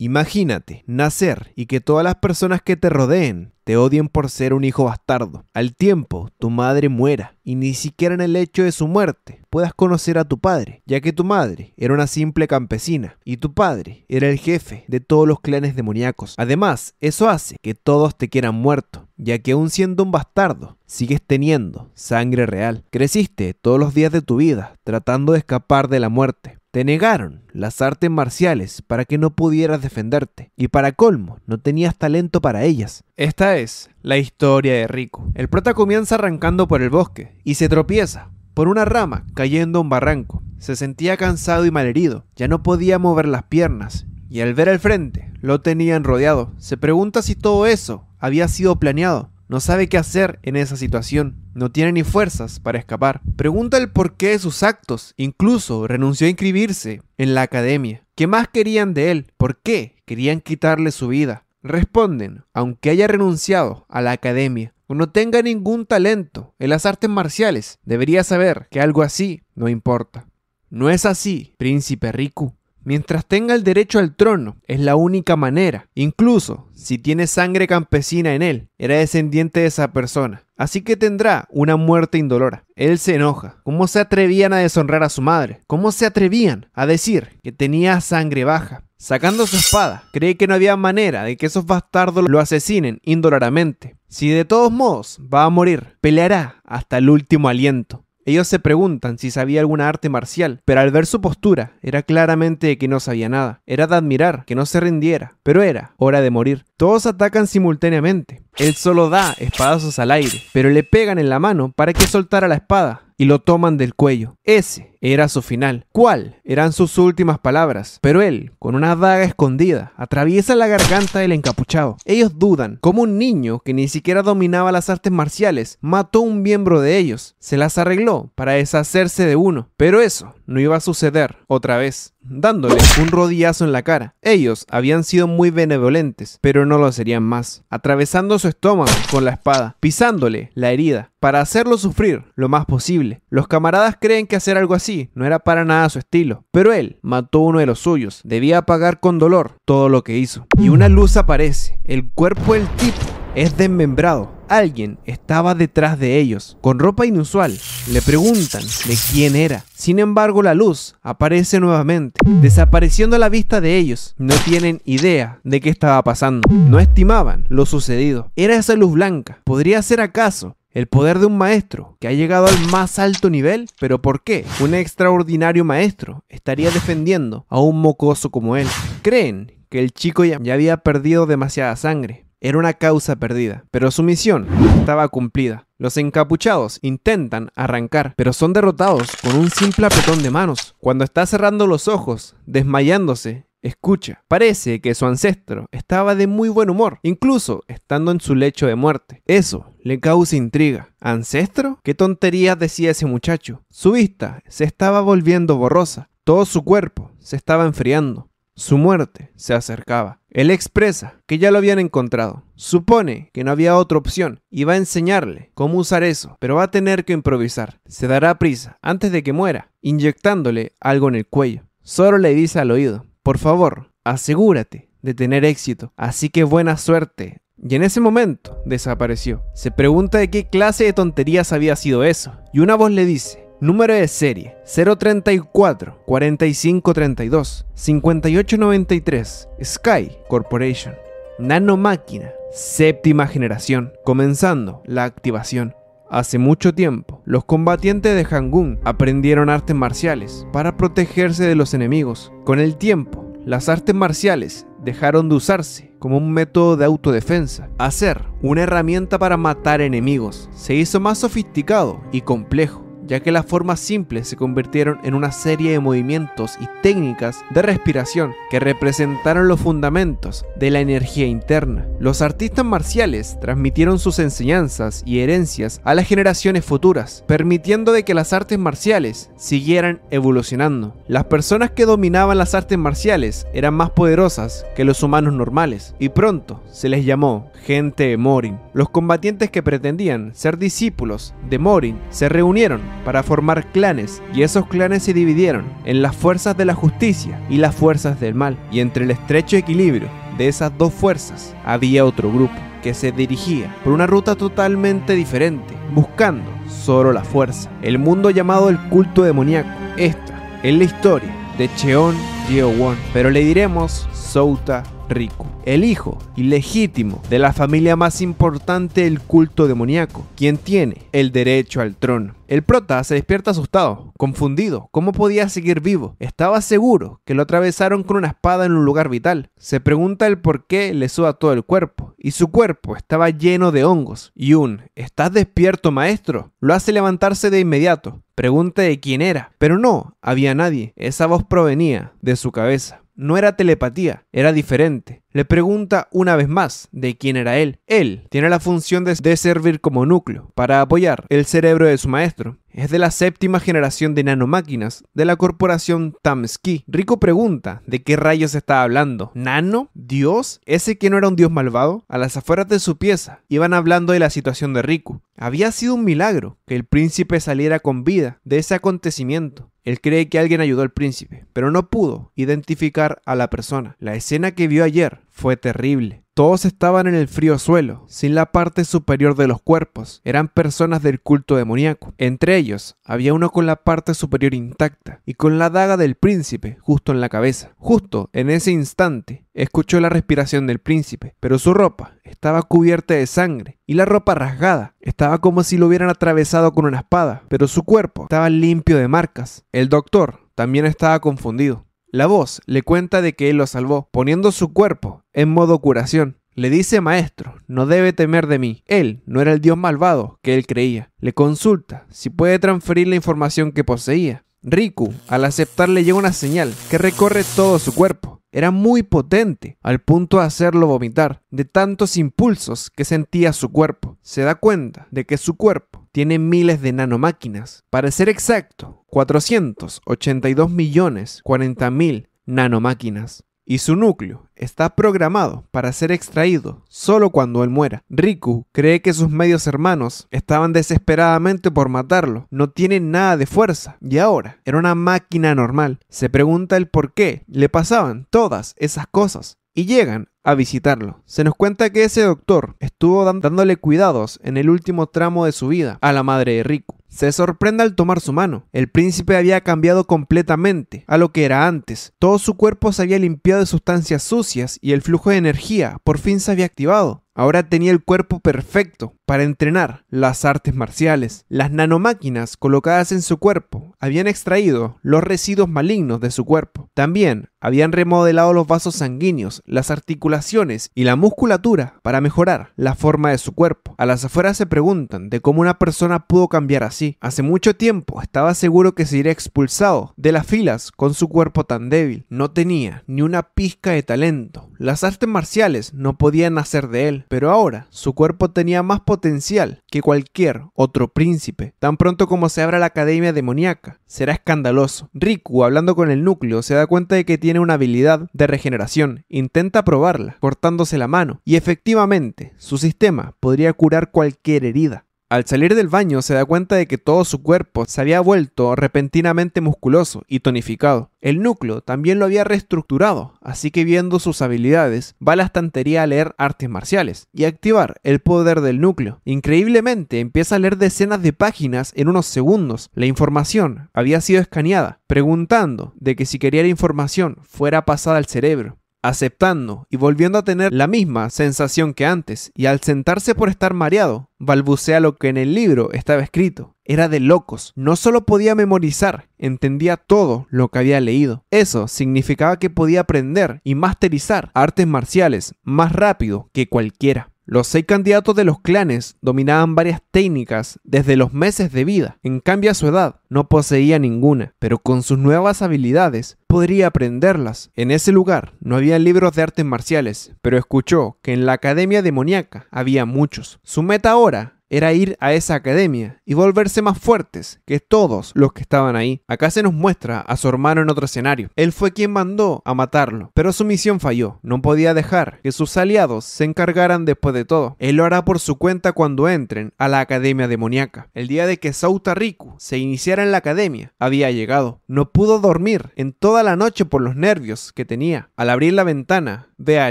Imagínate, nacer y que todas las personas que te rodeen te odien por ser un hijo bastardo. Al tiempo, tu madre muera, y ni siquiera en el hecho de su muerte puedas conocer a tu padre, ya que tu madre era una simple campesina, y tu padre era el jefe de todos los clanes demoníacos. Además, eso hace que todos te quieran muerto, ya que aún siendo un bastardo, sigues teniendo sangre real. Creciste todos los días de tu vida tratando de escapar de la muerte te negaron las artes marciales para que no pudieras defenderte y para colmo no tenías talento para ellas. Esta es la historia de Rico. El prota comienza arrancando por el bosque y se tropieza por una rama cayendo a un barranco. Se sentía cansado y malherido, ya no podía mover las piernas y al ver al frente lo tenían rodeado. Se pregunta si todo eso había sido planeado no sabe qué hacer en esa situación, no tiene ni fuerzas para escapar. Pregunta el porqué de sus actos, incluso renunció a inscribirse en la academia. ¿Qué más querían de él? ¿Por qué querían quitarle su vida? Responden, aunque haya renunciado a la academia o no tenga ningún talento en las artes marciales, debería saber que algo así no importa. No es así, príncipe Riku mientras tenga el derecho al trono. Es la única manera, incluso si tiene sangre campesina en él, era descendiente de esa persona. Así que tendrá una muerte indolora. Él se enoja. ¿Cómo se atrevían a deshonrar a su madre? ¿Cómo se atrevían a decir que tenía sangre baja? Sacando su espada, cree que no había manera de que esos bastardos lo asesinen indoloramente. Si de todos modos va a morir, peleará hasta el último aliento. Ellos se preguntan si sabía alguna arte marcial, pero al ver su postura era claramente que no sabía nada. Era de admirar, que no se rindiera, pero era hora de morir. Todos atacan simultáneamente. Él solo da espadazos al aire, pero le pegan en la mano para que soltara la espada y lo toman del cuello. Ese era su final. ¿Cuál? Eran sus últimas palabras. Pero él, con una daga escondida, atraviesa la garganta del encapuchado. Ellos dudan, como un niño que ni siquiera dominaba las artes marciales, mató un miembro de ellos, se las arregló para deshacerse de uno. Pero eso no iba a suceder otra vez, dándole un rodillazo en la cara. Ellos habían sido muy benevolentes, pero no lo serían más, atravesando su estómago con la espada, pisándole la herida, para hacerlo sufrir lo más posible. Los camaradas creen que hacer algo así no era para nada su estilo, pero él mató uno de los suyos, debía pagar con dolor todo lo que hizo. Y una luz aparece, el cuerpo del tipo es desmembrado. Alguien estaba detrás de ellos, con ropa inusual. Le preguntan de quién era. Sin embargo, la luz aparece nuevamente, desapareciendo a la vista de ellos. No tienen idea de qué estaba pasando. No estimaban lo sucedido. Era esa luz blanca. ¿Podría ser acaso el poder de un maestro que ha llegado al más alto nivel, pero ¿por qué un extraordinario maestro estaría defendiendo a un mocoso como él? Creen que el chico ya había perdido demasiada sangre, era una causa perdida, pero su misión estaba cumplida. Los encapuchados intentan arrancar, pero son derrotados con un simple apretón de manos. Cuando está cerrando los ojos, desmayándose, escucha. Parece que su ancestro estaba de muy buen humor, incluso estando en su lecho de muerte. Eso le causa intriga. ¿Ancestro? ¿Qué tonterías decía ese muchacho? Su vista se estaba volviendo borrosa. Todo su cuerpo se estaba enfriando. Su muerte se acercaba. Él expresa que ya lo habían encontrado. Supone que no había otra opción y va a enseñarle cómo usar eso, pero va a tener que improvisar. Se dará prisa antes de que muera, inyectándole algo en el cuello. Solo le dice al oído, por favor, asegúrate de tener éxito, así que buena suerte. Y en ese momento desapareció. Se pregunta de qué clase de tonterías había sido eso, y una voz le dice, Número de serie 034 4532 5893 Sky Corporation. Nanomáquina, séptima generación, comenzando la activación. Hace mucho tiempo, los combatientes de Hangun aprendieron artes marciales para protegerse de los enemigos. Con el tiempo, las artes marciales dejaron de usarse como un método de autodefensa. Hacer una herramienta para matar enemigos se hizo más sofisticado y complejo ya que las formas simples se convirtieron en una serie de movimientos y técnicas de respiración que representaron los fundamentos de la energía interna. Los artistas marciales transmitieron sus enseñanzas y herencias a las generaciones futuras, permitiendo de que las artes marciales siguieran evolucionando. Las personas que dominaban las artes marciales eran más poderosas que los humanos normales, y pronto se les llamó gente Morin. Los combatientes que pretendían ser discípulos de Morin se reunieron para formar clanes y esos clanes se dividieron en las fuerzas de la justicia y las fuerzas del mal y entre el estrecho equilibrio de esas dos fuerzas había otro grupo que se dirigía por una ruta totalmente diferente buscando solo la fuerza el mundo llamado el culto demoníaco esta es la historia de Cheon Jeowon, pero le diremos Souta rico, el hijo ilegítimo de la familia más importante del culto demoníaco, quien tiene el derecho al trono. El prota se despierta asustado, confundido. ¿Cómo podía seguir vivo? Estaba seguro que lo atravesaron con una espada en un lugar vital. Se pregunta el por qué le suda todo el cuerpo, y su cuerpo estaba lleno de hongos. Y un ¿Estás despierto, maestro? lo hace levantarse de inmediato. Pregunta de quién era, pero no, había nadie. Esa voz provenía de su cabeza no era telepatía, era diferente le pregunta una vez más de quién era él. Él tiene la función de, servir como núcleo para apoyar el cerebro de su maestro. Es de la séptima generación de nanomáquinas de la corporación Tamski. Rico pregunta de qué rayos estaba hablando. ¿Nano? ¿Dios? ¿Ese que no era un dios malvado? A las afueras de su pieza iban hablando de la situación de Rico. Había sido un milagro que el príncipe saliera con vida de ese acontecimiento. Él cree que alguien ayudó al príncipe, pero no pudo identificar a la persona. La escena que vio ayer fue terrible. Todos estaban en el frío suelo, sin la parte superior de los cuerpos. Eran personas del culto demoníaco. Entre ellos había uno con la parte superior intacta y con la daga del príncipe justo en la cabeza. Justo en ese instante escuchó la respiración del príncipe, pero su ropa estaba cubierta de sangre y la ropa rasgada. Estaba como si lo hubieran atravesado con una espada, pero su cuerpo estaba limpio de marcas. El doctor también estaba confundido. La voz le cuenta de que él lo salvó, poniendo su cuerpo en modo curación. Le dice, Maestro, no debe temer de mí. Él no era el dios malvado que él creía. Le consulta si puede transferir la información que poseía. Riku, al aceptar, le llega una señal que recorre todo su cuerpo. Era muy potente, al punto de hacerlo vomitar, de tantos impulsos que sentía su cuerpo. Se da cuenta de que su cuerpo tiene miles de nanomáquinas. Para ser exacto, 482 millones 40 mil nanomáquinas y su núcleo está programado para ser extraído solo cuando él muera. Riku cree que sus medios hermanos estaban desesperadamente por matarlo, no tiene nada de fuerza y ahora era una máquina normal. Se pregunta el por qué le pasaban todas esas cosas y llegan a visitarlo. Se nos cuenta que ese doctor estuvo dándole cuidados en el último tramo de su vida a la madre de Rico. Se sorprende al tomar su mano. El príncipe había cambiado completamente a lo que era antes. Todo su cuerpo se había limpiado de sustancias sucias y el flujo de energía por fin se había activado. Ahora tenía el cuerpo perfecto para entrenar las artes marciales. Las nanomáquinas colocadas en su cuerpo habían extraído los residuos malignos de su cuerpo. También habían remodelado los vasos sanguíneos, las articulaciones y la musculatura para mejorar la forma de su cuerpo. A las afueras se preguntan de cómo una persona pudo cambiar así. Hace mucho tiempo estaba seguro que sería expulsado de las filas con su cuerpo tan débil. No tenía ni una pizca de talento las artes marciales no podían nacer de él, pero ahora su cuerpo tenía más potencial que cualquier otro príncipe. Tan pronto como se abra la academia demoníaca, será escandaloso. Riku, hablando con el núcleo, se da cuenta de que tiene una habilidad de regeneración. Intenta probarla, cortándose la mano, y efectivamente, su sistema podría curar cualquier herida. Al salir del baño se da cuenta de que todo su cuerpo se había vuelto repentinamente musculoso y tonificado. El núcleo también lo había reestructurado, así que viendo sus habilidades, va a la estantería a leer artes marciales y activar el poder del núcleo. Increíblemente, empieza a leer decenas de páginas en unos segundos. La información había sido escaneada, preguntando de que si quería la información fuera pasada al cerebro aceptando y volviendo a tener la misma sensación que antes, y al sentarse por estar mareado, balbucea lo que en el libro estaba escrito. Era de locos, no solo podía memorizar, entendía todo lo que había leído. Eso significaba que podía aprender y masterizar artes marciales más rápido que cualquiera. Los seis candidatos de los clanes dominaban varias técnicas desde los meses de vida. En cambio, a su edad no poseía ninguna, pero con sus nuevas habilidades podría aprenderlas. En ese lugar no había libros de artes marciales, pero escuchó que en la Academia Demoníaca había muchos. Su meta ahora era ir a esa academia y volverse más fuertes que todos los que estaban ahí. Acá se nos muestra a su hermano en otro escenario. Él fue quien mandó a matarlo, pero su misión falló. No podía dejar que sus aliados se encargaran después de todo. Él lo hará por su cuenta cuando entren a la academia demoníaca. El día de que Sauta Riku se iniciara en la academia había llegado. No pudo dormir en toda la noche por los nervios que tenía. Al abrir la ventana, ve a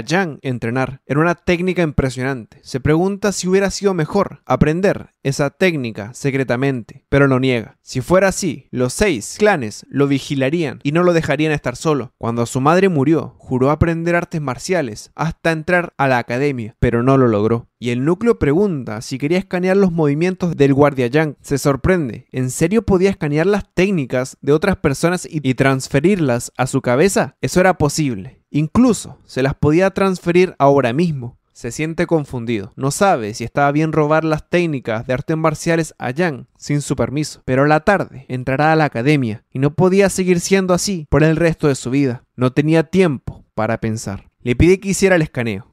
Yang entrenar. Era una técnica impresionante. Se pregunta si hubiera sido mejor aprender esa técnica secretamente, pero lo niega. Si fuera así, los seis clanes lo vigilarían y no lo dejarían estar solo. Cuando su madre murió, juró aprender artes marciales hasta entrar a la academia, pero no lo logró. Y el núcleo pregunta si quería escanear los movimientos del guardia Yang. Se sorprende. ¿En serio podía escanear las técnicas de otras personas y transferirlas a su cabeza? Eso era posible Incluso se las podía transferir ahora mismo. Se siente confundido. No sabe si estaba bien robar las técnicas de artes marciales a Yang sin su permiso. Pero a la tarde entrará a la academia y no podía seguir siendo así por el resto de su vida. No tenía tiempo para pensar. Le pide que hiciera el escaneo.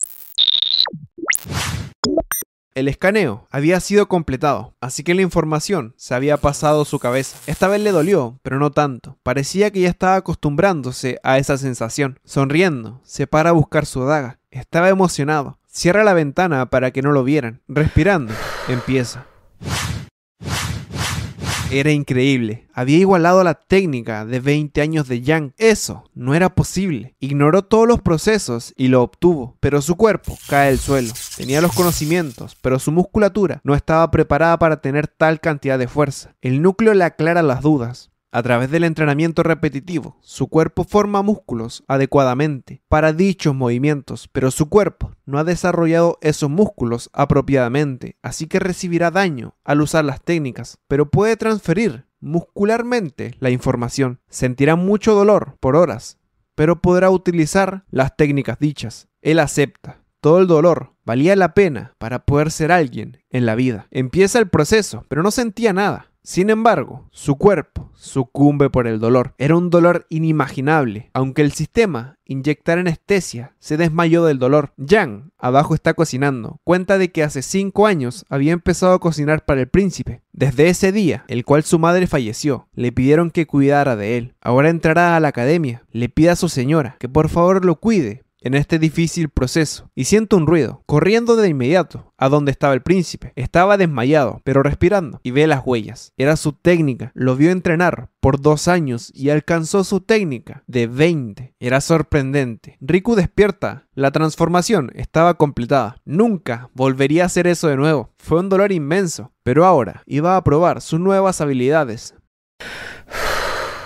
El escaneo había sido completado, así que la información se había pasado su cabeza. Esta vez le dolió, pero no tanto. Parecía que ya estaba acostumbrándose a esa sensación. Sonriendo, se para a buscar su daga. Estaba emocionado. Cierra la ventana para que no lo vieran. Respirando, empieza era increíble. Había igualado la técnica de 20 años de Yang. Eso no era posible. Ignoró todos los procesos y lo obtuvo, pero su cuerpo cae al suelo. Tenía los conocimientos, pero su musculatura no estaba preparada para tener tal cantidad de fuerza. El núcleo le aclara las dudas, a través del entrenamiento repetitivo, su cuerpo forma músculos adecuadamente para dichos movimientos, pero su cuerpo no ha desarrollado esos músculos apropiadamente, así que recibirá daño al usar las técnicas, pero puede transferir muscularmente la información. Sentirá mucho dolor por horas, pero podrá utilizar las técnicas dichas. Él acepta. Todo el dolor valía la pena para poder ser alguien en la vida. Empieza el proceso, pero no sentía nada. Sin embargo, su cuerpo sucumbe por el dolor. Era un dolor inimaginable. Aunque el sistema inyectara anestesia, se desmayó del dolor. Yang, abajo está cocinando, cuenta de que hace 5 años había empezado a cocinar para el príncipe. Desde ese día, el cual su madre falleció, le pidieron que cuidara de él. Ahora entrará a la academia. Le pide a su señora que por favor lo cuide en este difícil proceso y siento un ruido, corriendo de inmediato a donde estaba el príncipe. Estaba desmayado, pero respirando, y ve las huellas. Era su técnica, lo vio entrenar por dos años y alcanzó su técnica de 20. Era sorprendente. Riku despierta. La transformación estaba completada. Nunca volvería a hacer eso de nuevo. Fue un dolor inmenso, pero ahora iba a probar sus nuevas habilidades.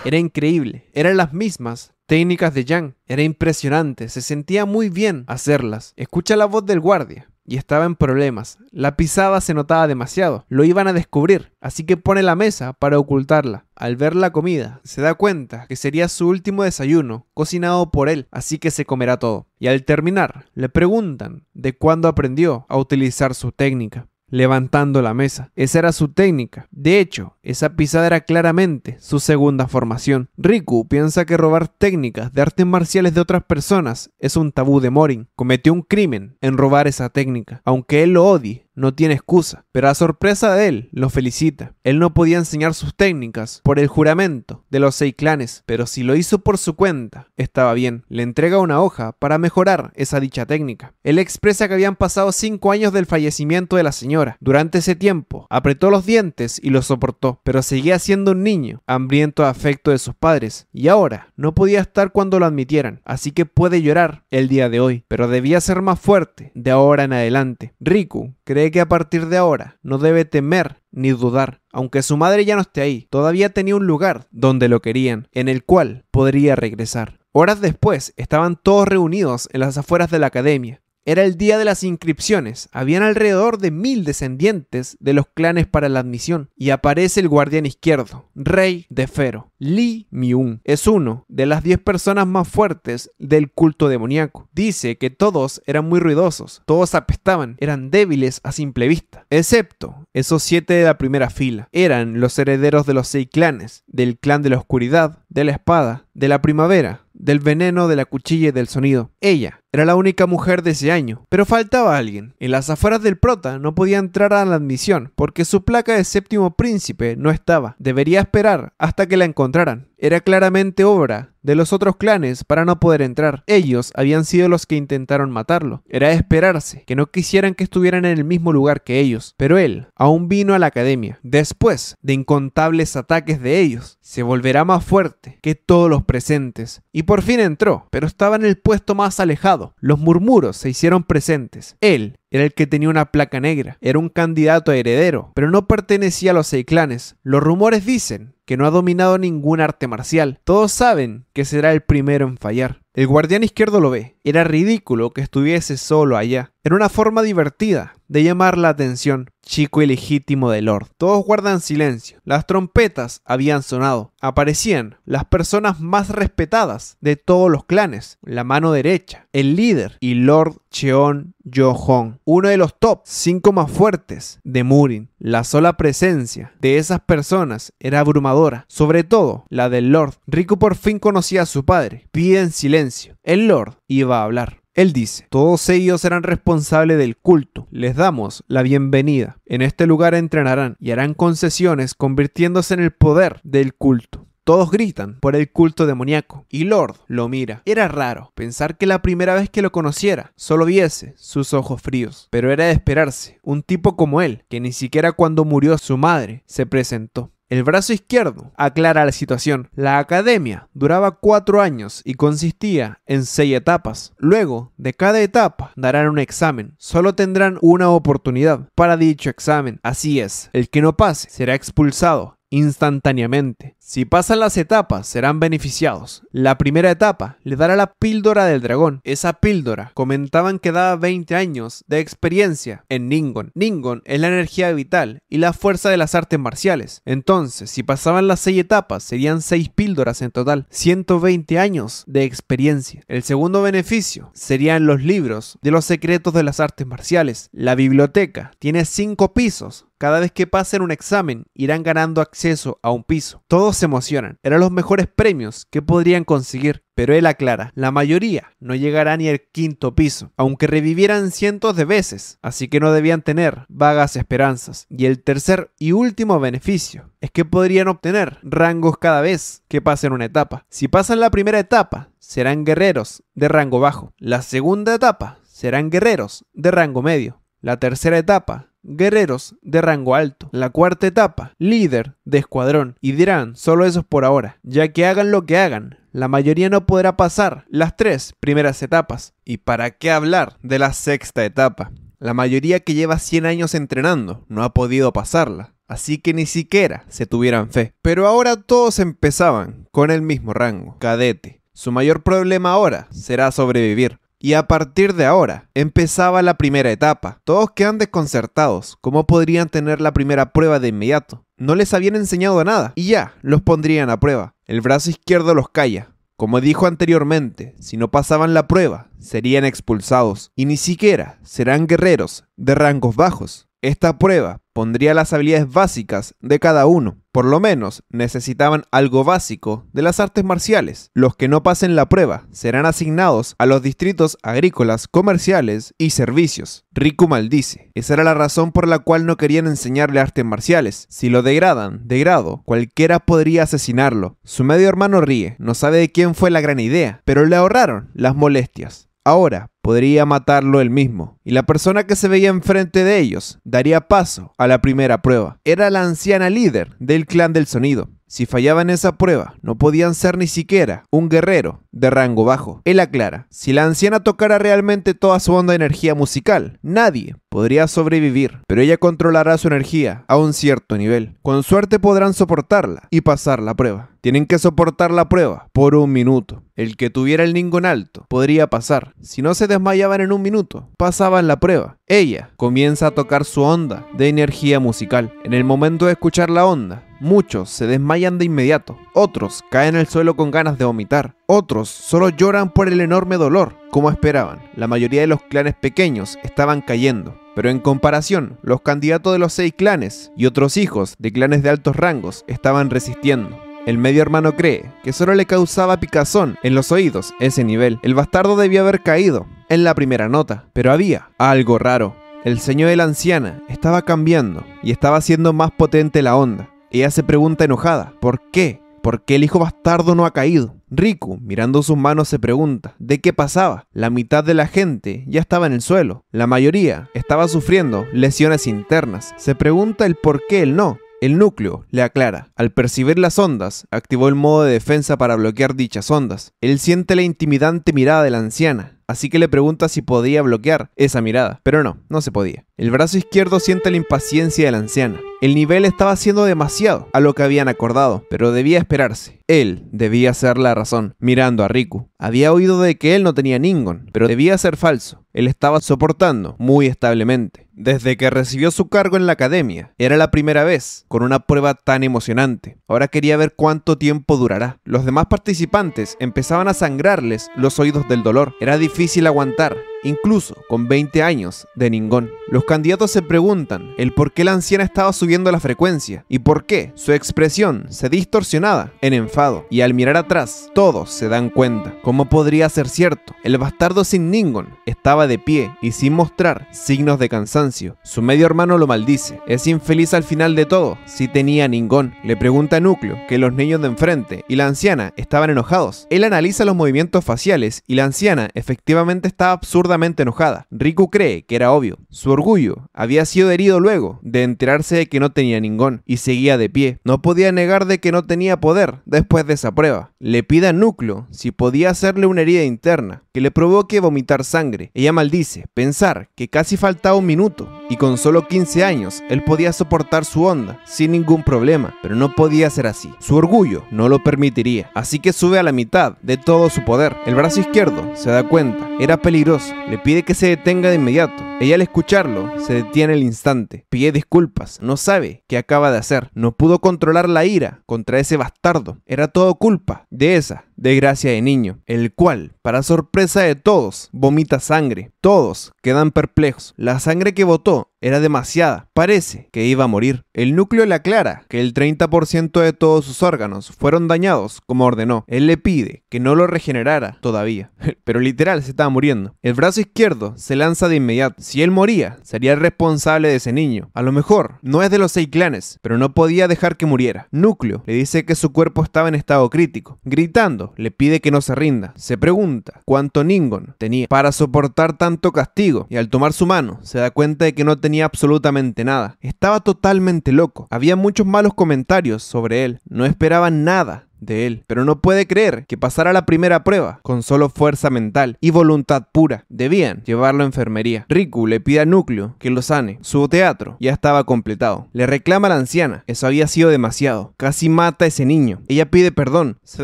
Era increíble, eran las mismas técnicas de Yang. Era impresionante, se sentía muy bien hacerlas. Escucha la voz del guardia. Y estaba en problemas. La pisada se notaba demasiado. Lo iban a descubrir. Así que pone la mesa para ocultarla. Al ver la comida, se da cuenta que sería su último desayuno, cocinado por él, así que se comerá todo. Y al terminar, le preguntan de cuándo aprendió a utilizar su técnica levantando la mesa. Esa era su técnica. De hecho, esa pisada era claramente su segunda formación. Riku piensa que robar técnicas de artes marciales de otras personas es un tabú de Morin. Cometió un crimen en robar esa técnica. Aunque él lo odie, no tiene excusa, pero a sorpresa de él, lo felicita. Él no podía enseñar sus técnicas por el juramento de los seis clanes, pero si lo hizo por su cuenta, estaba bien. Le entrega una hoja para mejorar esa dicha técnica. Él expresa que habían pasado cinco años del fallecimiento de la señora. Durante ese tiempo, apretó los dientes y lo soportó, pero seguía siendo un niño, hambriento de afecto de sus padres, y ahora no podía estar cuando lo admitieran, así que puede llorar el día de hoy, pero debía ser más fuerte de ahora en adelante. Riku cree que a partir de ahora no debe temer ni dudar, aunque su madre ya no esté ahí, todavía tenía un lugar donde lo querían, en el cual podría regresar. Horas después estaban todos reunidos en las afueras de la academia, era el día de las inscripciones. Habían alrededor de mil descendientes de los clanes para la admisión. Y aparece el guardián izquierdo, rey de Fero. Li Miun es uno de las diez personas más fuertes del culto demoníaco. Dice que todos eran muy ruidosos, todos apestaban, eran débiles a simple vista, excepto esos siete de la primera fila. Eran los herederos de los seis clanes, del clan de la oscuridad, de la espada, de la primavera, del veneno, de la cuchilla y del sonido. Ella era la única mujer de ese año, pero faltaba alguien. En las afueras del prota no podía entrar a la admisión porque su placa de séptimo príncipe no estaba. Debería esperar hasta que la encontraran era claramente obra de los otros clanes para no poder entrar. Ellos habían sido los que intentaron matarlo. Era esperarse que no quisieran que estuvieran en el mismo lugar que ellos, pero él aún vino a la academia. Después de incontables ataques de ellos, se volverá más fuerte que todos los presentes. Y por fin entró, pero estaba en el puesto más alejado. Los murmuros se hicieron presentes. Él era el que tenía una placa negra. Era un candidato a heredero, pero no pertenecía a los seis clanes. Los rumores dicen que no ha dominado ningún arte marcial. Todos saben que será el primero en fallar. El guardián izquierdo lo ve. Era ridículo que estuviese solo allá. Era una forma divertida de llamar la atención, chico ilegítimo de Lord. Todos guardan silencio. Las trompetas habían sonado. Aparecían las personas más respetadas de todos los clanes. La mano derecha, el líder y Lord Cheon Johong, uno de los top 5 más fuertes de Murin. La sola presencia de esas personas era abrumadora, sobre todo la del Lord. Riku por fin conocía a su padre. Piden silencio. El Lord iba a hablar. Él dice, todos ellos serán responsables del culto, les damos la bienvenida. En este lugar entrenarán y harán concesiones convirtiéndose en el poder del culto. Todos gritan por el culto demoníaco y Lord lo mira. Era raro pensar que la primera vez que lo conociera solo viese sus ojos fríos, pero era de esperarse. Un tipo como él, que ni siquiera cuando murió su madre se presentó. El brazo izquierdo aclara la situación. La academia duraba cuatro años y consistía en seis etapas. Luego de cada etapa darán un examen. Solo tendrán una oportunidad para dicho examen. Así es, el que no pase será expulsado instantáneamente. Si pasan las etapas, serán beneficiados. La primera etapa le dará la píldora del dragón. Esa píldora comentaban que daba 20 años de experiencia en Ningon. Ningon es la energía vital y la fuerza de las artes marciales. Entonces, si pasaban las 6 etapas, serían 6 píldoras en total, 120 años de experiencia. El segundo beneficio serían los libros de los secretos de las artes marciales. La biblioteca tiene 5 pisos cada vez que pasen un examen, irán ganando acceso a un piso. Todos se emocionan. Eran los mejores premios que podrían conseguir. Pero él aclara, la mayoría no llegará ni al quinto piso, aunque revivieran cientos de veces, así que no debían tener vagas esperanzas. Y el tercer y último beneficio es que podrían obtener rangos cada vez que pasen una etapa. Si pasan la primera etapa, serán guerreros de rango bajo. La segunda etapa serán guerreros de rango medio. La tercera etapa guerreros de rango alto. La cuarta etapa, líder de escuadrón. Y dirán, solo esos por ahora, ya que hagan lo que hagan, la mayoría no podrá pasar las tres primeras etapas. ¿Y para qué hablar de la sexta etapa? La mayoría que lleva 100 años entrenando no ha podido pasarla, así que ni siquiera se tuvieran fe. Pero ahora todos empezaban con el mismo rango, cadete. Su mayor problema ahora será sobrevivir, y a partir de ahora, empezaba la primera etapa. Todos quedan desconcertados. ¿Cómo podrían tener la primera prueba de inmediato? No les habían enseñado nada. Y ya, los pondrían a prueba. El brazo izquierdo los calla. Como dijo anteriormente, si no pasaban la prueba, serían expulsados. Y ni siquiera serán guerreros de rangos bajos. Esta prueba pondría las habilidades básicas de cada uno. Por lo menos necesitaban algo básico de las artes marciales. Los que no pasen la prueba serán asignados a los distritos agrícolas, comerciales y servicios. Riku maldice. Esa era la razón por la cual no querían enseñarle artes marciales. Si lo degradan de grado, cualquiera podría asesinarlo. Su medio hermano ríe, no sabe de quién fue la gran idea, pero le ahorraron las molestias. Ahora podría matarlo él mismo, y la persona que se veía enfrente de ellos daría paso a la primera prueba. Era la anciana líder del clan del sonido. Si fallaba en esa prueba, no podían ser ni siquiera un guerrero de rango bajo. Él aclara, si la anciana tocara realmente toda su onda de energía musical, nadie podría sobrevivir, pero ella controlará su energía a un cierto nivel. Con suerte podrán soportarla y pasar la prueba. Tienen que soportar la prueba por un minuto. El que tuviera el ningún alto podría pasar. Si no se desmayaban en un minuto, pasaban la prueba. Ella comienza a tocar su onda de energía musical. En el momento de escuchar la onda, muchos se desmayan de inmediato. Otros caen al suelo con ganas de vomitar. Otros solo lloran por el enorme dolor. Como esperaban, la mayoría de los clanes pequeños estaban cayendo. Pero en comparación, los candidatos de los seis clanes y otros hijos de clanes de altos rangos estaban resistiendo. El medio hermano cree que solo le causaba picazón en los oídos ese nivel. El bastardo debía haber caído en la primera nota, pero había algo raro. El señor de la anciana estaba cambiando y estaba haciendo más potente la onda. Ella se pregunta enojada, ¿por qué? ¿Por qué el hijo bastardo no ha caído? Riku, mirando sus manos, se pregunta, ¿de qué pasaba? La mitad de la gente ya estaba en el suelo, la mayoría estaba sufriendo lesiones internas. Se pregunta el por qué él no, el núcleo le aclara. Al percibir las ondas, activó el modo de defensa para bloquear dichas ondas. Él siente la intimidante mirada de la anciana, así que le pregunta si podía bloquear esa mirada, pero no, no se podía. El brazo izquierdo siente la impaciencia de la anciana. El nivel estaba siendo demasiado a lo que habían acordado, pero debía esperarse. Él debía ser la razón, mirando a Riku. Había oído de que él no tenía ningún, pero debía ser falso. Él estaba soportando muy establemente desde que recibió su cargo en la academia. Era la primera vez con una prueba tan emocionante. Ahora quería ver cuánto tiempo durará. Los demás participantes empezaban a sangrarles los oídos del dolor. Era difícil aguantar incluso con 20 años de Ningón. Los candidatos se preguntan el por qué la anciana estaba subiendo la frecuencia y por qué su expresión se distorsionaba en enfado. Y al mirar atrás, todos se dan cuenta. ¿Cómo podría ser cierto? El bastardo sin Ningón estaba de pie y sin mostrar signos de cansancio. Su medio hermano lo maldice. Es infeliz al final de todo si tenía Ningón. Le pregunta a Núcleo que los niños de enfrente y la anciana estaban enojados. Él analiza los movimientos faciales y la anciana efectivamente estaba absurda enojada. Riku cree que era obvio. Su orgullo había sido herido luego de enterarse de que no tenía ningún y seguía de pie. No podía negar de que no tenía poder después de esa prueba. Le pide a Núcleo si podía hacerle una herida interna que le provoque vomitar sangre. Ella maldice pensar que casi faltaba un minuto y con solo 15 años él podía soportar su onda sin ningún problema, pero no podía ser así. Su orgullo no lo permitiría, así que sube a la mitad de todo su poder. El brazo izquierdo se da cuenta, era peligroso le pide que se detenga de inmediato. Ella al escucharlo se detiene al instante, pide disculpas, no sabe qué acaba de hacer, no pudo controlar la ira contra ese bastardo, era todo culpa de esa de gracia de niño, el cual, para sorpresa de todos, vomita sangre. Todos quedan perplejos. La sangre que botó era demasiada. Parece que iba a morir. El núcleo le aclara que el 30% de todos sus órganos fueron dañados, como ordenó. Él le pide que no lo regenerara todavía. Pero literal, se estaba muriendo. El brazo izquierdo se lanza de inmediato. Si él moría, sería el responsable de ese niño. A lo mejor no es de los seis clanes, pero no podía dejar que muriera. Núcleo le dice que su cuerpo estaba en estado crítico. Gritando, le pide que no se rinda. Se pregunta cuánto Ningon tenía para soportar tanto castigo y al tomar su mano se da cuenta de que no tenía absolutamente nada. Estaba totalmente loco. Había muchos malos comentarios sobre él. No esperaba nada de él, pero no puede creer que pasara la primera prueba con solo fuerza mental y voluntad pura. Debían llevarlo a enfermería. Riku le pide a Núcleo que lo sane. Su teatro ya estaba completado. Le reclama a la anciana, eso había sido demasiado. Casi mata a ese niño. Ella pide perdón, se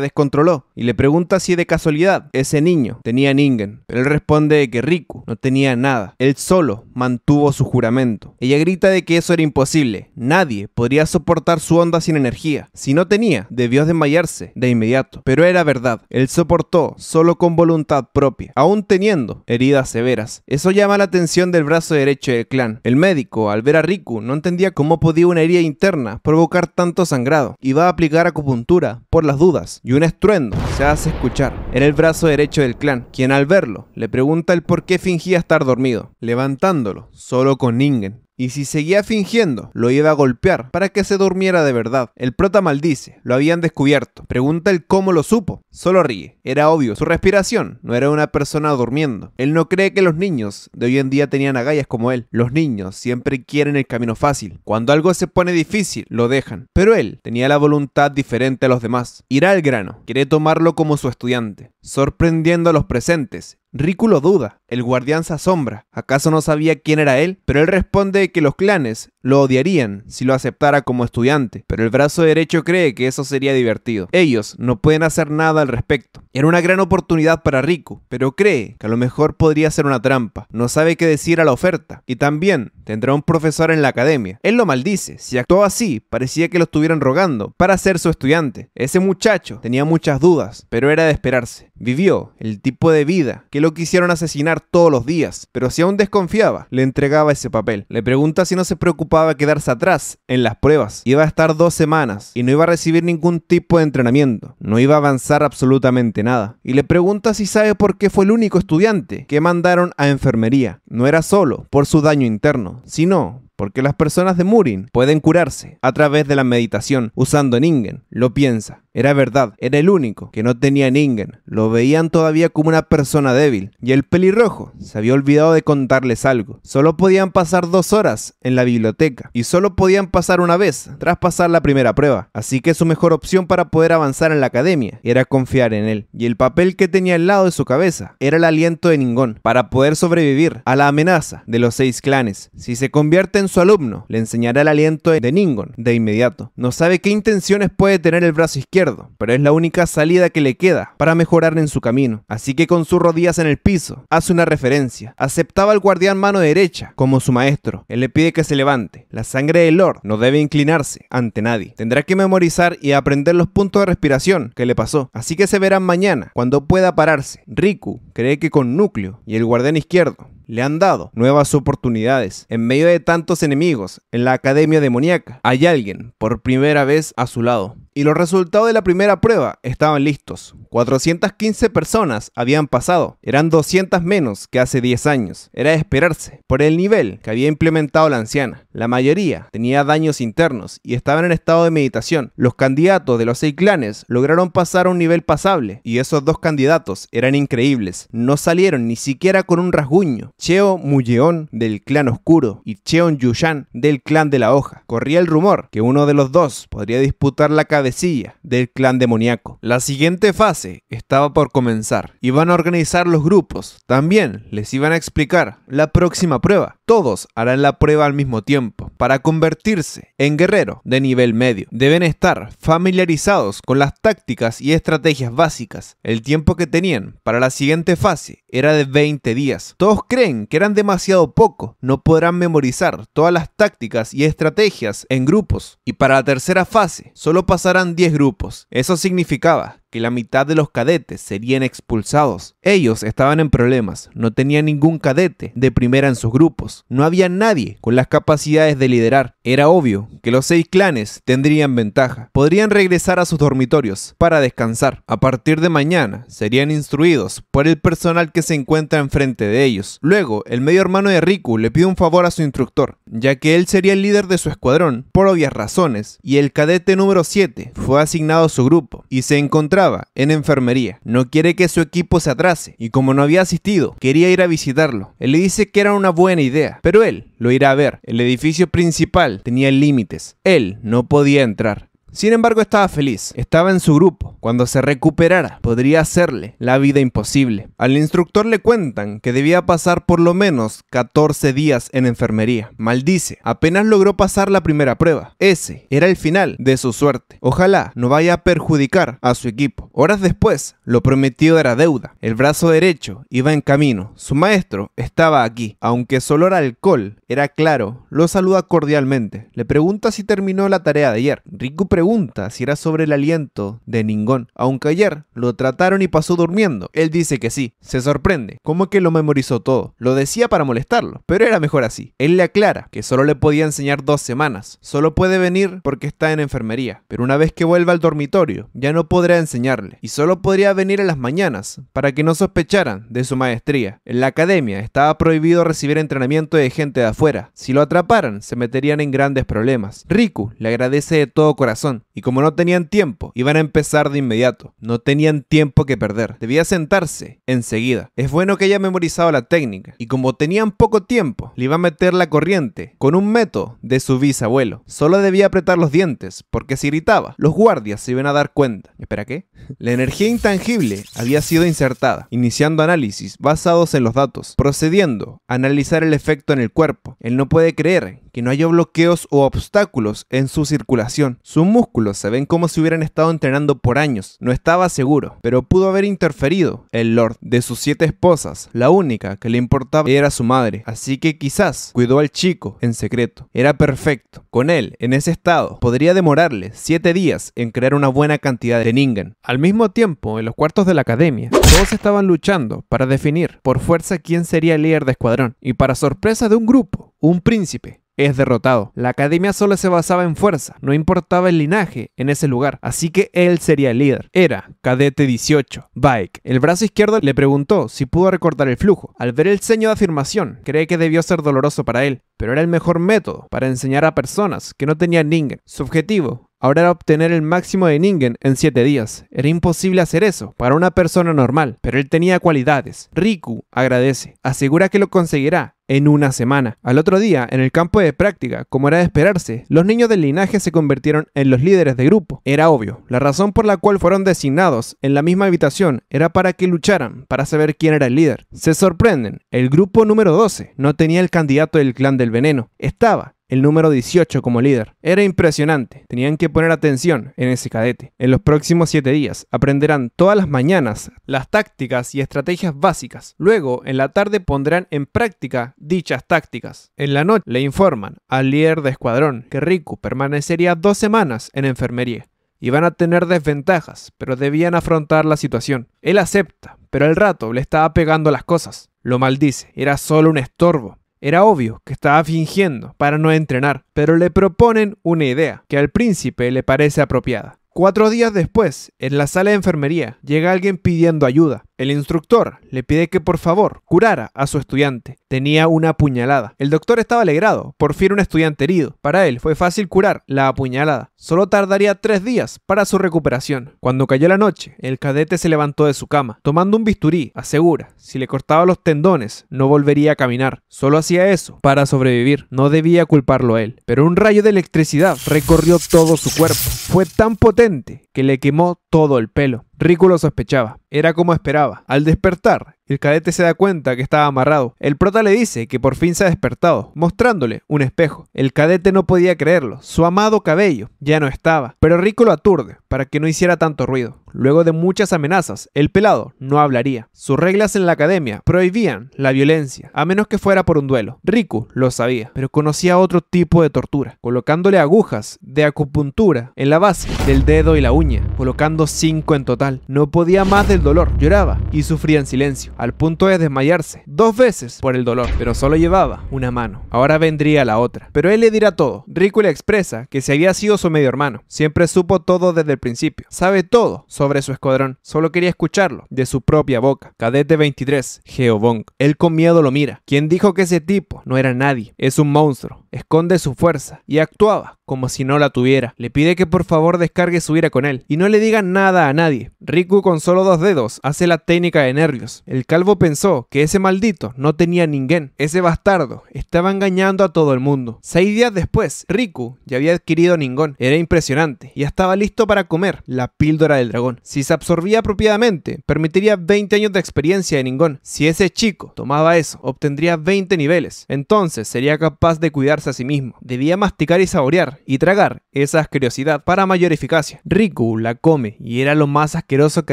descontroló y le pregunta si de casualidad ese niño tenía Ningen, pero él responde que Riku no tenía nada. Él solo mantuvo su juramento. Ella grita de que eso era imposible. Nadie podría soportar su onda sin energía. Si no tenía, debió desmayarse de inmediato, pero era verdad. Él soportó solo con voluntad propia, aún teniendo heridas severas. Eso llama la atención del brazo derecho del clan. El médico, al ver a Riku, no entendía cómo podía una herida interna provocar tanto sangrado y va a aplicar acupuntura por las dudas y un estruendo se hace escuchar. en el brazo derecho del clan, quien al verlo le pregunta el por qué fingía estar dormido, levantándolo solo con Ningen y si seguía fingiendo, lo iba a golpear para que se durmiera de verdad. El prota maldice, lo habían descubierto. Pregunta el cómo lo supo. Solo ríe, era obvio, su respiración no era una persona durmiendo. Él no cree que los niños de hoy en día tenían agallas como él. Los niños siempre quieren el camino fácil. Cuando algo se pone difícil, lo dejan. Pero él tenía la voluntad diferente a los demás. Irá al grano, quiere tomarlo como su estudiante, sorprendiendo a los presentes. Rículo duda, el guardián se asombra. ¿Acaso no sabía quién era él? Pero él responde que los clanes lo odiarían si lo aceptara como estudiante, pero el brazo derecho cree que eso sería divertido. Ellos no pueden hacer nada al respecto. Era una gran oportunidad para Rico pero cree que a lo mejor podría ser una trampa. No sabe qué decir a la oferta y también tendrá un profesor en la academia. Él lo maldice. Si actuó así, parecía que lo estuvieran rogando para ser su estudiante. Ese muchacho tenía muchas dudas, pero era de esperarse. Vivió el tipo de vida que lo quisieron asesinar todos los días, pero si aún desconfiaba, le entregaba ese papel. Le pregunta si no se preocupaba quedarse atrás en las pruebas. Iba a estar dos semanas y no iba a recibir ningún tipo de entrenamiento. No iba a avanzar absolutamente nada. Y le pregunta si sabe por qué fue el único estudiante que mandaron a enfermería. No era solo por su daño interno, sino porque las personas de Murin pueden curarse a través de la meditación usando Ningen. Lo piensa era verdad, era el único que no tenía Ningen. Lo veían todavía como una persona débil. Y el pelirrojo se había olvidado de contarles algo. Solo podían pasar dos horas en la biblioteca. Y solo podían pasar una vez, tras pasar la primera prueba. Así que su mejor opción para poder avanzar en la academia era confiar en él. Y el papel que tenía al lado de su cabeza era el aliento de Ningón para poder sobrevivir a la amenaza de los seis clanes. Si se convierte en su alumno, le enseñará el aliento de Ningon de inmediato. No sabe qué intenciones puede tener el brazo izquierdo pero es la única salida que le queda para mejorar en su camino. Así que con sus rodillas en el piso, hace una referencia. Aceptaba al guardián mano derecha como su maestro. Él le pide que se levante. La sangre del Lord no debe inclinarse ante nadie. Tendrá que memorizar y aprender los puntos de respiración que le pasó. Así que se verán mañana, cuando pueda pararse. Riku cree que con núcleo y el guardián izquierdo le han dado nuevas oportunidades. En medio de tantos enemigos en la Academia Demoníaca, hay alguien por primera vez a su lado y los resultados de la primera prueba estaban listos. 415 personas habían pasado, eran 200 menos que hace 10 años. Era de esperarse, por el nivel que había implementado la anciana. La mayoría tenía daños internos y estaban en estado de meditación. Los candidatos de los seis clanes lograron pasar a un nivel pasable, y esos dos candidatos eran increíbles. No salieron ni siquiera con un rasguño. Cheo Muyeon del clan oscuro y Cheon Yushan del clan de la hoja. Corría el rumor que uno de los dos podría disputar la cadena silla del clan demoníaco. La siguiente fase estaba por comenzar. Iban a organizar los grupos. También les iban a explicar la próxima prueba. Todos harán la prueba al mismo tiempo. Para convertirse en guerrero de nivel medio, deben estar familiarizados con las tácticas y estrategias básicas. El tiempo que tenían para la siguiente fase era de 20 días. Todos creen que eran demasiado poco. No podrán memorizar todas las tácticas y estrategias en grupos. Y para la tercera fase, solo pasarán eran 10 grupos. Eso significaba la mitad de los cadetes serían expulsados. Ellos estaban en problemas, no tenían ningún cadete de primera en sus grupos, no había nadie con las capacidades de liderar. Era obvio que los seis clanes tendrían ventaja, podrían regresar a sus dormitorios para descansar. A partir de mañana serían instruidos por el personal que se encuentra enfrente de ellos. Luego, el medio hermano de Riku le pide un favor a su instructor, ya que él sería el líder de su escuadrón, por obvias razones, y el cadete número 7 fue asignado a su grupo y se encontraba en enfermería. No quiere que su equipo se atrase y como no había asistido, quería ir a visitarlo. Él le dice que era una buena idea, pero él lo irá a ver. El edificio principal tenía límites. Él no podía entrar. Sin embargo, estaba feliz, estaba en su grupo. Cuando se recuperara, podría hacerle la vida imposible. Al instructor le cuentan que debía pasar por lo menos 14 días en enfermería. Maldice, apenas logró pasar la primera prueba. Ese era el final de su suerte. Ojalá no vaya a perjudicar a su equipo. Horas después, lo prometido era deuda. El brazo derecho iba en camino. Su maestro estaba aquí. Aunque solo olor alcohol era claro, lo saluda cordialmente. Le pregunta si terminó la tarea de ayer. Riku pregunta pregunta si era sobre el aliento de Ningón, aunque ayer lo trataron y pasó durmiendo. Él dice que sí, se sorprende, como que lo memorizó todo. Lo decía para molestarlo, pero era mejor así. Él le aclara que solo le podía enseñar dos semanas, solo puede venir porque está en enfermería, pero una vez que vuelva al dormitorio ya no podrá enseñarle y solo podría venir a las mañanas para que no sospecharan de su maestría. En la academia estaba prohibido recibir entrenamiento de gente de afuera. Si lo atraparan, se meterían en grandes problemas. Riku le agradece de todo corazón y como no tenían tiempo, iban a empezar de inmediato. No tenían tiempo que perder. Debía sentarse enseguida. Es bueno que haya memorizado la técnica y como tenían poco tiempo, le iba a meter la corriente con un método de su bisabuelo. Solo debía apretar los dientes porque se irritaba los guardias se iban a dar cuenta. ¿Espera qué? La energía intangible había sido insertada, iniciando análisis basados en los datos, procediendo a analizar el efecto en el cuerpo. Él no puede creer que no haya bloqueos o obstáculos en su circulación. Sus músculos se ven como si hubieran estado entrenando por años. No estaba seguro, pero pudo haber interferido. El Lord, de sus siete esposas, la única que le importaba era su madre, así que quizás cuidó al chico en secreto. Era perfecto. Con él, en ese estado, podría demorarle siete días en crear una buena cantidad de Ningen. Al mismo tiempo, en los cuartos de la academia, todos estaban luchando para definir por fuerza quién sería el líder de escuadrón, y para sorpresa de un grupo, un príncipe es derrotado. La academia solo se basaba en fuerza, no importaba el linaje en ese lugar, así que él sería el líder. Era cadete 18, Bike. El brazo izquierdo le preguntó si pudo recortar el flujo. Al ver el seño de afirmación, cree que debió ser doloroso para él, pero era el mejor método para enseñar a personas que no tenían Ningen. Su objetivo ahora era obtener el máximo de Ningen en 7 días. Era imposible hacer eso para una persona normal, pero él tenía cualidades. Riku agradece, asegura que lo conseguirá en una semana. Al otro día, en el campo de práctica, como era de esperarse, los niños del linaje se convirtieron en los líderes de grupo. Era obvio, la razón por la cual fueron designados en la misma habitación era para que lucharan, para saber quién era el líder. Se sorprenden, el grupo número 12 no tenía el candidato del clan del veneno, estaba el número 18 como líder. Era impresionante, tenían que poner atención en ese cadete. En los próximos 7 días aprenderán todas las mañanas las tácticas y estrategias básicas. Luego, en la tarde pondrán en práctica dichas tácticas. En la noche le informan al líder de escuadrón que Riku permanecería dos semanas en enfermería. Iban a tener desventajas, pero debían afrontar la situación. Él acepta, pero al rato le estaba pegando las cosas. Lo maldice, era solo un estorbo. Era obvio que estaba fingiendo para no entrenar, pero le proponen una idea que al príncipe le parece apropiada. Cuatro días después, en la sala de enfermería, llega alguien pidiendo ayuda. El instructor le pide que por favor curara a su estudiante. Tenía una apuñalada. El doctor estaba alegrado, por fin un estudiante herido. Para él fue fácil curar la apuñalada. Solo tardaría tres días para su recuperación. Cuando cayó la noche, el cadete se levantó de su cama, tomando un bisturí, asegura, si le cortaba los tendones no volvería a caminar. Solo hacía eso para sobrevivir. No debía culparlo a él. Pero un rayo de electricidad recorrió todo su cuerpo. Fue tan potente que le quemó todo el pelo. Rico lo sospechaba, era como esperaba. Al despertar, el cadete se da cuenta que estaba amarrado. El prota le dice que por fin se ha despertado, mostrándole un espejo. El cadete no podía creerlo. Su amado cabello ya no estaba, pero Rico lo aturde para que no hiciera tanto ruido. Luego de muchas amenazas, el pelado no hablaría. Sus reglas en la academia prohibían la violencia, a menos que fuera por un duelo. Riku lo sabía, pero conocía otro tipo de tortura, colocándole agujas de acupuntura en la base del dedo y la uña, colocando cinco en total. No podía más del dolor, lloraba y sufría en silencio al punto de desmayarse dos veces por el dolor, pero solo llevaba una mano. Ahora vendría la otra. Pero él le dirá todo. Riku le expresa que se había sido su medio hermano, siempre supo todo desde el principio. Sabe todo sobre su escuadrón, solo quería escucharlo de su propia boca. Cadete 23, Geobong. Él con miedo lo mira. Quien dijo que ese tipo no era nadie? Es un monstruo, esconde su fuerza y actuaba como si no la tuviera. Le pide que por favor descargue su ira con él y no le diga nada a nadie. Riku con solo dos dedos hace la técnica de nervios. El calvo pensó que ese maldito no tenía ningún, ese bastardo estaba engañando a todo el mundo. Seis días después, Riku ya había adquirido ningún, era impresionante, y estaba listo para comer la píldora del dragón. Si se absorbía apropiadamente, permitiría 20 años de experiencia de ningún. Si ese chico tomaba eso, obtendría 20 niveles. Entonces sería capaz de cuidarse a sí mismo. Debía masticar y saborear y tragar esa asquerosidad para mayor eficacia. Riku la come y era lo más asqueroso que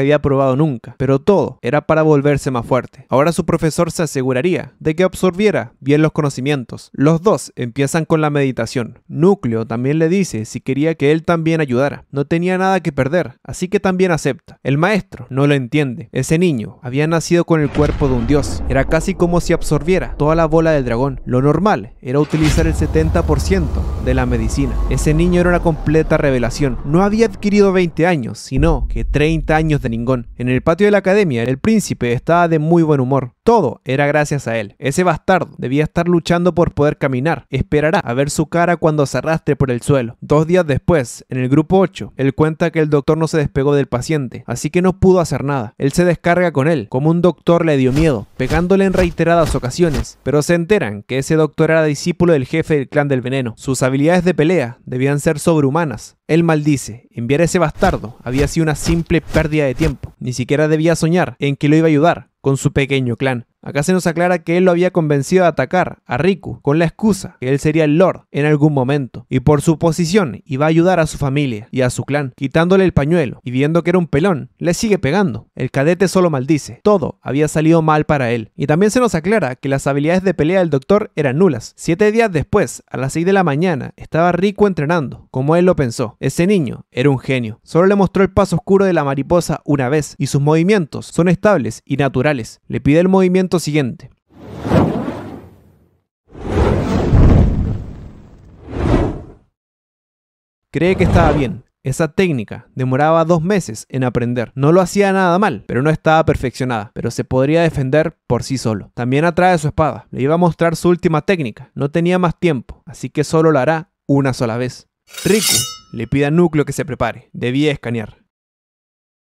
había probado nunca, pero todo era para volverse más fuerte. Ahora su profesor se aseguraría de que absorbiera bien los conocimientos. Los dos empiezan con la meditación. Núcleo también le dice si quería que él también ayudara. No tenía nada que perder, así que también acepta. El maestro no lo entiende. Ese niño había nacido con el cuerpo de un dios. Era casi como si absorbiera toda la bola del dragón. Lo normal era utilizar el 70% de la medicina. Ese niño era una completa revelación. No había adquirido 20 años, sino que 30 años de ningún. En el patio de la academia, el príncipe estaba muy buen humor. Todo era gracias a él. Ese bastardo debía estar luchando por poder caminar. Esperará a ver su cara cuando se arrastre por el suelo. Dos días después, en el grupo 8, él cuenta que el doctor no se despegó del paciente, así que no pudo hacer nada. Él se descarga con él, como un doctor le dio miedo, pegándole en reiteradas ocasiones, pero se enteran que ese doctor era discípulo del jefe del clan del veneno. Sus habilidades de pelea debían ser sobrehumanas. Él maldice Enviar a ese bastardo había sido una simple pérdida de tiempo. Ni siquiera debía soñar en que lo iba a ayudar con su pequeño clan. Acá se nos aclara que él lo había convencido a atacar a Riku con la excusa que él sería el Lord en algún momento y por su posición iba a ayudar a su familia y a su clan, quitándole el pañuelo y viendo que era un pelón, le sigue pegando. El cadete solo maldice, todo había salido mal para él. Y también se nos aclara que las habilidades de pelea del doctor eran nulas. Siete días después, a las 6 de la mañana, estaba Riku entrenando, como él lo pensó. Ese niño era un genio, solo le mostró el paso oscuro de la mariposa una vez y sus movimientos son estables y naturales. Le pide el movimiento siguiente. Cree que estaba bien. Esa técnica demoraba dos meses en aprender. No lo hacía nada mal, pero no estaba perfeccionada, pero se podría defender por sí solo. También atrae su espada. Le iba a mostrar su última técnica. No tenía más tiempo, así que solo lo hará una sola vez. Riku le pide a Núcleo que se prepare. Debía escanear.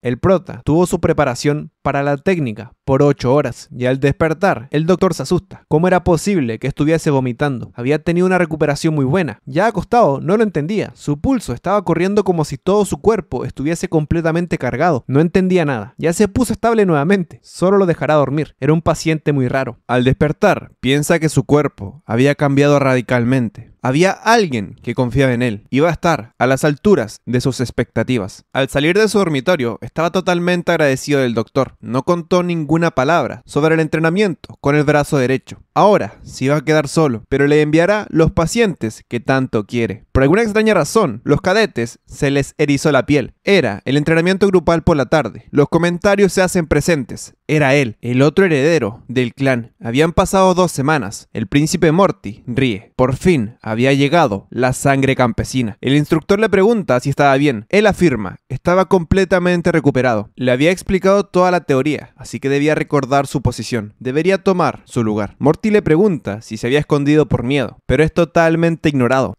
El prota tuvo su preparación para la técnica por 8 horas y al despertar el doctor se asusta. ¿Cómo era posible que estuviese vomitando? Había tenido una recuperación muy buena. Ya acostado no lo entendía. Su pulso estaba corriendo como si todo su cuerpo estuviese completamente cargado. No entendía nada. Ya se puso estable nuevamente. Solo lo dejará dormir. Era un paciente muy raro. Al despertar piensa que su cuerpo había cambiado radicalmente. Había alguien que confiaba en él. Iba a estar a las alturas de sus expectativas. Al salir de su dormitorio, estaba totalmente agradecido del doctor no contó ninguna palabra sobre el entrenamiento con el brazo derecho. Ahora sí va a quedar solo, pero le enviará los pacientes que tanto quiere. Por alguna extraña razón, los cadetes se les erizó la piel. Era el entrenamiento grupal por la tarde. Los comentarios se hacen presentes. Era él, el otro heredero del clan. Habían pasado dos semanas. El príncipe Morty ríe. Por fin había llegado la sangre campesina. El instructor le pregunta si estaba bien. Él afirma, estaba completamente recuperado. Le había explicado toda la teoría, así que debía recordar su posición, debería tomar su lugar. Morty le pregunta si se había escondido por miedo, pero es totalmente ignorado.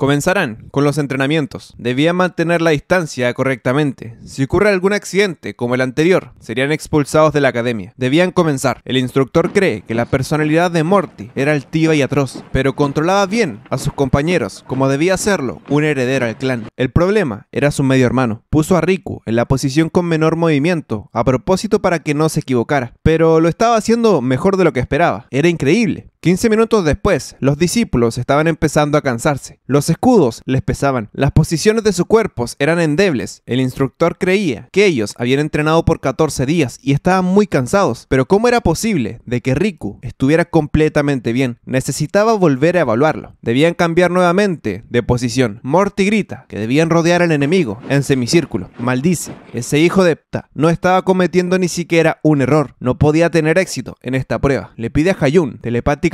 Comenzarán con los entrenamientos. Debían mantener la distancia correctamente. Si ocurre algún accidente, como el anterior, serían expulsados de la academia. Debían comenzar. El instructor cree que la personalidad de Morty era altiva y atroz, pero controlaba bien a sus compañeros, como debía hacerlo un heredero al clan. El problema era su medio hermano. Puso a Riku en la posición con menor movimiento, a propósito para que no se equivocara, pero lo estaba haciendo mejor de lo que esperaba. Era increíble. 15 minutos después, los discípulos estaban empezando a cansarse. Los escudos les pesaban, las posiciones de sus cuerpos eran endebles. El instructor creía que ellos habían entrenado por 14 días y estaban muy cansados, pero ¿cómo era posible de que Riku estuviera completamente bien? Necesitaba volver a evaluarlo. Debían cambiar nuevamente de posición. Morty grita que debían rodear al enemigo en semicírculo. Maldice, ese hijo de pta no estaba cometiendo ni siquiera un error, no podía tener éxito en esta prueba. Le pide a Hayun telepático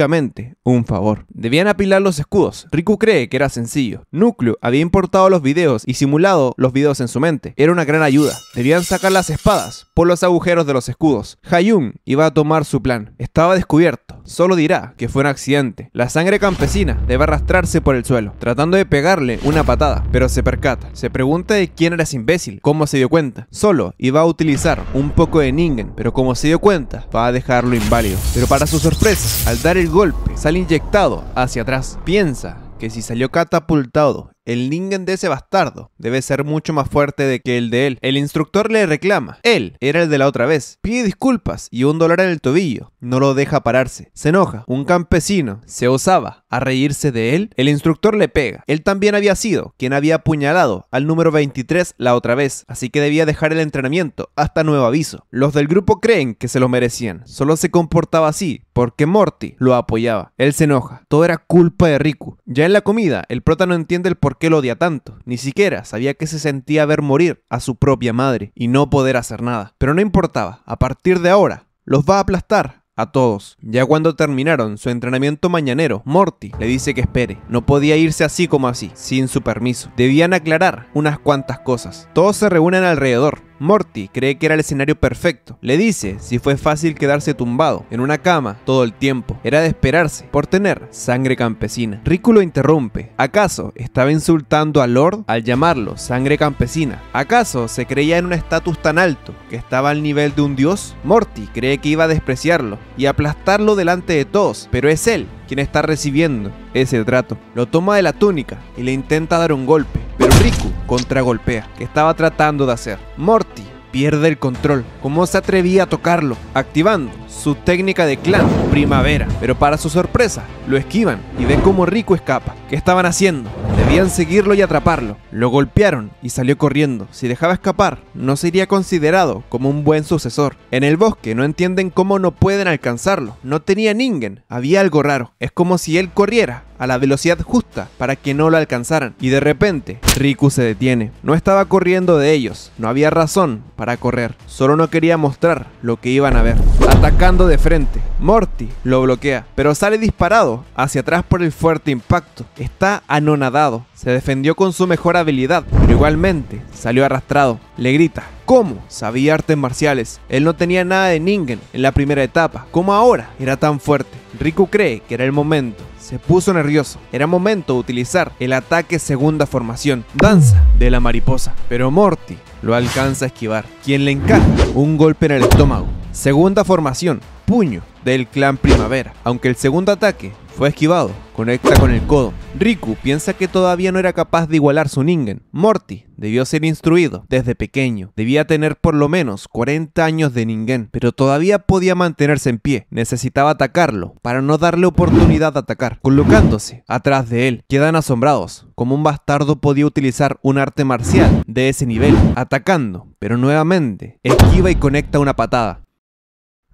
un favor. Debían apilar los escudos. Riku cree que era sencillo. Núcleo había importado los videos y simulado los videos en su mente. Era una gran ayuda. Debían sacar las espadas por los agujeros de los escudos. Hayun iba a tomar su plan. Estaba descubierto. Solo dirá que fue un accidente. La sangre campesina debe arrastrarse por el suelo, tratando de pegarle una patada, pero se percata. Se pregunta de quién era ese imbécil, cómo se dio cuenta. Solo iba a utilizar un poco de Ningen, pero como se dio cuenta, va a dejarlo inválido. Pero para su sorpresa, al dar el golpe, sale inyectado hacia atrás. Piensa que si salió catapultado el Ningen de ese bastardo debe ser mucho más fuerte de que el de él. El instructor le reclama. Él era el de la otra vez. Pide disculpas y un dolor en el tobillo. No lo deja pararse. Se enoja. Un campesino se osaba a reírse de él. El instructor le pega. Él también había sido quien había apuñalado al número 23 la otra vez, así que debía dejar el entrenamiento hasta nuevo aviso. Los del grupo creen que se lo merecían. Solo se comportaba así porque Morty lo apoyaba. Él se enoja. Todo era culpa de Riku. Ya en la comida, el prota no entiende el por por qué lo odia tanto. Ni siquiera sabía que se sentía ver morir a su propia madre y no poder hacer nada. Pero no importaba, a partir de ahora, los va a aplastar a todos. Ya cuando terminaron su entrenamiento mañanero, Morty le dice que espere. No podía irse así como así, sin su permiso. Debían aclarar unas cuantas cosas. Todos se reúnen alrededor Morty cree que era el escenario perfecto. Le dice si fue fácil quedarse tumbado en una cama todo el tiempo. Era de esperarse por tener sangre campesina. Riku lo interrumpe. ¿Acaso estaba insultando a Lord al llamarlo sangre campesina? ¿Acaso se creía en un estatus tan alto que estaba al nivel de un dios? Morty cree que iba a despreciarlo y aplastarlo delante de todos, pero es él quien está recibiendo ese trato. Lo toma de la túnica y le intenta dar un golpe, pero Riku contragolpea, que estaba tratando de hacer. Morty pierde el control. como se atrevía a tocarlo? Activando su técnica de clan primavera. Pero para su sorpresa, lo esquivan y ve cómo Riku escapa. ¿Qué estaban haciendo? Debían seguirlo y atraparlo. Lo golpearon y salió corriendo. Si dejaba escapar, no sería considerado como un buen sucesor. En el bosque no entienden cómo no pueden alcanzarlo. No tenía Ningen. Había algo raro. Es como si él corriera a la velocidad justa para que no lo alcanzaran. Y de repente, Riku se detiene. No estaba corriendo de ellos, no había razón para correr, solo no quería mostrar lo que iban a ver. Atacando de frente, Morty lo bloquea, pero sale disparado hacia atrás por el fuerte impacto. Está anonadado se defendió con su mejor habilidad, pero igualmente salió arrastrado. Le grita, ¿cómo? Sabía artes marciales, él no tenía nada de Ningen en la primera etapa, ¿Cómo ahora era tan fuerte. Riku cree que era el momento, se puso nervioso. Era momento de utilizar el ataque segunda formación, danza de la mariposa. Pero Morty lo alcanza a esquivar, quien le encaja un golpe en el estómago. Segunda formación puño del clan Primavera. Aunque el segundo ataque fue esquivado, conecta con el codo. Riku piensa que todavía no era capaz de igualar su Ningen. Morty debió ser instruido desde pequeño. Debía tener por lo menos 40 años de Ningen, pero todavía podía mantenerse en pie. Necesitaba atacarlo para no darle oportunidad de atacar. Colocándose atrás de él, quedan asombrados como un bastardo podía utilizar un arte marcial de ese nivel, atacando, pero nuevamente esquiva y conecta una patada.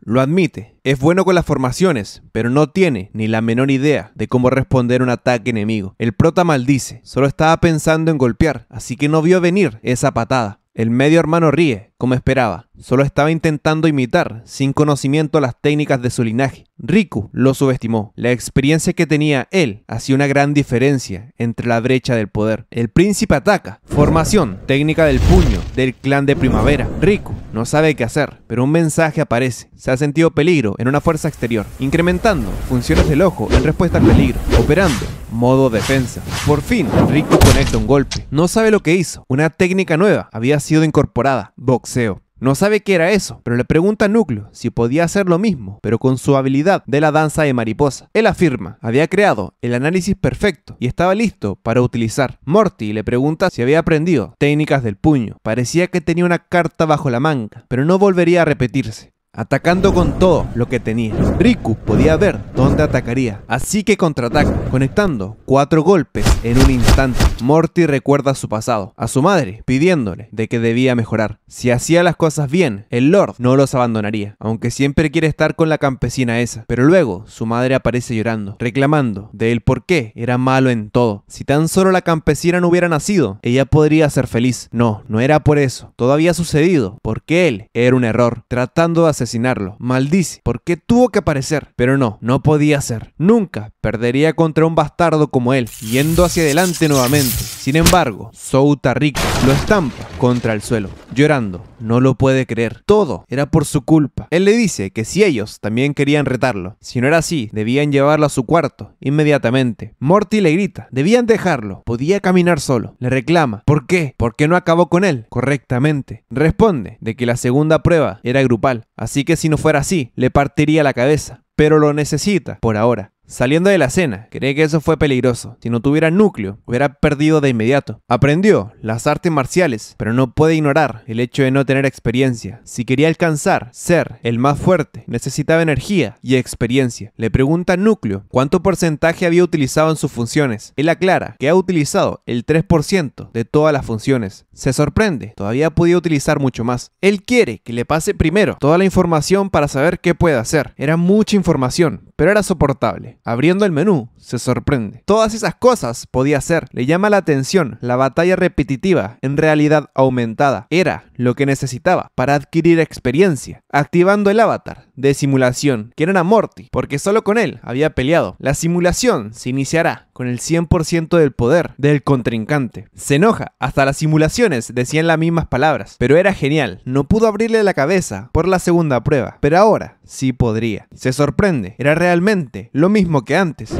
Lo admite, es bueno con las formaciones, pero no tiene ni la menor idea de cómo responder a un ataque enemigo. El prota maldice, solo estaba pensando en golpear, así que no vio venir esa patada. El medio hermano ríe, como esperaba, solo estaba intentando imitar, sin conocimiento, las técnicas de su linaje. Riku lo subestimó. La experiencia que tenía él hacía una gran diferencia entre la brecha del poder. El príncipe ataca. Formación, técnica del puño, del clan de primavera. Riku no sabe qué hacer, pero un mensaje aparece. Se ha sentido peligro en una fuerza exterior, incrementando funciones del ojo en respuesta al peligro, operando modo defensa. Por fin, Riku conecta un golpe. No sabe lo que hizo. Una técnica nueva había sido incorporada. Box no sabe qué era eso, pero le pregunta a Núcleo si podía hacer lo mismo, pero con su habilidad de la danza de mariposa. Él afirma, había creado el análisis perfecto y estaba listo para utilizar. Morty le pregunta si había aprendido técnicas del puño. Parecía que tenía una carta bajo la manga, pero no volvería a repetirse atacando con todo lo que tenía. Riku podía ver dónde atacaría, así que contraataca, conectando cuatro golpes en un instante. Morty recuerda su pasado, a su madre, pidiéndole de que debía mejorar. Si hacía las cosas bien, el Lord no los abandonaría, aunque siempre quiere estar con la campesina esa. Pero luego, su madre aparece llorando, reclamando de él por qué era malo en todo. Si tan solo la campesina no hubiera nacido, ella podría ser feliz. No, no era por eso. Todo había sucedido, porque él era un error, tratando de asesinarlo. Maldice, porque tuvo que aparecer. Pero no, no podía ser. Nunca perdería contra un bastardo como él, yendo hacia adelante nuevamente. Sin embargo, Souta Rico lo estampa contra el suelo, llorando no lo puede creer. Todo era por su culpa. Él le dice que si ellos también querían retarlo, si no era así, debían llevarlo a su cuarto inmediatamente. Morty le grita, debían dejarlo, podía caminar solo. Le reclama, ¿por qué? ¿Por qué no acabó con él? Correctamente. Responde de que la segunda prueba era grupal, así que si no fuera así, le partiría la cabeza. Pero lo necesita por ahora. Saliendo de la cena, cree que eso fue peligroso. Si no tuviera núcleo, hubiera perdido de inmediato. Aprendió las artes marciales, pero no puede ignorar el hecho de no tener experiencia. Si quería alcanzar, ser el más fuerte, necesitaba energía y experiencia. Le pregunta a núcleo cuánto porcentaje había utilizado en sus funciones. Él aclara que ha utilizado el 3% de todas las funciones. Se sorprende, todavía podía utilizar mucho más. Él quiere que le pase primero toda la información para saber qué puede hacer. Era mucha información, pero era soportable. Abriendo el menú, se sorprende. Todas esas cosas podía hacer. Le llama la atención la batalla repetitiva, en realidad aumentada. Era lo que necesitaba para adquirir experiencia. Activando el avatar de simulación, que era Morty, porque solo con él había peleado. La simulación se iniciará con el 100% del poder del contrincante. Se enoja, hasta las simulaciones decían las mismas palabras, pero era genial, no pudo abrirle la cabeza por la segunda prueba, pero ahora sí podría. Se sorprende, era realmente lo mismo que antes.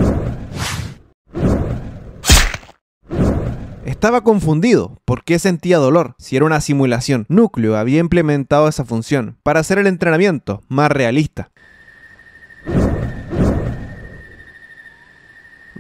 Estaba confundido. ¿Por qué sentía dolor? Si era una simulación. Núcleo había implementado esa función para hacer el entrenamiento más realista.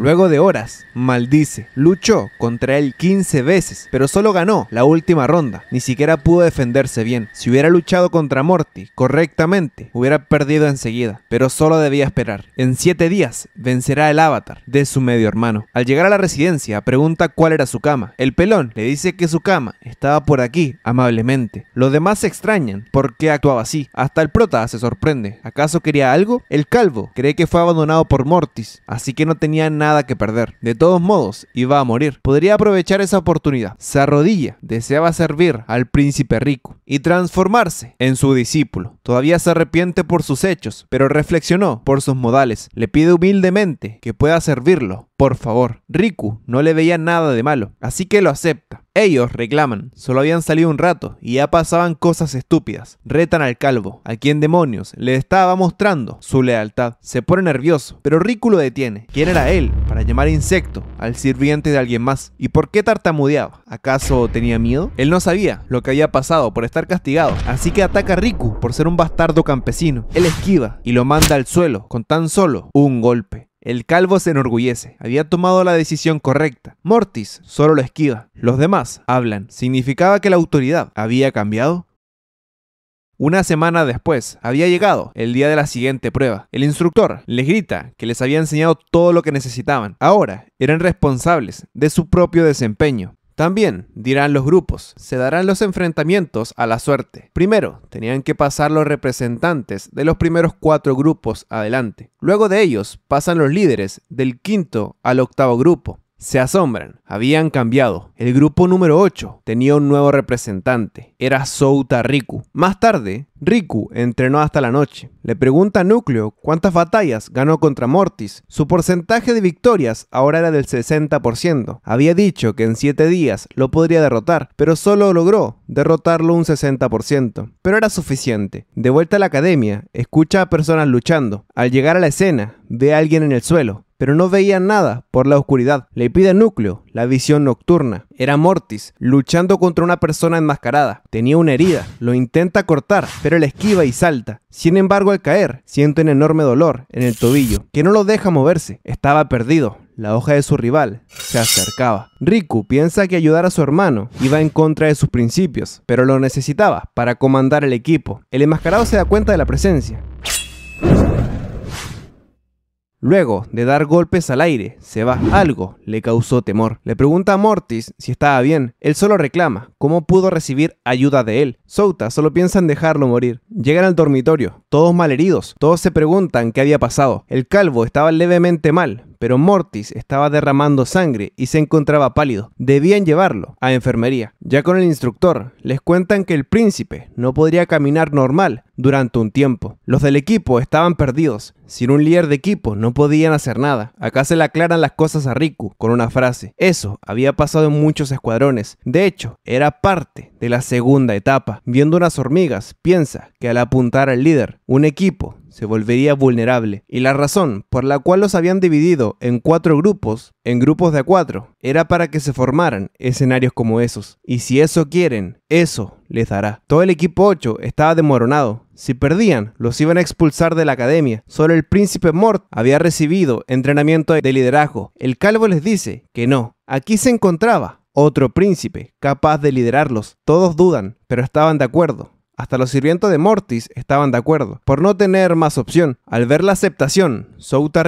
Luego de horas, maldice. Luchó contra él 15 veces, pero solo ganó la última ronda. Ni siquiera pudo defenderse bien. Si hubiera luchado contra Morty correctamente, hubiera perdido enseguida, pero solo debía esperar. En 7 días, vencerá el avatar de su medio hermano. Al llegar a la residencia, pregunta cuál era su cama. El pelón le dice que su cama estaba por aquí, amablemente. Los demás se extrañan por qué actuaba así. Hasta el prota se sorprende. ¿Acaso quería algo? El calvo cree que fue abandonado por Mortis, así que no tenía nada que perder. De todos modos, iba a morir. Podría aprovechar esa oportunidad. Se arrodilla, deseaba servir al príncipe rico y transformarse en su discípulo. Todavía se arrepiente por sus hechos, pero reflexionó por sus modales. Le pide humildemente que pueda servirlo por favor. Riku no le veía nada de malo, así que lo acepta. Ellos reclaman, solo habían salido un rato y ya pasaban cosas estúpidas. Retan al calvo, a quien demonios le estaba mostrando su lealtad. Se pone nervioso, pero Riku lo detiene. ¿Quién era él para llamar insecto al sirviente de alguien más? ¿Y por qué tartamudeaba? ¿Acaso tenía miedo? Él no sabía lo que había pasado por estar castigado, así que ataca a Riku por ser un bastardo campesino. Él esquiva y lo manda al suelo con tan solo un golpe. El calvo se enorgullece, había tomado la decisión correcta. Mortis solo lo esquiva. Los demás hablan. ¿Significaba que la autoridad había cambiado? Una semana después, había llegado el día de la siguiente prueba. El instructor les grita que les había enseñado todo lo que necesitaban. Ahora eran responsables de su propio desempeño. También, dirán los grupos, se darán los enfrentamientos a la suerte. Primero, tenían que pasar los representantes de los primeros cuatro grupos adelante. Luego de ellos, pasan los líderes del quinto al octavo grupo se asombran. Habían cambiado. El grupo número 8 tenía un nuevo representante. Era Souta Riku. Más tarde, Riku entrenó hasta la noche. Le pregunta a Núcleo cuántas batallas ganó contra Mortis. Su porcentaje de victorias ahora era del 60%. Había dicho que en 7 días lo podría derrotar, pero solo logró derrotarlo un 60%. Pero era suficiente. De vuelta a la academia, escucha a personas luchando. Al llegar a la escena, ve a alguien en el suelo pero no veía nada por la oscuridad. Le pide núcleo, la visión nocturna. Era Mortis, luchando contra una persona enmascarada. Tenía una herida, lo intenta cortar, pero él esquiva y salta. Sin embargo, al caer, siente un enorme dolor en el tobillo, que no lo deja moverse. Estaba perdido, la hoja de su rival se acercaba. Riku piensa que ayudar a su hermano iba en contra de sus principios, pero lo necesitaba para comandar el equipo. El enmascarado se da cuenta de la presencia Luego de dar golpes al aire, se va. Algo le causó temor. Le pregunta a Mortis si estaba bien. Él solo reclama cómo pudo recibir ayuda de él. Souta solo piensa en dejarlo morir. Llegan al dormitorio, todos malheridos. Todos se preguntan qué había pasado. El calvo estaba levemente mal, pero Mortis estaba derramando sangre y se encontraba pálido. Debían llevarlo a enfermería. Ya con el instructor, les cuentan que el príncipe no podría caminar normal durante un tiempo. Los del equipo estaban perdidos. Sin un líder de equipo no podían hacer nada. Acá se le aclaran las cosas a Riku con una frase. Eso había pasado en muchos escuadrones. De hecho, era parte de la segunda etapa. Viendo unas hormigas, piensa que al apuntar al líder, un equipo se volvería vulnerable. Y la razón por la cual los habían dividido en cuatro grupos, en grupos de cuatro, era para que se formaran escenarios como esos. Y si eso quieren, eso les dará. Todo el equipo 8 estaba demoronado. Si perdían, los iban a expulsar de la academia. Solo el príncipe Mort había recibido entrenamiento de liderazgo. El calvo les dice que no. Aquí se encontraba otro príncipe capaz de liderarlos. Todos dudan, pero estaban de acuerdo. Hasta los sirvientes de Mortis estaban de acuerdo, por no tener más opción. Al ver la aceptación, Souta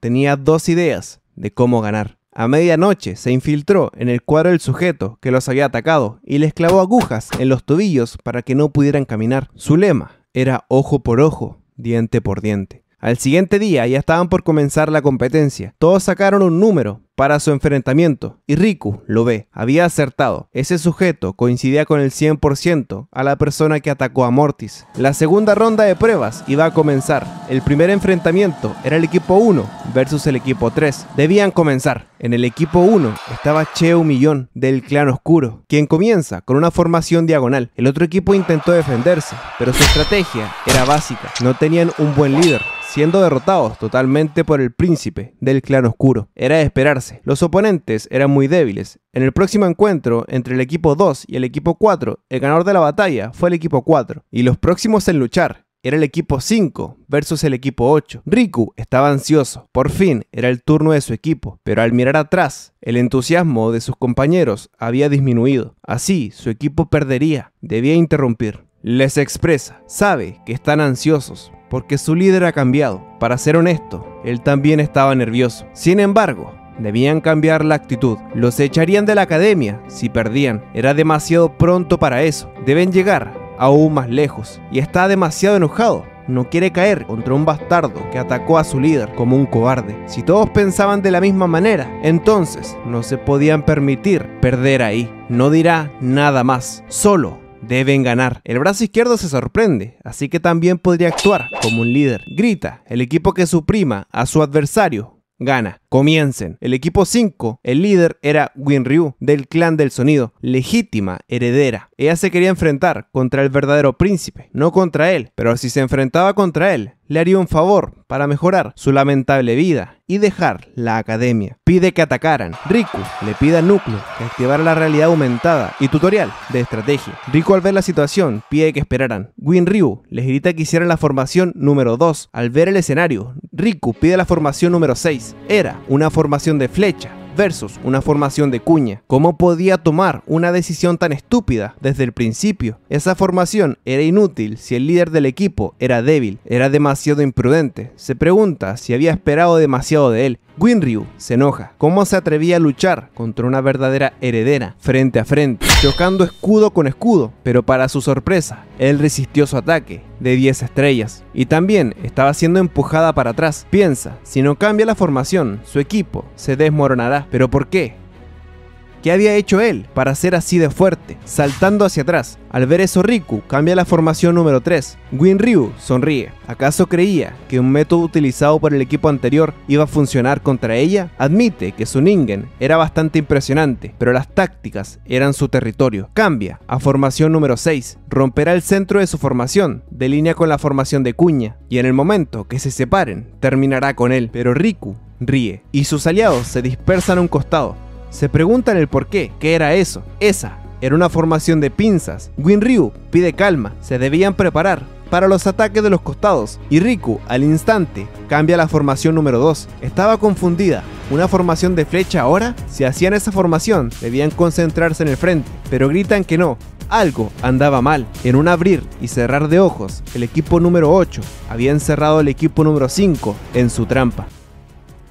tenía dos ideas de cómo ganar. A medianoche se infiltró en el cuadro del sujeto que los había atacado y les clavó agujas en los tobillos para que no pudieran caminar. Su lema era ojo por ojo, diente por diente. Al siguiente día ya estaban por comenzar la competencia. Todos sacaron un número para su enfrentamiento, y Riku lo ve, había acertado. Ese sujeto coincidía con el 100% a la persona que atacó a Mortis. La segunda ronda de pruebas iba a comenzar. El primer enfrentamiento era el equipo 1 versus el equipo 3. Debían comenzar. En el equipo 1 estaba Cheo Millón del Clan Oscuro, quien comienza con una formación diagonal. El otro equipo intentó defenderse, pero su estrategia era básica. No tenían un buen líder, siendo derrotados totalmente por el príncipe del Clan Oscuro. Era de esperarse los oponentes eran muy débiles. En el próximo encuentro entre el equipo 2 y el equipo 4, el ganador de la batalla fue el equipo 4, y los próximos en luchar era el equipo 5 versus el equipo 8. Riku estaba ansioso, por fin era el turno de su equipo, pero al mirar atrás, el entusiasmo de sus compañeros había disminuido. Así, su equipo perdería, debía interrumpir. Les expresa, sabe que están ansiosos, porque su líder ha cambiado. Para ser honesto, él también estaba nervioso. Sin embargo, Debían cambiar la actitud. Los echarían de la academia si perdían. Era demasiado pronto para eso. Deben llegar aún más lejos. Y está demasiado enojado no quiere caer contra un bastardo que atacó a su líder como un cobarde. Si todos pensaban de la misma manera, entonces no se podían permitir perder ahí. No dirá nada más, solo deben ganar. El brazo izquierdo se sorprende, así que también podría actuar como un líder. Grita, el equipo que suprima a su adversario gana comiencen. El equipo 5, el líder era ryu del clan del sonido, legítima heredera. Ella se quería enfrentar contra el verdadero príncipe, no contra él, pero si se enfrentaba contra él, le haría un favor para mejorar su lamentable vida y dejar la academia. Pide que atacaran. Riku le pide al Núcleo que activara la realidad aumentada y tutorial de estrategia. Riku al ver la situación pide que esperaran. ryu les grita que hicieran la formación número 2. Al ver el escenario, Riku pide la formación número 6. Era una formación de flecha versus una formación de cuña. ¿Cómo podía tomar una decisión tan estúpida desde el principio? Esa formación era inútil si el líder del equipo era débil, era demasiado imprudente. Se pregunta si había esperado demasiado de él Winryu se enoja. ¿Cómo se atrevía a luchar contra una verdadera heredera frente a frente, chocando escudo con escudo? Pero para su sorpresa, él resistió su ataque de 10 estrellas y también estaba siendo empujada para atrás. Piensa, si no cambia la formación, su equipo se desmoronará. ¿Pero por qué? ¿Qué había hecho él para ser así de fuerte? Saltando hacia atrás. Al ver eso Riku cambia la formación número 3. Ryu sonríe. ¿Acaso creía que un método utilizado por el equipo anterior iba a funcionar contra ella? Admite que su Ningen era bastante impresionante, pero las tácticas eran su territorio. Cambia a formación número 6. Romperá el centro de su formación, de línea con la formación de Cuña, y en el momento que se separen, terminará con él. Pero Riku ríe y sus aliados se dispersan a un costado. Se preguntan el por qué, qué era eso, esa. Era una formación de pinzas. Winryu pide calma, se debían preparar para los ataques de los costados y Riku al instante cambia la formación número 2. Estaba confundida. ¿Una formación de flecha ahora? Si hacían esa formación, debían concentrarse en el frente, pero gritan que no. Algo andaba mal. En un abrir y cerrar de ojos, el equipo número 8 había encerrado al equipo número 5 en su trampa.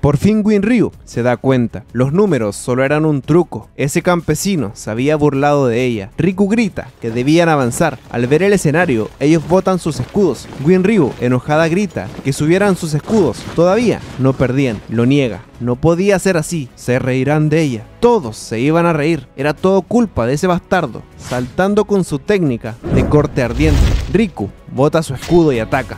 Por fin Winryu se da cuenta, los números solo eran un truco, ese campesino se había burlado de ella. Riku grita que debían avanzar, al ver el escenario ellos botan sus escudos. Winryu enojada grita que subieran sus escudos, todavía no perdían, lo niega. No podía ser así, se reirán de ella. Todos se iban a reír, era todo culpa de ese bastardo, saltando con su técnica de corte ardiente. Riku bota su escudo y ataca.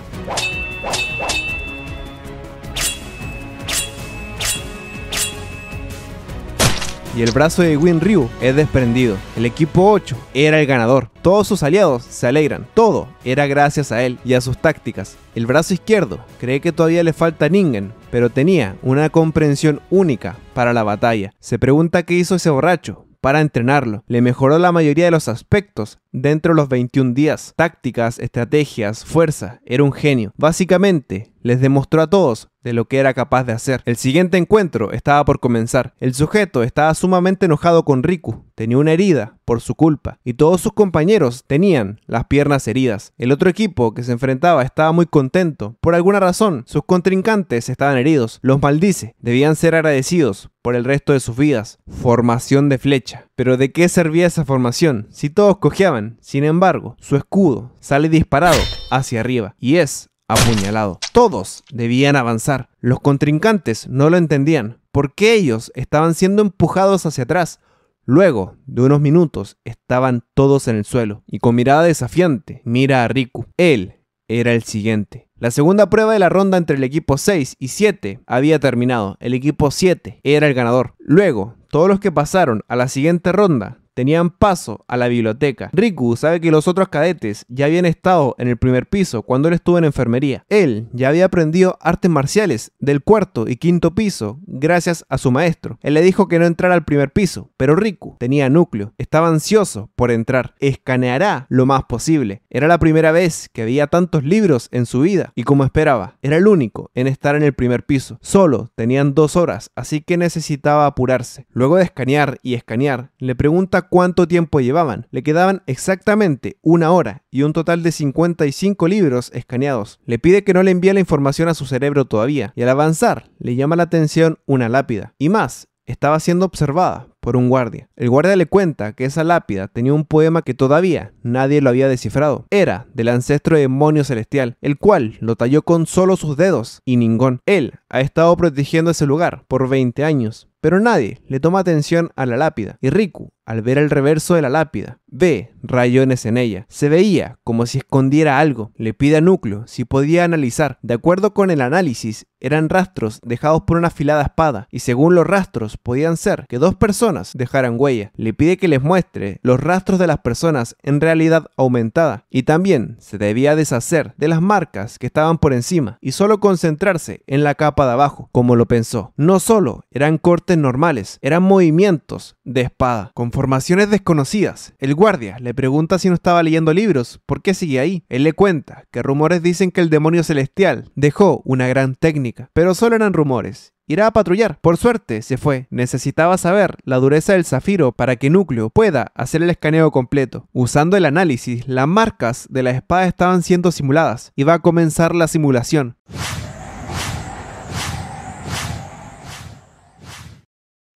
y el brazo de Winryu es desprendido. El equipo 8 era el ganador. Todos sus aliados se alegran. Todo era gracias a él y a sus tácticas. El brazo izquierdo cree que todavía le falta Ningen, pero tenía una comprensión única para la batalla. Se pregunta qué hizo ese borracho, para entrenarlo. Le mejoró la mayoría de los aspectos dentro de los 21 días. Tácticas, estrategias, fuerza. Era un genio. Básicamente, les demostró a todos de lo que era capaz de hacer. El siguiente encuentro estaba por comenzar. El sujeto estaba sumamente enojado con Riku, tenía una herida por su culpa, y todos sus compañeros tenían las piernas heridas. El otro equipo que se enfrentaba estaba muy contento. Por alguna razón, sus contrincantes estaban heridos. Los maldice, debían ser agradecidos por el resto de sus vidas. Formación de flecha. Pero ¿de qué servía esa formación si todos cojeaban? Sin embargo, su escudo sale disparado hacia arriba, y es apuñalado. Todos debían avanzar. Los contrincantes no lo entendían, porque ellos estaban siendo empujados hacia atrás. Luego de unos minutos estaban todos en el suelo y con mirada desafiante mira a Riku. Él era el siguiente. La segunda prueba de la ronda entre el equipo 6 y 7 había terminado. El equipo 7 era el ganador. Luego, todos los que pasaron a la siguiente ronda tenían paso a la biblioteca. Riku sabe que los otros cadetes ya habían estado en el primer piso cuando él estuvo en enfermería. Él ya había aprendido artes marciales del cuarto y quinto piso gracias a su maestro. Él le dijo que no entrara al primer piso, pero Riku tenía núcleo, estaba ansioso por entrar, escaneará lo más posible. Era la primera vez que había tantos libros en su vida y como esperaba, era el único en estar en el primer piso. Solo tenían dos horas, así que necesitaba apurarse. Luego de escanear y escanear, le pregunta cuánto tiempo llevaban. Le quedaban exactamente una hora y un total de 55 libros escaneados. Le pide que no le envíe la información a su cerebro todavía, y al avanzar le llama la atención una lápida. Y más, estaba siendo observada por un guardia. El guardia le cuenta que esa lápida tenía un poema que todavía nadie lo había descifrado. Era del ancestro demonio celestial, el cual lo talló con solo sus dedos y ningún. Él ha estado protegiendo ese lugar por 20 años, pero nadie le toma atención a la lápida y Riku al ver el reverso de la lápida. Ve rayones en ella. Se veía como si escondiera algo. Le pide a Núcleo si podía analizar. De acuerdo con el análisis, eran rastros dejados por una afilada espada, y según los rastros podían ser que dos personas dejaran huella. Le pide que les muestre los rastros de las personas en realidad aumentada, y también se debía deshacer de las marcas que estaban por encima, y solo concentrarse en la capa de abajo, como lo pensó. No solo eran cortes normales, eran movimientos de espada informaciones desconocidas. El guardia le pregunta si no estaba leyendo libros, por qué sigue ahí. Él le cuenta que rumores dicen que el demonio celestial dejó una gran técnica, pero solo eran rumores irá a patrullar. Por suerte, se fue. Necesitaba saber la dureza del zafiro para que Núcleo pueda hacer el escaneo completo. Usando el análisis, las marcas de la espada estaban siendo simuladas y va a comenzar la simulación.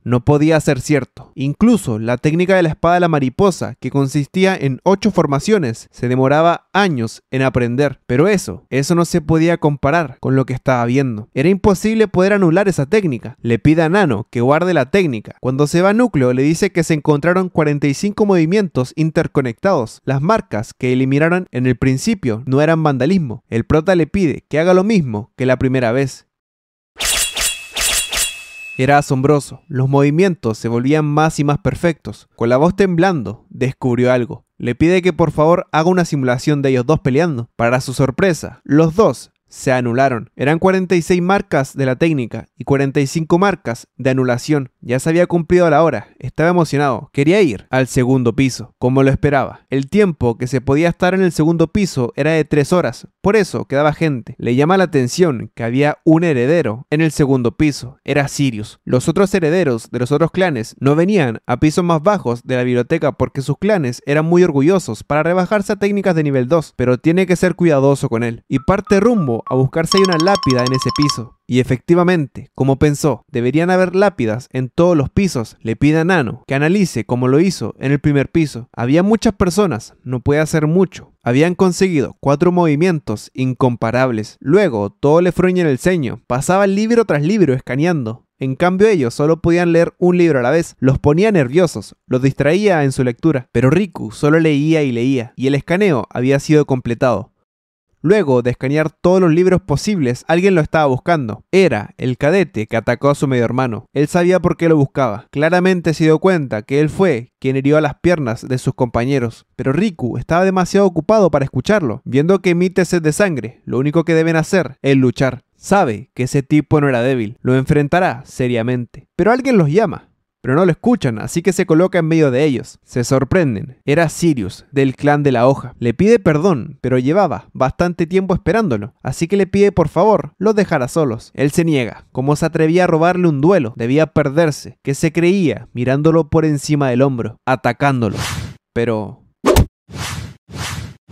no podía ser cierto. Incluso la técnica de la espada de la mariposa, que consistía en ocho formaciones, se demoraba años en aprender. Pero eso, eso no se podía comparar con lo que estaba viendo. Era imposible poder anular esa técnica. Le pide a Nano que guarde la técnica. Cuando se va a núcleo, le dice que se encontraron 45 movimientos interconectados. Las marcas que eliminaron en el principio no eran vandalismo. El prota le pide que haga lo mismo que la primera vez era asombroso, los movimientos se volvían más y más perfectos. Con la voz temblando, descubrió algo. Le pide que por favor haga una simulación de ellos dos peleando. Para su sorpresa, los dos se anularon. Eran 46 marcas de la técnica y 45 marcas de anulación. Ya se había cumplido la hora. Estaba emocionado. Quería ir al segundo piso, como lo esperaba. El tiempo que se podía estar en el segundo piso era de 3 horas. Por eso quedaba gente. Le llama la atención que había un heredero en el segundo piso. Era Sirius. Los otros herederos de los otros clanes no venían a pisos más bajos de la biblioteca porque sus clanes eran muy orgullosos para rebajarse a técnicas de nivel 2. Pero tiene que ser cuidadoso con él. Y parte rumbo a buscar si hay una lápida en ese piso. Y efectivamente, como pensó, deberían haber lápidas en todos los pisos. Le pide a Nano que analice como lo hizo en el primer piso. Había muchas personas, no puede hacer mucho. Habían conseguido cuatro movimientos incomparables. Luego, todo le fruñe en el ceño. Pasaba libro tras libro escaneando. En cambio ellos solo podían leer un libro a la vez, los ponía nerviosos, los distraía en su lectura, pero Riku solo leía y leía, y el escaneo había sido completado. Luego de escanear todos los libros posibles, alguien lo estaba buscando. Era el cadete que atacó a su medio hermano. Él sabía por qué lo buscaba. Claramente se dio cuenta que él fue quien hirió a las piernas de sus compañeros. Pero Riku estaba demasiado ocupado para escucharlo, viendo que emite sed de sangre. Lo único que deben hacer es luchar. Sabe que ese tipo no era débil. Lo enfrentará seriamente. Pero alguien los llama pero no lo escuchan, así que se coloca en medio de ellos. Se sorprenden. Era Sirius, del clan de la hoja. Le pide perdón, pero llevaba bastante tiempo esperándolo, así que le pide por favor los dejara solos. Él se niega, como se atrevía a robarle un duelo, debía perderse, que se creía, mirándolo por encima del hombro, atacándolo. Pero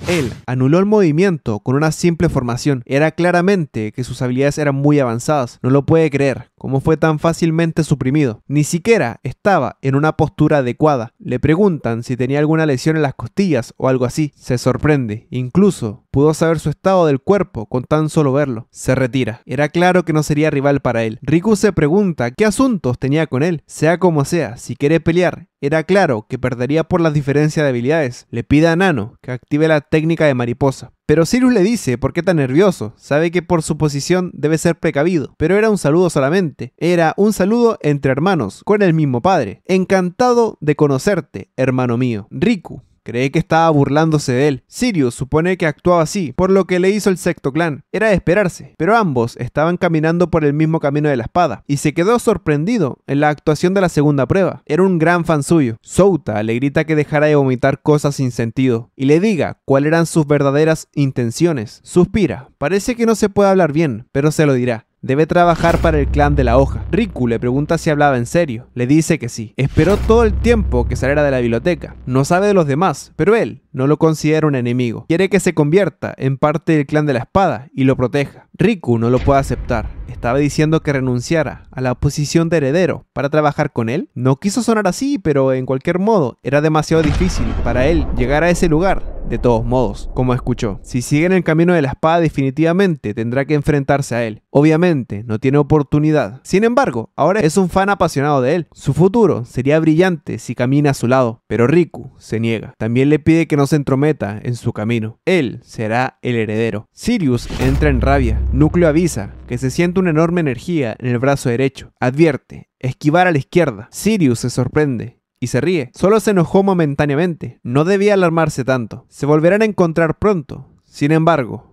él anuló el movimiento con una simple formación. Era claramente que sus habilidades eran muy avanzadas. No lo puede creer como fue tan fácilmente suprimido. Ni siquiera estaba en una postura adecuada. Le preguntan si tenía alguna lesión en las costillas o algo así. Se sorprende. Incluso pudo saber su estado del cuerpo con tan solo verlo. Se retira. Era claro que no sería rival para él. Riku se pregunta qué asuntos tenía con él. Sea como sea, si quiere pelear, era claro que perdería por las diferencias de habilidades. Le pide a Nano que active la técnica de mariposa. Pero Cyrus le dice por qué tan nervioso, sabe que por su posición debe ser precavido, pero era un saludo solamente, era un saludo entre hermanos, con el mismo padre. Encantado de conocerte, hermano mío. Riku, Cree que estaba burlándose de él. Sirius supone que actuaba así, por lo que le hizo el sexto clan. Era de esperarse, pero ambos estaban caminando por el mismo camino de la espada, y se quedó sorprendido en la actuación de la segunda prueba. Era un gran fan suyo. Souta le grita que dejara de vomitar cosas sin sentido, y le diga cuáles eran sus verdaderas intenciones. Suspira, parece que no se puede hablar bien, pero se lo dirá. Debe trabajar para el clan de la hoja. Riku le pregunta si hablaba en serio. Le dice que sí. Esperó todo el tiempo que saliera de la biblioteca. No sabe de los demás, pero él no lo considera un enemigo. Quiere que se convierta en parte del clan de la espada y lo proteja. Riku no lo puede aceptar. Estaba diciendo que renunciara a la posición de heredero para trabajar con él. No quiso sonar así, pero en cualquier modo era demasiado difícil para él llegar a ese lugar de todos modos, como escuchó, si sigue en el camino de la espada definitivamente tendrá que enfrentarse a él. Obviamente, no tiene oportunidad. Sin embargo, ahora es un fan apasionado de él. Su futuro sería brillante si camina a su lado, pero Riku se niega. También le pide que no se entrometa en su camino. Él será el heredero. Sirius entra en rabia. Núcleo avisa que se siente una enorme energía en el brazo derecho. Advierte, esquivar a la izquierda. Sirius se sorprende y se ríe. Solo se enojó momentáneamente. No debía alarmarse tanto. Se volverán a encontrar pronto. Sin embargo...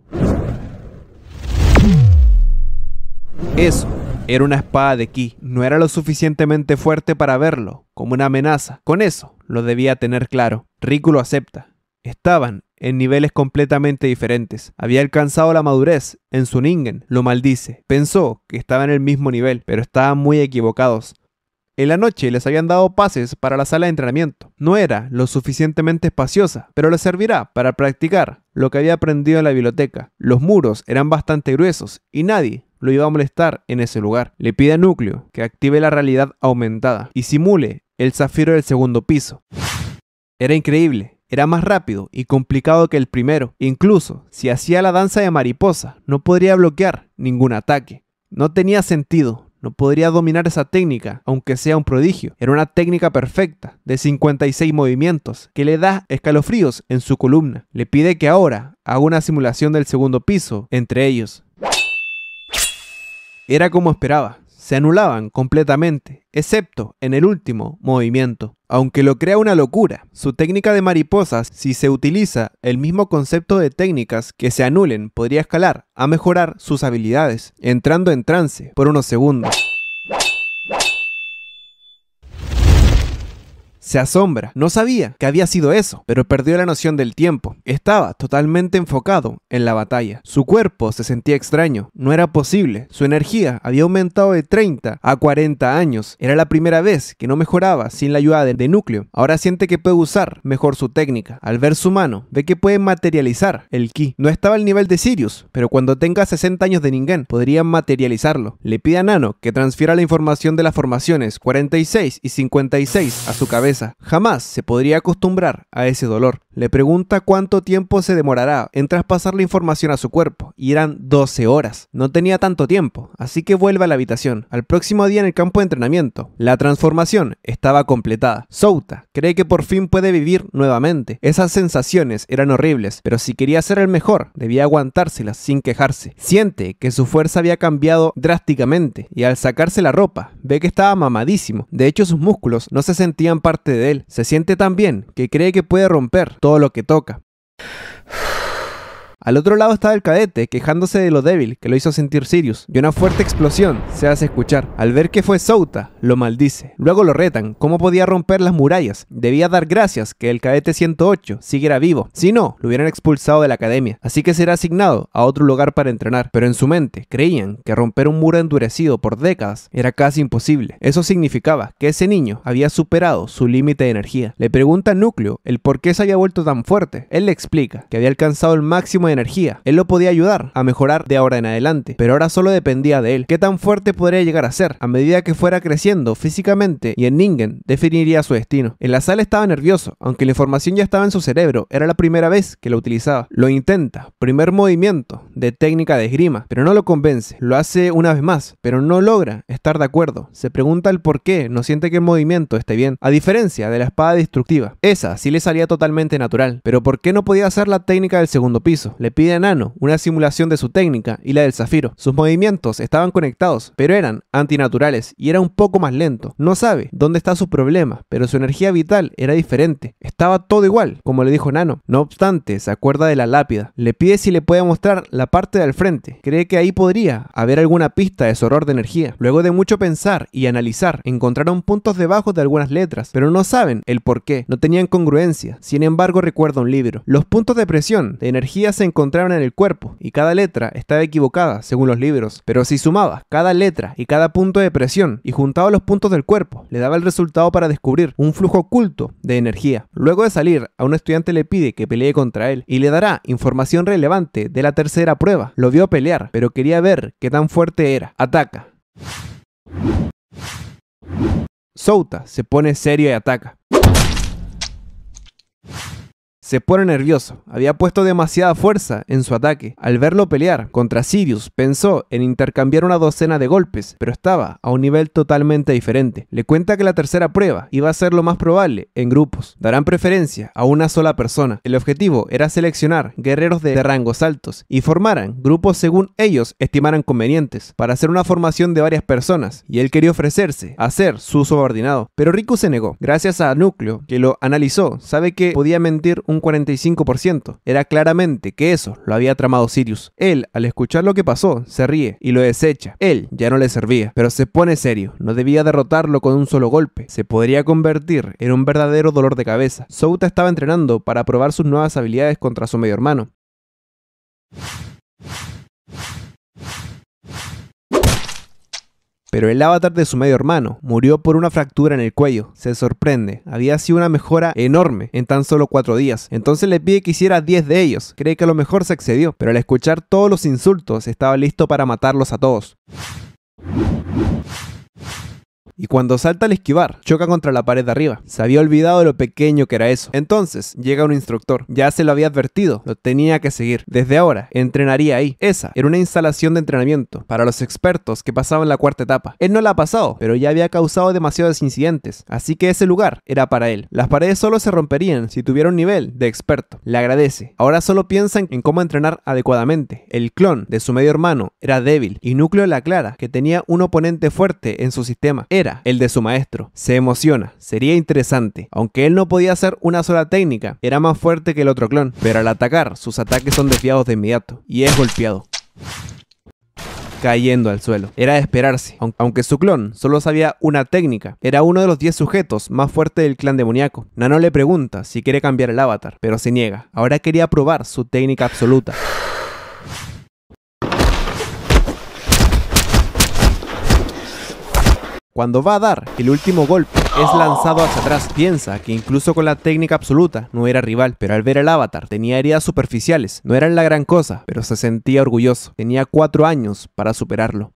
Eso. Era una espada de ki. No era lo suficientemente fuerte para verlo, como una amenaza. Con eso, lo debía tener claro. Riku lo acepta. Estaban en niveles completamente diferentes. Había alcanzado la madurez en su ningen, lo maldice. Pensó que estaba en el mismo nivel, pero estaban muy equivocados. En la noche les habían dado pases para la sala de entrenamiento. No era lo suficientemente espaciosa, pero le servirá para practicar lo que había aprendido en la biblioteca. Los muros eran bastante gruesos y nadie lo iba a molestar en ese lugar. Le pide a Núcleo que active la realidad aumentada y simule el zafiro del segundo piso. Era increíble, era más rápido y complicado que el primero. Incluso si hacía la danza de mariposa, no podría bloquear ningún ataque. No tenía sentido, no podría dominar esa técnica, aunque sea un prodigio. Era una técnica perfecta, de 56 movimientos, que le da escalofríos en su columna. Le pide que ahora haga una simulación del segundo piso entre ellos. Era como esperaba se anulaban completamente, excepto en el último movimiento. Aunque lo crea una locura, su técnica de mariposas, si se utiliza el mismo concepto de técnicas que se anulen, podría escalar a mejorar sus habilidades, entrando en trance por unos segundos. se asombra. No sabía que había sido eso, pero perdió la noción del tiempo. Estaba totalmente enfocado en la batalla. Su cuerpo se sentía extraño. No era posible. Su energía había aumentado de 30 a 40 años. Era la primera vez que no mejoraba sin la ayuda de, núcleo. Ahora siente que puede usar mejor su técnica. Al ver su mano, ve que puede materializar el ki. No estaba al nivel de Sirius, pero cuando tenga 60 años de Ningen, podría materializarlo. Le pide a Nano que transfiera la información de las formaciones 46 y 56 a su cabeza Jamás se podría acostumbrar a ese dolor. Le pregunta cuánto tiempo se demorará en traspasar la información a su cuerpo, y eran 12 horas. No tenía tanto tiempo, así que vuelve a la habitación. Al próximo día en el campo de entrenamiento, la transformación estaba completada. Souta cree que por fin puede vivir nuevamente. Esas sensaciones eran horribles, pero si quería ser el mejor, debía aguantárselas sin quejarse. Siente que su fuerza había cambiado drásticamente, y al sacarse la ropa, ve que estaba mamadísimo. De hecho, sus músculos no se sentían parte de él, se siente tan bien que cree que puede romper todo lo que toca. Al otro lado estaba el cadete, quejándose de lo débil que lo hizo sentir Sirius, y una fuerte explosión se hace escuchar. Al ver que fue Souta, lo maldice. Luego lo retan, cómo podía romper las murallas. Debía dar gracias que el cadete 108 siguiera vivo, si no, lo hubieran expulsado de la academia, así que será asignado a otro lugar para entrenar. Pero en su mente creían que romper un muro endurecido por décadas era casi imposible. Eso significaba que ese niño había superado su límite de energía. Le pregunta a Núcleo el por qué se había vuelto tan fuerte. Él le explica que había alcanzado el máximo energía. Él lo podía ayudar a mejorar de ahora en adelante, pero ahora solo dependía de él. ¿Qué tan fuerte podría llegar a ser? A medida que fuera creciendo físicamente y en Ningen definiría su destino. En la sala estaba nervioso, aunque la información ya estaba en su cerebro, era la primera vez que lo utilizaba. Lo intenta, primer movimiento de técnica de esgrima, pero no lo convence. Lo hace una vez más, pero no logra estar de acuerdo. Se pregunta el por qué, no siente que el movimiento esté bien, a diferencia de la espada destructiva. Esa sí le salía totalmente natural, pero ¿por qué no podía hacer la técnica del segundo piso? le pide a Nano una simulación de su técnica y la del Zafiro. Sus movimientos estaban conectados, pero eran antinaturales y era un poco más lento. No sabe dónde está su problema, pero su energía vital era diferente. Estaba todo igual, como le dijo Nano. No obstante, se acuerda de la lápida. Le pide si le puede mostrar la parte del frente. Cree que ahí podría haber alguna pista de su horror de energía. Luego de mucho pensar y analizar, encontraron puntos debajo de algunas letras, pero no saben el por qué. No tenían congruencia. Sin embargo, recuerda un libro. Los puntos de presión de energía se encontraron en el cuerpo y cada letra estaba equivocada según los libros, pero si sumaba cada letra y cada punto de presión y juntaba los puntos del cuerpo, le daba el resultado para descubrir un flujo oculto de energía. Luego de salir, a un estudiante le pide que pelee contra él y le dará información relevante de la tercera prueba. Lo vio pelear, pero quería ver qué tan fuerte era. Ataca. Souta se pone serio y ataca se pone nervioso. Había puesto demasiada fuerza en su ataque. Al verlo pelear contra Sirius, pensó en intercambiar una docena de golpes, pero estaba a un nivel totalmente diferente. Le cuenta que la tercera prueba iba a ser lo más probable en grupos. Darán preferencia a una sola persona. El objetivo era seleccionar guerreros de rangos altos y formaran grupos según ellos estimaran convenientes para hacer una formación de varias personas y él quería ofrecerse a ser su subordinado. Pero Riku se negó. Gracias a Núcleo, que lo analizó, sabe que podía mentir un 45%. Era claramente que eso lo había tramado Sirius. Él, al escuchar lo que pasó, se ríe y lo desecha. Él ya no le servía, pero se pone serio. No debía derrotarlo con un solo golpe. Se podría convertir en un verdadero dolor de cabeza. Souta estaba entrenando para probar sus nuevas habilidades contra su medio hermano. Pero el avatar de su medio hermano murió por una fractura en el cuello. Se sorprende, había sido una mejora enorme en tan solo cuatro días. Entonces le pide que hiciera 10 de ellos. Cree que a lo mejor se excedió, pero al escuchar todos los insultos estaba listo para matarlos a todos y cuando salta al esquivar, choca contra la pared de arriba. Se había olvidado de lo pequeño que era eso. Entonces, llega un instructor. Ya se lo había advertido, lo tenía que seguir. Desde ahora, entrenaría ahí. Esa era una instalación de entrenamiento para los expertos que pasaban la cuarta etapa. Él no la ha pasado, pero ya había causado demasiados incidentes, así que ese lugar era para él. Las paredes solo se romperían si tuviera un nivel de experto. Le agradece. Ahora solo piensan en cómo entrenar adecuadamente. El clon de su medio hermano era débil y Núcleo la Clara, que tenía un oponente fuerte en su sistema. Era el de su maestro. Se emociona, sería interesante. Aunque él no podía hacer una sola técnica, era más fuerte que el otro clon, pero al atacar, sus ataques son desviados de inmediato y es golpeado cayendo al suelo. Era de esperarse, aunque su clon solo sabía una técnica. Era uno de los 10 sujetos más fuertes del clan demoníaco. Nano le pregunta si quiere cambiar el avatar, pero se niega. Ahora quería probar su técnica absoluta. Cuando va a dar el último golpe, es lanzado hacia atrás. Piensa que incluso con la técnica absoluta no era rival, pero al ver el avatar tenía heridas superficiales, no eran la gran cosa, pero se sentía orgulloso. Tenía cuatro años para superarlo.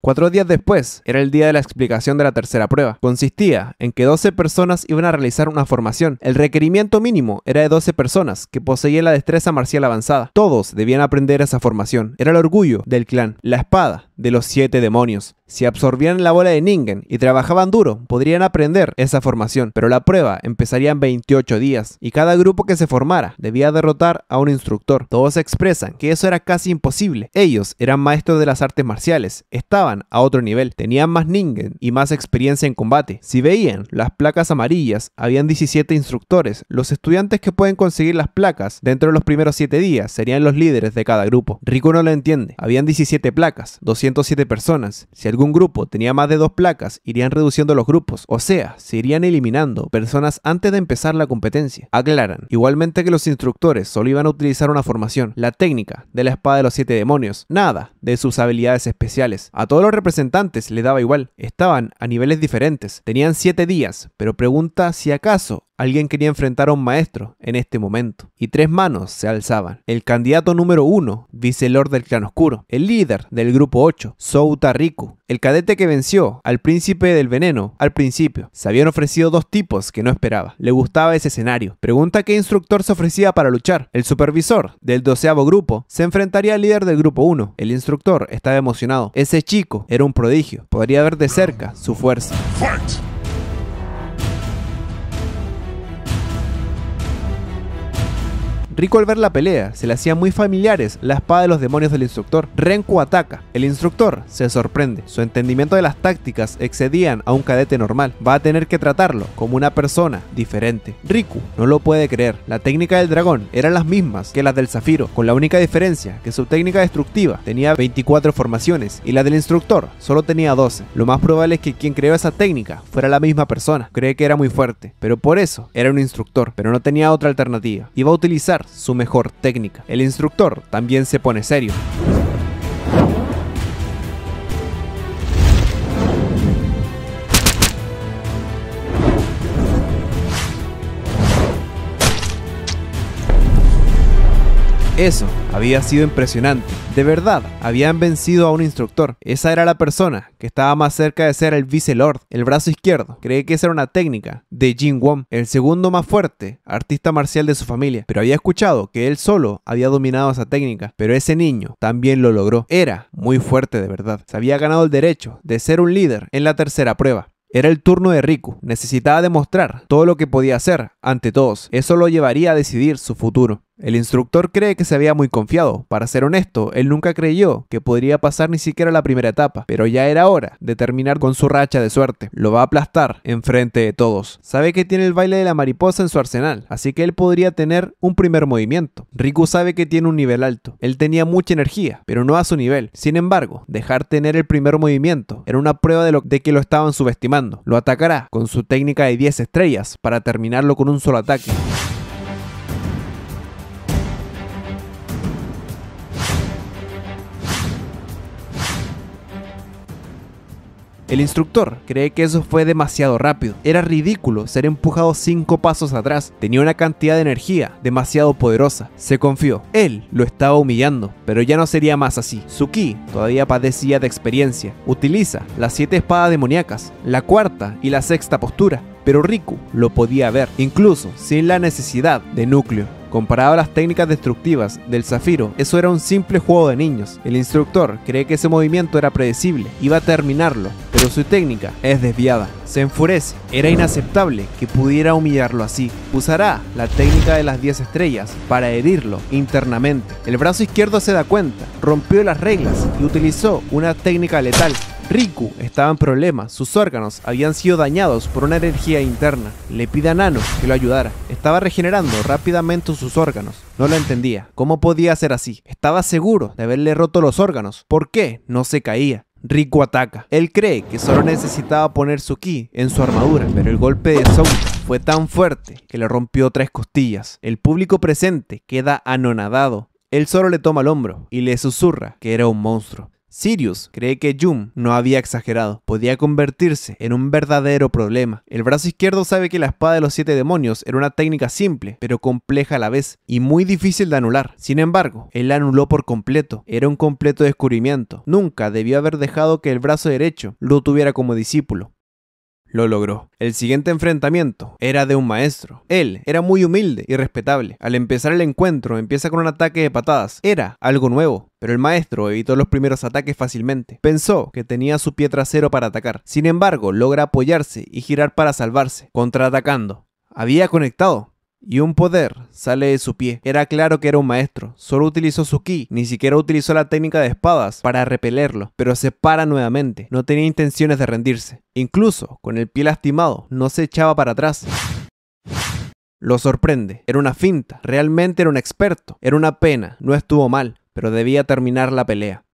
Cuatro días después era el día de la explicación de la tercera prueba. Consistía en que 12 personas iban a realizar una formación. El requerimiento mínimo era de 12 personas que poseían la destreza marcial avanzada. Todos debían aprender esa formación. Era el orgullo del clan, la espada de los siete demonios. Si absorbían la bola de Ningen y trabajaban duro, podrían aprender esa formación, pero la prueba empezaría en 28 días y cada grupo que se formara debía derrotar a un instructor. Todos expresan que eso era casi imposible. Ellos eran maestros de las artes marciales, estaban a otro nivel, tenían más ningen y más experiencia en combate. Si veían las placas amarillas, habían 17 instructores. Los estudiantes que pueden conseguir las placas dentro de los primeros 7 días serían los líderes de cada grupo. Rico no lo entiende. Habían 17 placas, 207 personas. Si algún grupo tenía más de dos placas, irían reduciendo los grupos, o sea, se irían eliminando personas antes de empezar la competencia. Aclaran, igualmente que los instructores solo iban a utilizar una formación, la técnica de la espada de los siete demonios, nada de sus habilidades especiales. A todos todos los representantes le daba igual, estaban a niveles diferentes, tenían siete días, pero pregunta si acaso Alguien quería enfrentar a un maestro en este momento, y tres manos se alzaban. El candidato número uno, lord del clan oscuro, el líder del grupo 8, Souta Riku, el cadete que venció al príncipe del veneno al principio. Se habían ofrecido dos tipos que no esperaba. Le gustaba ese escenario. Pregunta qué instructor se ofrecía para luchar. El supervisor del doceavo grupo se enfrentaría al líder del grupo 1. El instructor estaba emocionado. Ese chico era un prodigio. Podría ver de cerca su fuerza. Riku al ver la pelea, se le hacían muy familiares la espada de los demonios del instructor. Renku ataca, el instructor se sorprende, su entendimiento de las tácticas excedían a un cadete normal, va a tener que tratarlo como una persona diferente. Riku no lo puede creer, la técnica del dragón eran las mismas que las del zafiro, con la única diferencia que su técnica destructiva tenía 24 formaciones y la del instructor solo tenía 12. Lo más probable es que quien creó esa técnica fuera la misma persona, cree que era muy fuerte, pero por eso era un instructor, pero no tenía otra alternativa. Iba a utilizar su mejor técnica. El instructor también se pone serio. Eso había sido impresionante. De verdad, habían vencido a un instructor. Esa era la persona que estaba más cerca de ser el vice lord, el brazo izquierdo. Creí que esa era una técnica de Jin Won, el segundo más fuerte artista marcial de su familia. Pero había escuchado que él solo había dominado esa técnica. Pero ese niño también lo logró. Era muy fuerte de verdad. Se había ganado el derecho de ser un líder en la tercera prueba. Era el turno de Riku. Necesitaba demostrar todo lo que podía hacer ante todos. Eso lo llevaría a decidir su futuro. El instructor cree que se había muy confiado. Para ser honesto, él nunca creyó que podría pasar ni siquiera la primera etapa, pero ya era hora de terminar con su racha de suerte. Lo va a aplastar enfrente de todos. Sabe que tiene el baile de la mariposa en su arsenal, así que él podría tener un primer movimiento. Riku sabe que tiene un nivel alto. Él tenía mucha energía, pero no a su nivel. Sin embargo, dejar tener el primer movimiento era una prueba de, de que lo estaban subestimando. Lo atacará con su técnica de 10 estrellas para terminarlo con un solo ataque. El instructor cree que eso fue demasiado rápido. Era ridículo ser empujado cinco pasos atrás. Tenía una cantidad de energía demasiado poderosa. Se confió. Él lo estaba humillando, pero ya no sería más así. Suki todavía padecía de experiencia. Utiliza las siete espadas demoníacas, la cuarta y la sexta postura. Pero Riku lo podía ver, incluso sin la necesidad de núcleo. Comparado a las técnicas destructivas del zafiro, eso era un simple juego de niños. El instructor cree que ese movimiento era predecible, iba a terminarlo, pero su técnica es desviada. Se enfurece, era inaceptable que pudiera humillarlo así. Usará la técnica de las 10 estrellas para herirlo internamente. El brazo izquierdo se da cuenta, rompió las reglas y utilizó una técnica letal Riku estaba en problemas, sus órganos habían sido dañados por una energía interna. Le pide a Nano que lo ayudara. Estaba regenerando rápidamente sus órganos. No lo entendía. ¿Cómo podía ser así? Estaba seguro de haberle roto los órganos. ¿Por qué no se caía? Riku ataca. Él cree que solo necesitaba poner su ki en su armadura, pero el golpe de Zou fue tan fuerte que le rompió tres costillas. El público presente queda anonadado. Él solo le toma el hombro y le susurra que era un monstruo. Sirius cree que Jum no había exagerado, podía convertirse en un verdadero problema. El brazo izquierdo sabe que la espada de los siete demonios era una técnica simple, pero compleja a la vez, y muy difícil de anular. Sin embargo, él la anuló por completo, era un completo descubrimiento. Nunca debió haber dejado que el brazo derecho lo tuviera como discípulo. Lo logró. El siguiente enfrentamiento era de un maestro. Él era muy humilde y respetable. Al empezar el encuentro empieza con un ataque de patadas. Era algo nuevo, pero el maestro evitó los primeros ataques fácilmente. Pensó que tenía su pie trasero para atacar. Sin embargo, logra apoyarse y girar para salvarse, contraatacando. Había conectado, y un poder sale de su pie. Era claro que era un maestro, solo utilizó su ki, ni siquiera utilizó la técnica de espadas para repelerlo, pero se para nuevamente, no tenía intenciones de rendirse. Incluso con el pie lastimado, no se echaba para atrás. Lo sorprende, era una finta, realmente era un experto, era una pena, no estuvo mal, pero debía terminar la pelea.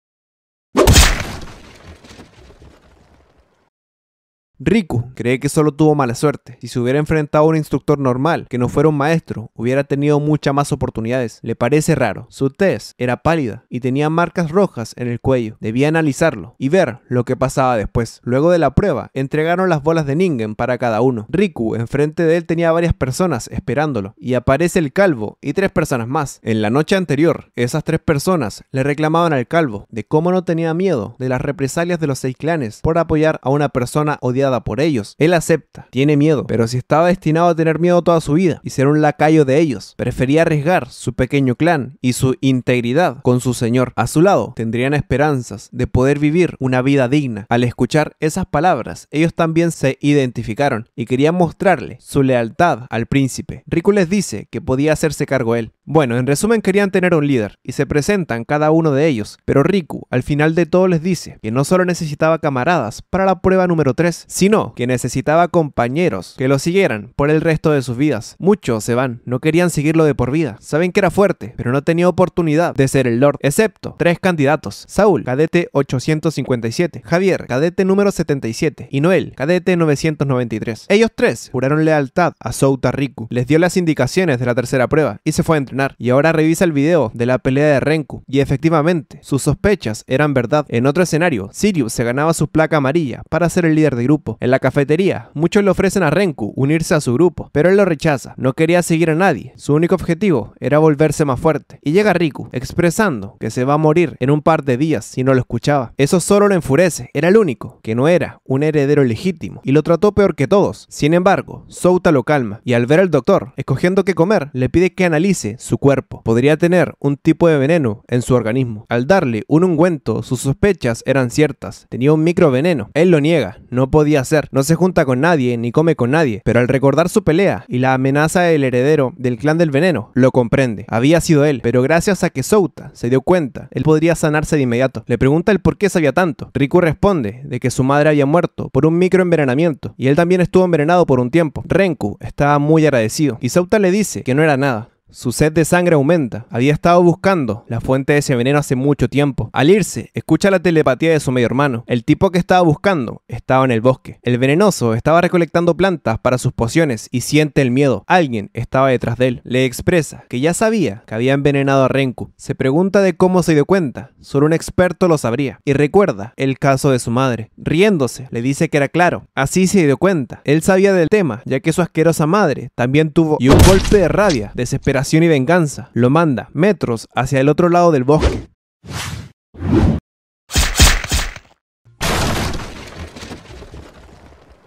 Riku cree que solo tuvo mala suerte. Si se hubiera enfrentado a un instructor normal, que no fuera un maestro, hubiera tenido muchas más oportunidades. Le parece raro. Su test era pálida y tenía marcas rojas en el cuello. Debía analizarlo y ver lo que pasaba después. Luego de la prueba, entregaron las bolas de Ningen para cada uno. Riku enfrente de él tenía varias personas esperándolo y aparece el calvo y tres personas más. En la noche anterior, esas tres personas le reclamaban al calvo de cómo no tenía miedo de las represalias de los seis clanes por apoyar a una persona odiada por ellos. Él acepta, tiene miedo, pero si estaba destinado a tener miedo toda su vida y ser un lacayo de ellos, prefería arriesgar su pequeño clan y su integridad con su señor. A su lado, tendrían esperanzas de poder vivir una vida digna. Al escuchar esas palabras, ellos también se identificaron y querían mostrarle su lealtad al príncipe. Riku les dice que podía hacerse cargo él. Bueno, en resumen querían tener un líder y se presentan cada uno de ellos, pero Riku al final de todo les dice que no solo necesitaba camaradas para la prueba número 3, sino que necesitaba compañeros que lo siguieran por el resto de sus vidas. Muchos se van, no querían seguirlo de por vida. Saben que era fuerte, pero no tenía oportunidad de ser el Lord, excepto tres candidatos. Saúl, cadete 857, Javier, cadete número 77, y Noel, cadete 993. Ellos tres juraron lealtad a Souta les dio las indicaciones de la tercera prueba y se fue a entrenar. Y ahora revisa el video de la pelea de Renku, y efectivamente, sus sospechas eran verdad. En otro escenario, Sirius se ganaba su placa amarilla para ser el líder de grupo en la cafetería. Muchos le ofrecen a Renku unirse a su grupo, pero él lo rechaza. No quería seguir a nadie. Su único objetivo era volverse más fuerte. Y llega Riku, expresando que se va a morir en un par de días si no lo escuchaba. Eso solo lo enfurece. Era el único que no era un heredero legítimo y lo trató peor que todos. Sin embargo, Souta lo calma y al ver al doctor escogiendo qué comer, le pide que analice su cuerpo. Podría tener un tipo de veneno en su organismo. Al darle un ungüento, sus sospechas eran ciertas. Tenía un microveneno. Él lo niega. No podía hacer. No se junta con nadie ni come con nadie, pero al recordar su pelea y la amenaza del heredero del clan del veneno, lo comprende. Había sido él, pero gracias a que Souta se dio cuenta, él podría sanarse de inmediato. Le pregunta el por qué sabía tanto. Riku responde de que su madre había muerto por un microenvenenamiento y él también estuvo envenenado por un tiempo. Renku estaba muy agradecido y Souta le dice que no era nada, su sed de sangre aumenta. Había estado buscando la fuente de ese veneno hace mucho tiempo. Al irse, escucha la telepatía de su medio hermano. El tipo que estaba buscando estaba en el bosque. El venenoso estaba recolectando plantas para sus pociones y siente el miedo. Alguien estaba detrás de él. Le expresa que ya sabía que había envenenado a Renku. Se pregunta de cómo se dio cuenta. Solo un experto lo sabría. Y recuerda el caso de su madre. Riéndose, le dice que era claro. Así se dio cuenta. Él sabía del tema, ya que su asquerosa madre también tuvo y un golpe de rabia, desesperación y venganza lo manda metros hacia el otro lado del bosque.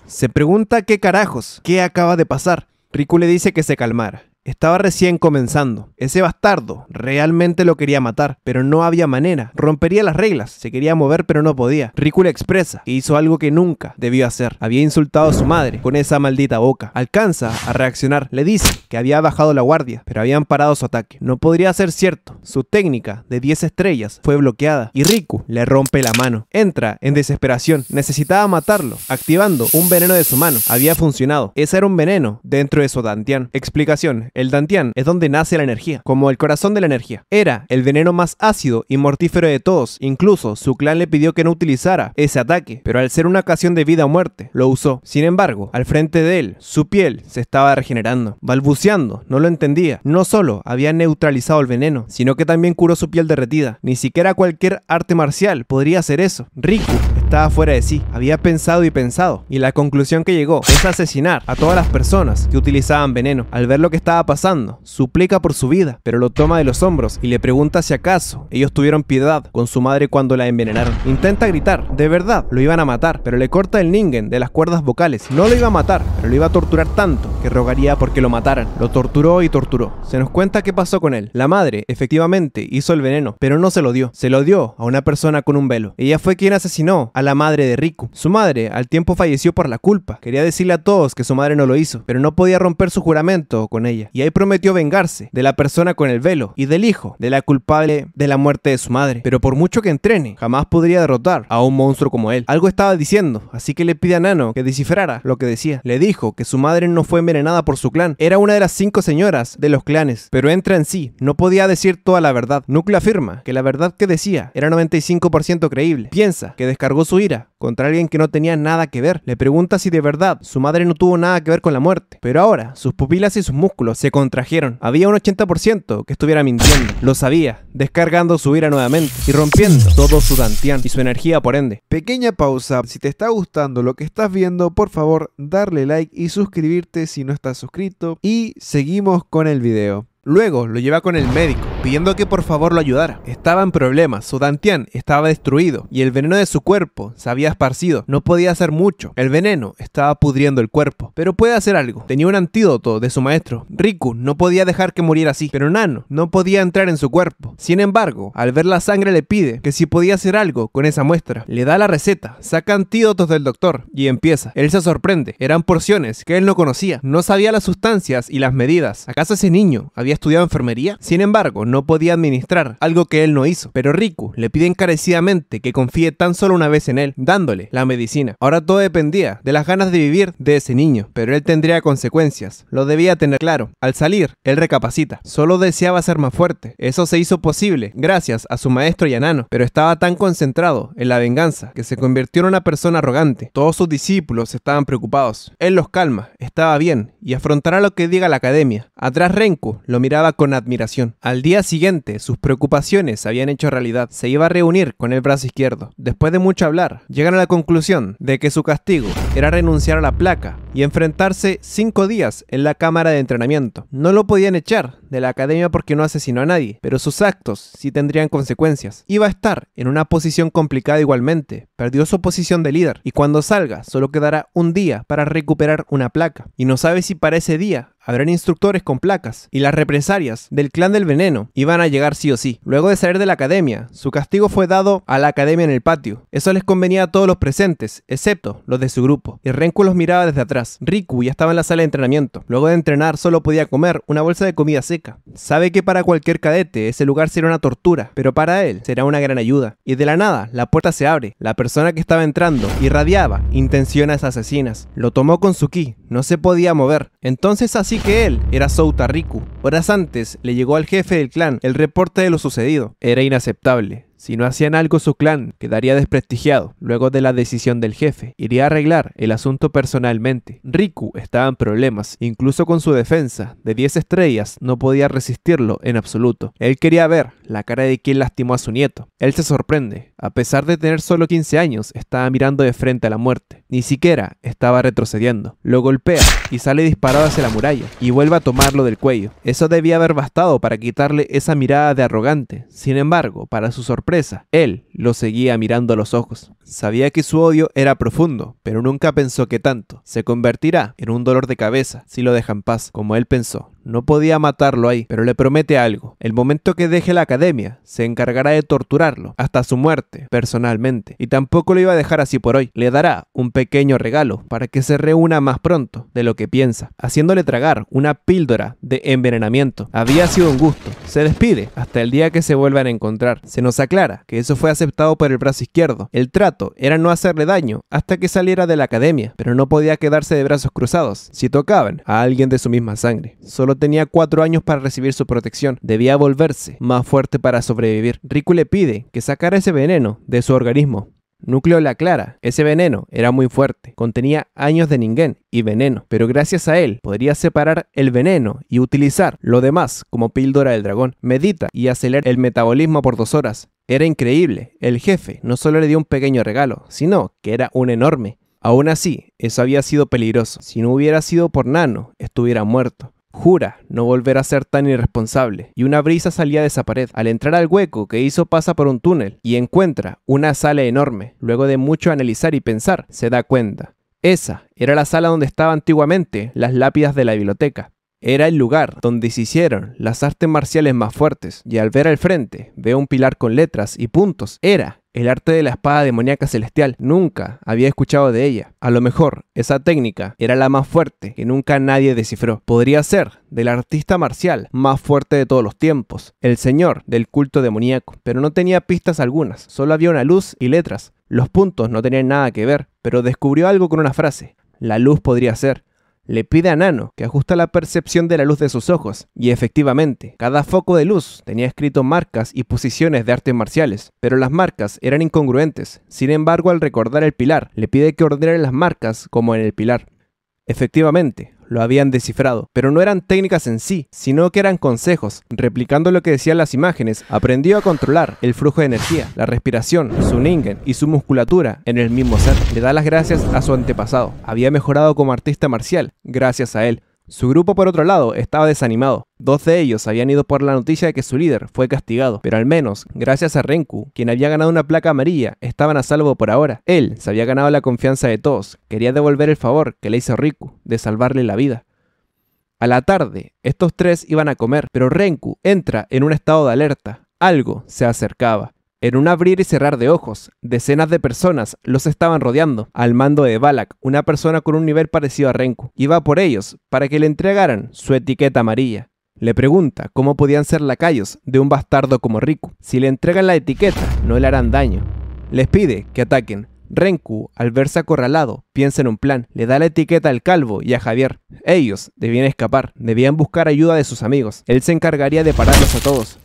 Se pregunta qué carajos, qué acaba de pasar. Riku le dice que se calmara estaba recién comenzando. Ese bastardo realmente lo quería matar, pero no había manera. Rompería las reglas, se quería mover pero no podía. Riku le expresa que hizo algo que nunca debió hacer. Había insultado a su madre con esa maldita boca. Alcanza a reaccionar, le dice que había bajado la guardia, pero habían parado su ataque. No podría ser cierto. Su técnica de 10 estrellas fue bloqueada y Riku le rompe la mano. Entra en desesperación, necesitaba matarlo, activando un veneno de su mano. Había funcionado. Ese era un veneno dentro de Sodantian. Explicación el dantian es donde nace la energía, como el corazón de la energía. Era el veneno más ácido y mortífero de todos. Incluso su clan le pidió que no utilizara ese ataque, pero al ser una ocasión de vida o muerte, lo usó. Sin embargo, al frente de él, su piel se estaba regenerando. Balbuceando, no lo entendía. No solo había neutralizado el veneno, sino que también curó su piel derretida. Ni siquiera cualquier arte marcial podría hacer eso. Riku estaba fuera de sí, había pensado y pensado, y la conclusión que llegó es asesinar a todas las personas que utilizaban veneno. Al ver lo que estaba pasando, suplica por su vida, pero lo toma de los hombros y le pregunta si acaso ellos tuvieron piedad con su madre cuando la envenenaron. Intenta gritar, de verdad, lo iban a matar, pero le corta el ningen de las cuerdas vocales. No lo iba a matar, pero lo iba a torturar tanto que rogaría porque lo mataran. Lo torturó y torturó. Se nos cuenta qué pasó con él. La madre, efectivamente, hizo el veneno, pero no se lo dio. Se lo dio a una persona con un velo. Ella fue quien asesinó a la madre de Riku. Su madre al tiempo falleció por la culpa. Quería decirle a todos que su madre no lo hizo, pero no podía romper su juramento con ella. Y ahí prometió vengarse de la persona con el velo y del hijo, de la culpable de la muerte de su madre. Pero por mucho que entrene, jamás podría derrotar a un monstruo como él. Algo estaba diciendo, así que le pide a Nano que descifrara lo que decía. Le dijo que su madre no fue envenenada por su clan. Era una de las cinco señoras de los clanes, pero entra en sí. No podía decir toda la verdad. Núcleo afirma que la verdad que decía era 95% creíble. Piensa que descargó su ira contra alguien que no tenía nada que ver. Le pregunta si de verdad su madre no tuvo nada que ver con la muerte. Pero ahora, sus pupilas y sus músculos se contrajeron. Había un 80% que estuviera mintiendo. Lo sabía, descargando su ira nuevamente y rompiendo todo su dantian y su energía por ende. Pequeña pausa. Si te está gustando lo que estás viendo, por favor, darle like y suscribirte si no estás suscrito. Y seguimos con el video. Luego lo lleva con el médico pidiendo que por favor lo ayudara. Estaba en problemas, su dantian estaba destruido y el veneno de su cuerpo se había esparcido. No podía hacer mucho, el veneno estaba pudriendo el cuerpo, pero puede hacer algo. Tenía un antídoto de su maestro. Riku no podía dejar que muriera así, pero Nano no podía entrar en su cuerpo. Sin embargo, al ver la sangre le pide que si podía hacer algo con esa muestra. Le da la receta, saca antídotos del doctor y empieza. Él se sorprende, eran porciones que él no conocía, no sabía las sustancias y las medidas. ¿Acaso ese niño había estudiado enfermería? Sin embargo, no no podía administrar, algo que él no hizo. Pero Riku le pide encarecidamente que confíe tan solo una vez en él, dándole la medicina. Ahora todo dependía de las ganas de vivir de ese niño, pero él tendría consecuencias, lo debía tener claro. Al salir, él recapacita, solo deseaba ser más fuerte. Eso se hizo posible gracias a su maestro Yanano, pero estaba tan concentrado en la venganza que se convirtió en una persona arrogante. Todos sus discípulos estaban preocupados. Él los calma, estaba bien y afrontará lo que diga la academia. Atrás Renku lo miraba con admiración. Al día siguiente, sus preocupaciones habían hecho realidad. Se iba a reunir con el brazo izquierdo. Después de mucho hablar, llegan a la conclusión de que su castigo era renunciar a la placa y enfrentarse cinco días en la cámara de entrenamiento. No lo podían echar de la academia porque no asesinó a nadie, pero sus actos sí tendrían consecuencias. Iba a estar en una posición complicada igualmente, perdió su posición de líder y cuando salga solo quedará un día para recuperar una placa y no sabe si para ese día Habrán instructores con placas y las represalias del clan del veneno iban a llegar sí o sí. Luego de salir de la academia, su castigo fue dado a la academia en el patio. Eso les convenía a todos los presentes, excepto los de su grupo. Y Renku los miraba desde atrás. Riku ya estaba en la sala de entrenamiento. Luego de entrenar solo podía comer una bolsa de comida seca Sabe que para cualquier cadete ese lugar será una tortura, pero para él será una gran ayuda. Y de la nada, la puerta se abre. La persona que estaba entrando irradiaba intenciones asesinas. Lo tomó con su ki, no se podía mover. Entonces así que él era Souta Riku. Horas antes le llegó al jefe del clan el reporte de lo sucedido. Era inaceptable. Si no hacían algo su clan quedaría desprestigiado luego de la decisión del jefe. Iría a arreglar el asunto personalmente. Riku estaba en problemas, incluso con su defensa de 10 estrellas no podía resistirlo en absoluto. Él quería ver la cara de quien lastimó a su nieto. Él se sorprende. A pesar de tener solo 15 años, estaba mirando de frente a la muerte. Ni siquiera estaba retrocediendo. Lo golpea y sale disparado hacia la muralla y vuelve a tomarlo del cuello. Eso debía haber bastado para quitarle esa mirada de arrogante. Sin embargo, para su sorpresa, él lo seguía mirando a los ojos. Sabía que su odio era profundo, pero nunca pensó que tanto. Se convertirá en un dolor de cabeza si lo dejan paz, como él pensó. No podía matarlo ahí, pero le promete algo. El momento que deje la academia, se encargará de torturarlo, hasta su muerte, personalmente. Y tampoco lo iba a dejar así por hoy. Le dará un pequeño regalo para que se reúna más pronto de lo que piensa, haciéndole tragar una píldora de envenenamiento. Había sido un gusto. Se despide hasta el día que se vuelvan a encontrar. Se nos aclara que eso fue aceptado por el brazo izquierdo. El trato era no hacerle daño hasta que saliera de la academia, pero no podía quedarse de brazos cruzados si tocaban a alguien de su misma sangre. Solo tenía cuatro años para recibir su protección, debía volverse más fuerte para sobrevivir. Riku le pide que sacara ese veneno de su organismo. Núcleo le aclara, ese veneno era muy fuerte, contenía años de Ningen y veneno, pero gracias a él podría separar el veneno y utilizar lo demás como píldora del dragón. Medita y acelera el metabolismo por dos horas. Era increíble, el jefe no solo le dio un pequeño regalo, sino que era un enorme. Aún así, eso había sido peligroso. Si no hubiera sido por Nano, estuviera muerto. Jura no volver a ser tan irresponsable, y una brisa salía de esa pared. Al entrar al hueco que hizo pasa por un túnel y encuentra una sala enorme. Luego de mucho analizar y pensar, se da cuenta. Esa era la sala donde estaban antiguamente las lápidas de la biblioteca. Era el lugar donde se hicieron las artes marciales más fuertes, y al ver al frente, ve un pilar con letras y puntos. Era el arte de la espada demoníaca celestial. Nunca había escuchado de ella. A lo mejor esa técnica era la más fuerte que nunca nadie descifró. Podría ser del artista marcial más fuerte de todos los tiempos, el señor del culto demoníaco, pero no tenía pistas algunas, solo había una luz y letras. Los puntos no tenían nada que ver, pero descubrió algo con una frase. La luz podría ser le pide a Nano que ajuste la percepción de la luz de sus ojos, y efectivamente, cada foco de luz tenía escrito marcas y posiciones de artes marciales, pero las marcas eran incongruentes, sin embargo al recordar el pilar, le pide que ordene las marcas como en el pilar. Efectivamente, lo habían descifrado, pero no eran técnicas en sí, sino que eran consejos. Replicando lo que decían las imágenes, aprendió a controlar el flujo de energía, la respiración, su ningen y su musculatura en el mismo set. Le da las gracias a su antepasado. Había mejorado como artista marcial gracias a él. Su grupo, por otro lado, estaba desanimado. Dos de ellos habían ido por la noticia de que su líder fue castigado, pero al menos, gracias a Renku, quien había ganado una placa amarilla, estaban a salvo por ahora. Él se había ganado la confianza de todos, quería devolver el favor que le hizo Riku de salvarle la vida. A la tarde, estos tres iban a comer, pero Renku entra en un estado de alerta. Algo se acercaba. En un abrir y cerrar de ojos, decenas de personas los estaban rodeando. Al mando de Balak, una persona con un nivel parecido a Renku, iba por ellos para que le entregaran su etiqueta amarilla. Le pregunta cómo podían ser lacayos de un bastardo como Riku. Si le entregan la etiqueta, no le harán daño. Les pide que ataquen. Renku, al verse acorralado, piensa en un plan. Le da la etiqueta al calvo y a Javier. Ellos debían escapar, debían buscar ayuda de sus amigos. Él se encargaría de pararlos a todos.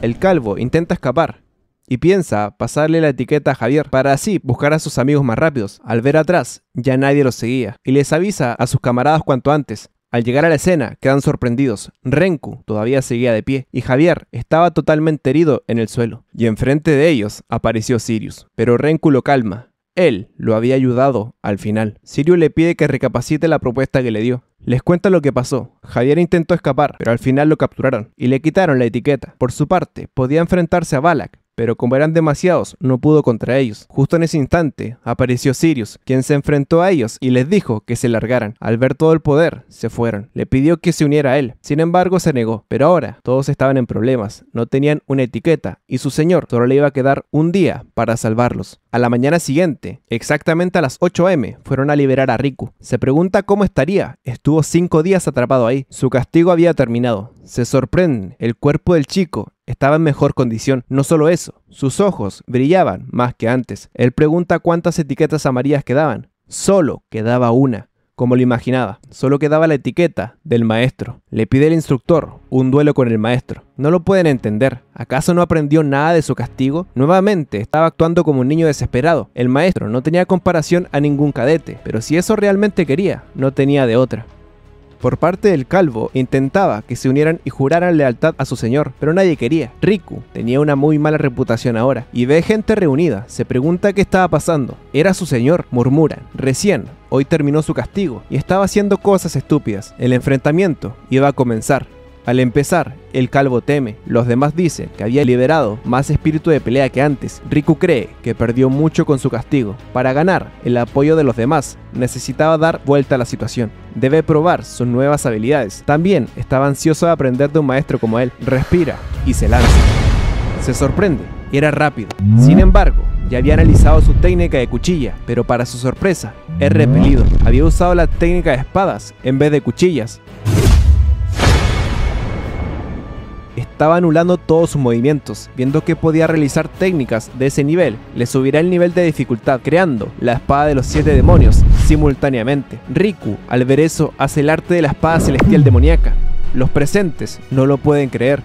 El calvo intenta escapar y piensa pasarle la etiqueta a Javier para así buscar a sus amigos más rápidos. Al ver atrás, ya nadie los seguía y les avisa a sus camaradas cuanto antes. Al llegar a la escena, quedan sorprendidos. Renku todavía seguía de pie y Javier estaba totalmente herido en el suelo. Y enfrente de ellos apareció Sirius, pero Renku lo calma él lo había ayudado al final. Sirio le pide que recapacite la propuesta que le dio. Les cuenta lo que pasó. Javier intentó escapar, pero al final lo capturaron y le quitaron la etiqueta. Por su parte, podía enfrentarse a Balak, pero como eran demasiados, no pudo contra ellos. Justo en ese instante apareció Sirius, quien se enfrentó a ellos y les dijo que se largaran. Al ver todo el poder, se fueron. Le pidió que se uniera a él, sin embargo se negó, pero ahora todos estaban en problemas, no tenían una etiqueta y su señor solo le iba a quedar un día para salvarlos. A la mañana siguiente, exactamente a las 8 am, fueron a liberar a Riku. Se pregunta cómo estaría, estuvo cinco días atrapado ahí, su castigo había terminado. Se sorprenden, el cuerpo del chico estaba en mejor condición. No solo eso, sus ojos brillaban más que antes. Él pregunta cuántas etiquetas amarillas quedaban. Solo quedaba una, como lo imaginaba. Solo quedaba la etiqueta del maestro. Le pide el instructor un duelo con el maestro. No lo pueden entender. ¿Acaso no aprendió nada de su castigo? Nuevamente, estaba actuando como un niño desesperado. El maestro no tenía comparación a ningún cadete, pero si eso realmente quería, no tenía de otra por parte del calvo intentaba que se unieran y juraran lealtad a su señor, pero nadie quería. Riku tenía una muy mala reputación ahora y ve gente reunida, se pregunta qué estaba pasando. Era su señor, murmuran. Recién, hoy terminó su castigo y estaba haciendo cosas estúpidas. El enfrentamiento iba a comenzar. Al empezar, el calvo teme, los demás dicen que había liberado más espíritu de pelea que antes. Riku cree que perdió mucho con su castigo. Para ganar el apoyo de los demás, necesitaba dar vuelta a la situación. Debe probar sus nuevas habilidades. También estaba ansioso de aprender de un maestro como él. Respira y se lanza. Se sorprende, era rápido. Sin embargo, ya había analizado su técnica de cuchilla, pero para su sorpresa, es repelido. Había usado la técnica de espadas en vez de cuchillas estaba anulando todos sus movimientos, viendo que podía realizar técnicas de ese nivel, le subirá el nivel de dificultad, creando la espada de los siete demonios simultáneamente. Riku, al ver eso, hace el arte de la espada celestial demoníaca. Los presentes no lo pueden creer.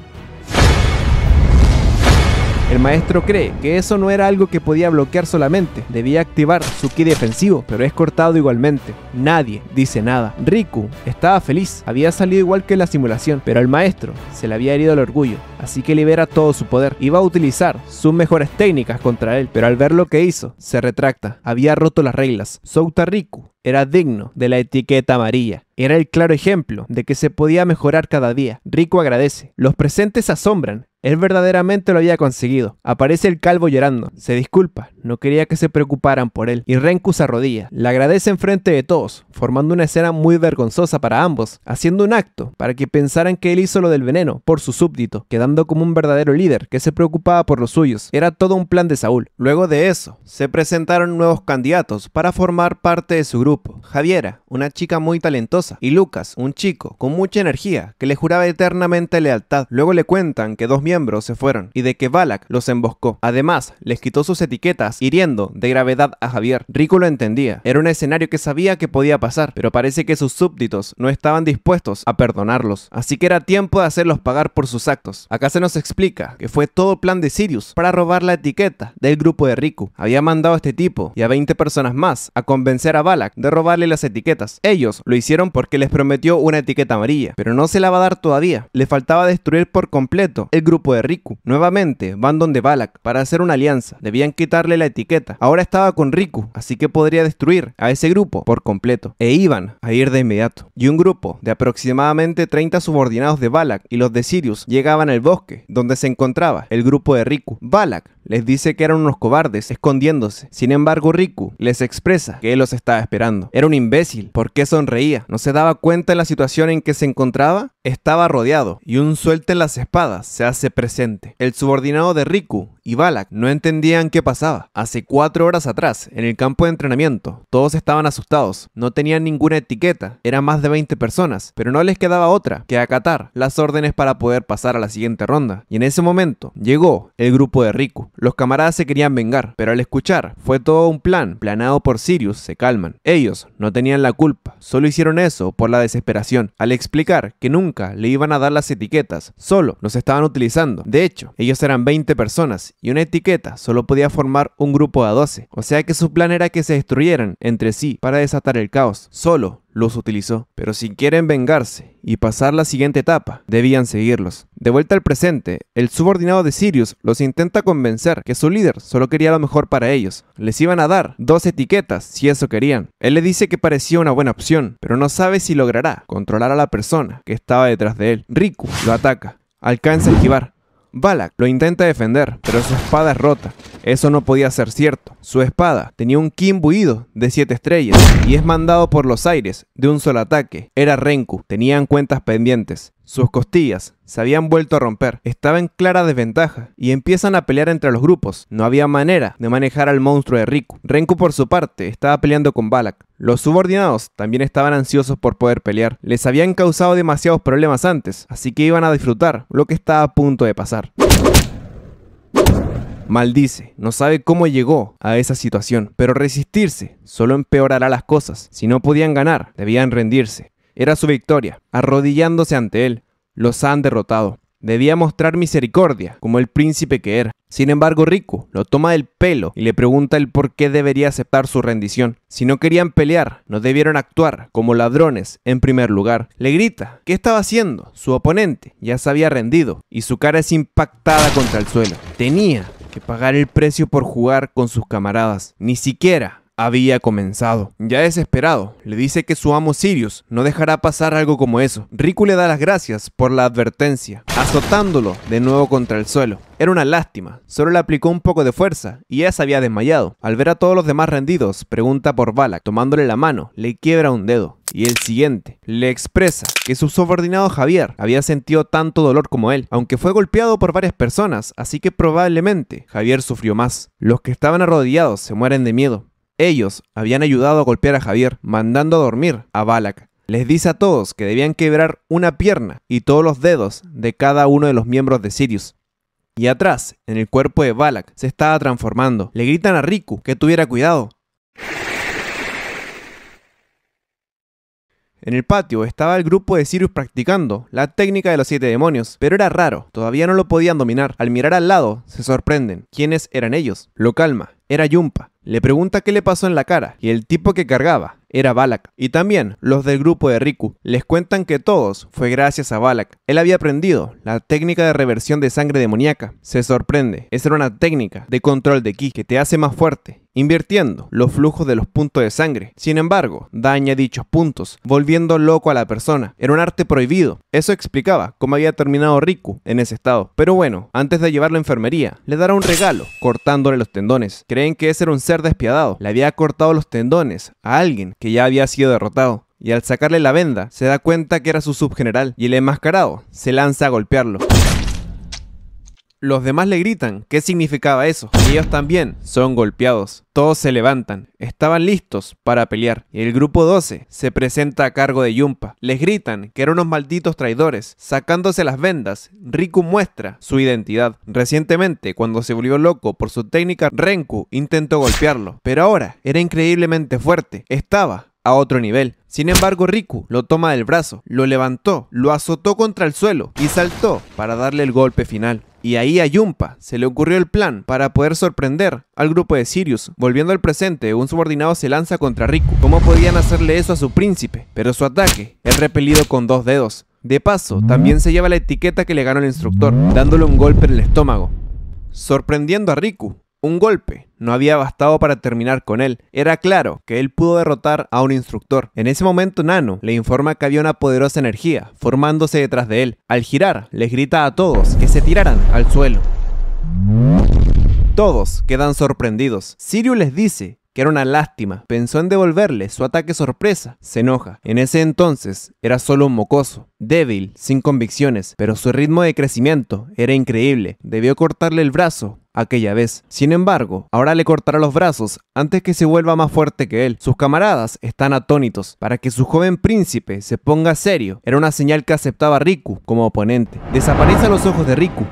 El maestro cree que eso no era algo que podía bloquear solamente, debía activar su ki defensivo, pero es cortado igualmente. Nadie dice nada. Riku estaba feliz, había salido igual que en la simulación, pero al maestro se le había herido el orgullo, así que libera todo su poder. Iba a utilizar sus mejores técnicas contra él, pero al ver lo que hizo, se retracta. Había roto las reglas. Souta Riku era digno de la etiqueta amarilla. Era el claro ejemplo de que se podía mejorar cada día. Riku agradece. Los presentes asombran él verdaderamente lo había conseguido. Aparece el calvo llorando. Se disculpa, no quería que se preocuparan por él. Y Renku se arrodilla. Le agradece en frente de todos, formando una escena muy vergonzosa para ambos, haciendo un acto para que pensaran que él hizo lo del veneno por su súbdito, quedando como un verdadero líder que se preocupaba por los suyos. Era todo un plan de Saúl. Luego de eso, se presentaron nuevos candidatos para formar parte de su grupo. Javiera, una chica muy talentosa, y Lucas, un chico con mucha energía que le juraba eternamente lealtad. Luego le cuentan que dos se fueron y de que Balak los emboscó. Además, les quitó sus etiquetas, hiriendo de gravedad a Javier. Rico lo entendía. Era un escenario que sabía que podía pasar, pero parece que sus súbditos no estaban dispuestos a perdonarlos. Así que era tiempo de hacerlos pagar por sus actos. Acá se nos explica que fue todo plan de Sirius para robar la etiqueta del grupo de Riku. Había mandado a este tipo y a 20 personas más a convencer a Balak de robarle las etiquetas. Ellos lo hicieron porque les prometió una etiqueta amarilla, pero no se la va a dar todavía. Le faltaba destruir por completo el grupo de Riku. Nuevamente, van donde Balak para hacer una alianza. Debían quitarle la etiqueta. Ahora estaba con Riku, así que podría destruir a ese grupo por completo. E iban a ir de inmediato. Y un grupo de aproximadamente 30 subordinados de Balak y los de Sirius llegaban al bosque donde se encontraba el grupo de Riku. Balak les dice que eran unos cobardes, escondiéndose. Sin embargo, Riku les expresa que él los estaba esperando. Era un imbécil. ¿Por qué sonreía? ¿No se daba cuenta de la situación en que se encontraba? Estaba rodeado y un suelte en las espadas se hace presente. El subordinado de Riku y Balak no entendían qué pasaba. Hace cuatro horas atrás, en el campo de entrenamiento, todos estaban asustados, no tenían ninguna etiqueta, eran más de 20 personas, pero no les quedaba otra que acatar las órdenes para poder pasar a la siguiente ronda. Y en ese momento llegó el grupo de Riku. Los camaradas se querían vengar, pero al escuchar fue todo un plan planeado por Sirius, se calman. Ellos no tenían la culpa, solo hicieron eso por la desesperación. Al explicar que nunca le iban a dar las etiquetas, solo los estaban utilizando. De hecho, ellos eran 20 personas y una etiqueta solo podía formar un grupo de 12, o sea que su plan era que se destruyeran entre sí para desatar el caos. Solo los utilizó. Pero si quieren vengarse y pasar la siguiente etapa, debían seguirlos. De vuelta al presente, el subordinado de Sirius los intenta convencer que su líder solo quería lo mejor para ellos. Les iban a dar dos etiquetas si eso querían. Él le dice que parecía una buena opción, pero no sabe si logrará controlar a la persona que estaba detrás de él. Riku lo ataca, alcanza a esquivar, Balak lo intenta defender, pero su espada es rota. Eso no podía ser cierto. Su espada tenía un Kim buido de 7 estrellas y es mandado por los aires de un solo ataque. Era Renku, tenían cuentas pendientes. Sus costillas se habían vuelto a romper, estaba en clara desventaja y empiezan a pelear entre los grupos. No había manera de manejar al monstruo de Riku. Renku por su parte estaba peleando con Balak. Los subordinados también estaban ansiosos por poder pelear. Les habían causado demasiados problemas antes, así que iban a disfrutar lo que estaba a punto de pasar. Maldice, no sabe cómo llegó a esa situación, pero resistirse solo empeorará las cosas. Si no podían ganar, debían rendirse era su victoria, arrodillándose ante él. Los han derrotado. Debía mostrar misericordia, como el príncipe que era. Sin embargo, Rico lo toma del pelo y le pregunta el por qué debería aceptar su rendición. Si no querían pelear, no debieron actuar como ladrones en primer lugar. Le grita, ¿qué estaba haciendo? Su oponente ya se había rendido y su cara es impactada contra el suelo. Tenía que pagar el precio por jugar con sus camaradas. Ni siquiera había comenzado. Ya desesperado, le dice que su amo Sirius no dejará pasar algo como eso. Riku le da las gracias por la advertencia, azotándolo de nuevo contra el suelo. Era una lástima, solo le aplicó un poco de fuerza y ya se había desmayado. Al ver a todos los demás rendidos, pregunta por Balak, tomándole la mano, le quiebra un dedo y el siguiente. Le expresa que su subordinado Javier había sentido tanto dolor como él, aunque fue golpeado por varias personas, así que probablemente Javier sufrió más. Los que estaban arrodillados se mueren de miedo, ellos habían ayudado a golpear a Javier, mandando a dormir a Balak. Les dice a todos que debían quebrar una pierna y todos los dedos de cada uno de los miembros de Sirius. Y atrás, en el cuerpo de Balak, se estaba transformando. Le gritan a Riku que tuviera cuidado. En el patio estaba el grupo de Sirius practicando la técnica de los siete demonios, pero era raro, todavía no lo podían dominar. Al mirar al lado, se sorprenden. ¿Quiénes eran ellos? Lo calma era Yumpa. Le pregunta qué le pasó en la cara y el tipo que cargaba era Balak. Y también los del grupo de Riku les cuentan que todos fue gracias a Balak. Él había aprendido la técnica de reversión de sangre demoníaca. Se sorprende, esa era una técnica de control de ki que te hace más fuerte invirtiendo los flujos de los puntos de sangre. Sin embargo, daña dichos puntos, volviendo loco a la persona. Era un arte prohibido. Eso explicaba cómo había terminado Riku en ese estado. Pero bueno, antes de llevarlo a enfermería, le dará un regalo, cortándole los tendones. Creen que ese era un ser despiadado. Le había cortado los tendones a alguien que ya había sido derrotado y al sacarle la venda se da cuenta que era su subgeneral y el enmascarado se lanza a golpearlo. Los demás le gritan, ¿qué significaba eso? Ellos también son golpeados. Todos se levantan, estaban listos para pelear. El grupo 12 se presenta a cargo de Yumpa. Les gritan que eran unos malditos traidores. Sacándose las vendas, Riku muestra su identidad. Recientemente, cuando se volvió loco por su técnica, Renku intentó golpearlo, pero ahora era increíblemente fuerte. Estaba a otro nivel. Sin embargo, Riku lo toma del brazo, lo levantó, lo azotó contra el suelo y saltó para darle el golpe final. Y ahí a Yumpa se le ocurrió el plan para poder sorprender al grupo de Sirius. Volviendo al presente, un subordinado se lanza contra Riku. ¿Cómo podían hacerle eso a su príncipe? Pero su ataque es repelido con dos dedos. De paso, también se lleva la etiqueta que le ganó el instructor, dándole un golpe en el estómago, sorprendiendo a Riku, un golpe no había bastado para terminar con él. Era claro que él pudo derrotar a un instructor. En ese momento Nano le informa que había una poderosa energía formándose detrás de él. Al girar, les grita a todos que se tiraran al suelo. Todos quedan sorprendidos. Sirio les dice que era una lástima. Pensó en devolverle su ataque sorpresa. Se enoja. En ese entonces era solo un mocoso, débil, sin convicciones, pero su ritmo de crecimiento era increíble. Debió cortarle el brazo aquella vez. Sin embargo, ahora le cortará los brazos antes que se vuelva más fuerte que él. Sus camaradas están atónitos para que su joven príncipe se ponga serio. Era una señal que aceptaba Riku como oponente. Desaparece a los ojos de Riku.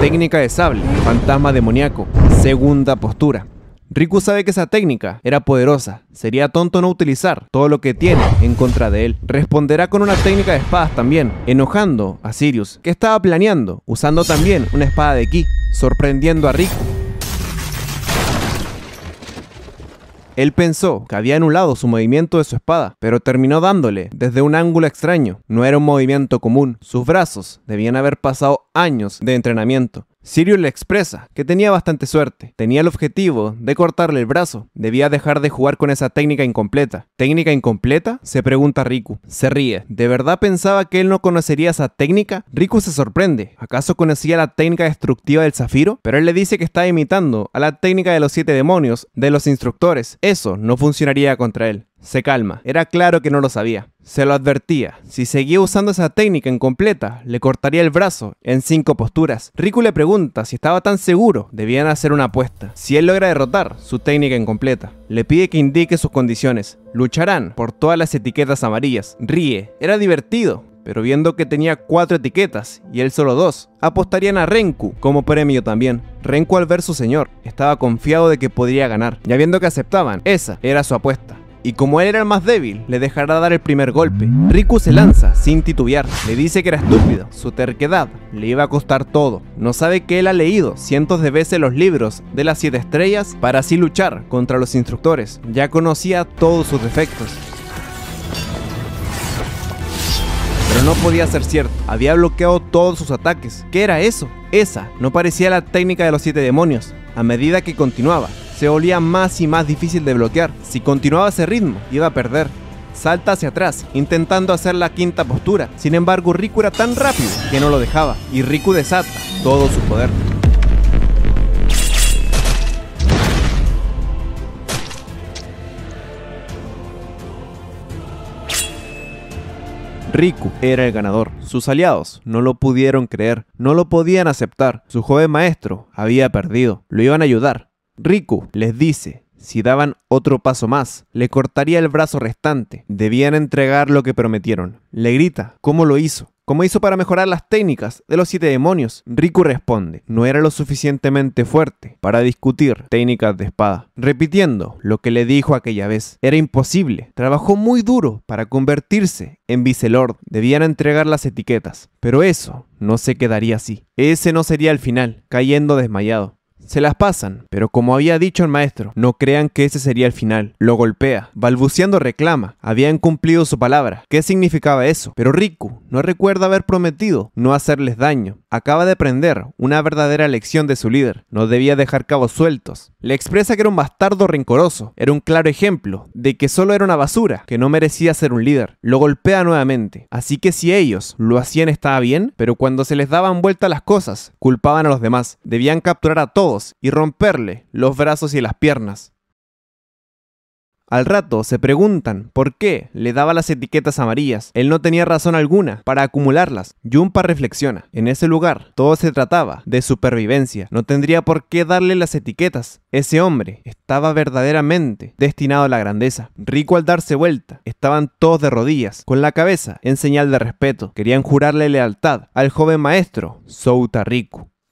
Técnica de sable, fantasma demoníaco, segunda postura. Riku sabe que esa técnica era poderosa, sería tonto no utilizar todo lo que tiene en contra de él. Responderá con una técnica de espadas también, enojando a Sirius, que estaba planeando, usando también una espada de Ki, sorprendiendo a Riku. Él pensó que había anulado su movimiento de su espada, pero terminó dándole desde un ángulo extraño. No era un movimiento común, sus brazos debían haber pasado años de entrenamiento. Sirio le expresa que tenía bastante suerte, tenía el objetivo de cortarle el brazo, debía dejar de jugar con esa técnica incompleta. ¿Técnica incompleta? se pregunta Riku. Se ríe, ¿de verdad pensaba que él no conocería esa técnica? Riku se sorprende, ¿acaso conocía la técnica destructiva del zafiro? Pero él le dice que está imitando a la técnica de los siete demonios de los instructores, eso no funcionaría contra él. Se calma. Era claro que no lo sabía. Se lo advertía. Si seguía usando esa técnica incompleta, le cortaría el brazo en cinco posturas. Riku le pregunta si estaba tan seguro. Debían hacer una apuesta. Si él logra derrotar su técnica incompleta, le pide que indique sus condiciones. Lucharán por todas las etiquetas amarillas. Ríe. Era divertido. Pero viendo que tenía cuatro etiquetas y él solo dos, apostarían a Renku como premio también. Renku al ver su señor estaba confiado de que podría ganar, ya viendo que aceptaban, esa era su apuesta y como él era el más débil, le dejará dar el primer golpe. Riku se lanza, sin titubear, le dice que era estúpido, su terquedad le iba a costar todo. No sabe que él ha leído cientos de veces los libros de las 7 estrellas para así luchar contra los instructores, ya conocía todos sus defectos. Pero no podía ser cierto, había bloqueado todos sus ataques. ¿Qué era eso? Esa no parecía la técnica de los siete demonios. A medida que continuaba, se olía más y más difícil de bloquear. Si continuaba ese ritmo, iba a perder. Salta hacia atrás, intentando hacer la quinta postura. Sin embargo, Riku era tan rápido que no lo dejaba, y Riku desata todo su poder. Riku era el ganador. Sus aliados no lo pudieron creer, no lo podían aceptar. Su joven maestro había perdido. Lo iban a ayudar, Riku les dice, si daban otro paso más, le cortaría el brazo restante. Debían entregar lo que prometieron. Le grita, ¿cómo lo hizo? ¿Cómo hizo para mejorar las técnicas de los siete demonios? Riku responde, no era lo suficientemente fuerte para discutir técnicas de espada. Repitiendo lo que le dijo aquella vez, era imposible. Trabajó muy duro para convertirse en Vicelord. Debían entregar las etiquetas, pero eso no se quedaría así. Ese no sería el final, cayendo desmayado. Se las pasan, pero como había dicho el maestro, no crean que ese sería el final. Lo golpea, balbuceando reclama. Habían cumplido su palabra. ¿Qué significaba eso? Pero Riku no recuerda haber prometido no hacerles daño. Acaba de aprender una verdadera lección de su líder. No debía dejar cabos sueltos. Le expresa que era un bastardo rencoroso. Era un claro ejemplo de que solo era una basura, que no merecía ser un líder. Lo golpea nuevamente. Así que si ellos lo hacían estaba bien, pero cuando se les daban vuelta las cosas, culpaban a los demás. Debían capturar a todos y romperle los brazos y las piernas. Al rato se preguntan por qué le daba las etiquetas amarillas. Él no tenía razón alguna para acumularlas. Jumpa reflexiona. En ese lugar todo se trataba de supervivencia. No tendría por qué darle las etiquetas. Ese hombre estaba verdaderamente destinado a la grandeza. Rico al darse vuelta, estaban todos de rodillas, con la cabeza en señal de respeto. Querían jurarle lealtad al joven maestro Souta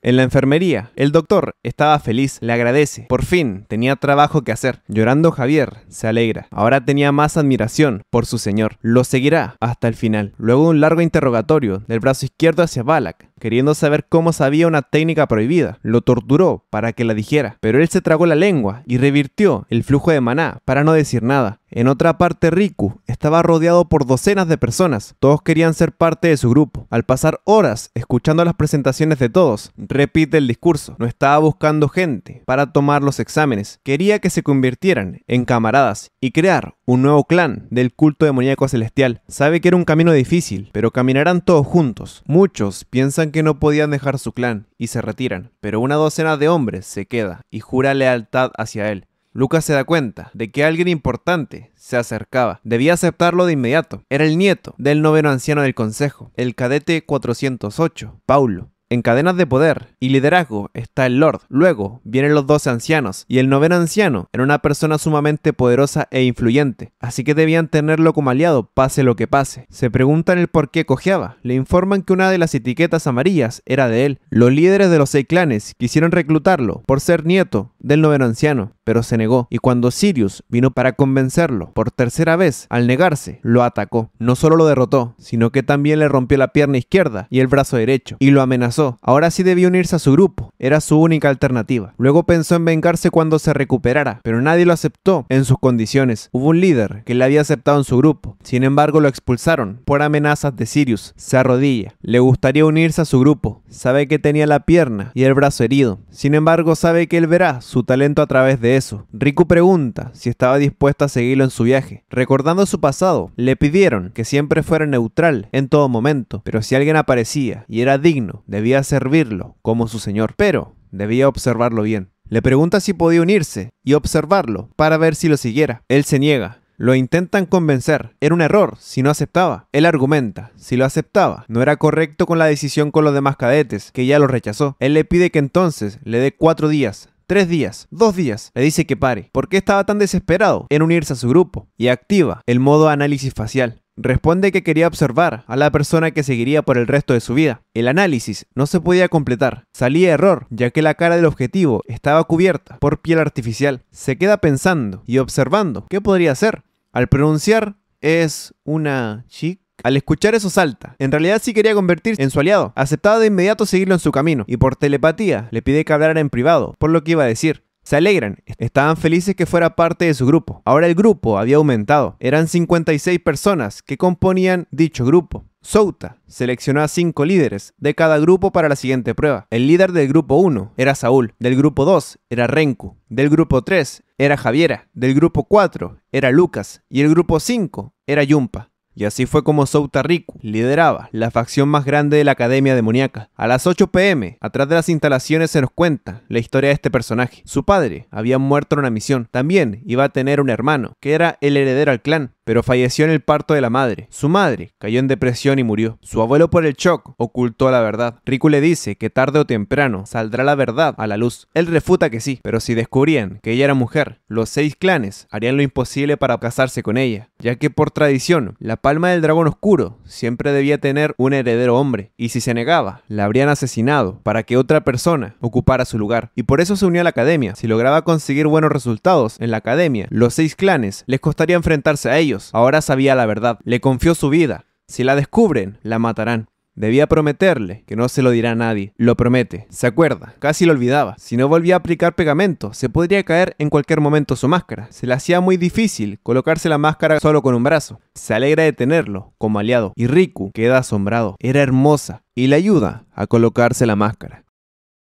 en la enfermería, el doctor estaba feliz, le agradece. Por fin, tenía trabajo que hacer. Llorando Javier se alegra. Ahora tenía más admiración por su señor. Lo seguirá hasta el final. Luego un largo interrogatorio del brazo izquierdo hacia Balak, queriendo saber cómo sabía una técnica prohibida. Lo torturó para que la dijera, pero él se tragó la lengua y revirtió el flujo de maná para no decir nada. En otra parte, Riku estaba rodeado por docenas de personas. Todos querían ser parte de su grupo. Al pasar horas escuchando las presentaciones de todos, repite el discurso. No estaba buscando gente para tomar los exámenes. Quería que se convirtieran en camaradas y crear un nuevo clan del culto demoníaco celestial. Sabe que era un camino difícil, pero caminarán todos juntos. Muchos piensan que no podían dejar su clan y se retiran, pero una docena de hombres se queda y jura lealtad hacia él. Lucas se da cuenta de que alguien importante se acercaba. Debía aceptarlo de inmediato. Era el nieto del noveno anciano del consejo, el cadete 408, Paulo. En cadenas de poder y liderazgo está el Lord, luego vienen los dos ancianos, y el noveno anciano era una persona sumamente poderosa e influyente, así que debían tenerlo como aliado, pase lo que pase. Se preguntan el por qué cojeaba, le informan que una de las etiquetas amarillas era de él. Los líderes de los seis clanes quisieron reclutarlo por ser nieto del noveno anciano, pero se negó, y cuando Sirius vino para convencerlo por tercera vez, al negarse, lo atacó. No solo lo derrotó, sino que también le rompió la pierna izquierda y el brazo derecho, y lo amenazó Ahora sí debió unirse a su grupo. Era su única alternativa. Luego pensó en vengarse cuando se recuperara, pero nadie lo aceptó en sus condiciones. Hubo un líder que le había aceptado en su grupo. Sin embargo, lo expulsaron por amenazas de Sirius. Se arrodilla. Le gustaría unirse a su grupo. Sabe que tenía la pierna y el brazo herido. Sin embargo, sabe que él verá su talento a través de eso. Riku pregunta si estaba dispuesta a seguirlo en su viaje. Recordando su pasado, le pidieron que siempre fuera neutral en todo momento, pero si alguien aparecía y era digno, debía servirlo como su señor, pero debía observarlo bien. Le pregunta si podía unirse y observarlo para ver si lo siguiera. Él se niega. Lo intentan convencer. Era un error si no aceptaba. Él argumenta, si lo aceptaba, no era correcto con la decisión con los demás cadetes, que ya lo rechazó. Él le pide que entonces le dé cuatro días tres días, dos días, le dice que pare. porque estaba tan desesperado en unirse a su grupo? Y activa el modo análisis facial responde que quería observar a la persona que seguiría por el resto de su vida. El análisis no se podía completar, salía error, ya que la cara del objetivo estaba cubierta por piel artificial. Se queda pensando y observando qué podría ser. Al pronunciar, es una chica. Al escuchar eso salta. En realidad sí quería convertirse en su aliado. Aceptaba de inmediato seguirlo en su camino y por telepatía le pide que hablara en privado, por lo que iba a decir se alegran, estaban felices que fuera parte de su grupo. Ahora el grupo había aumentado, eran 56 personas que componían dicho grupo. Souta seleccionó a cinco líderes de cada grupo para la siguiente prueba. El líder del grupo 1 era Saúl, del grupo 2 era Renku, del grupo 3 era Javiera, del grupo 4 era Lucas y el grupo 5 era Yumpa. Y así fue como Soutariku lideraba la facción más grande de la Academia Demoníaca. A las 8 pm, atrás de las instalaciones se nos cuenta la historia de este personaje. Su padre había muerto en una misión. También iba a tener un hermano, que era el heredero al clan, pero falleció en el parto de la madre. Su madre cayó en depresión y murió. Su abuelo por el shock ocultó la verdad. Riku le dice que tarde o temprano saldrá la verdad a la luz. Él refuta que sí, pero si descubrían que ella era mujer, los seis clanes harían lo imposible para casarse con ella, ya que por tradición la palma del dragón oscuro siempre debía tener un heredero hombre, y si se negaba, la habrían asesinado para que otra persona ocupara su lugar. Y por eso se unió a la academia. Si lograba conseguir buenos resultados en la academia, los seis clanes les costaría enfrentarse a ellos Ahora sabía la verdad. Le confió su vida. Si la descubren, la matarán. Debía prometerle que no se lo dirá a nadie. Lo promete. Se acuerda. Casi lo olvidaba. Si no volvía a aplicar pegamento, se podría caer en cualquier momento su máscara. Se le hacía muy difícil colocarse la máscara solo con un brazo. Se alegra de tenerlo como aliado. Y Riku queda asombrado. Era hermosa. Y le ayuda a colocarse la máscara.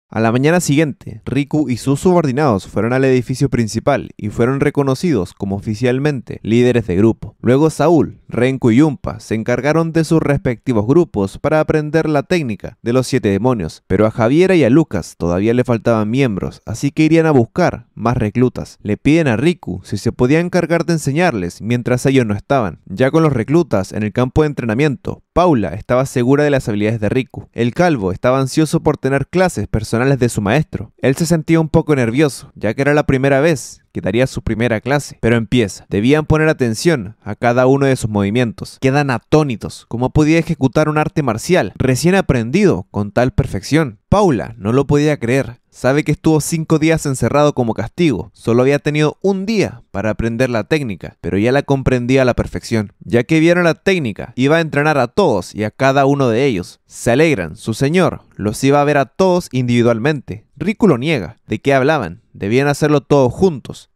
A la mañana siguiente, Riku y sus subordinados fueron al edificio principal y fueron reconocidos como oficialmente líderes de grupo. Luego Saúl, Renku y Yumpa se encargaron de sus respectivos grupos para aprender la técnica de los siete demonios, pero a Javiera y a Lucas todavía le faltaban miembros, así que irían a buscar más reclutas. Le piden a Riku si se podía encargar de enseñarles mientras ellos no estaban. Ya con los reclutas en el campo de entrenamiento, Paula estaba segura de las habilidades de Riku. El calvo estaba ansioso por tener clases personales de su maestro. Él se sentía un poco nervioso, ya que era la primera vez que daría su primera clase. Pero empieza. Debían poner atención a cada uno de sus movimientos. Quedan atónitos, cómo podía ejecutar un arte marcial recién aprendido con tal perfección. Paula no lo podía creer sabe que estuvo cinco días encerrado como castigo. Solo había tenido un día para aprender la técnica, pero ya la comprendía a la perfección. Ya que vieron la técnica, iba a entrenar a todos y a cada uno de ellos. Se alegran, su señor los iba a ver a todos individualmente. Rico niega. ¿De qué hablaban? Debían hacerlo todos juntos.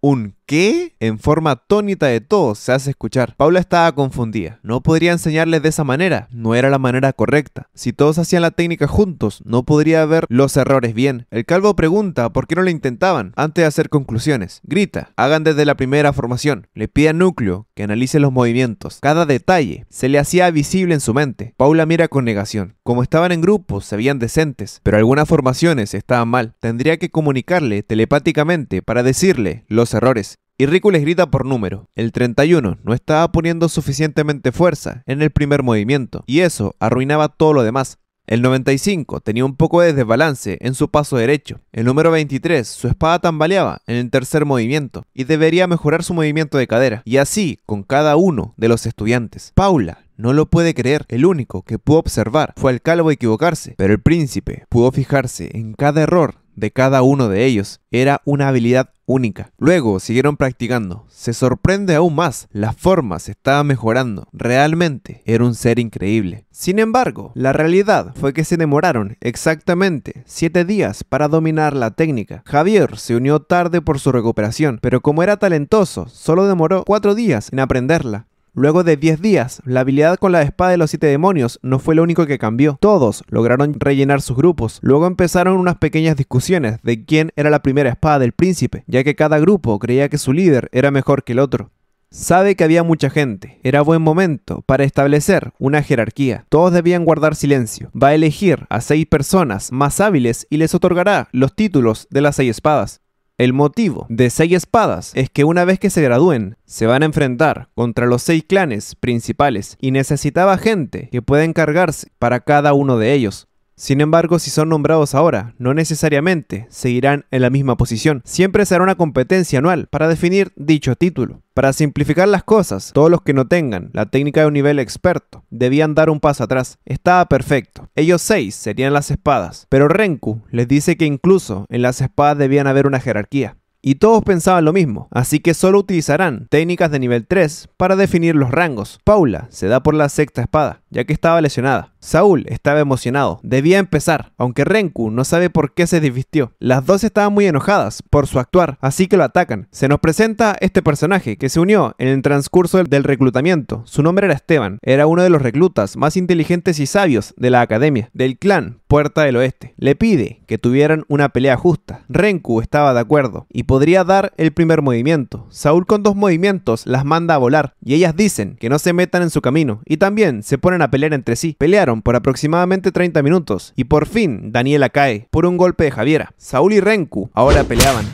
Un qué? En forma atónita de todos se hace escuchar. Paula estaba confundida. No podría enseñarles de esa manera. No era la manera correcta. Si todos hacían la técnica juntos, no podría ver los errores bien. El calvo pregunta por qué no lo intentaban antes de hacer conclusiones. Grita, hagan desde la primera formación. Le pide a Núcleo que analice los movimientos. Cada detalle se le hacía visible en su mente. Paula mira con negación. Como estaban en grupos, se veían decentes, pero algunas formaciones estaban mal. Tendría que comunicarle telepáticamente para decirle los errores. Y les grita por número. El 31 no estaba poniendo suficientemente fuerza en el primer movimiento, y eso arruinaba todo lo demás. El 95 tenía un poco de desbalance en su paso derecho. El número 23, su espada tambaleaba en el tercer movimiento y debería mejorar su movimiento de cadera. Y así con cada uno de los estudiantes. Paula no lo puede creer. El único que pudo observar fue el calvo equivocarse, pero el príncipe pudo fijarse en cada error de cada uno de ellos era una habilidad única. Luego siguieron practicando. Se sorprende aún más, la forma se estaba mejorando. Realmente era un ser increíble. Sin embargo, la realidad fue que se demoraron exactamente 7 días para dominar la técnica. Javier se unió tarde por su recuperación, pero como era talentoso, solo demoró 4 días en aprenderla. Luego de 10 días, la habilidad con la espada de los siete demonios no fue lo único que cambió. Todos lograron rellenar sus grupos. Luego empezaron unas pequeñas discusiones de quién era la primera espada del príncipe, ya que cada grupo creía que su líder era mejor que el otro. Sabe que había mucha gente. Era buen momento para establecer una jerarquía. Todos debían guardar silencio. Va a elegir a seis personas más hábiles y les otorgará los títulos de las seis espadas. El motivo de seis espadas es que una vez que se gradúen, se van a enfrentar contra los seis clanes principales y necesitaba gente que pueda encargarse para cada uno de ellos. Sin embargo, si son nombrados ahora, no necesariamente seguirán en la misma posición. Siempre será una competencia anual para definir dicho título. Para simplificar las cosas, todos los que no tengan la técnica de un nivel experto debían dar un paso atrás. Estaba perfecto. Ellos seis serían las espadas, pero Renku les dice que incluso en las espadas debían haber una jerarquía. Y todos pensaban lo mismo, así que solo utilizarán técnicas de nivel 3 para definir los rangos. Paula se da por la sexta espada, ya que estaba lesionada. Saúl estaba emocionado, debía empezar, aunque Renku no sabe por qué se desvistió. Las dos estaban muy enojadas por su actuar, así que lo atacan. Se nos presenta este personaje que se unió en el transcurso del reclutamiento. Su nombre era Esteban, era uno de los reclutas más inteligentes y sabios de la academia, del clan, Puerta del Oeste. Le pide que tuvieran una pelea justa. Renku estaba de acuerdo y podría dar el primer movimiento. Saúl con dos movimientos las manda a volar y ellas dicen que no se metan en su camino y también se ponen a pelear entre sí. Pelearon por aproximadamente 30 minutos y por fin Daniela cae por un golpe de Javiera. Saúl y Renku ahora peleaban.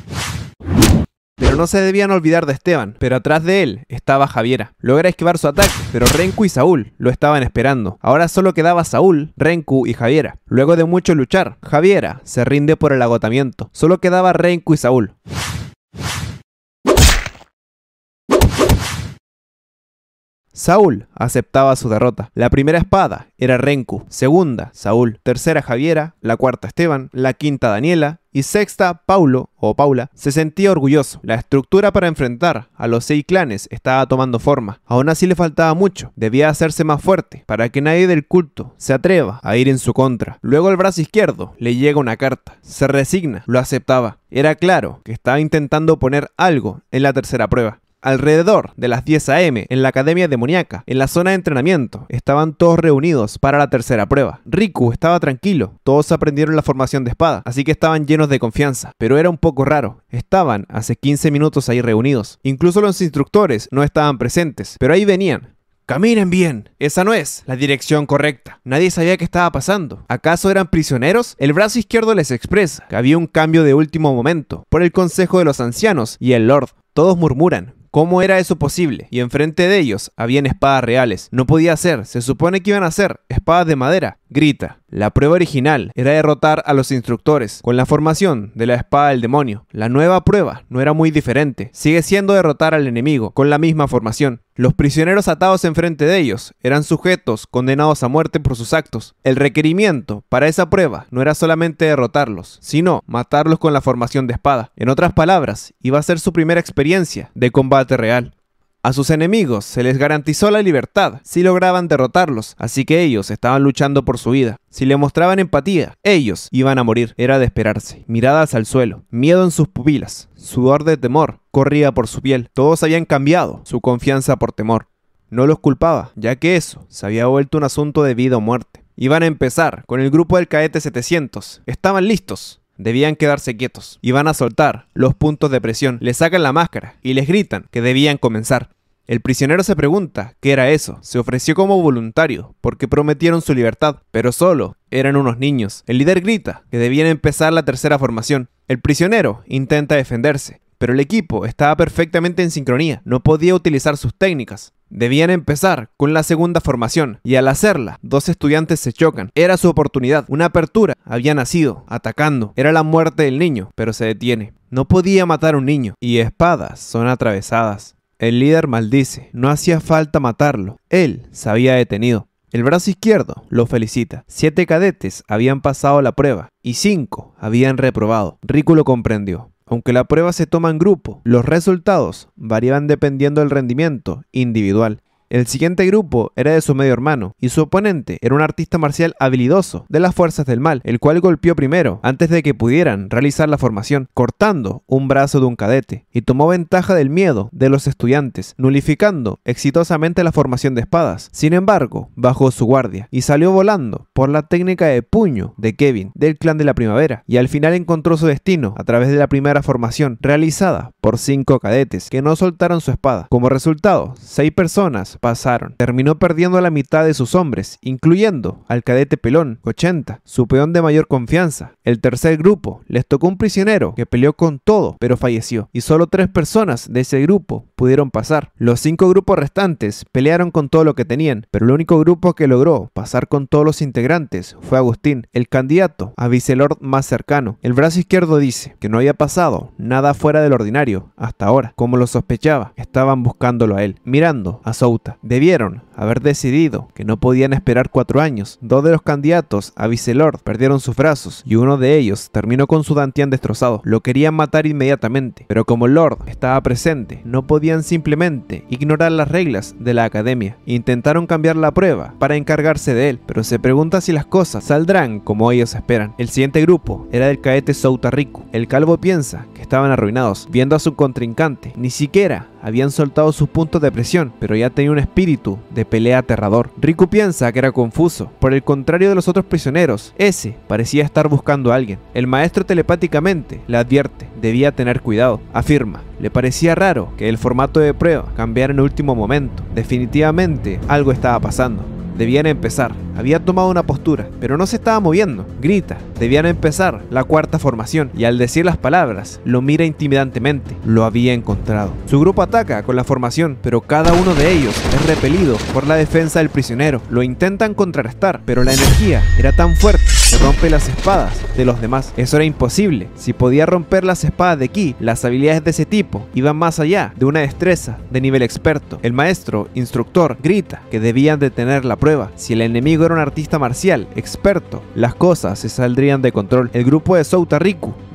Pero no se debían olvidar de Esteban, pero atrás de él estaba Javiera. Logra esquivar su ataque, pero Renku y Saúl lo estaban esperando. Ahora solo quedaba Saúl, Renku y Javiera. Luego de mucho luchar, Javiera se rinde por el agotamiento. Solo quedaba Renku y Saúl. Saúl aceptaba su derrota. La primera espada era Renku, segunda Saúl, tercera Javiera, la cuarta Esteban, la quinta Daniela y sexta Paulo o Paula se sentía orgulloso. La estructura para enfrentar a los seis clanes estaba tomando forma. Aún así le faltaba mucho. Debía hacerse más fuerte para que nadie del culto se atreva a ir en su contra. Luego el brazo izquierdo le llega una carta. Se resigna, lo aceptaba. Era claro que estaba intentando poner algo en la tercera prueba. Alrededor de las 10 a.m., en la Academia Demoníaca, en la zona de entrenamiento, estaban todos reunidos para la tercera prueba. Riku estaba tranquilo, todos aprendieron la formación de espada, así que estaban llenos de confianza, pero era un poco raro. Estaban hace 15 minutos ahí reunidos. Incluso los instructores no estaban presentes, pero ahí venían, Caminen bien. Esa no es la dirección correcta. Nadie sabía qué estaba pasando. ¿Acaso eran prisioneros? El brazo izquierdo les expresa que había un cambio de último momento por el consejo de los ancianos y el Lord. Todos murmuran, ¿Cómo era eso posible? Y enfrente de ellos habían espadas reales. No podía ser, se supone que iban a ser espadas de madera. Grita. La prueba original era derrotar a los instructores con la formación de la espada del demonio. La nueva prueba no era muy diferente. Sigue siendo derrotar al enemigo con la misma formación. Los prisioneros atados enfrente de ellos eran sujetos condenados a muerte por sus actos. El requerimiento para esa prueba no era solamente derrotarlos, sino matarlos con la formación de espada. En otras palabras, iba a ser su primera experiencia de combate real. A sus enemigos se les garantizó la libertad si lograban derrotarlos, así que ellos estaban luchando por su vida. Si le mostraban empatía, ellos iban a morir. Era de esperarse. Miradas al suelo, miedo en sus pupilas, sudor de temor corría por su piel. Todos habían cambiado su confianza por temor. No los culpaba, ya que eso se había vuelto un asunto de vida o muerte. Iban a empezar con el grupo del Caete 700. Estaban listos. Debían quedarse quietos. Y van a soltar los puntos de presión. Le sacan la máscara y les gritan que debían comenzar. El prisionero se pregunta qué era eso. Se ofreció como voluntario porque prometieron su libertad, pero solo eran unos niños. El líder grita que debían empezar la tercera formación. El prisionero intenta defenderse, pero el equipo estaba perfectamente en sincronía, no podía utilizar sus técnicas. Debían empezar con la segunda formación y al hacerla, dos estudiantes se chocan. Era su oportunidad, una apertura. Había nacido, atacando. Era la muerte del niño, pero se detiene. No podía matar a un niño y espadas son atravesadas. El líder maldice, no hacía falta matarlo. Él se había detenido. El brazo izquierdo lo felicita. Siete cadetes habían pasado la prueba y cinco habían reprobado. Rico comprendió. Aunque la prueba se toma en grupo, los resultados varían dependiendo del rendimiento individual. El siguiente grupo era de su medio hermano, y su oponente era un artista marcial habilidoso de las fuerzas del mal, el cual golpeó primero, antes de que pudieran realizar la formación, cortando un brazo de un cadete, y tomó ventaja del miedo de los estudiantes, nulificando exitosamente la formación de espadas. Sin embargo, bajó su guardia y salió volando por la técnica de puño de Kevin del clan de la primavera, y al final encontró su destino a través de la primera formación realizada por cinco cadetes que no soltaron su espada. Como resultado, seis personas pasaron. Terminó perdiendo la mitad de sus hombres, incluyendo al cadete Pelón, 80, su peón de mayor confianza, el tercer grupo les tocó un prisionero que peleó con todo, pero falleció, y solo tres personas de ese grupo pudieron pasar. Los cinco grupos restantes pelearon con todo lo que tenían, pero el único grupo que logró pasar con todos los integrantes fue Agustín, el candidato a vicelord más cercano. El brazo izquierdo dice que no había pasado nada fuera del ordinario hasta ahora. Como lo sospechaba, estaban buscándolo a él, mirando a Souta. Debieron haber decidido que no podían esperar cuatro años. Dos de los candidatos a vicelord perdieron sus brazos y uno de ellos, terminó con su Dantian destrozado. Lo querían matar inmediatamente, pero como Lord estaba presente, no podían simplemente ignorar las reglas de la academia. Intentaron cambiar la prueba para encargarse de él, pero se pregunta si las cosas saldrán como ellos esperan. El siguiente grupo era del caete Riku. El calvo piensa que estaban arruinados, viendo a su contrincante. Ni siquiera habían soltado sus puntos de presión, pero ya tenía un espíritu de pelea aterrador. Riku piensa que era confuso, por el contrario de los otros prisioneros, ese parecía estar buscando a alguien. El maestro telepáticamente le advierte, debía tener cuidado, afirma. Le parecía raro que el formato de prueba cambiara en último momento. Definitivamente algo estaba pasando. Debían empezar. Había tomado una postura, pero no se estaba moviendo. Grita. Debían empezar la cuarta formación y al decir las palabras, lo mira intimidantemente. Lo había encontrado. Su grupo ataca con la formación, pero cada uno de ellos es repelido por la defensa del prisionero. Lo intentan contrarrestar, pero la energía era tan fuerte que rompe las espadas de los demás. Eso era imposible. Si podía romper las espadas de Ki, las habilidades de ese tipo Iban más allá de una destreza de nivel experto. El maestro, instructor, grita que debían detener la prueba. Si el enemigo era un artista marcial, experto, las cosas se saldrían de control. El grupo de Souta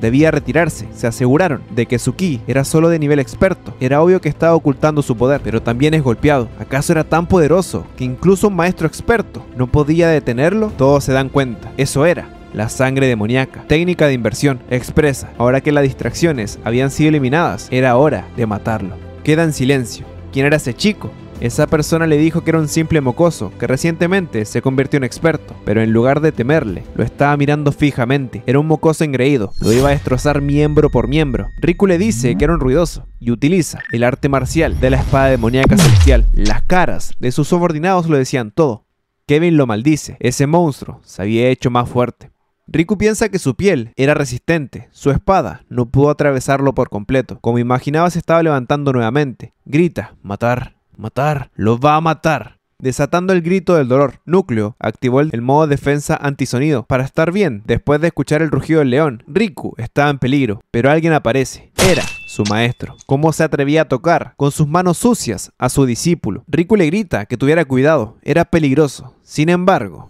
debía retirarse. Se aseguraron de que Suki era solo de nivel experto. Era obvio que estaba ocultando su poder, pero también es golpeado. ¿Acaso era tan poderoso que incluso un maestro experto no podía detenerlo? Todos se dan cuenta. Eso era la sangre demoníaca. Técnica de inversión expresa. Ahora que las distracciones habían sido eliminadas, era hora de matarlo. Queda en silencio. ¿Quién era ese chico? Esa persona le dijo que era un simple mocoso, que recientemente se convirtió en experto, pero en lugar de temerle, lo estaba mirando fijamente. Era un mocoso engreído, lo iba a destrozar miembro por miembro. Riku le dice que era un ruidoso y utiliza el arte marcial de la espada demoníaca celestial. Las caras de sus subordinados lo decían todo. Kevin lo maldice, ese monstruo se había hecho más fuerte. Riku piensa que su piel era resistente, su espada no pudo atravesarlo por completo. Como imaginaba se estaba levantando nuevamente. Grita, matar, matar, lo va a matar desatando el grito del dolor. Núcleo activó el, modo defensa antisonido para estar bien después de escuchar el rugido del león. Riku estaba en peligro, pero alguien aparece. Era su maestro. ¿Cómo se atrevía a tocar con sus manos sucias a su discípulo? Riku le grita que tuviera cuidado, era peligroso. Sin embargo...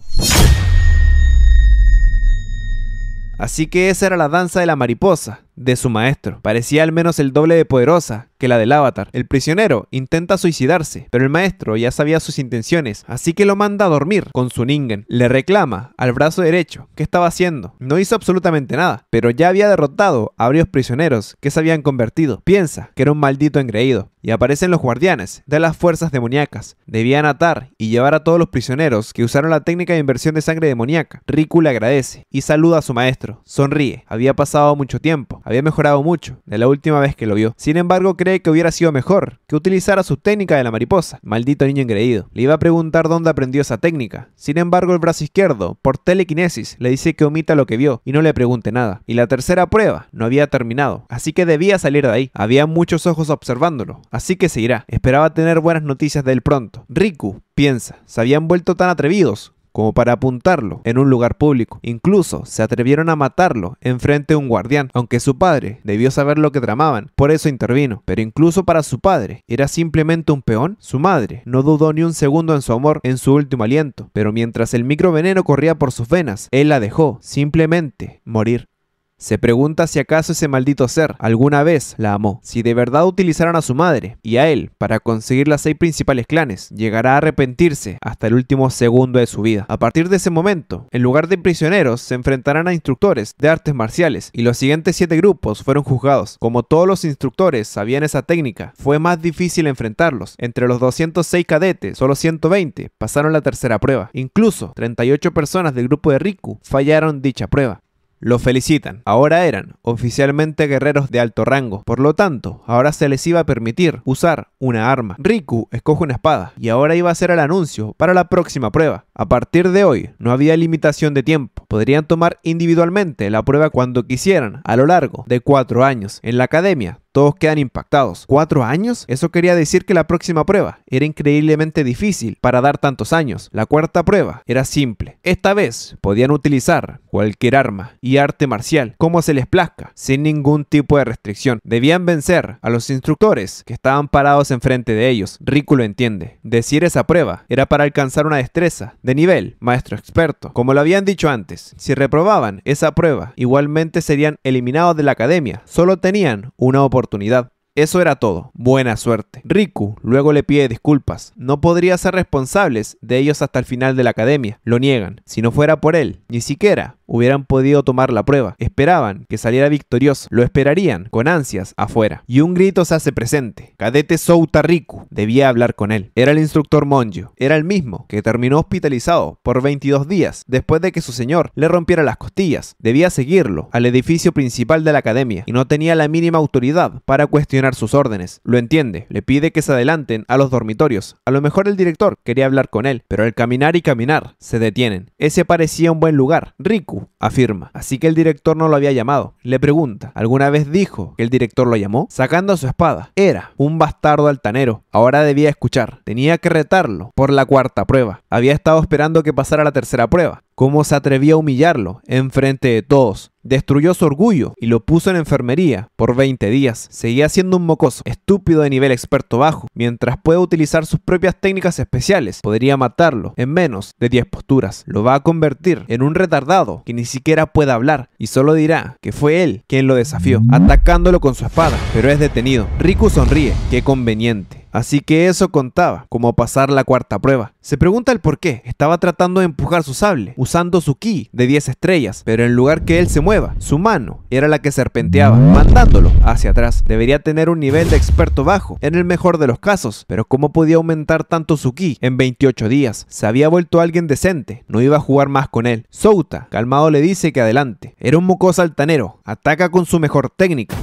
Así que esa era la danza de la mariposa de su maestro. Parecía al menos el doble de poderosa que la del avatar. El prisionero intenta suicidarse, pero el maestro ya sabía sus intenciones, así que lo manda a dormir con su ningen. Le reclama al brazo derecho qué estaba haciendo. No hizo absolutamente nada, pero ya había derrotado a varios prisioneros que se habían convertido. Piensa que era un maldito engreído. Y aparecen los guardianes de las fuerzas demoníacas. Debían atar y llevar a todos los prisioneros que usaron la técnica de inversión de sangre demoníaca. Riku le agradece y saluda a su maestro. Sonríe. Había pasado mucho tiempo había mejorado mucho de la última vez que lo vio. Sin embargo, cree que hubiera sido mejor que utilizara su técnica de la mariposa. Maldito niño engreído. Le iba a preguntar dónde aprendió esa técnica. Sin embargo, el brazo izquierdo, por telequinesis, le dice que omita lo que vio y no le pregunte nada. Y la tercera prueba no había terminado, así que debía salir de ahí. Había muchos ojos observándolo, así que se irá. Esperaba tener buenas noticias del pronto. Riku piensa, se habían vuelto tan atrevidos como para apuntarlo en un lugar público. Incluso se atrevieron a matarlo enfrente de un guardián, aunque su padre debió saber lo que tramaban, por eso intervino. Pero incluso para su padre, ¿era simplemente un peón? Su madre no dudó ni un segundo en su amor en su último aliento, pero mientras el microveneno corría por sus venas, él la dejó simplemente morir. Se pregunta si acaso ese maldito ser alguna vez la amó, si de verdad utilizaron a su madre y a él para conseguir las seis principales clanes, llegará a arrepentirse hasta el último segundo de su vida. A partir de ese momento, en lugar de prisioneros, se enfrentarán a instructores de artes marciales y los siguientes siete grupos fueron juzgados. Como todos los instructores sabían esa técnica, fue más difícil enfrentarlos. Entre los 206 cadetes, solo 120 pasaron la tercera prueba. Incluso 38 personas del grupo de Riku fallaron dicha prueba lo felicitan. Ahora eran oficialmente guerreros de alto rango, por lo tanto, ahora se les iba a permitir usar una arma. Riku escoge una espada y ahora iba a hacer el anuncio para la próxima prueba. A partir de hoy no había limitación de tiempo, podrían tomar individualmente la prueba cuando quisieran a lo largo de cuatro años. En la academia todos quedan impactados. ¿Cuatro años? Eso quería decir que la próxima prueba era increíblemente difícil para dar tantos años. La cuarta prueba era simple. Esta vez podían utilizar cualquier arma y arte marcial como se les plazca, sin ningún tipo de restricción. Debían vencer a los instructores que estaban parados enfrente de ellos. Rico lo entiende. Decir esa prueba era para alcanzar una destreza de nivel maestro experto. Como lo habían dicho antes, si reprobaban esa prueba, igualmente serían eliminados de la academia. Solo tenían una oportunidad oportunidad. Eso era todo. Buena suerte. Riku luego le pide disculpas. No podría ser responsables de ellos hasta el final de la academia. Lo niegan. Si no fuera por él, ni siquiera hubieran podido tomar la prueba. Esperaban que saliera victorioso, lo esperarían con ansias afuera. Y un grito se hace presente. Cadete Soutariku debía hablar con él. Era el instructor Monjo, era el mismo que terminó hospitalizado por 22 días después de que su señor le rompiera las costillas. Debía seguirlo al edificio principal de la academia y no tenía la mínima autoridad para cuestionar sus órdenes. Lo entiende, le pide que se adelanten a los dormitorios. A lo mejor el director quería hablar con él, pero al caminar y caminar se detienen. Ese parecía un buen lugar. Riku afirma. Así que el director no lo había llamado. Le pregunta, ¿alguna vez dijo que el director lo llamó? Sacando su espada. Era un bastardo altanero. Ahora debía escuchar. Tenía que retarlo por la cuarta prueba. Había estado esperando que pasara la tercera prueba. ¿Cómo se atrevía a humillarlo en frente de todos? Destruyó su orgullo y lo puso en enfermería por 20 días. Seguía siendo un mocoso, estúpido de nivel experto bajo. Mientras pueda utilizar sus propias técnicas especiales, podría matarlo en menos de 10 posturas. Lo va a convertir en un retardado que ni siquiera pueda hablar y solo dirá que fue él quien lo desafió, mm. atacándolo con su espada, pero es detenido. Riku sonríe, qué conveniente. Así que eso contaba, como pasar la cuarta prueba. Se pregunta el por qué. Estaba tratando de empujar su sable, usando su ki de 10 estrellas, pero en lugar que él se mueva, su mano era la que serpenteaba, mandándolo hacia atrás. Debería tener un nivel de experto bajo, en el mejor de los casos, pero ¿cómo podía aumentar tanto su ki en 28 días? Se había vuelto alguien decente, no iba a jugar más con él. Souta, calmado, le dice que adelante. Era un mocoso altanero, ataca con su mejor técnica.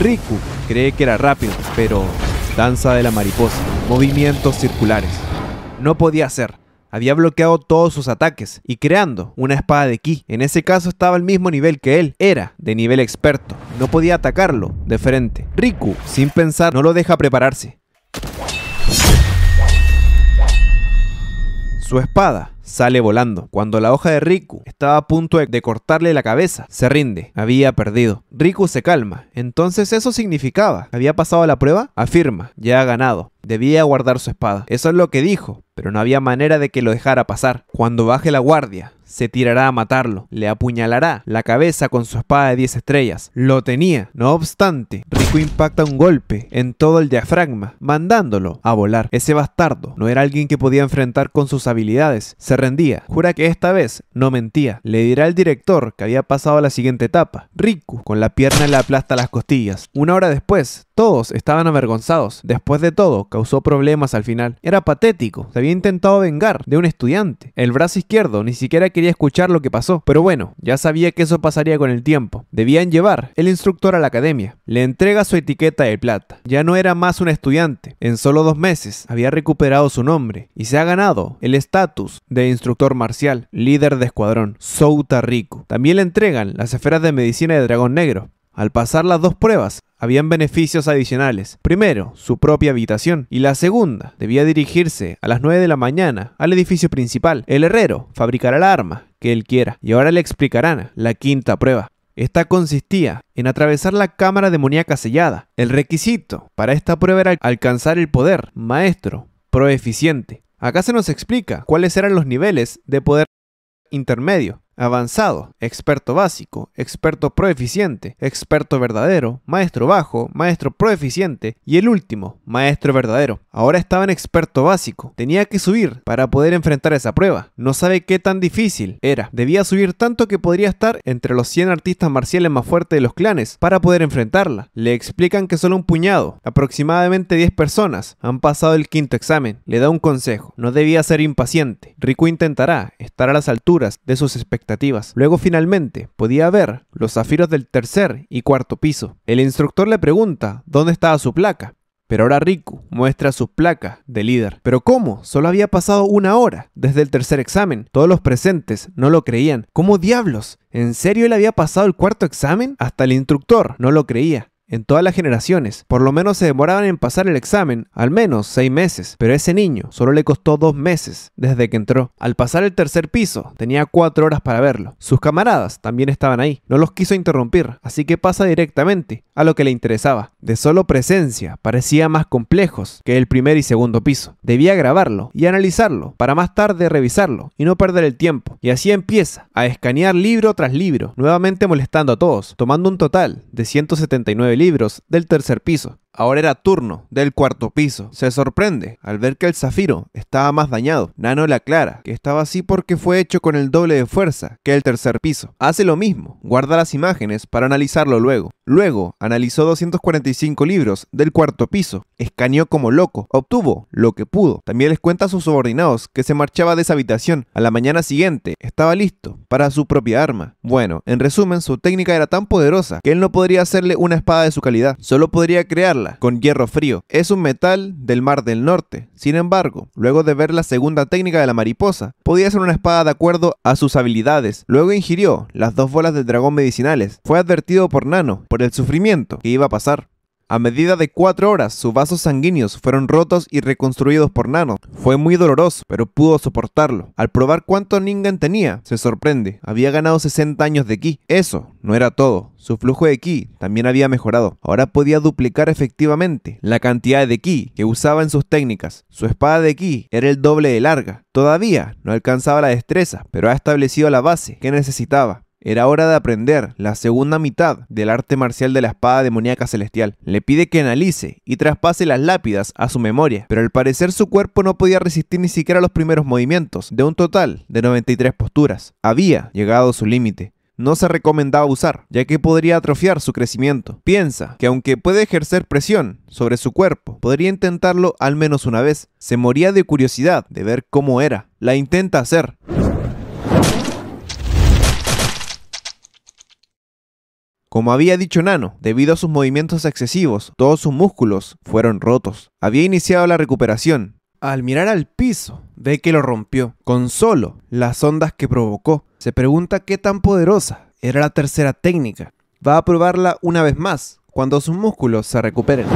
Riku cree que era rápido, pero danza de la mariposa, movimientos circulares. No podía hacer. Había bloqueado todos sus ataques y creando una espada de ki. En ese caso estaba al mismo nivel que él. Era de nivel experto. No podía atacarlo de frente. Riku, sin pensar, no lo deja prepararse. Su espada sale volando. Cuando la hoja de Riku estaba a punto de cortarle la cabeza, se rinde, había perdido. Riku se calma, entonces eso significaba, había pasado la prueba, afirma, ya ha ganado, debía guardar su espada. Eso es lo que dijo, pero no había manera de que lo dejara pasar. Cuando baje la guardia, se tirará a matarlo, le apuñalará la cabeza con su espada de 10 estrellas. Lo tenía. No obstante, Riku impacta un golpe en todo el diafragma, mandándolo a volar. Ese bastardo no era alguien que podía enfrentar con sus habilidades. Se rendía. Jura que esta vez no mentía. Le dirá al director que había pasado a la siguiente etapa. Riku con la pierna le aplasta las costillas. Una hora después, todos estaban avergonzados. Después de todo, causó problemas al final. Era patético. Se había intentado vengar de un estudiante. El brazo izquierdo ni siquiera quería escuchar lo que pasó, pero bueno, ya sabía que eso pasaría con el tiempo. Debían llevar el instructor a la academia. Le entrega su etiqueta de plata. Ya no era más un estudiante. En solo dos meses había recuperado su nombre y se ha ganado el estatus de instructor marcial, líder de escuadrón, Souta Rico. También le entregan las esferas de medicina de dragón negro. Al pasar las dos pruebas, habían beneficios adicionales. Primero, su propia habitación. Y la segunda, debía dirigirse a las 9 de la mañana al edificio principal. El herrero fabricará el arma que él quiera. Y ahora le explicarán la quinta prueba. Esta consistía en atravesar la cámara demoníaca sellada. El requisito para esta prueba era alcanzar el poder, maestro, proeficiente. Acá se nos explica cuáles eran los niveles de poder intermedio avanzado, experto básico, experto proeficiente, experto verdadero, maestro bajo, maestro proeficiente y el último, maestro verdadero. Ahora estaba en experto básico. Tenía que subir para poder enfrentar esa prueba. No sabe qué tan difícil era. Debía subir tanto que podría estar entre los 100 artistas marciales más fuertes de los clanes para poder enfrentarla. Le explican que solo un puñado, aproximadamente 10 personas, han pasado el quinto examen. Le da un consejo. No debía ser impaciente. Riku intentará estar a las alturas de sus expectativas. Luego finalmente podía ver los zafiros del tercer y cuarto piso. El instructor le pregunta dónde estaba su placa. Pero ahora Riku muestra sus placas de líder. ¿Pero cómo? Solo había pasado una hora desde el tercer examen. Todos los presentes no lo creían. ¿Cómo diablos? ¿En serio él había pasado el cuarto examen? Hasta el instructor no lo creía en todas las generaciones. Por lo menos se demoraban en pasar el examen, al menos seis meses, pero ese niño solo le costó dos meses desde que entró. Al pasar el tercer piso, tenía cuatro horas para verlo. Sus camaradas también estaban ahí, no los quiso interrumpir, así que pasa directamente a lo que le interesaba. De solo presencia, parecía más complejos que el primer y segundo piso. Debía grabarlo y analizarlo para más tarde revisarlo y no perder el tiempo. Y así empieza a escanear libro tras libro, nuevamente molestando a todos, tomando un total de 179 libros del tercer piso. Ahora era turno del cuarto piso. Se sorprende al ver que el zafiro estaba más dañado. Nano le aclara que estaba así porque fue hecho con el doble de fuerza que el tercer piso. Hace lo mismo, guarda las imágenes para analizarlo luego. Luego analizó 245 libros del cuarto piso, escaneó como loco, obtuvo lo que pudo. También les cuenta a sus subordinados que se marchaba de esa habitación. A la mañana siguiente estaba listo para su propia arma. Bueno, en resumen, su técnica era tan poderosa que él no podría hacerle una espada de su calidad, solo podría crearla con hierro frío. Es un metal del Mar del Norte. Sin embargo, luego de ver la segunda técnica de la mariposa, podía ser una espada de acuerdo a sus habilidades. Luego ingirió las dos bolas del dragón medicinales. Fue advertido por Nano por el sufrimiento que iba a pasar. A medida de cuatro horas, sus vasos sanguíneos fueron rotos y reconstruidos por Nano. Fue muy doloroso, pero pudo soportarlo. Al probar cuánto Ningan tenía, se sorprende. Había ganado 60 años de ki. Eso no era todo. Su flujo de ki también había mejorado. Ahora podía duplicar efectivamente la cantidad de ki que usaba en sus técnicas. Su espada de ki era el doble de larga. Todavía no alcanzaba la destreza, pero ha establecido la base que necesitaba. Era hora de aprender la segunda mitad del arte marcial de la espada demoníaca celestial. Le pide que analice y traspase las lápidas a su memoria, pero al parecer su cuerpo no podía resistir ni siquiera los primeros movimientos, de un total de 93 posturas. Había llegado a su límite no se recomendaba usar, ya que podría atrofiar su crecimiento. Piensa que aunque puede ejercer presión sobre su cuerpo, podría intentarlo al menos una vez. Se moría de curiosidad de ver cómo era. La intenta hacer, Como había dicho Nano, debido a sus movimientos excesivos, todos sus músculos fueron rotos. Había iniciado la recuperación. Al mirar al piso, ve que lo rompió, con solo las ondas que provocó. Se pregunta qué tan poderosa era la tercera técnica. Va a probarla una vez más, cuando sus músculos se recuperen.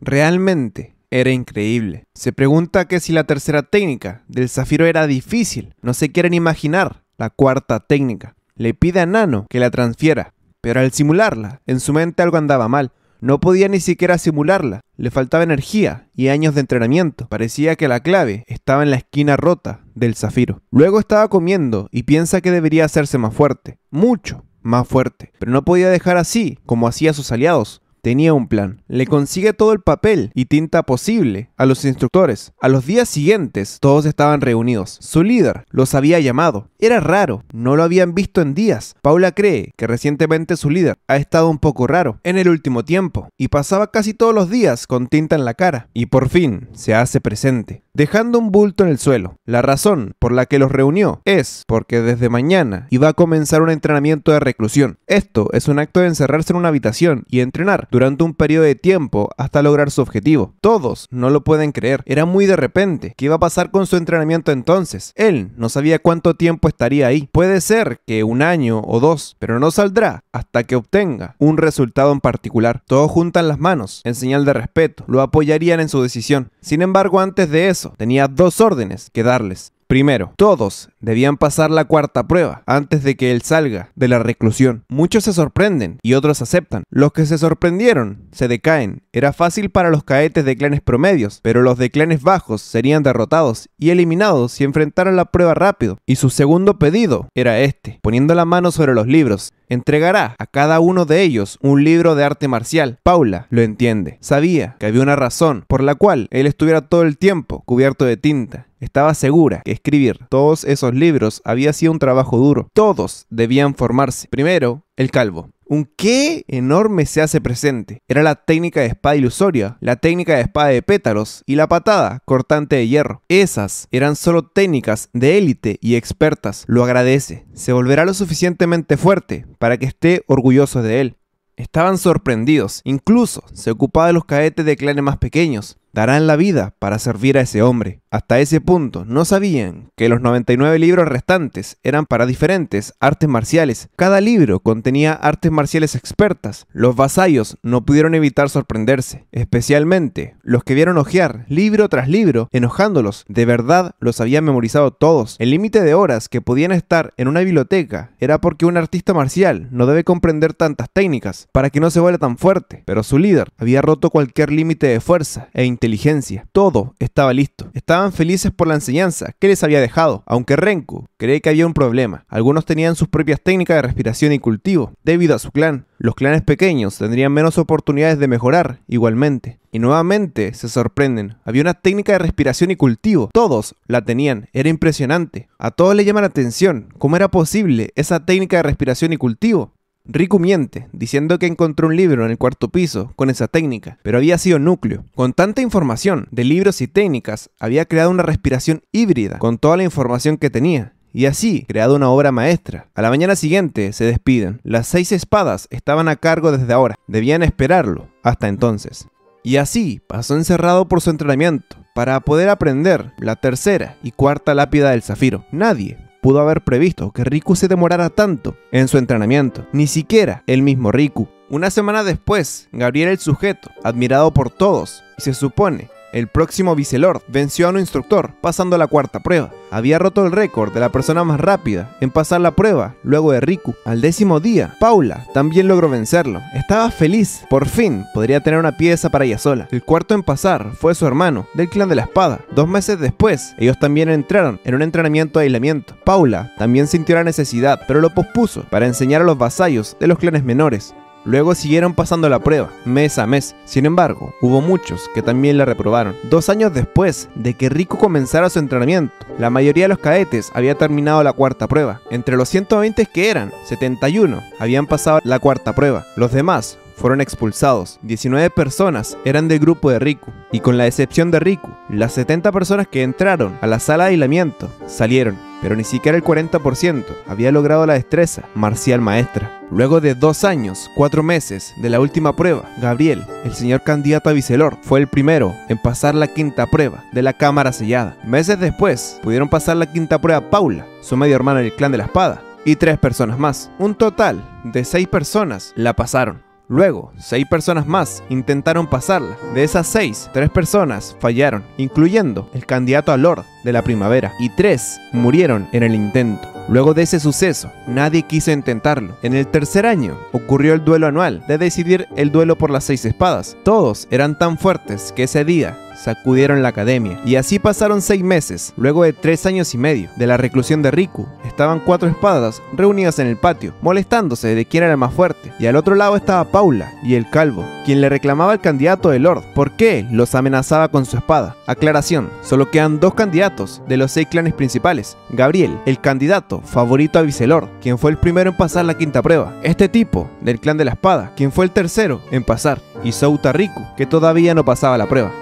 Realmente, era increíble. Se pregunta que si la tercera técnica del zafiro era difícil, no se quieren imaginar la cuarta técnica le pide a Nano que la transfiera, pero al simularla, en su mente algo andaba mal. No podía ni siquiera simularla, le faltaba energía y años de entrenamiento. Parecía que la clave estaba en la esquina rota del zafiro. Luego estaba comiendo y piensa que debería hacerse más fuerte, mucho más fuerte, pero no podía dejar así como hacía sus aliados, Tenía un plan. Le consigue todo el papel y tinta posible a los instructores. A los días siguientes todos estaban reunidos. Su líder los había llamado. Era raro, no lo habían visto en días. Paula cree que recientemente su líder ha estado un poco raro en el último tiempo y pasaba casi todos los días con tinta en la cara. Y por fin se hace presente dejando un bulto en el suelo. La razón por la que los reunió es porque desde mañana iba a comenzar un entrenamiento de reclusión. Esto es un acto de encerrarse en una habitación y entrenar durante un periodo de tiempo hasta lograr su objetivo. Todos no lo pueden creer, era muy de repente. ¿Qué iba a pasar con su entrenamiento entonces? Él no sabía cuánto tiempo estaría ahí. Puede ser que un año o dos, pero no saldrá hasta que obtenga un resultado en particular. Todos juntan las manos en señal de respeto, lo apoyarían en su decisión. Sin embargo, antes de eso, Tenía dos órdenes que darles. Primero, todos debían pasar la cuarta prueba antes de que él salga de la reclusión. Muchos se sorprenden y otros aceptan. Los que se sorprendieron se decaen. Era fácil para los caetes de clanes promedios, pero los de clanes bajos serían derrotados y eliminados si enfrentaran la prueba rápido. Y su segundo pedido era este, poniendo la mano sobre los libros. Entregará a cada uno de ellos un libro de arte marcial. Paula lo entiende. Sabía que había una razón por la cual él estuviera todo el tiempo cubierto de tinta estaba segura que escribir todos esos libros había sido un trabajo duro. Todos debían formarse. Primero, el calvo. Un qué enorme se hace presente. Era la técnica de espada ilusoria, la técnica de espada de pétalos y la patada cortante de hierro. Esas eran solo técnicas de élite y expertas. Lo agradece. Se volverá lo suficientemente fuerte para que esté orgulloso de él. Estaban sorprendidos, incluso se ocupaba de los caetes de clanes más pequeños darán la vida para servir a ese hombre. Hasta ese punto no sabían que los 99 libros restantes eran para diferentes artes marciales. Cada libro contenía artes marciales expertas. Los vasallos no pudieron evitar sorprenderse, especialmente los que vieron ojear libro tras libro, enojándolos. De verdad los habían memorizado todos. El límite de horas que podían estar en una biblioteca era porque un artista marcial no debe comprender tantas técnicas para que no se vuelva tan fuerte, pero su líder había roto cualquier límite de fuerza e inteligencia. Todo estaba listo. Estaban felices por la enseñanza que les había dejado, aunque Renku cree que había un problema. Algunos tenían sus propias técnicas de respiración y cultivo, debido a su clan. Los clanes pequeños tendrían menos oportunidades de mejorar, igualmente. Y nuevamente se sorprenden. Había una técnica de respiración y cultivo. Todos la tenían. Era impresionante. A todos le llama la atención. ¿Cómo era posible esa técnica de respiración y cultivo? Riku miente, diciendo que encontró un libro en el cuarto piso con esa técnica, pero había sido núcleo. Con tanta información de libros y técnicas, había creado una respiración híbrida con toda la información que tenía, y así creado una obra maestra. A la mañana siguiente se despiden. Las seis espadas estaban a cargo desde ahora. Debían esperarlo hasta entonces. Y así pasó encerrado por su entrenamiento, para poder aprender la tercera y cuarta lápida del zafiro. Nadie pudo haber previsto que Riku se demorara tanto en su entrenamiento, ni siquiera el mismo Riku. Una semana después, Gabriel el sujeto, admirado por todos, y se supone el próximo Vicelord venció a un instructor, pasando la cuarta prueba. Había roto el récord de la persona más rápida en pasar la prueba, luego de Riku. Al décimo día, Paula también logró vencerlo. Estaba feliz, por fin podría tener una pieza para ella sola. El cuarto en pasar fue su hermano, del clan de la espada. Dos meses después, ellos también entraron en un entrenamiento de aislamiento. Paula también sintió la necesidad, pero lo pospuso para enseñar a los vasallos de los clanes menores. Luego siguieron pasando la prueba, mes a mes. Sin embargo, hubo muchos que también la reprobaron. Dos años después de que Rico comenzara su entrenamiento, la mayoría de los cadetes había terminado la cuarta prueba. Entre los 120 que eran, 71 habían pasado la cuarta prueba. Los demás, fueron expulsados. 19 personas eran del grupo de Riku y con la excepción de Riku, las 70 personas que entraron a la sala de aislamiento salieron, pero ni siquiera el 40% había logrado la destreza marcial maestra. Luego de dos años, cuatro meses de la última prueba, Gabriel, el señor candidato a Vicelor, fue el primero en pasar la quinta prueba de la cámara sellada. Meses después, pudieron pasar la quinta prueba Paula, su medio hermano del clan de la espada, y tres personas más. Un total de seis personas la pasaron. Luego, seis personas más intentaron pasarla. De esas seis, tres personas fallaron, incluyendo el candidato a Lord de la primavera, y tres murieron en el intento. Luego de ese suceso, nadie quiso intentarlo. En el tercer año ocurrió el duelo anual de decidir el duelo por las seis espadas. Todos eran tan fuertes que ese día sacudieron la academia. Y así pasaron seis meses, luego de tres años y medio, de la reclusión de Riku. Estaban cuatro espadas reunidas en el patio, molestándose de quién era el más fuerte. Y al otro lado estaba Paula y el calvo, quien le reclamaba al candidato de Lord por qué los amenazaba con su espada. Aclaración, solo quedan dos candidatos de los seis clanes principales. Gabriel, el candidato favorito a Vicelord, quien fue el primero en pasar la quinta prueba. Este tipo, del clan de la espada, quien fue el tercero en pasar. Y Souta Riku, que todavía no pasaba la prueba.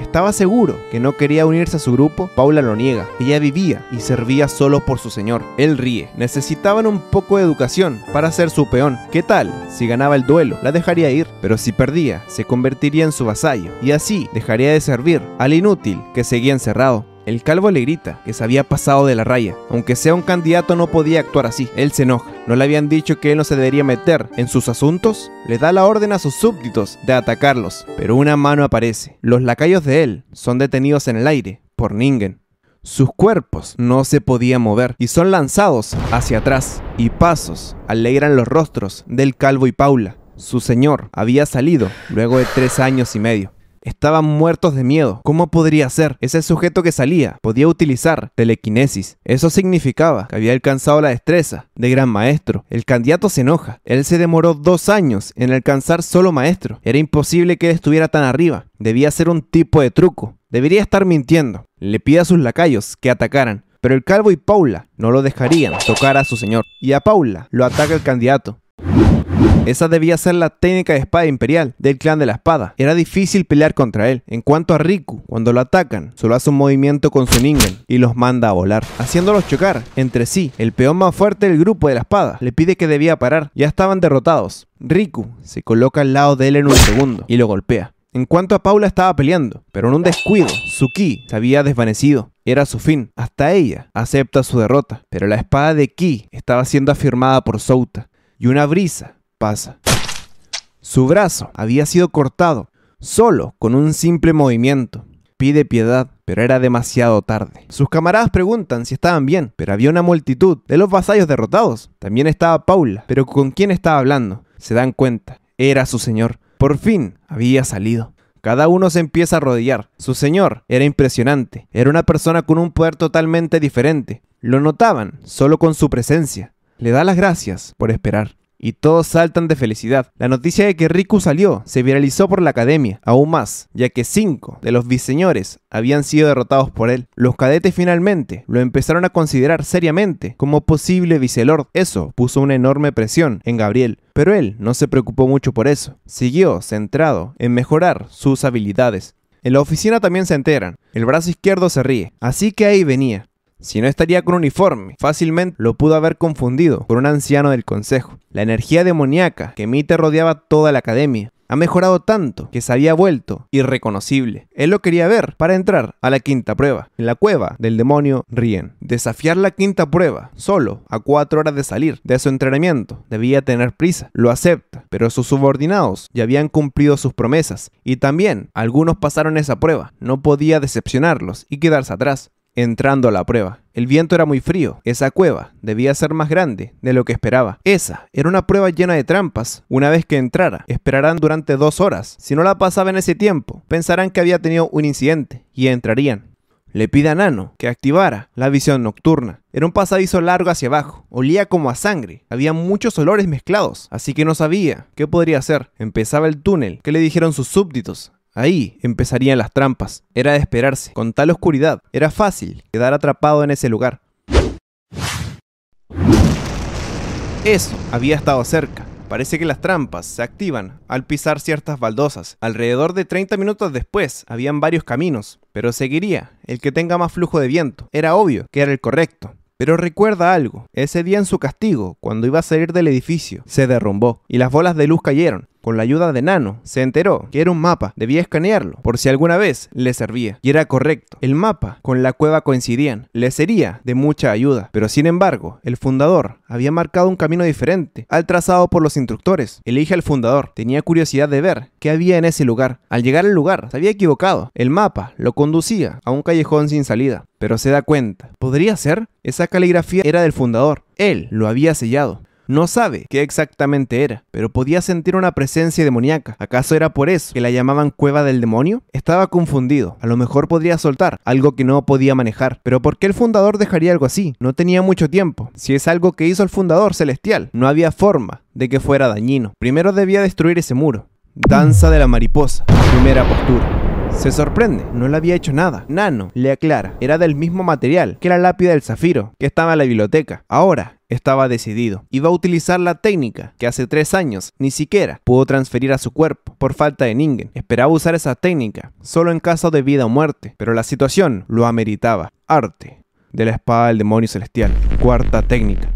Estaba seguro que no quería unirse a su grupo, Paula lo niega. Ella vivía y servía solo por su señor. Él ríe. Necesitaban un poco de educación para ser su peón. ¿Qué tal? Si ganaba el duelo, la dejaría ir, pero si perdía, se convertiría en su vasallo y así dejaría de servir al inútil que seguía encerrado. El calvo le grita que se había pasado de la raya. Aunque sea un candidato no podía actuar así. Él se enoja. ¿No le habían dicho que él no se debería meter en sus asuntos? Le da la orden a sus súbditos de atacarlos, pero una mano aparece. Los lacayos de él son detenidos en el aire por Ningen. Sus cuerpos no se podían mover y son lanzados hacia atrás y pasos alegran los rostros del calvo y Paula. Su señor había salido luego de tres años y medio. Estaban muertos de miedo. ¿Cómo podría ser? Ese sujeto que salía podía utilizar telequinesis. Eso significaba que había alcanzado la destreza de gran maestro. El candidato se enoja. Él se demoró dos años en alcanzar solo maestro. Era imposible que él estuviera tan arriba. Debía ser un tipo de truco. Debería estar mintiendo. Le pide a sus lacayos que atacaran. Pero el calvo y Paula no lo dejarían tocar a su señor. Y a Paula lo ataca el candidato. Esa debía ser la técnica de espada imperial del clan de la espada. Era difícil pelear contra él. En cuanto a Riku, cuando lo atacan, solo hace un movimiento con su Ningen y los manda a volar, haciéndolos chocar entre sí. El peón más fuerte del grupo de la espada le pide que debía parar. Ya estaban derrotados. Riku se coloca al lado de él en un segundo y lo golpea. En cuanto a Paula estaba peleando, pero en un descuido, su ki se había desvanecido. Era su fin. Hasta ella acepta su derrota, pero la espada de ki estaba siendo afirmada por Souta y una brisa pasa. Su brazo había sido cortado, solo con un simple movimiento. Pide piedad, pero era demasiado tarde. Sus camaradas preguntan si estaban bien, pero había una multitud de los vasallos derrotados. También estaba Paula, pero ¿con quién estaba hablando? Se dan cuenta, era su señor. Por fin había salido. Cada uno se empieza a arrodillar. Su señor era impresionante. Era una persona con un poder totalmente diferente. Lo notaban solo con su presencia le da las gracias por esperar. Y todos saltan de felicidad. La noticia de que Riku salió se viralizó por la academia, aún más, ya que cinco de los viseñores habían sido derrotados por él. Los cadetes finalmente lo empezaron a considerar seriamente como posible vicelord. Eso puso una enorme presión en Gabriel, pero él no se preocupó mucho por eso. Siguió centrado en mejorar sus habilidades. En la oficina también se enteran. El brazo izquierdo se ríe, así que ahí venía. Si no estaría con uniforme, fácilmente lo pudo haber confundido con un anciano del consejo. La energía demoníaca que Mite rodeaba toda la academia ha mejorado tanto que se había vuelto irreconocible. Él lo quería ver para entrar a la quinta prueba, en la cueva del demonio Rien. Desafiar la quinta prueba, solo a cuatro horas de salir de su entrenamiento, debía tener prisa. Lo acepta, pero sus subordinados ya habían cumplido sus promesas y también algunos pasaron esa prueba. No podía decepcionarlos y quedarse atrás entrando a la prueba. El viento era muy frío, esa cueva debía ser más grande de lo que esperaba. Esa era una prueba llena de trampas. Una vez que entrara, esperarán durante dos horas. Si no la pasaba en ese tiempo, pensarán que había tenido un incidente y entrarían. Le pide a Nano que activara la visión nocturna. Era un pasadizo largo hacia abajo, olía como a sangre, había muchos olores mezclados, así que no sabía qué podría hacer. Empezaba el túnel que le dijeron sus súbditos, Ahí empezarían las trampas. Era de esperarse. Con tal oscuridad, era fácil quedar atrapado en ese lugar. Eso había estado cerca. Parece que las trampas se activan al pisar ciertas baldosas. Alrededor de 30 minutos después habían varios caminos, pero seguiría el que tenga más flujo de viento. Era obvio que era el correcto. Pero recuerda algo, ese día en su castigo, cuando iba a salir del edificio, se derrumbó y las bolas de luz cayeron con la ayuda de Nano, se enteró que era un mapa, debía escanearlo, por si alguna vez le servía. Y era correcto, el mapa con la cueva coincidían, le sería de mucha ayuda, pero sin embargo, el fundador había marcado un camino diferente al trazado por los instructores. Elige al fundador, tenía curiosidad de ver qué había en ese lugar. Al llegar al lugar, se había equivocado, el mapa lo conducía a un callejón sin salida, pero se da cuenta, ¿podría ser? Esa caligrafía era del fundador, él lo había sellado. No sabe qué exactamente era, pero podía sentir una presencia demoníaca. ¿Acaso era por eso que la llamaban cueva del demonio? Estaba confundido. A lo mejor podría soltar algo que no podía manejar. Pero ¿por qué el fundador dejaría algo así? No tenía mucho tiempo. Si es algo que hizo el fundador celestial, no había forma de que fuera dañino. Primero debía destruir ese muro. Danza de la mariposa. Primera postura. Se sorprende, no le había hecho nada. Nano le aclara, era del mismo material que la lápida del zafiro que estaba en la biblioteca. Ahora, estaba decidido. Iba a utilizar la técnica que hace tres años ni siquiera pudo transferir a su cuerpo por falta de Ningen. Esperaba usar esa técnica solo en caso de vida o muerte, pero la situación lo ameritaba. Arte de la espada del demonio celestial. Cuarta técnica.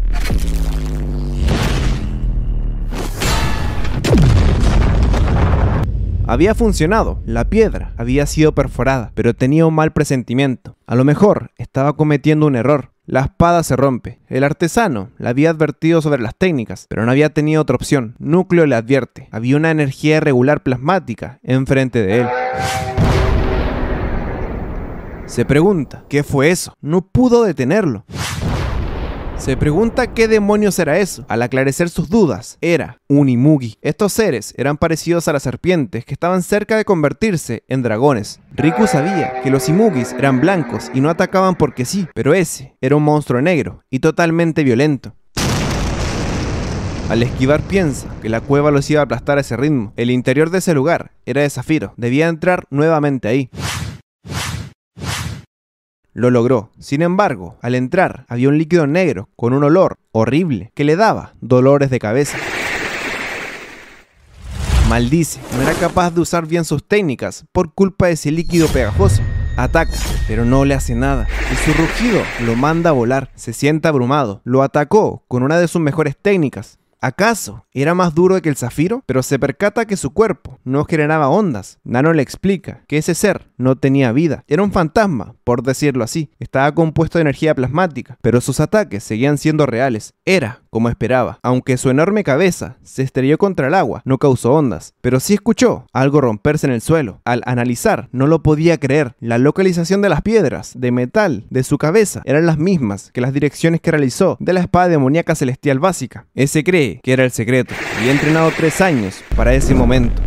Había funcionado, la piedra había sido perforada, pero tenía un mal presentimiento. A lo mejor estaba cometiendo un error. La espada se rompe. El artesano la había advertido sobre las técnicas, pero no había tenido otra opción. Núcleo le advierte. Había una energía irregular plasmática enfrente de él. Se pregunta, ¿qué fue eso? No pudo detenerlo. Se pregunta qué demonios era eso. Al aclarecer sus dudas, era un imugi. Estos seres eran parecidos a las serpientes que estaban cerca de convertirse en dragones. Riku sabía que los imugis eran blancos y no atacaban porque sí, pero ese era un monstruo negro y totalmente violento. Al esquivar piensa que la cueva los iba a aplastar a ese ritmo. El interior de ese lugar era de zafiro. Debía entrar nuevamente ahí. Lo logró. Sin embargo, al entrar había un líquido negro con un olor horrible que le daba dolores de cabeza. Maldice, no era capaz de usar bien sus técnicas por culpa de ese líquido pegajoso. Ataca, pero no le hace nada. Y su rugido lo manda a volar. Se siente abrumado. Lo atacó con una de sus mejores técnicas, ¿Acaso era más duro que el zafiro? Pero se percata que su cuerpo no generaba ondas. Nano le explica que ese ser no tenía vida. Era un fantasma, por decirlo así. Estaba compuesto de energía plasmática, pero sus ataques seguían siendo reales. Era como esperaba. Aunque su enorme cabeza se estrelló contra el agua, no causó ondas, pero sí escuchó algo romperse en el suelo. Al analizar, no lo podía creer. La localización de las piedras de metal de su cabeza eran las mismas que las direcciones que realizó de la espada demoníaca celestial básica. Ese cree que era el secreto y ha entrenado tres años para ese momento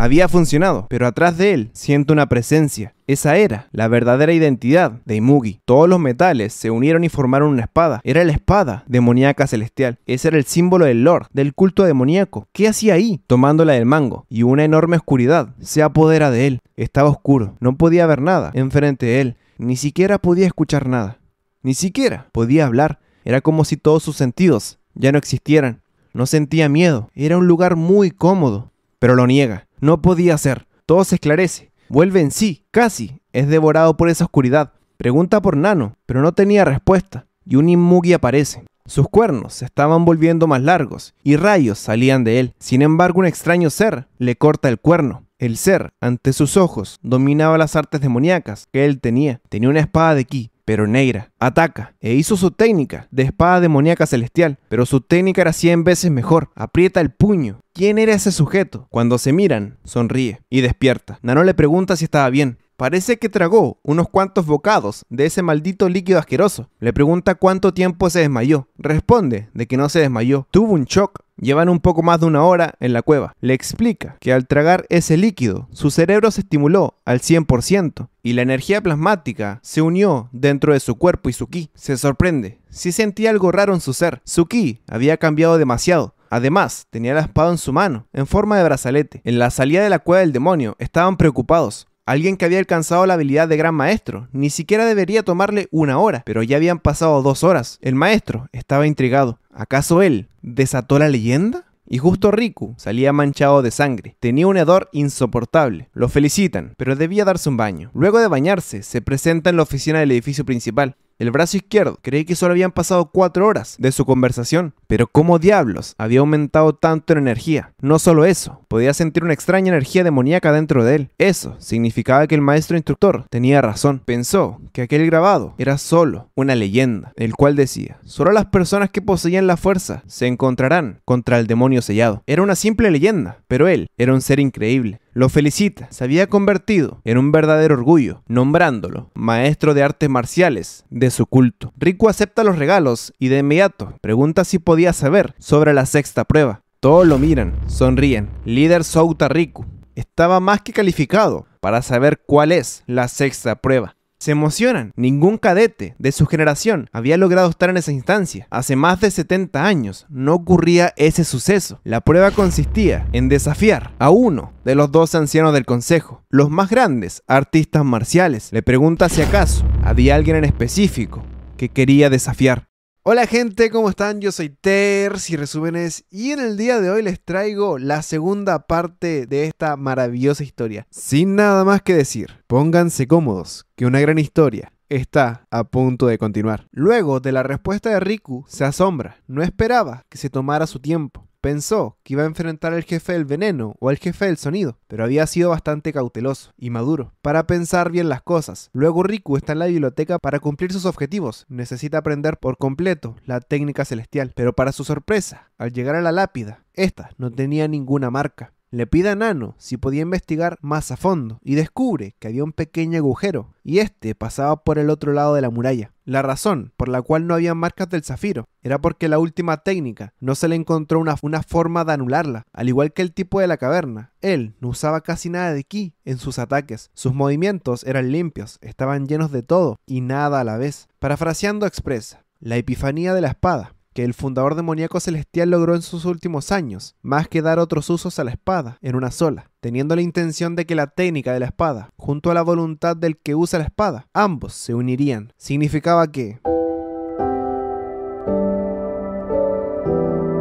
había funcionado, pero atrás de él siento una presencia. Esa era la verdadera identidad de Imugi. Todos los metales se unieron y formaron una espada. Era la espada demoníaca celestial. Ese era el símbolo del Lord, del culto demoníaco. ¿Qué hacía ahí? Tomándola del mango. Y una enorme oscuridad se apodera de él. Estaba oscuro. No podía ver nada enfrente de él. Ni siquiera podía escuchar nada. Ni siquiera podía hablar. Era como si todos sus sentidos ya no existieran. No sentía miedo. Era un lugar muy cómodo. Pero lo niega. No podía ser. Todo se esclarece. Vuelve en sí, casi. Es devorado por esa oscuridad. Pregunta por Nano, pero no tenía respuesta. Y un Inmugi aparece. Sus cuernos se estaban volviendo más largos y rayos salían de él. Sin embargo, un extraño ser le corta el cuerno. El ser, ante sus ojos, dominaba las artes demoníacas que él tenía. Tenía una espada de ki, pero Neira ataca e hizo su técnica de espada demoníaca celestial, pero su técnica era 100 veces mejor. Aprieta el puño. ¿Quién era ese sujeto? Cuando se miran, sonríe y despierta. Nano le pregunta si estaba bien. Parece que tragó unos cuantos bocados de ese maldito líquido asqueroso. Le pregunta cuánto tiempo se desmayó. Responde de que no se desmayó. Tuvo un shock Llevan un poco más de una hora en la cueva. Le explica que al tragar ese líquido, su cerebro se estimuló al 100% y la energía plasmática se unió dentro de su cuerpo y su ki. Se sorprende, si sentía algo raro en su ser. Su ki había cambiado demasiado. Además, tenía la espada en su mano, en forma de brazalete. En la salida de la cueva del demonio, estaban preocupados, alguien que había alcanzado la habilidad de gran maestro. Ni siquiera debería tomarle una hora, pero ya habían pasado dos horas. El maestro estaba intrigado. ¿Acaso él desató la leyenda? Y justo Riku salía manchado de sangre. Tenía un hedor insoportable. Lo felicitan, pero debía darse un baño. Luego de bañarse, se presenta en la oficina del edificio principal. El brazo izquierdo. Creí que solo habían pasado cuatro horas de su conversación, pero ¿cómo diablos había aumentado tanto en energía? No solo eso, podía sentir una extraña energía demoníaca dentro de él. Eso significaba que el maestro instructor tenía razón. Pensó que aquel grabado era solo una leyenda, el cual decía, solo las personas que poseían la fuerza se encontrarán contra el demonio sellado. Era una simple leyenda, pero él era un ser increíble lo felicita. Se había convertido en un verdadero orgullo, nombrándolo maestro de artes marciales de su culto. Riku acepta los regalos y de inmediato pregunta si podía saber sobre la sexta prueba. Todos lo miran, sonríen. Líder Souta Riku estaba más que calificado para saber cuál es la sexta prueba. Se emocionan. Ningún cadete de su generación había logrado estar en esa instancia. Hace más de 70 años no ocurría ese suceso. La prueba consistía en desafiar a uno de los dos ancianos del consejo, los más grandes artistas marciales. Le pregunta si acaso había alguien en específico que quería desafiar. Hola gente, ¿cómo están? Yo soy Ter y Resúmenes y en el día de hoy les traigo la segunda parte de esta maravillosa historia. Sin nada más que decir, pónganse cómodos, que una gran historia está a punto de continuar. Luego de la respuesta de Riku, se asombra, no esperaba que se tomara su tiempo. Pensó que iba a enfrentar al jefe del veneno o al jefe del sonido, pero había sido bastante cauteloso y maduro para pensar bien las cosas. Luego Riku está en la biblioteca para cumplir sus objetivos. Necesita aprender por completo la técnica celestial, pero para su sorpresa, al llegar a la lápida, esta no tenía ninguna marca. Le pide a Nano si podía investigar más a fondo y descubre que había un pequeño agujero y este pasaba por el otro lado de la muralla. La razón por la cual no había marcas del zafiro era porque la última técnica no se le encontró una, una forma de anularla, al igual que el tipo de la caverna. Él no usaba casi nada de ki en sus ataques, sus movimientos eran limpios, estaban llenos de todo y nada a la vez. Parafraseando expresa, la epifanía de la espada que el fundador demoníaco celestial logró en sus últimos años, más que dar otros usos a la espada, en una sola, teniendo la intención de que la técnica de la espada, junto a la voluntad del que usa la espada, ambos se unirían. Significaba que...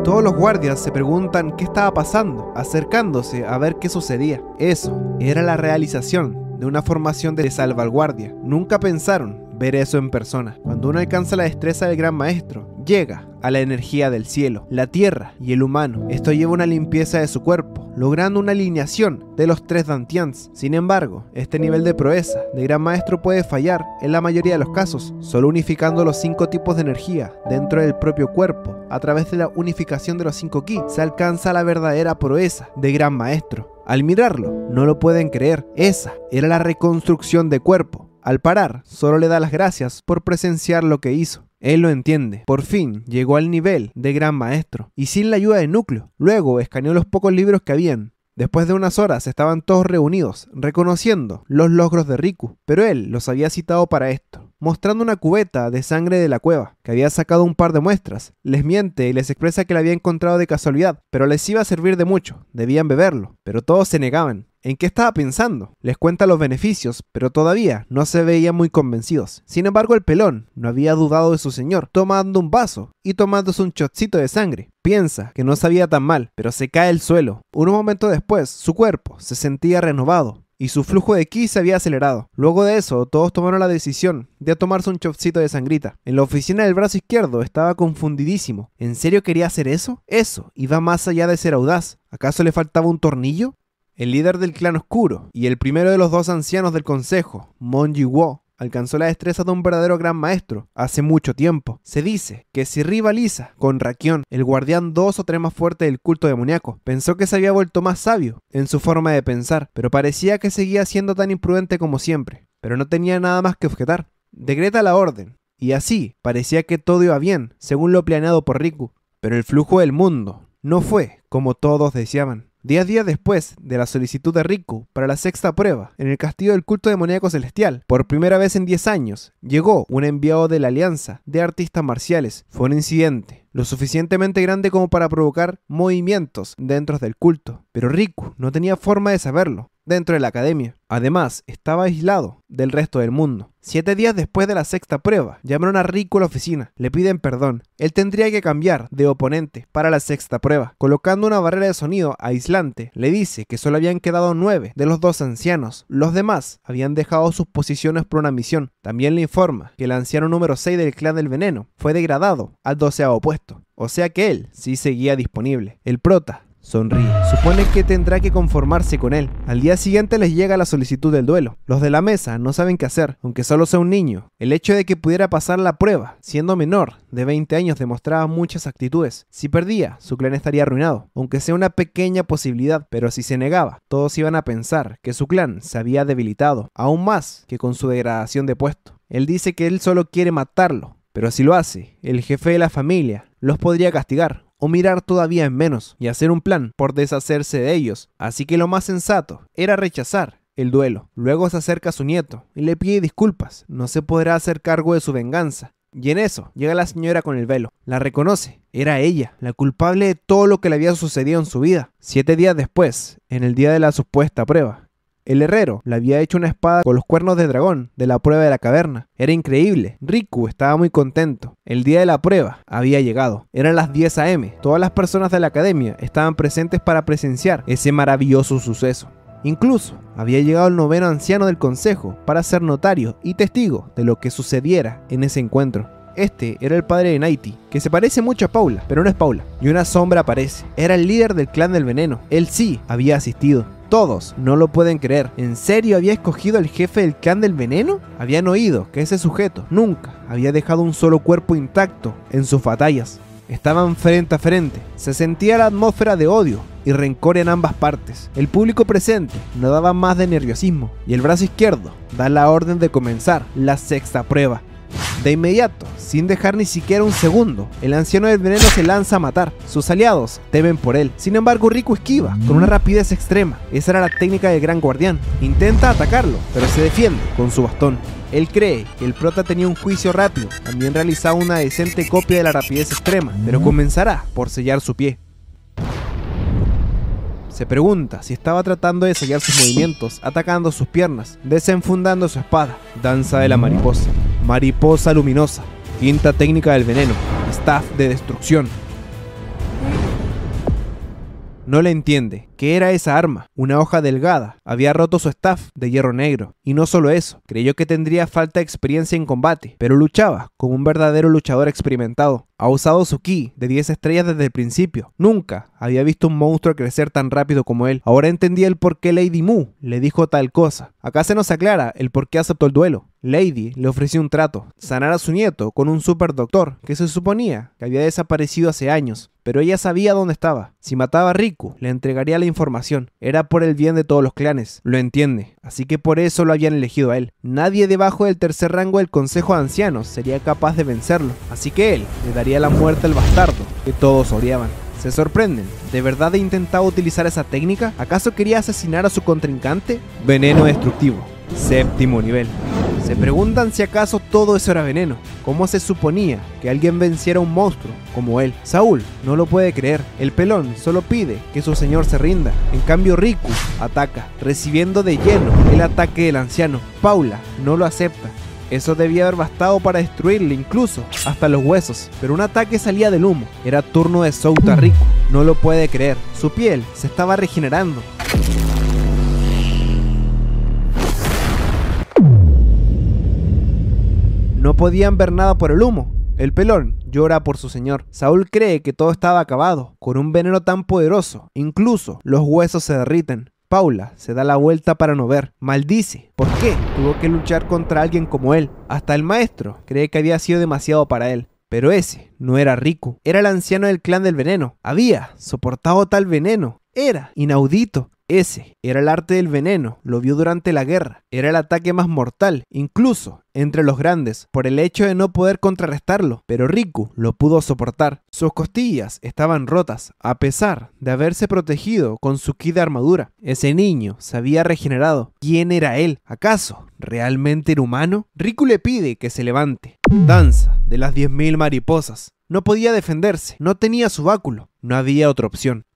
Todos los guardias se preguntan qué estaba pasando, acercándose a ver qué sucedía. Eso era la realización de una formación de salvaguardia. Nunca pensaron ver eso en persona. Cuando uno alcanza la destreza del gran maestro, llega a la energía del cielo, la tierra y el humano. Esto lleva una limpieza de su cuerpo, logrando una alineación de los tres dantians. Sin embargo, este nivel de proeza de gran maestro puede fallar en la mayoría de los casos, solo unificando los cinco tipos de energía dentro del propio cuerpo. A través de la unificación de los cinco ki se alcanza la verdadera proeza de gran maestro. Al mirarlo, no lo pueden creer. Esa era la reconstrucción de cuerpo al parar, solo le da las gracias por presenciar lo que hizo. Él lo entiende. Por fin llegó al nivel de gran maestro y sin la ayuda de núcleo. Luego escaneó los pocos libros que habían. Después de unas horas estaban todos reunidos, reconociendo los logros de Riku, pero él los había citado para esto mostrando una cubeta de sangre de la cueva, que había sacado un par de muestras. Les miente y les expresa que la había encontrado de casualidad, pero les iba a servir de mucho, debían beberlo, pero todos se negaban. ¿En qué estaba pensando? Les cuenta los beneficios, pero todavía no se veían muy convencidos. Sin embargo, el pelón no había dudado de su señor, tomando un vaso y tomándose un chocito de sangre. Piensa que no sabía tan mal, pero se cae al suelo. Unos momentos después, su cuerpo se sentía renovado, y su flujo de ki se había acelerado. Luego de eso, todos tomaron la decisión de tomarse un chopcito de sangrita. En la oficina del brazo izquierdo estaba confundidísimo. ¿En serio quería hacer eso? Eso iba más allá de ser audaz. ¿Acaso le faltaba un tornillo? El líder del clan oscuro y el primero de los dos ancianos del consejo, Monji alcanzó la destreza de un verdadero gran maestro hace mucho tiempo. Se dice que si rivaliza con Rakion, el guardián dos o tres más fuerte del culto demoníaco, pensó que se había vuelto más sabio en su forma de pensar, pero parecía que seguía siendo tan imprudente como siempre. Pero no tenía nada más que objetar. Decreta la orden. Y así, parecía que todo iba bien, según lo planeado por Riku. Pero el flujo del mundo no fue como todos deseaban. Diez días después de la solicitud de Riku para la sexta prueba, en el castillo del culto demoníaco celestial, por primera vez en 10 años, llegó un enviado de la Alianza de Artistas Marciales. Fue un incidente, lo suficientemente grande como para provocar movimientos dentro del culto, pero Riku no tenía forma de saberlo dentro de la academia. Además, estaba aislado del resto del mundo. Siete días después de la sexta prueba, llamaron a Rico a la oficina, le piden perdón. Él tendría que cambiar de oponente para la sexta prueba. Colocando una barrera de sonido aislante, le dice que solo habían quedado nueve de los dos ancianos. Los demás habían dejado sus posiciones por una misión. También le informa que el anciano número 6 del clan del veneno fue degradado al doceavo puesto. O sea que él sí seguía disponible. El prota Sonríe. Supone que tendrá que conformarse con él. Al día siguiente les llega la solicitud del duelo. Los de la mesa no saben qué hacer, aunque solo sea un niño. El hecho de que pudiera pasar la prueba, siendo menor, de 20 años demostraba muchas actitudes. Si perdía, su clan estaría arruinado, aunque sea una pequeña posibilidad, pero si se negaba, todos iban a pensar que su clan se había debilitado, aún más que con su degradación de puesto. Él dice que él solo quiere matarlo, pero si lo hace, el jefe de la familia los podría castigar, o mirar todavía en menos y hacer un plan por deshacerse de ellos. Así que lo más sensato era rechazar el duelo. Luego se acerca a su nieto y le pide disculpas, no se podrá hacer cargo de su venganza. Y en eso llega la señora con el velo, la reconoce, era ella, la culpable de todo lo que le había sucedido en su vida. Siete días después, en el día de la supuesta prueba, el herrero le había hecho una espada con los cuernos de dragón de la prueba de la caverna. Era increíble. Riku estaba muy contento. El día de la prueba había llegado. Eran las 10 a.m. Todas las personas de la academia estaban presentes para presenciar ese maravilloso suceso. Incluso había llegado el noveno anciano del consejo para ser notario y testigo de lo que sucediera en ese encuentro. Este era el padre de Nighty, que se parece mucho a Paula, pero no es Paula. Y una sombra aparece. Era el líder del clan del veneno. Él sí había asistido. Todos no lo pueden creer. ¿En serio había escogido al jefe del clan del veneno? Habían oído que ese sujeto nunca había dejado un solo cuerpo intacto en sus batallas. Estaban frente a frente. Se sentía la atmósfera de odio y rencor en ambas partes. El público presente no daba más de nerviosismo y el brazo izquierdo da la orden de comenzar la sexta prueba. De inmediato, sin dejar ni siquiera un segundo, el anciano de veneno se lanza a matar. Sus aliados temen por él. Sin embargo, Rico esquiva con una mm. rapidez extrema. Esa era la técnica del gran guardián. Intenta atacarlo, pero se defiende con su bastón. Él cree que el prota tenía un juicio rápido, también realizaba una decente copia de la rapidez extrema, pero mm. comenzará por sellar su pie. Se pregunta si estaba tratando de sellar sus movimientos, atacando sus piernas, desenfundando su espada. Danza de la mariposa. Mariposa luminosa. Quinta técnica del veneno. Staff de destrucción. No le entiende. ¿Qué era esa arma? Una hoja delgada. Había roto su staff de hierro negro. Y no solo eso, creyó que tendría falta de experiencia en combate, pero luchaba como un verdadero luchador experimentado ha usado su ki de 10 estrellas desde el principio. Nunca había visto un monstruo crecer tan rápido como él. Ahora entendía el por qué Lady Mu le dijo tal cosa. Acá se nos aclara el por qué aceptó el duelo. Lady le ofreció un trato, sanar a su nieto con un super doctor, que se suponía que había desaparecido hace años, pero ella sabía dónde estaba. Si mataba a Riku, le entregaría la información. Era por el bien de todos los clanes, lo entiende, así que por eso lo habían elegido a él. Nadie debajo del tercer rango del Consejo de Ancianos sería capaz de vencerlo, así que él le daría la muerte el bastardo, que todos odiaban. Se sorprenden. ¿De verdad intentaba utilizar esa técnica? ¿Acaso quería asesinar a su contrincante? Veneno destructivo. Séptimo nivel. Se preguntan si acaso todo eso era veneno. ¿Cómo se suponía que alguien venciera a un monstruo como él? Saúl no lo puede creer. El pelón solo pide que su señor se rinda. En cambio, Riku ataca, recibiendo de lleno el ataque del anciano. Paula no lo acepta eso debía haber bastado para destruirle incluso, hasta los huesos, pero un ataque salía del humo. Era turno de Souta mm. Rico. No lo puede creer. Su piel se estaba regenerando. No podían ver nada por el humo. El pelón llora por su señor. Saúl cree que todo estaba acabado. Con un veneno tan poderoso, incluso los huesos se derriten. Paula se da la vuelta para no ver. Maldice. ¿Por qué? Tuvo que luchar contra alguien como él. Hasta el maestro cree que había sido demasiado para él. Pero ese no era Riku, era el anciano del clan del veneno. Había soportado tal veneno. Era inaudito. Ese era el arte del veneno, lo vio durante la guerra, era el ataque más mortal, incluso entre los grandes, por el hecho de no poder contrarrestarlo, pero Riku lo pudo soportar. Sus costillas estaban rotas, a pesar de haberse protegido con su ki de armadura. Ese niño se había regenerado. ¿Quién era él? ¿Acaso realmente era humano? Riku le pide que se levante. Danza de las 10.000 mariposas. No podía defenderse, no tenía su báculo, no había otra opción.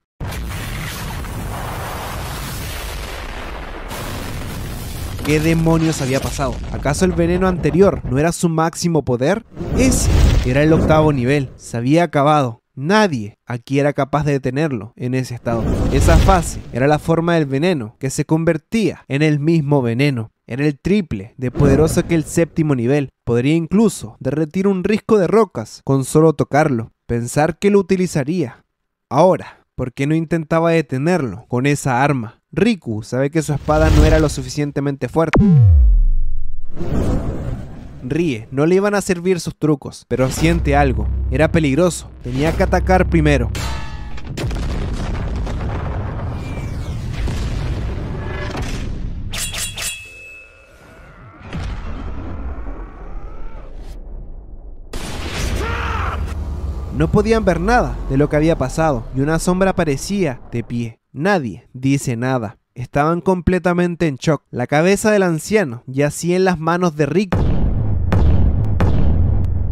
¿Qué demonios había pasado? ¿Acaso el veneno anterior no era su máximo poder? Ese era el octavo nivel, se había acabado. Nadie aquí era capaz de detenerlo en ese estado. Esa fase era la forma del veneno, que se convertía en el mismo veneno. Era el triple de poderoso que el séptimo nivel. Podría incluso derretir un risco de rocas con solo tocarlo. Pensar que lo utilizaría. Ahora, ¿por qué no intentaba detenerlo con esa arma? Riku sabe que su espada no era lo suficientemente fuerte. Ríe, no le iban a servir sus trucos, pero siente algo. Era peligroso, tenía que atacar primero. No podían ver nada de lo que había pasado y una sombra aparecía de pie. Nadie dice nada. Estaban completamente en shock. La cabeza del anciano yacía en las manos de Rick,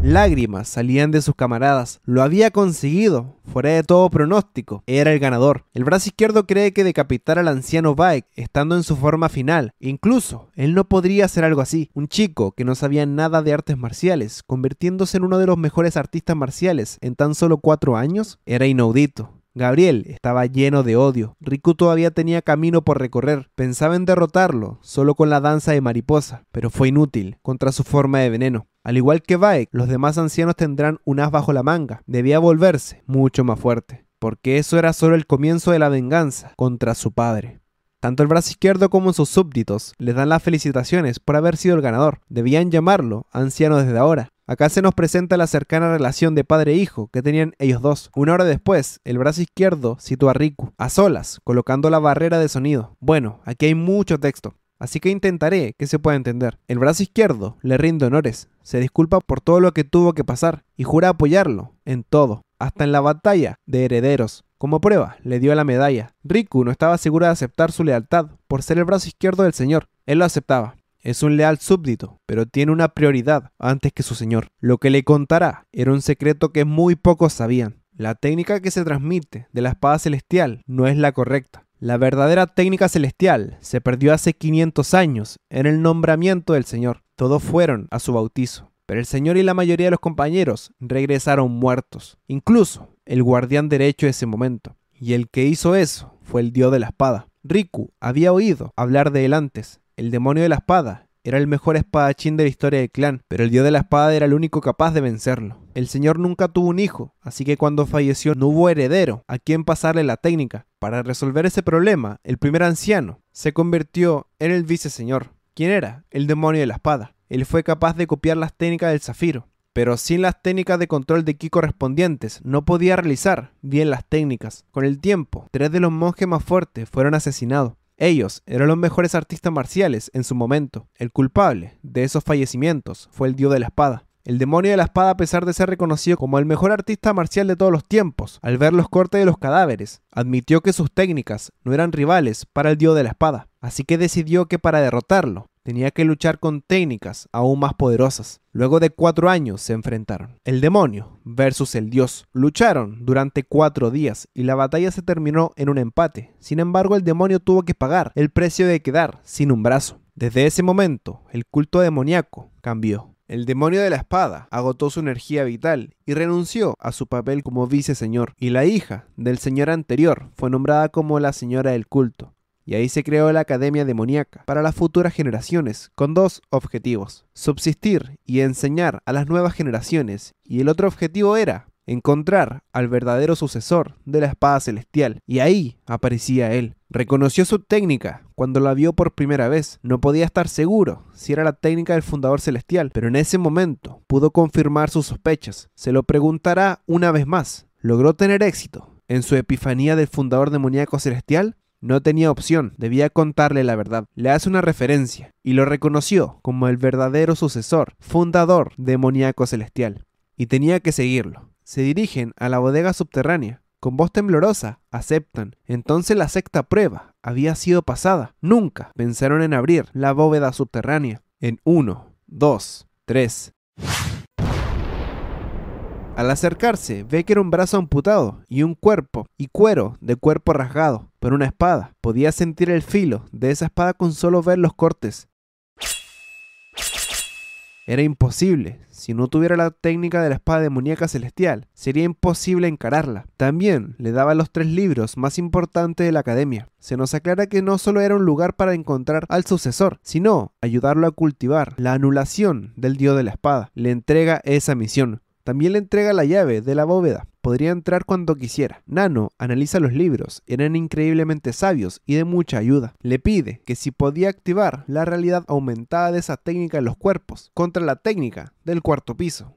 Lágrimas salían de sus camaradas. Lo había conseguido, fuera de todo pronóstico. Era el ganador. El brazo izquierdo cree que decapitar al anciano Bike, estando en su forma final. Incluso, él no podría hacer algo así. Un chico que no sabía nada de artes marciales, convirtiéndose en uno de los mejores artistas marciales en tan solo cuatro años, era inaudito. Gabriel estaba lleno de odio. Riku todavía tenía camino por recorrer. Pensaba en derrotarlo, solo con la danza de mariposa, pero fue inútil, contra su forma de veneno. Al igual que Baek, los demás ancianos tendrán un as bajo la manga. Debía volverse mucho más fuerte, porque eso era solo el comienzo de la venganza contra su padre. Tanto el brazo izquierdo como sus súbditos les dan las felicitaciones por haber sido el ganador. Debían llamarlo anciano desde ahora, Acá se nos presenta la cercana relación de padre e hijo que tenían ellos dos. Una hora después, el brazo izquierdo sitúa a Riku, a solas, colocando la barrera de sonido. Bueno, aquí hay mucho texto, así que intentaré que se pueda entender. El brazo izquierdo le rinde honores, se disculpa por todo lo que tuvo que pasar y jura apoyarlo en todo, hasta en la batalla de herederos. Como prueba, le dio la medalla. Riku no estaba segura de aceptar su lealtad por ser el brazo izquierdo del señor. Él lo aceptaba, es un leal súbdito, pero tiene una prioridad antes que su señor. Lo que le contará era un secreto que muy pocos sabían. La técnica que se transmite de la espada celestial no es la correcta. La verdadera técnica celestial se perdió hace 500 años en el nombramiento del Señor. Todos fueron a su bautizo, pero el Señor y la mayoría de los compañeros regresaron muertos, incluso el guardián derecho de ese momento. Y el que hizo eso fue el dios de la espada. Riku había oído hablar de él antes, el demonio de la espada, era el mejor espadachín de la historia del clan, pero el dios de la espada era el único capaz de vencerlo. El señor nunca tuvo un hijo, así que cuando falleció no hubo heredero a quien pasarle la técnica. Para resolver ese problema, el primer anciano se convirtió en el viceseñor. ¿Quién era? El demonio de la espada. Él fue capaz de copiar las técnicas del zafiro, pero sin las técnicas de control de ki correspondientes no podía realizar bien las técnicas. Con el tiempo, tres de los monjes más fuertes fueron asesinados. Ellos eran los mejores artistas marciales en su momento. El culpable de esos fallecimientos fue el dios de la espada. El demonio de la espada, a pesar de ser reconocido como el mejor artista marcial de todos los tiempos, al ver los cortes de los cadáveres, admitió que sus técnicas no eran rivales para el dios de la espada, así que decidió que para derrotarlo tenía que luchar con técnicas aún más poderosas. Luego de cuatro años se enfrentaron. El demonio versus el dios. Lucharon durante cuatro días y la batalla se terminó en un empate. Sin embargo, el demonio tuvo que pagar el precio de quedar sin un brazo. Desde ese momento, el culto demoníaco cambió. El demonio de la espada agotó su energía vital y renunció a su papel como viceseñor, y la hija del señor anterior fue nombrada como la señora del culto y ahí se creó la Academia Demoníaca para las futuras generaciones, con dos objetivos, subsistir y enseñar a las nuevas generaciones, y el otro objetivo era encontrar al verdadero sucesor de la espada celestial, y ahí aparecía él. Reconoció su técnica cuando la vio por primera vez. No podía estar seguro si era la técnica del fundador celestial, pero en ese momento pudo confirmar sus sospechas. Se lo preguntará una vez más. ¿Logró tener éxito en su epifanía del fundador demoníaco celestial? No tenía opción, debía contarle la verdad. Le hace una referencia y lo reconoció como el verdadero sucesor, fundador demoníaco celestial. Y tenía que seguirlo. Se dirigen a la bodega subterránea. Con voz temblorosa, aceptan. Entonces la sexta prueba había sido pasada. Nunca pensaron en abrir la bóveda subterránea. En uno, dos, tres. Al acercarse, ve que era un brazo amputado y un cuerpo y cuero de cuerpo rasgado por una espada. Podía sentir el filo de esa espada con solo ver los cortes. Era imposible. Si no tuviera la técnica de la espada demoníaca celestial, sería imposible encararla. También le daba los tres libros más importantes de la academia. Se nos aclara que no solo era un lugar para encontrar al sucesor, sino ayudarlo a cultivar la anulación del dios de la espada. Le entrega esa misión. También le entrega la llave de la bóveda. Podría entrar cuando quisiera. Nano analiza los libros, eran increíblemente sabios y de mucha ayuda. Le pide que si podía activar la realidad aumentada de esa técnica en los cuerpos, contra la técnica del cuarto piso.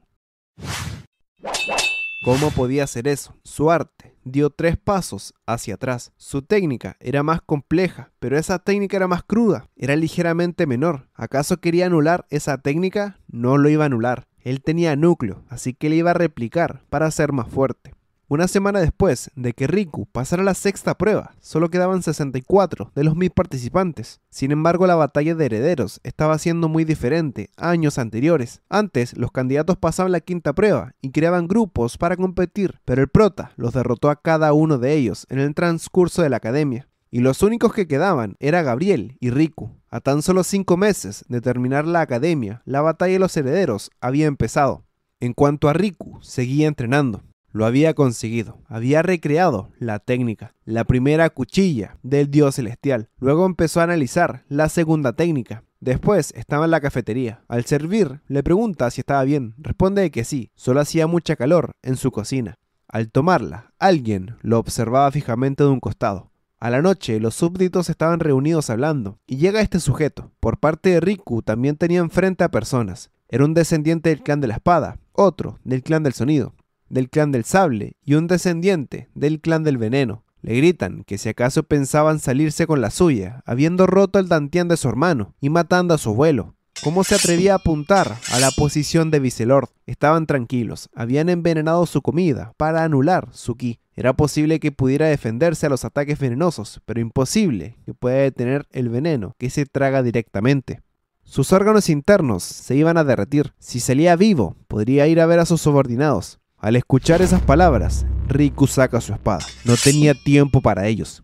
¿Cómo podía hacer eso? Su arte dio tres pasos hacia atrás. Su técnica era más compleja, pero esa técnica era más cruda, era ligeramente menor. ¿Acaso quería anular esa técnica? No lo iba a anular. Él tenía núcleo, así que le iba a replicar para ser más fuerte. Una semana después de que Riku pasara la sexta prueba, solo quedaban 64 de los 1000 participantes. Sin embargo, la batalla de herederos estaba siendo muy diferente a años anteriores. Antes, los candidatos pasaban la quinta prueba y creaban grupos para competir, pero el prota los derrotó a cada uno de ellos en el transcurso de la academia. Y los únicos que quedaban era Gabriel y Riku. A tan solo cinco meses de terminar la academia, la batalla de los herederos había empezado. En cuanto a Riku, seguía entrenando. Lo había conseguido. Había recreado la técnica, la primera cuchilla del dios celestial. Luego empezó a analizar la segunda técnica. Después estaba en la cafetería. Al servir, le pregunta si estaba bien. Responde que sí, solo hacía mucha calor en su cocina. Al tomarla, alguien lo observaba fijamente de un costado. A la noche, los súbditos estaban reunidos hablando, y llega este sujeto. Por parte de Riku también tenía enfrente a personas. Era un descendiente del clan de la espada, otro del clan del sonido, del clan del sable y un descendiente del clan del veneno. Le gritan que si acaso pensaban salirse con la suya, habiendo roto el dantián de su hermano y matando a su abuelo. ¿Cómo se atrevía a apuntar a la posición de Vicelord? Estaban tranquilos, habían envenenado su comida para anular su ki. Era posible que pudiera defenderse a los ataques venenosos, pero imposible que pueda detener el veneno que se traga directamente. Sus órganos internos se iban a derretir. Si salía vivo, podría ir a ver a sus subordinados. Al escuchar esas palabras, Riku saca su espada. No tenía tiempo para ellos.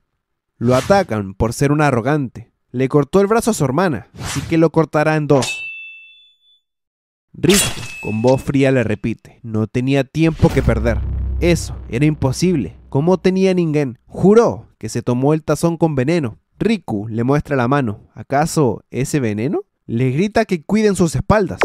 Lo atacan por ser un arrogante. Le cortó el brazo a su hermana, así que lo cortará en dos. Riku, con voz fría, le repite, no tenía tiempo que perder. Eso era imposible. Como tenía Ningen? Juró que se tomó el tazón con veneno. Riku le muestra la mano. ¿Acaso ese veneno? Le grita que cuiden sus espaldas.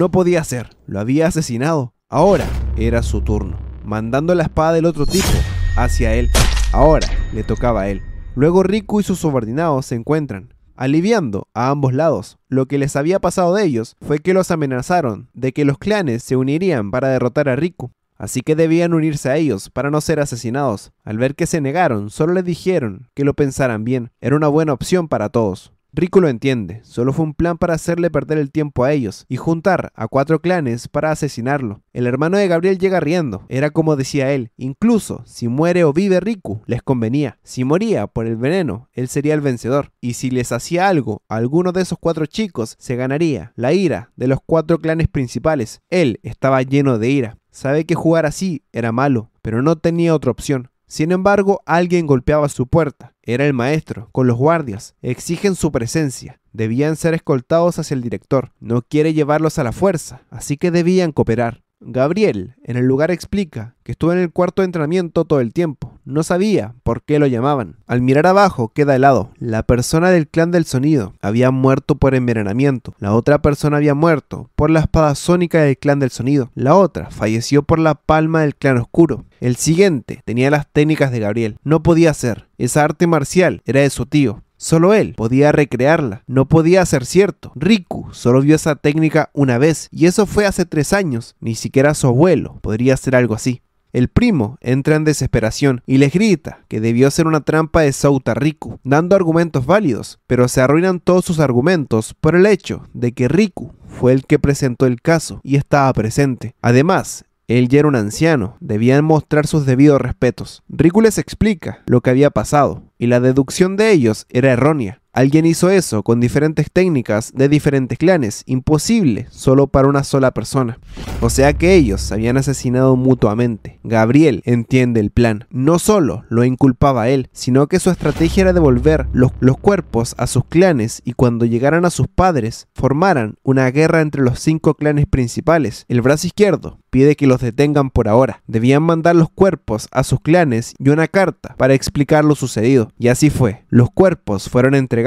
No podía ser, lo había asesinado. Ahora era su turno, mandando la espada del otro tipo hacia él. Ahora le tocaba a él. Luego Riku y sus subordinados se encuentran, aliviando a ambos lados. Lo que les había pasado de ellos fue que los amenazaron de que los clanes se unirían para derrotar a Riku, así que debían unirse a ellos para no ser asesinados. Al ver que se negaron, solo les dijeron que lo pensaran bien, era una buena opción para todos. Riku lo entiende, solo fue un plan para hacerle perder el tiempo a ellos y juntar a cuatro clanes para asesinarlo. El hermano de Gabriel llega riendo, era como decía él, incluso si muere o vive Riku, les convenía. Si moría por el veneno, él sería el vencedor, y si les hacía algo a alguno de esos cuatro chicos, se ganaría la ira de los cuatro clanes principales. Él estaba lleno de ira, sabe que jugar así era malo, pero no tenía otra opción. Sin embargo, alguien golpeaba su puerta era el maestro, con los guardias. Exigen su presencia. Debían ser escoltados hacia el director. No quiere llevarlos a la fuerza, así que debían cooperar. Gabriel, en el lugar, explica que estuvo en el cuarto de entrenamiento todo el tiempo no sabía por qué lo llamaban. Al mirar abajo queda helado. La persona del clan del sonido había muerto por envenenamiento. La otra persona había muerto por la espada sónica del clan del sonido. La otra falleció por la palma del clan oscuro. El siguiente tenía las técnicas de Gabriel. No podía ser. Esa arte marcial era de su tío. Solo él podía recrearla, no podía ser cierto. Riku solo vio esa técnica una vez, y eso fue hace tres años. Ni siquiera su abuelo podría hacer algo así. El primo entra en desesperación y les grita que debió ser una trampa de Riku, dando argumentos válidos, pero se arruinan todos sus argumentos por el hecho de que Riku fue el que presentó el caso y estaba presente. Además, él ya era un anciano, debían mostrar sus debidos respetos. Riku les explica lo que había pasado, y la deducción de ellos era errónea. Alguien hizo eso con diferentes técnicas de diferentes clanes, imposible solo para una sola persona. O sea que ellos se habían asesinado mutuamente. Gabriel entiende el plan. No solo lo inculpaba él, sino que su estrategia era devolver los, los cuerpos a sus clanes y cuando llegaran a sus padres, formaran una guerra entre los cinco clanes principales. El brazo izquierdo pide que los detengan por ahora. Debían mandar los cuerpos a sus clanes y una carta para explicar lo sucedido. Y así fue. Los cuerpos fueron entregados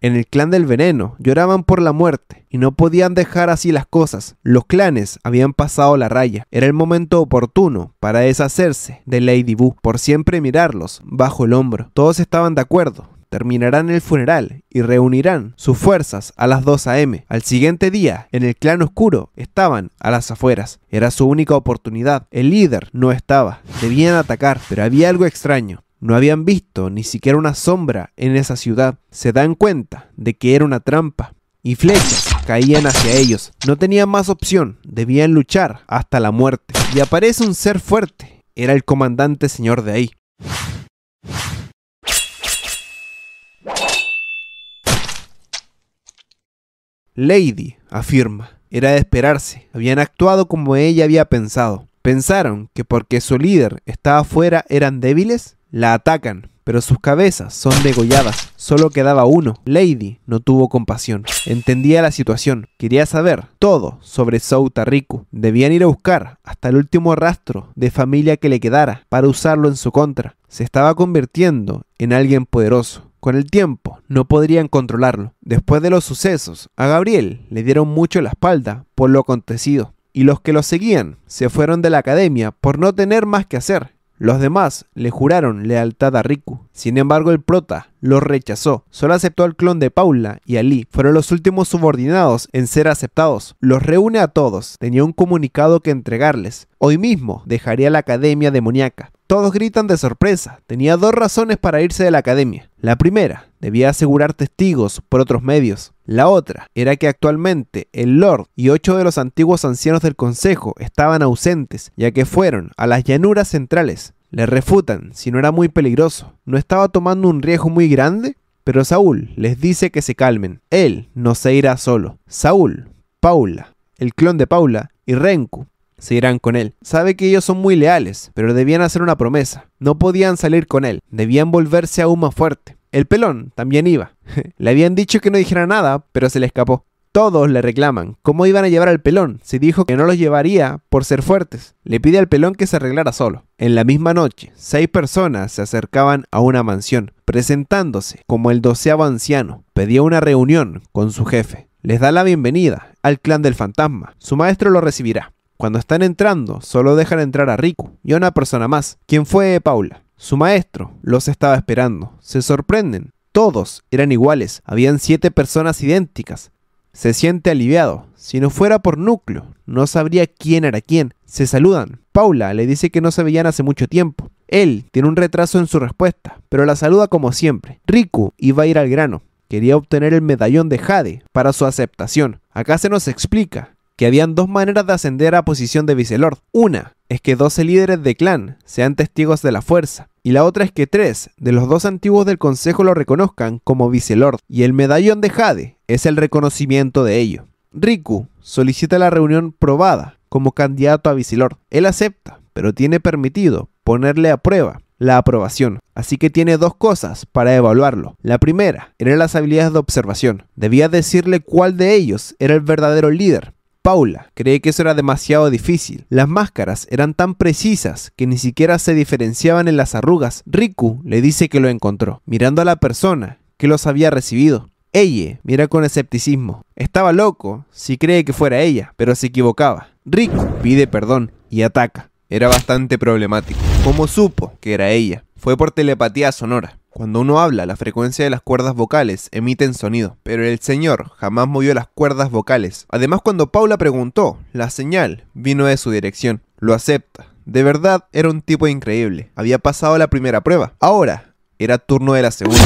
en el clan del veneno, lloraban por la muerte, y no podían dejar así las cosas. Los clanes habían pasado la raya. Era el momento oportuno para deshacerse de Lady Boo, por siempre mirarlos bajo el hombro. Todos estaban de acuerdo, terminarán el funeral y reunirán sus fuerzas a las 2 a.m. Al siguiente día, en el clan oscuro, estaban a las afueras. Era su única oportunidad. El líder no estaba. Debían atacar, pero había algo extraño no habían visto ni siquiera una sombra en esa ciudad, se dan cuenta de que era una trampa y flechas caían hacia ellos. No tenían más opción, debían luchar hasta la muerte. Y aparece un ser fuerte, era el comandante señor de ahí. Lady, afirma, era de esperarse, habían actuado como ella había pensado. Pensaron que porque su líder estaba fuera eran débiles, la atacan, pero sus cabezas son degolladas. Solo quedaba uno. Lady no tuvo compasión. Entendía la situación. Quería saber todo sobre Souta Riku. Debían ir a buscar hasta el último rastro de familia que le quedara para usarlo en su contra. Se estaba convirtiendo en alguien poderoso. Con el tiempo no podrían controlarlo. Después de los sucesos, a Gabriel le dieron mucho la espalda por lo acontecido. Y los que lo seguían se fueron de la academia por no tener más que hacer los demás le juraron lealtad a Riku, sin embargo el prota lo rechazó, solo aceptó al clon de Paula y Ali, fueron los últimos subordinados en ser aceptados, los reúne a todos, tenía un comunicado que entregarles, hoy mismo dejaría la academia demoníaca. Todos gritan de sorpresa, tenía dos razones para irse de la academia, la primera, debía asegurar testigos por otros medios, la otra era que actualmente el Lord y ocho de los antiguos ancianos del Consejo estaban ausentes, ya que fueron a las llanuras centrales. Le refutan si no era muy peligroso. ¿No estaba tomando un riesgo muy grande? Pero Saúl les dice que se calmen. Él no se irá solo. Saúl, Paula, el clon de Paula y Renku se irán con él. Sabe que ellos son muy leales, pero debían hacer una promesa. No podían salir con él, debían volverse aún más fuerte. El pelón también iba. le habían dicho que no dijera nada, pero se le escapó. Todos le reclaman cómo iban a llevar al pelón Se dijo que no los llevaría por ser fuertes. Le pide al pelón que se arreglara solo. En la misma noche, seis personas se acercaban a una mansión, presentándose como el doceavo anciano. Pedía una reunión con su jefe. Les da la bienvenida al clan del fantasma. Su maestro lo recibirá. Cuando están entrando, solo dejan entrar a Riku y a una persona más, quien fue Paula. Su maestro los estaba esperando. Se sorprenden. Todos eran iguales. Habían siete personas idénticas. Se siente aliviado. Si no fuera por núcleo, no sabría quién era quién. Se saludan. Paula le dice que no se veían hace mucho tiempo. Él tiene un retraso en su respuesta, pero la saluda como siempre. Riku iba a ir al grano. Quería obtener el medallón de Jade para su aceptación. Acá se nos explica que habían dos maneras de ascender a posición de Vicelord. Una es que 12 líderes de clan sean testigos de la fuerza, y la otra es que tres de los dos antiguos del consejo lo reconozcan como Vicelord, y el medallón de Jade es el reconocimiento de ello. Riku solicita la reunión probada como candidato a Vicelord. Él acepta, pero tiene permitido ponerle a prueba la aprobación. Así que tiene dos cosas para evaluarlo. La primera era las habilidades de observación. Debía decirle cuál de ellos era el verdadero líder Paula cree que eso era demasiado difícil. Las máscaras eran tan precisas que ni siquiera se diferenciaban en las arrugas. Riku le dice que lo encontró, mirando a la persona que los había recibido. Ella mira con escepticismo. Estaba loco si cree que fuera ella, pero se equivocaba. Riku pide perdón y ataca. Era bastante problemático. Como supo que era ella? Fue por telepatía sonora. Cuando uno habla, la frecuencia de las cuerdas vocales emiten sonido, pero el Señor jamás movió las cuerdas vocales. Además, cuando Paula preguntó, la señal vino de su dirección. Lo acepta. De verdad, era un tipo increíble. Había pasado la primera prueba. Ahora, era turno de la segunda.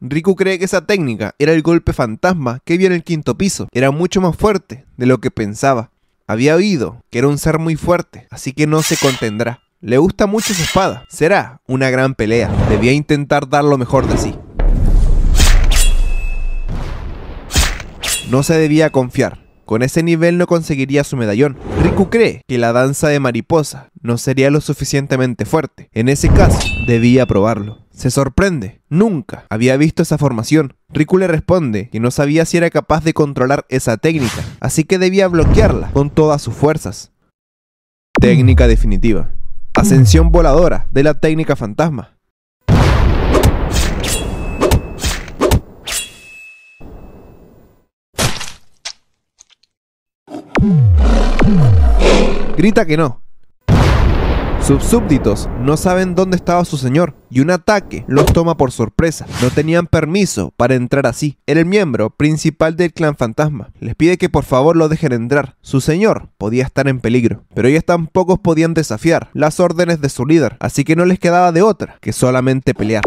Riku cree que esa técnica era el golpe fantasma que vio en el quinto piso. Era mucho más fuerte de lo que pensaba. Había oído que era un ser muy fuerte, así que no se contendrá. Le gusta mucho su espada. Será una gran pelea. Debía intentar dar lo mejor de sí. No se debía confiar. Con ese nivel no conseguiría su medallón. Riku cree que la danza de mariposa no sería lo suficientemente fuerte. En ese caso, debía probarlo. Se sorprende. Nunca había visto esa formación. Riku le responde que no sabía si era capaz de controlar esa técnica, así que debía bloquearla con todas sus fuerzas. Técnica definitiva. Ascensión voladora de la técnica fantasma. Grita que no. Sus súbditos no saben dónde estaba su señor y un ataque los toma por sorpresa. No tenían permiso para entrar así. el miembro principal del clan fantasma. Les pide que por favor lo dejen entrar. Su señor podía estar en peligro, pero ellos tampoco podían desafiar las órdenes de su líder, así que no les quedaba de otra que solamente pelear.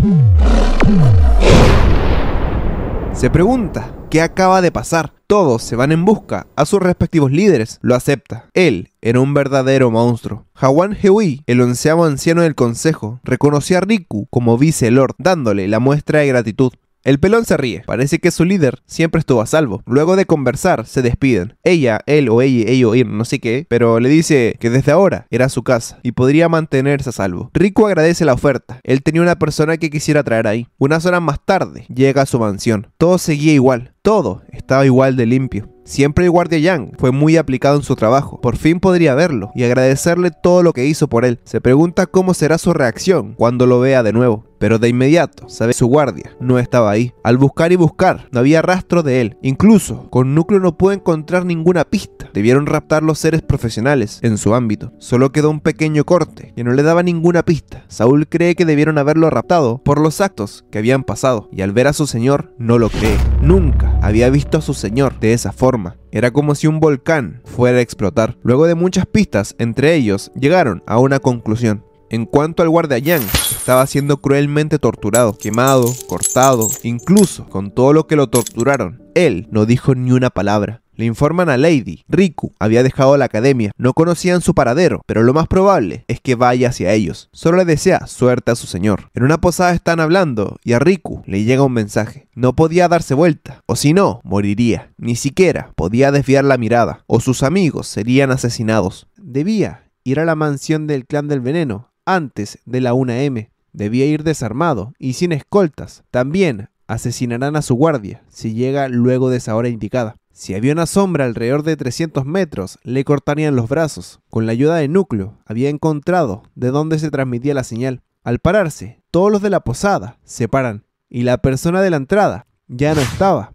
Se pregunta, ¿qué acaba de pasar? Todos se van en busca a sus respectivos líderes. Lo acepta. Él era un verdadero monstruo. Hawan Hewi, el onceavo anciano del consejo, reconoció a Riku como vice-lord, dándole la muestra de gratitud. El pelón se ríe. Parece que su líder siempre estuvo a salvo. Luego de conversar, se despiden. Ella, él o ella, o ir, no sé qué, pero le dice que desde ahora era su casa y podría mantenerse a salvo. Rico agradece la oferta. Él tenía una persona que quisiera traer ahí. Unas horas más tarde, llega a su mansión. Todo seguía igual. Todo estaba igual de limpio. Siempre el guardia Yang fue muy aplicado en su trabajo. Por fin podría verlo y agradecerle todo lo que hizo por él. Se pregunta cómo será su reacción cuando lo vea de nuevo pero de inmediato sabe su guardia no estaba ahí. Al buscar y buscar, no había rastro de él. Incluso con núcleo no pudo encontrar ninguna pista. Debieron raptar los seres profesionales en su ámbito. Solo quedó un pequeño corte que no le daba ninguna pista. Saúl cree que debieron haberlo raptado por los actos que habían pasado y al ver a su señor no lo cree. Nunca había visto a su señor de esa forma. Era como si un volcán fuera a explotar. Luego de muchas pistas entre ellos, llegaron a una conclusión. En cuanto al Yang, estaba siendo cruelmente torturado, quemado, cortado, incluso con todo lo que lo torturaron. Él no dijo ni una palabra. Le informan a Lady, Riku había dejado la academia, no conocían su paradero, pero lo más probable es que vaya hacia ellos. Solo le desea suerte a su señor. En una posada están hablando y a Riku le llega un mensaje. No podía darse vuelta, o si no, moriría. Ni siquiera podía desviar la mirada, o sus amigos serían asesinados. Debía ir a la mansión del clan del veneno antes de la 1M. Debía ir desarmado y sin escoltas. También asesinarán a su guardia si llega luego de esa hora indicada. Si había una sombra alrededor de 300 metros, le cortarían los brazos. Con la ayuda de núcleo, había encontrado de dónde se transmitía la señal. Al pararse, todos los de la posada se paran y la persona de la entrada ya no estaba.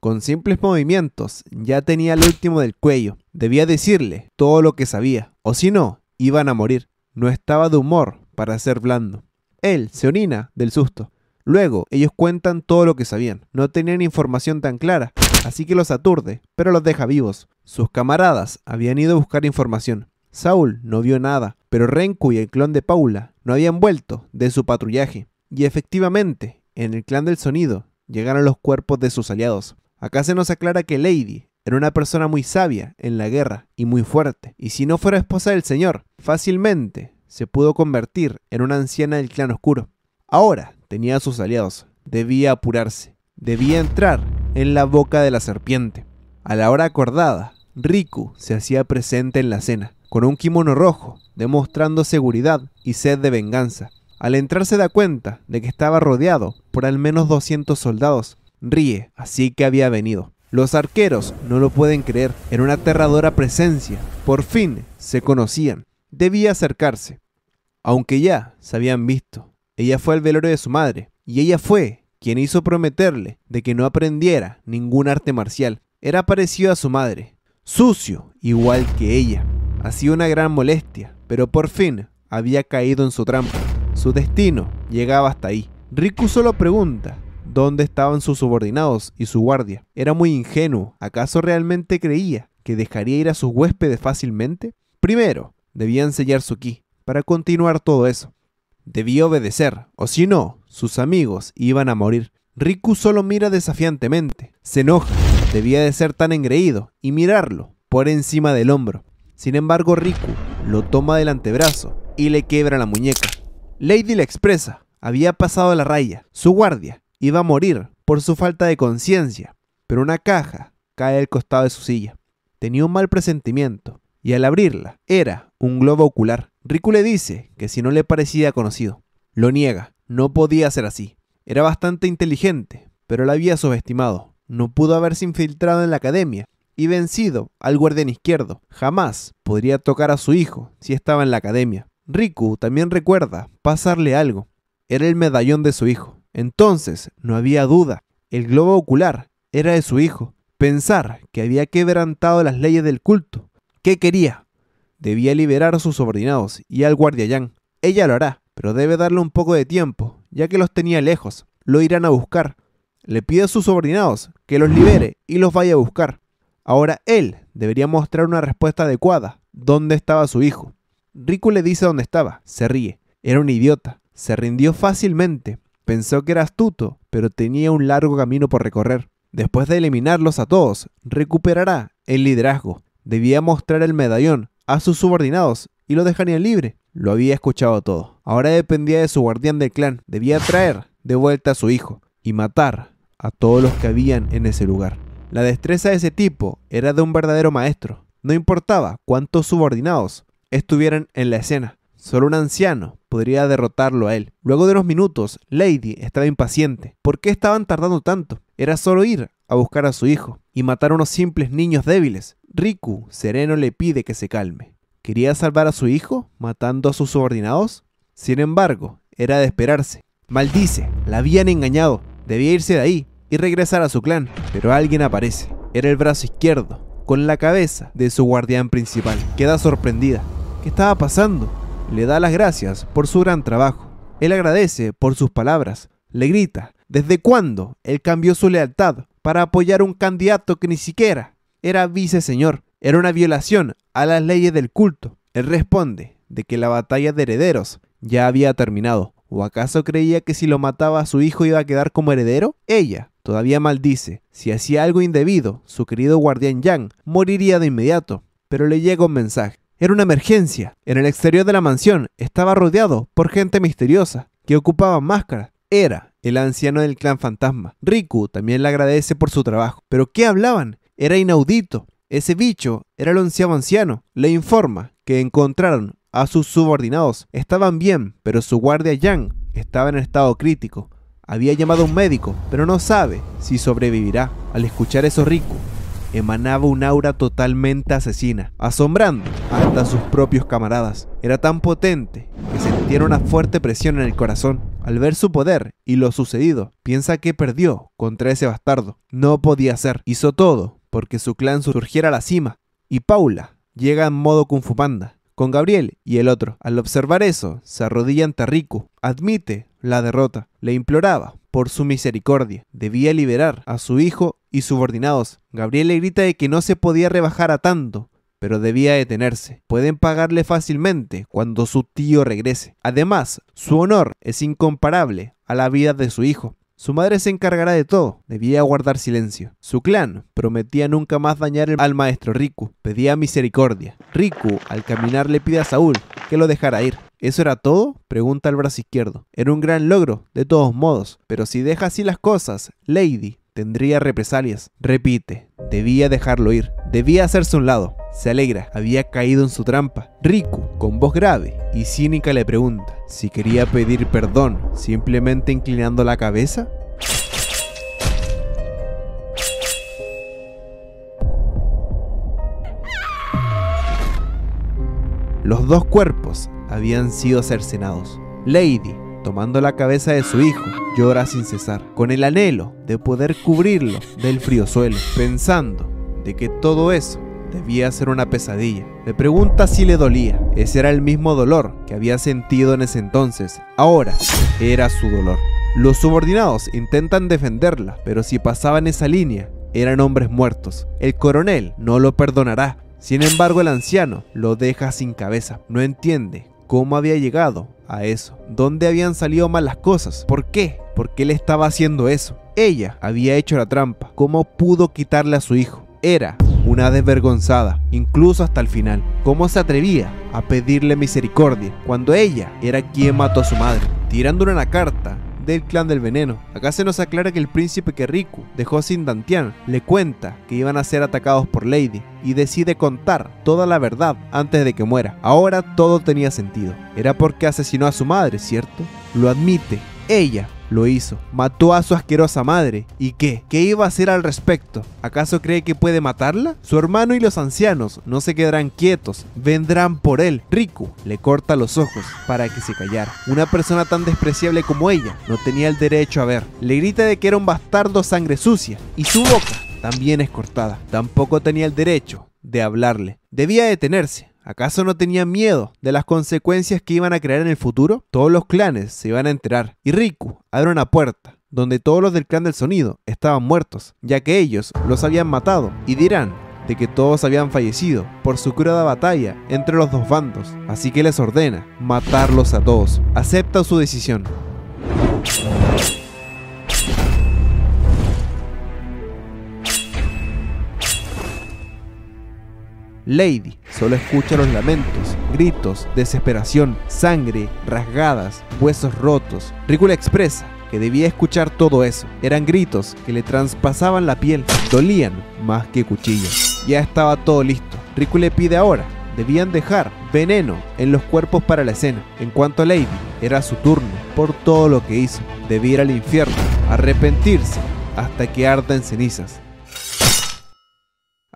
Con simples movimientos ya tenía el último del cuello. Debía decirle todo lo que sabía, o si no, Iban a morir. No estaba de humor para ser blando. Él se orina del susto. Luego, ellos cuentan todo lo que sabían. No tenían información tan clara, así que los aturde, pero los deja vivos. Sus camaradas habían ido a buscar información. Saul no vio nada, pero Renku y el clon de Paula no habían vuelto de su patrullaje. Y efectivamente, en el clan del sonido llegaron los cuerpos de sus aliados. Acá se nos aclara que Lady era una persona muy sabia en la guerra y muy fuerte, y si no fuera esposa del Señor, fácilmente se pudo convertir en una anciana del clan oscuro. Ahora tenía a sus aliados, debía apurarse, debía entrar en la boca de la serpiente. A la hora acordada, Riku se hacía presente en la cena, con un kimono rojo, demostrando seguridad y sed de venganza. Al entrar se da cuenta de que estaba rodeado por al menos 200 soldados. Ríe, así que había venido. Los arqueros no lo pueden creer, era una aterradora presencia. Por fin se conocían, debía acercarse. Aunque ya se habían visto, ella fue al velorio de su madre, y ella fue quien hizo prometerle de que no aprendiera ningún arte marcial. Era parecido a su madre, sucio, igual que ella. Hacía una gran molestia, pero por fin había caído en su trampa. Su destino llegaba hasta ahí. Riku solo pregunta dónde estaban sus subordinados y su guardia. Era muy ingenuo. ¿Acaso realmente creía que dejaría ir a sus huéspedes fácilmente? Primero, debían sellar su ki para continuar todo eso. Debía obedecer, o si no, sus amigos iban a morir. Riku solo mira desafiantemente, se enoja, debía de ser tan engreído y mirarlo por encima del hombro. Sin embargo, Riku lo toma del antebrazo y le quebra la muñeca. Lady le expresa, había pasado la raya. Su guardia iba a morir por su falta de conciencia, pero una caja cae al costado de su silla. Tenía un mal presentimiento, y al abrirla era un globo ocular. Riku le dice que si no le parecía conocido. Lo niega, no podía ser así. Era bastante inteligente, pero la había subestimado. No pudo haberse infiltrado en la academia y vencido al guardián izquierdo. Jamás podría tocar a su hijo si estaba en la academia. Riku también recuerda pasarle algo. Era el medallón de su hijo. Entonces, no había duda, el globo ocular era de su hijo. Pensar que había quebrantado las leyes del culto. ¿Qué quería? Debía liberar a sus subordinados y al guardiayán. Ella lo hará, pero debe darle un poco de tiempo, ya que los tenía lejos. Lo irán a buscar. Le pide a sus subordinados que los libere y los vaya a buscar. Ahora él debería mostrar una respuesta adecuada. ¿Dónde estaba su hijo? Riku le dice dónde estaba. Se ríe. Era un idiota. Se rindió fácilmente. Pensó que era astuto, pero tenía un largo camino por recorrer. Después de eliminarlos a todos, recuperará el liderazgo. Debía mostrar el medallón a sus subordinados y lo dejarían libre. Lo había escuchado todo. Ahora dependía de su guardián del clan. Debía traer de vuelta a su hijo y matar a todos los que habían en ese lugar. La destreza de ese tipo era de un verdadero maestro. No importaba cuántos subordinados estuvieran en la escena. Solo un anciano podría derrotarlo a él. Luego de unos minutos, Lady estaba impaciente. ¿Por qué estaban tardando tanto? Era solo ir a buscar a su hijo y matar a unos simples niños débiles. Riku, sereno, le pide que se calme. ¿Quería salvar a su hijo matando a sus subordinados? Sin embargo, era de esperarse. Maldice, la habían engañado. Debía irse de ahí y regresar a su clan. Pero alguien aparece. Era el brazo izquierdo, con la cabeza de su guardián principal. Queda sorprendida. ¿Qué estaba pasando? le da las gracias por su gran trabajo. Él agradece por sus palabras, le grita, ¿desde cuándo él cambió su lealtad para apoyar a un candidato que ni siquiera era viceseñor? Era una violación a las leyes del culto. Él responde de que la batalla de herederos ya había terminado. ¿O acaso creía que si lo mataba a su hijo iba a quedar como heredero? Ella todavía maldice. Si hacía algo indebido, su querido guardián Yang moriría de inmediato. Pero le llega un mensaje. Era una emergencia. En el exterior de la mansión estaba rodeado por gente misteriosa que ocupaba máscaras. Era el anciano del clan fantasma. Riku también le agradece por su trabajo. Pero ¿qué hablaban? Era inaudito. Ese bicho era el anciano anciano. Le informa que encontraron a sus subordinados. Estaban bien, pero su guardia Yang estaba en estado crítico. Había llamado a un médico, pero no sabe si sobrevivirá. Al escuchar eso, Riku emanaba un aura totalmente asesina, asombrando hasta sus propios camaradas. Era tan potente que sentía una fuerte presión en el corazón. Al ver su poder y lo sucedido, piensa que perdió contra ese bastardo. No podía ser. Hizo todo porque su clan surgiera a la cima. Y Paula llega en modo Kung Fu con Gabriel y el otro. Al observar eso, se arrodilla ante Riku, admite la derrota, le imploraba por su misericordia, debía liberar a su hijo y subordinados. Gabriel le grita de que no se podía rebajar a tanto, pero debía detenerse. Pueden pagarle fácilmente cuando su tío regrese. Además, su honor es incomparable a la vida de su hijo. Su madre se encargará de todo, debía guardar silencio. Su clan prometía nunca más dañar al maestro Riku, pedía misericordia. Riku, al caminar, le pide a Saúl que lo dejara ir. ¿Eso era todo? pregunta el brazo izquierdo. Era un gran logro, de todos modos, pero si deja así las cosas, Lady tendría represalias. Repite, debía dejarlo ir, debía hacerse un lado. Se alegra, había caído en su trampa. Riku, con voz grave y cínica, le pregunta si quería pedir perdón simplemente inclinando la cabeza. Los dos cuerpos habían sido cercenados. Lady tomando la cabeza de su hijo, llora sin cesar, con el anhelo de poder cubrirlo del frío suelo, pensando de que todo eso debía ser una pesadilla. Le pregunta si le dolía. Ese era el mismo dolor que había sentido en ese entonces. Ahora era su dolor. Los subordinados intentan defenderla, pero si pasaban esa línea, eran hombres muertos. El coronel no lo perdonará. Sin embargo, el anciano lo deja sin cabeza. No entiende cómo había llegado a eso, dónde habían salido mal las cosas, por qué, por qué le estaba haciendo eso. Ella había hecho la trampa, cómo pudo quitarle a su hijo. Era una desvergonzada, incluso hasta el final. ¿Cómo se atrevía a pedirle misericordia cuando ella era quien mató a su madre? Tirándole una carta del clan del veneno. Acá se nos aclara que el príncipe que Riku dejó sin Dantian, le cuenta que iban a ser atacados por Lady y decide contar toda la verdad antes de que muera. Ahora todo tenía sentido. Era porque asesinó a su madre, ¿cierto? Lo admite. Ella lo hizo. Mató a su asquerosa madre. ¿Y qué? ¿Qué iba a hacer al respecto? ¿Acaso cree que puede matarla? Su hermano y los ancianos no se quedarán quietos. Vendrán por él. Riku le corta los ojos para que se callara. Una persona tan despreciable como ella no tenía el derecho a ver. Le grita de que era un bastardo sangre sucia. Y su boca también es cortada. Tampoco tenía el derecho de hablarle. Debía detenerse ¿Acaso no tenían miedo de las consecuencias que iban a crear en el futuro? Todos los clanes se iban a enterar y Riku abre una puerta donde todos los del clan del sonido estaban muertos, ya que ellos los habían matado y dirán de que todos habían fallecido por su cruda batalla entre los dos bandos, así que les ordena matarlos a todos. Acepta su decisión. Lady solo escucha los lamentos, gritos, desesperación, sangre, rasgadas, huesos rotos. Riku expresa que debía escuchar todo eso. Eran gritos que le traspasaban la piel, dolían más que cuchillos. Ya estaba todo listo. Riku le pide ahora debían dejar veneno en los cuerpos para la escena. En cuanto a Lady, era su turno por todo lo que hizo. Debía ir al infierno, arrepentirse hasta que arda en cenizas.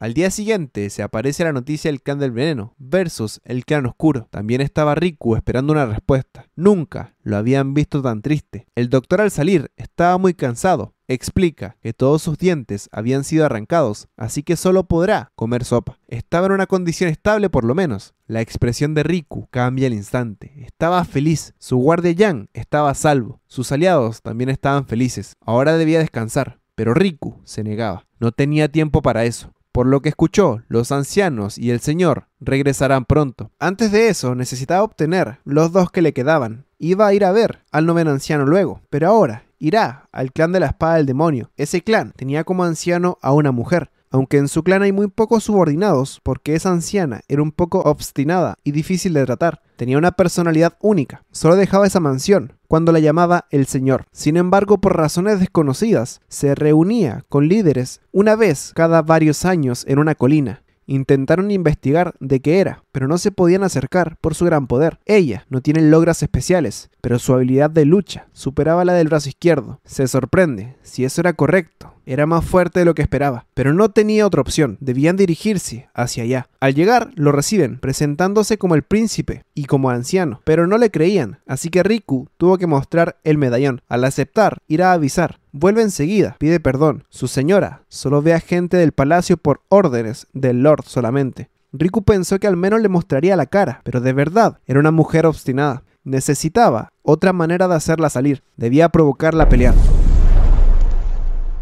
Al día siguiente se aparece la noticia del clan del veneno versus el clan oscuro. También estaba Riku esperando una respuesta. Nunca lo habían visto tan triste. El doctor al salir estaba muy cansado. Explica que todos sus dientes habían sido arrancados, así que solo podrá comer sopa. Estaba en una condición estable por lo menos. La expresión de Riku cambia al instante. Estaba feliz. Su guardia Yang estaba a salvo. Sus aliados también estaban felices. Ahora debía descansar. Pero Riku se negaba. No tenía tiempo para eso. Por lo que escuchó, los ancianos y el señor regresarán pronto. Antes de eso, necesitaba obtener los dos que le quedaban. Iba a ir a ver al noveno anciano luego, pero ahora irá al clan de la espada del demonio. Ese clan tenía como anciano a una mujer, aunque en su clan hay muy pocos subordinados, porque esa anciana era un poco obstinada y difícil de tratar, tenía una personalidad única, solo dejaba esa mansión cuando la llamaba el señor. Sin embargo, por razones desconocidas, se reunía con líderes una vez cada varios años en una colina, Intentaron investigar de qué era, pero no se podían acercar por su gran poder. Ella no tiene logras especiales, pero su habilidad de lucha superaba la del brazo izquierdo. Se sorprende si eso era correcto era más fuerte de lo que esperaba, pero no tenía otra opción, debían dirigirse hacia allá. Al llegar, lo reciben, presentándose como el príncipe y como anciano, pero no le creían, así que Riku tuvo que mostrar el medallón. Al aceptar, irá a avisar. Vuelve enseguida, pide perdón. Su señora solo ve a gente del palacio por órdenes del Lord solamente. Riku pensó que al menos le mostraría la cara, pero de verdad era una mujer obstinada. Necesitaba otra manera de hacerla salir. Debía provocarla a pelear.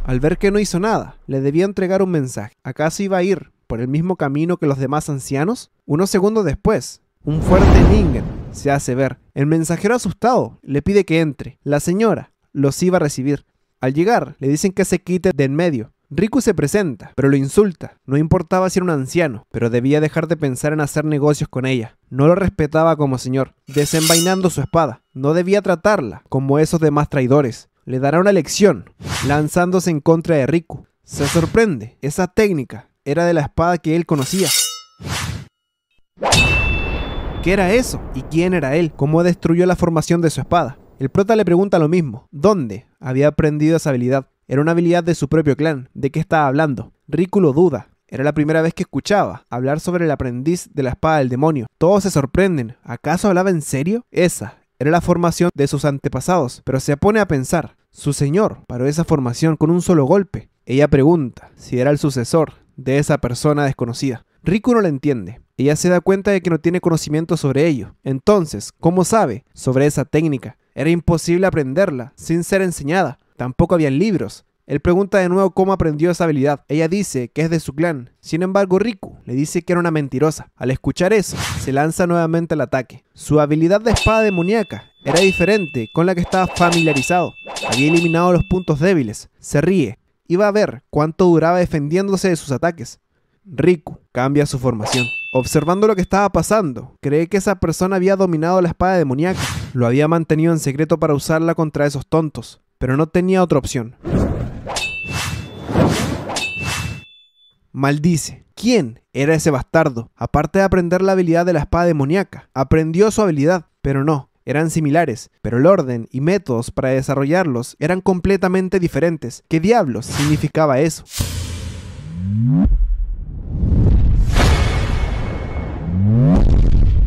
Al ver que no hizo nada, le debía entregar un mensaje. ¿Acaso iba a ir por el mismo camino que los demás ancianos? Unos segundos después, un fuerte Ningen se hace ver. El mensajero asustado le pide que entre. La señora los iba a recibir. Al llegar, le dicen que se quite de en medio. Riku se presenta, pero lo insulta. No importaba ser un anciano, pero debía dejar de pensar en hacer negocios con ella. No lo respetaba como señor, desenvainando su espada. No debía tratarla como esos demás traidores le dará una lección, lanzándose en contra de Riku. Se sorprende, esa técnica era de la espada que él conocía. ¿Qué era eso? ¿Y quién era él? ¿Cómo destruyó la formación de su espada? El prota le pregunta lo mismo. ¿Dónde había aprendido esa habilidad? Era una habilidad de su propio clan. ¿De qué estaba hablando? Riku lo duda. Era la primera vez que escuchaba hablar sobre el aprendiz de la espada del demonio. Todos se sorprenden. ¿Acaso hablaba en serio? Esa era la formación de sus antepasados, pero se pone a pensar, su señor paró esa formación con un solo golpe. Ella pregunta si era el sucesor de esa persona desconocida. Riku no la entiende. Ella se da cuenta de que no tiene conocimiento sobre ello. Entonces, ¿cómo sabe sobre esa técnica? Era imposible aprenderla sin ser enseñada. Tampoco había libros. Él pregunta de nuevo cómo aprendió esa habilidad. Ella dice que es de su clan. Sin embargo, Riku le dice que era una mentirosa. Al escuchar eso, se lanza nuevamente al ataque. Su habilidad de espada demoníaca era diferente con la que estaba familiarizado. Había eliminado los puntos débiles. Se ríe. Iba a ver cuánto duraba defendiéndose de sus ataques. Riku cambia su formación. Observando lo que estaba pasando, cree que esa persona había dominado la espada demoníaca. Lo había mantenido en secreto para usarla contra esos tontos, pero no tenía otra opción. maldice. ¿Quién era ese bastardo? Aparte de aprender la habilidad de la espada demoníaca, aprendió su habilidad, pero no, eran similares, pero el orden y métodos para desarrollarlos eran completamente diferentes. ¿Qué diablos significaba eso?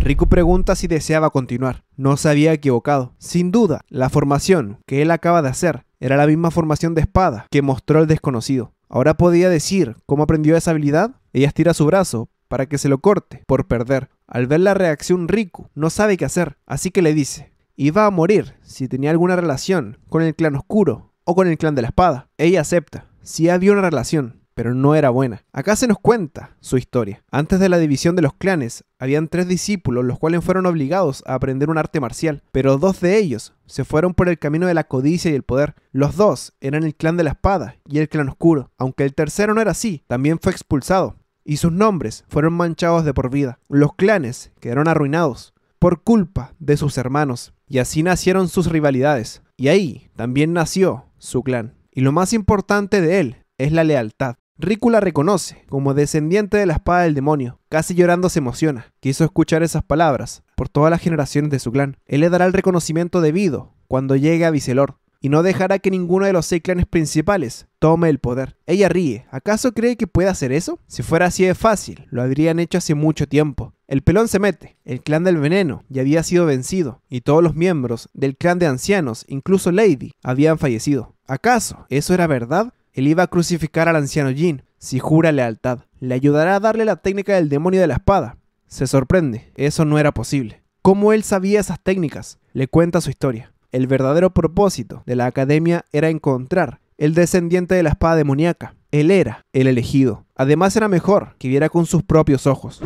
Riku pregunta si deseaba continuar. No se había equivocado. Sin duda, la formación que él acaba de hacer era la misma formación de espada que mostró el desconocido. Ahora podía decir cómo aprendió esa habilidad. Ella estira su brazo para que se lo corte por perder. Al ver la reacción Riku, no sabe qué hacer, así que le dice, iba a morir si tenía alguna relación con el clan oscuro o con el clan de la espada. Ella acepta, si había una relación, pero no era buena. Acá se nos cuenta su historia. Antes de la división de los clanes, habían tres discípulos los cuales fueron obligados a aprender un arte marcial, pero dos de ellos se fueron por el camino de la codicia y el poder. Los dos eran el clan de la espada y el clan oscuro, aunque el tercero no era así, también fue expulsado, y sus nombres fueron manchados de por vida. Los clanes quedaron arruinados por culpa de sus hermanos, y así nacieron sus rivalidades, y ahí también nació su clan. Y lo más importante de él es la lealtad. Riku la reconoce como descendiente de la espada del demonio. Casi llorando se emociona. Quiso escuchar esas palabras por todas las generaciones de su clan. Él le dará el reconocimiento debido cuando llegue a Vicelor y no dejará que ninguno de los seis clanes principales tome el poder. Ella ríe. ¿Acaso cree que puede hacer eso? Si fuera así de fácil, lo habrían hecho hace mucho tiempo. El pelón se mete. El clan del veneno ya había sido vencido y todos los miembros del clan de ancianos, incluso Lady, habían fallecido. ¿Acaso eso era verdad? Él iba a crucificar al anciano Jin si jura lealtad. Le ayudará a darle la técnica del demonio de la espada. Se sorprende, eso no era posible. ¿Cómo él sabía esas técnicas? Le cuenta su historia. El verdadero propósito de la academia era encontrar el descendiente de la espada demoníaca. Él era el elegido. Además era mejor que viera con sus propios ojos.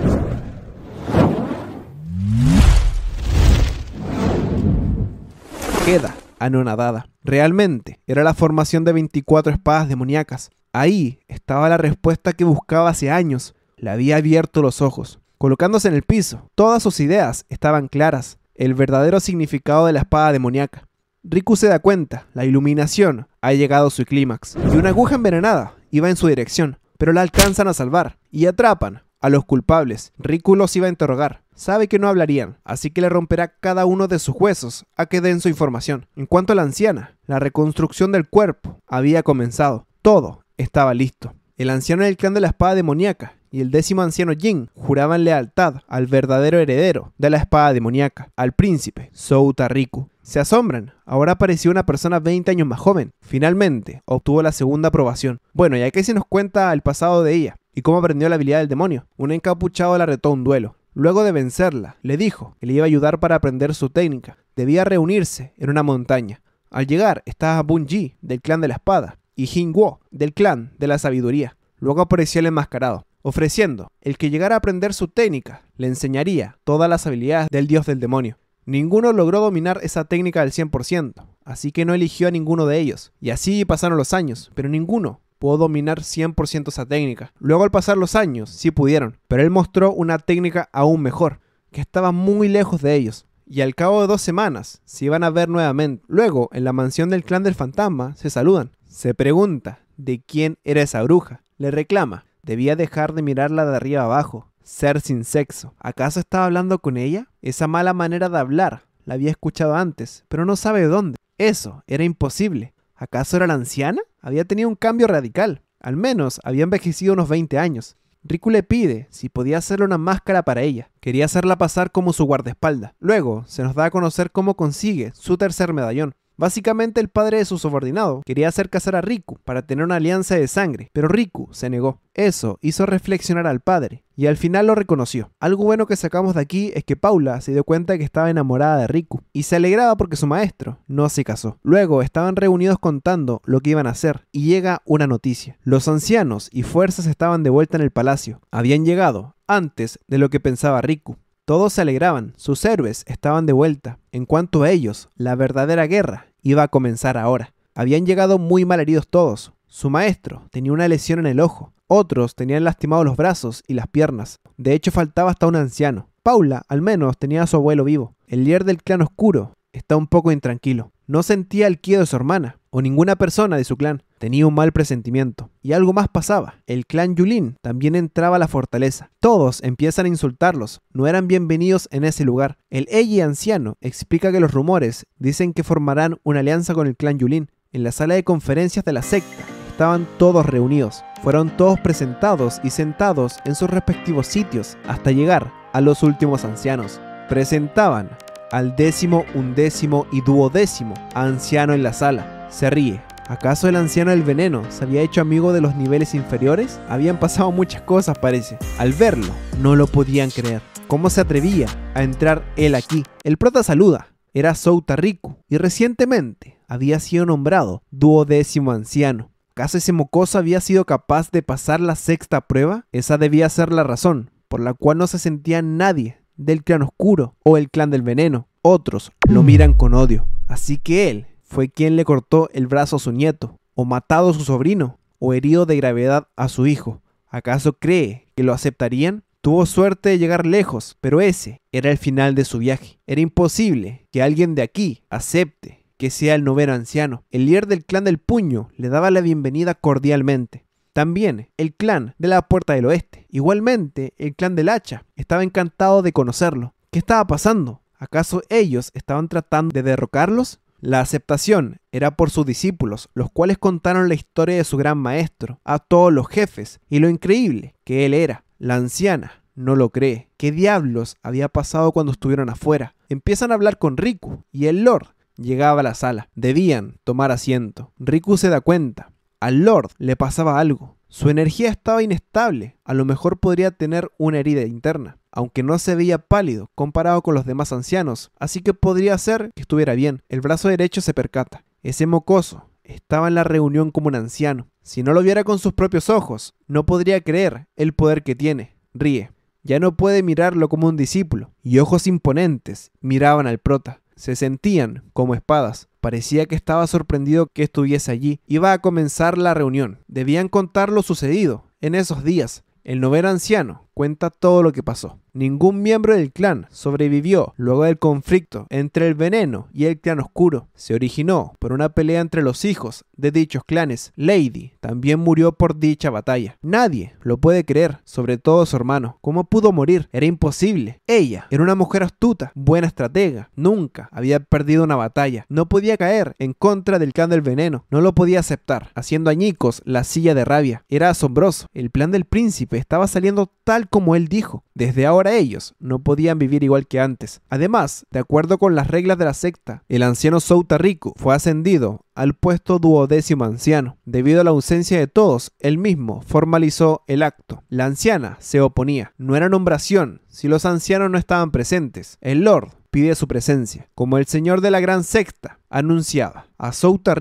Queda anonadada. Realmente, era la formación de 24 espadas demoníacas. Ahí estaba la respuesta que buscaba hace años. Le había abierto los ojos. Colocándose en el piso, todas sus ideas estaban claras. El verdadero significado de la espada demoníaca. Riku se da cuenta, la iluminación ha llegado a su clímax. Y una aguja envenenada iba en su dirección, pero la alcanzan a salvar y atrapan a los culpables. Riku los iba a interrogar, sabe que no hablarían, así que le romperá cada uno de sus huesos a ah, que den su información. En cuanto a la anciana, la reconstrucción del cuerpo había comenzado. Todo estaba listo. El anciano del clan de la espada demoníaca y el décimo anciano Jin juraban lealtad al verdadero heredero de la espada demoníaca, al príncipe Soutariku. Se asombran, ahora apareció una persona 20 años más joven. Finalmente, obtuvo la segunda aprobación. Bueno, y qué se nos cuenta el pasado de ella y cómo aprendió la habilidad del demonio. Un encapuchado la retó a un duelo. Luego de vencerla, le dijo que le iba a ayudar para aprender su técnica. Debía reunirse en una montaña. Al llegar estaba Bunji, del clan de la espada, y Jingwo, del clan de la sabiduría. Luego apareció el enmascarado, ofreciendo el que llegara a aprender su técnica le enseñaría todas las habilidades del dios del demonio. Ninguno logró dominar esa técnica al 100%, así que no eligió a ninguno de ellos. Y así pasaron los años, pero ninguno pudo dominar 100% esa técnica. Luego al pasar los años, sí pudieron, pero él mostró una técnica aún mejor, que estaba muy lejos de ellos. Y al cabo de dos semanas, se iban a ver nuevamente. Luego, en la mansión del clan del fantasma, se saludan. Se pregunta de quién era esa bruja. Le reclama, debía dejar de mirarla de arriba abajo, ser sin sexo. ¿Acaso estaba hablando con ella? Esa mala manera de hablar la había escuchado antes, pero no sabe dónde. Eso era imposible. ¿Acaso era la anciana? Había tenido un cambio radical. Al menos había envejecido unos 20 años. Riku le pide si podía hacerle una máscara para ella. Quería hacerla pasar como su guardaespalda. Luego se nos da a conocer cómo consigue su tercer medallón. Básicamente el padre de su subordinado quería hacer casar a Riku para tener una alianza de sangre, pero Riku se negó. Eso hizo reflexionar al padre, y al final lo reconoció. Algo bueno que sacamos de aquí es que Paula se dio cuenta que estaba enamorada de Riku y se alegraba porque su maestro no se casó. Luego estaban reunidos contando lo que iban a hacer y llega una noticia. Los ancianos y fuerzas estaban de vuelta en el palacio. Habían llegado antes de lo que pensaba Riku. Todos se alegraban, sus héroes estaban de vuelta. En cuanto a ellos, la verdadera guerra iba a comenzar ahora. Habían llegado muy mal heridos todos. Su maestro tenía una lesión en el ojo, otros tenían lastimados los brazos y las piernas. De hecho, faltaba hasta un anciano. Paula, al menos, tenía a su abuelo vivo. El líder del clan oscuro está un poco intranquilo. No sentía el quío de su hermana, o ninguna persona de su clan. Tenía un mal presentimiento. Y algo más pasaba. El clan Yulin también entraba a la fortaleza. Todos empiezan a insultarlos. No eran bienvenidos en ese lugar. El Eiji anciano explica que los rumores dicen que formarán una alianza con el clan Yulin. En la sala de conferencias de la secta estaban todos reunidos. Fueron todos presentados y sentados en sus respectivos sitios hasta llegar a los últimos ancianos. Presentaban al décimo, undécimo y duodécimo anciano en la sala. Se ríe ¿Acaso el anciano del veneno se había hecho amigo de los niveles inferiores? Habían pasado muchas cosas, parece. Al verlo, no lo podían creer. ¿Cómo se atrevía a entrar él aquí? El prota saluda. Era Souta Riku y recientemente había sido nombrado duodécimo anciano. ¿Acaso ese mocoso había sido capaz de pasar la sexta prueba? Esa debía ser la razón por la cual no se sentía nadie del clan oscuro o el clan del veneno. Otros lo miran con odio. Así que él fue quien le cortó el brazo a su nieto, o matado a su sobrino, o herido de gravedad a su hijo. ¿Acaso cree que lo aceptarían? Tuvo suerte de llegar lejos, pero ese era el final de su viaje. Era imposible que alguien de aquí acepte que sea el noveno anciano. El líder del clan del puño le daba la bienvenida cordialmente. También el clan de la Puerta del Oeste. Igualmente, el clan del hacha estaba encantado de conocerlo. ¿Qué estaba pasando? ¿Acaso ellos estaban tratando de derrocarlos? La aceptación era por sus discípulos, los cuales contaron la historia de su gran maestro a todos los jefes y lo increíble que él era. La anciana no lo cree. ¿Qué diablos había pasado cuando estuvieron afuera? Empiezan a hablar con Riku y el Lord llegaba a la sala. Debían tomar asiento. Riku se da cuenta. Al Lord le pasaba algo. Su energía estaba inestable. A lo mejor podría tener una herida interna aunque no se veía pálido comparado con los demás ancianos, así que podría ser que estuviera bien. El brazo derecho se percata. Ese mocoso estaba en la reunión como un anciano. Si no lo viera con sus propios ojos, no podría creer el poder que tiene. Ríe. Ya no puede mirarlo como un discípulo. Y ojos imponentes miraban al prota. Se sentían como espadas. Parecía que estaba sorprendido que estuviese allí. Iba a comenzar la reunión. Debían contar lo sucedido en esos días. El noveno anciano cuenta todo lo que pasó. Ningún miembro del clan sobrevivió luego del conflicto entre el veneno y el clan oscuro. Se originó por una pelea entre los hijos de dichos clanes. Lady también murió por dicha batalla. Nadie lo puede creer, sobre todo su hermano. ¿Cómo pudo morir? Era imposible. Ella era una mujer astuta, buena estratega. Nunca había perdido una batalla. No podía caer en contra del clan del veneno. No lo podía aceptar, haciendo añicos la silla de rabia. Era asombroso. El plan del príncipe estaba saliendo tal como él dijo. Desde ahora ellos no podían vivir igual que antes. Además, de acuerdo con las reglas de la secta, el anciano Souta Riku fue ascendido al puesto duodécimo anciano. Debido a la ausencia de todos, él mismo formalizó el acto. La anciana se oponía. No era nombración si los ancianos no estaban presentes. El Lord pide su presencia. Como el señor de la gran secta anunciaba a Souta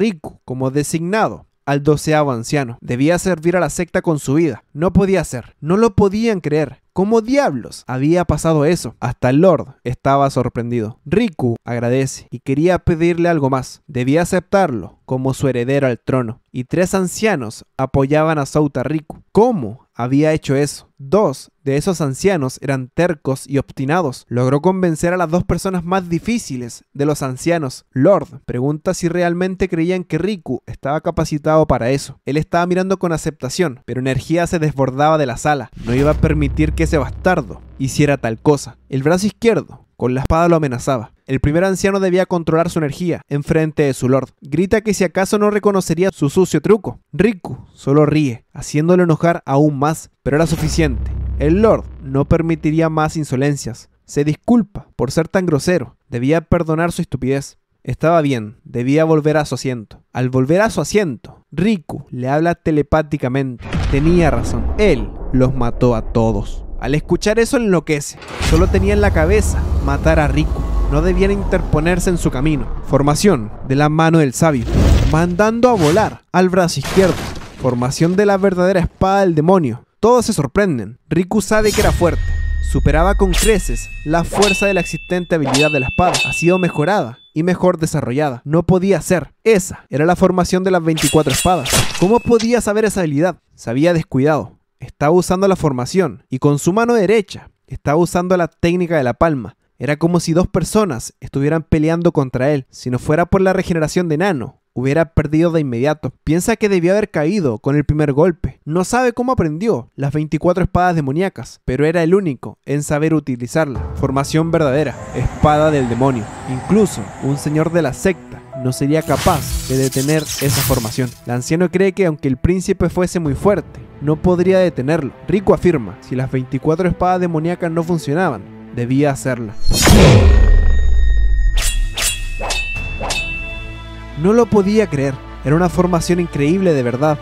como designado al doceavo anciano. Debía servir a la secta con su vida. No podía ser. No lo podían creer. ¿Cómo diablos había pasado eso? Hasta el Lord estaba sorprendido. Riku agradece y quería pedirle algo más. Debía aceptarlo como su heredero al trono. Y tres ancianos apoyaban a Souta Riku. ¿Cómo había hecho eso. Dos de esos ancianos eran tercos y obstinados. Logró convencer a las dos personas más difíciles de los ancianos. Lord pregunta si realmente creían que Riku estaba capacitado para eso. Él estaba mirando con aceptación, pero energía se desbordaba de la sala. No iba a permitir que ese bastardo hiciera tal cosa. El brazo izquierdo con la espada lo amenazaba. El primer anciano debía controlar su energía enfrente de su lord. Grita que si acaso no reconocería su sucio truco. Riku solo ríe, haciéndolo enojar aún más, pero era suficiente. El lord no permitiría más insolencias. Se disculpa por ser tan grosero. Debía perdonar su estupidez. Estaba bien, debía volver a su asiento. Al volver a su asiento, Riku le habla telepáticamente. Tenía razón, él los mató a todos. Al escuchar eso enloquece. Solo tenía en la cabeza matar a Riku, No debían interponerse en su camino. Formación de la mano del sabio. Mandando a volar al brazo izquierdo. Formación de la verdadera espada del demonio. Todos se sorprenden. Riku sabe que era fuerte. Superaba con creces la fuerza de la existente habilidad de la espada. Ha sido mejorada y mejor desarrollada. No podía ser. Esa era la formación de las 24 espadas. ¿Cómo podía saber esa habilidad? Se había descuidado estaba usando la formación y con su mano derecha estaba usando la técnica de la palma. Era como si dos personas estuvieran peleando contra él. Si no fuera por la regeneración de Nano, hubiera perdido de inmediato. Piensa que debió haber caído con el primer golpe. No sabe cómo aprendió las 24 espadas demoníacas, pero era el único en saber utilizarla. Formación verdadera, espada del demonio. Incluso un señor de la secta no sería capaz de detener esa formación. El anciano cree que aunque el príncipe fuese muy fuerte, no podría detenerlo. Rico afirma, si las 24 espadas demoníacas no funcionaban, debía hacerla. No lo podía creer, era una formación increíble de verdad.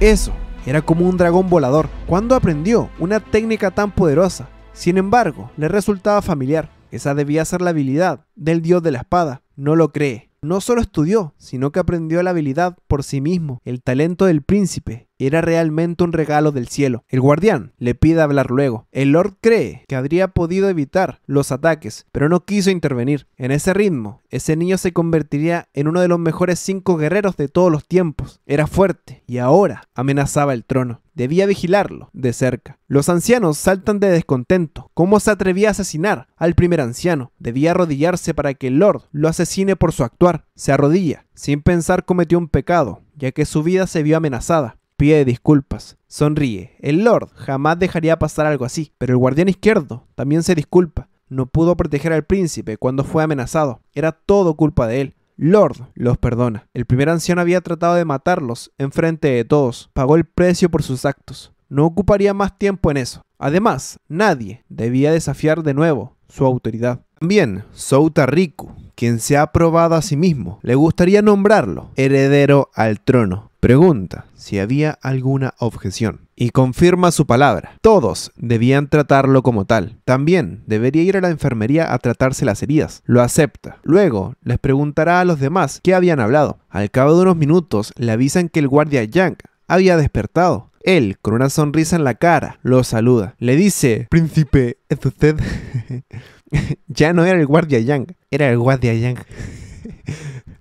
Eso, era como un dragón volador. cuando aprendió una técnica tan poderosa? Sin embargo, le resultaba familiar. Esa debía ser la habilidad del dios de la espada. No lo cree. No solo estudió, sino que aprendió la habilidad por sí mismo, el talento del príncipe, era realmente un regalo del cielo. El guardián le pide hablar luego. El Lord cree que habría podido evitar los ataques, pero no quiso intervenir. En ese ritmo, ese niño se convertiría en uno de los mejores cinco guerreros de todos los tiempos. Era fuerte y ahora amenazaba el trono. Debía vigilarlo de cerca. Los ancianos saltan de descontento. ¿Cómo se atrevía a asesinar al primer anciano? Debía arrodillarse para que el Lord lo asesine por su actuar. Se arrodilla. Sin pensar cometió un pecado, ya que su vida se vio amenazada pide disculpas, sonríe. El Lord jamás dejaría pasar algo así, pero el guardián izquierdo también se disculpa. No pudo proteger al príncipe cuando fue amenazado. Era todo culpa de él. Lord los perdona. El primer anciano había tratado de matarlos en frente de todos. Pagó el precio por sus actos. No ocuparía más tiempo en eso. Además, nadie debía desafiar de nuevo su autoridad. También, Souta quien se ha probado a sí mismo, le gustaría nombrarlo heredero al trono. Pregunta si había alguna objeción y confirma su palabra. Todos debían tratarlo como tal. También debería ir a la enfermería a tratarse las heridas. Lo acepta. Luego les preguntará a los demás qué habían hablado. Al cabo de unos minutos le avisan que el guardia Yang había despertado. Él, con una sonrisa en la cara, lo saluda. Le dice, Príncipe, ¿es usted? ya no era el guardia Yang, era el guardia Yang.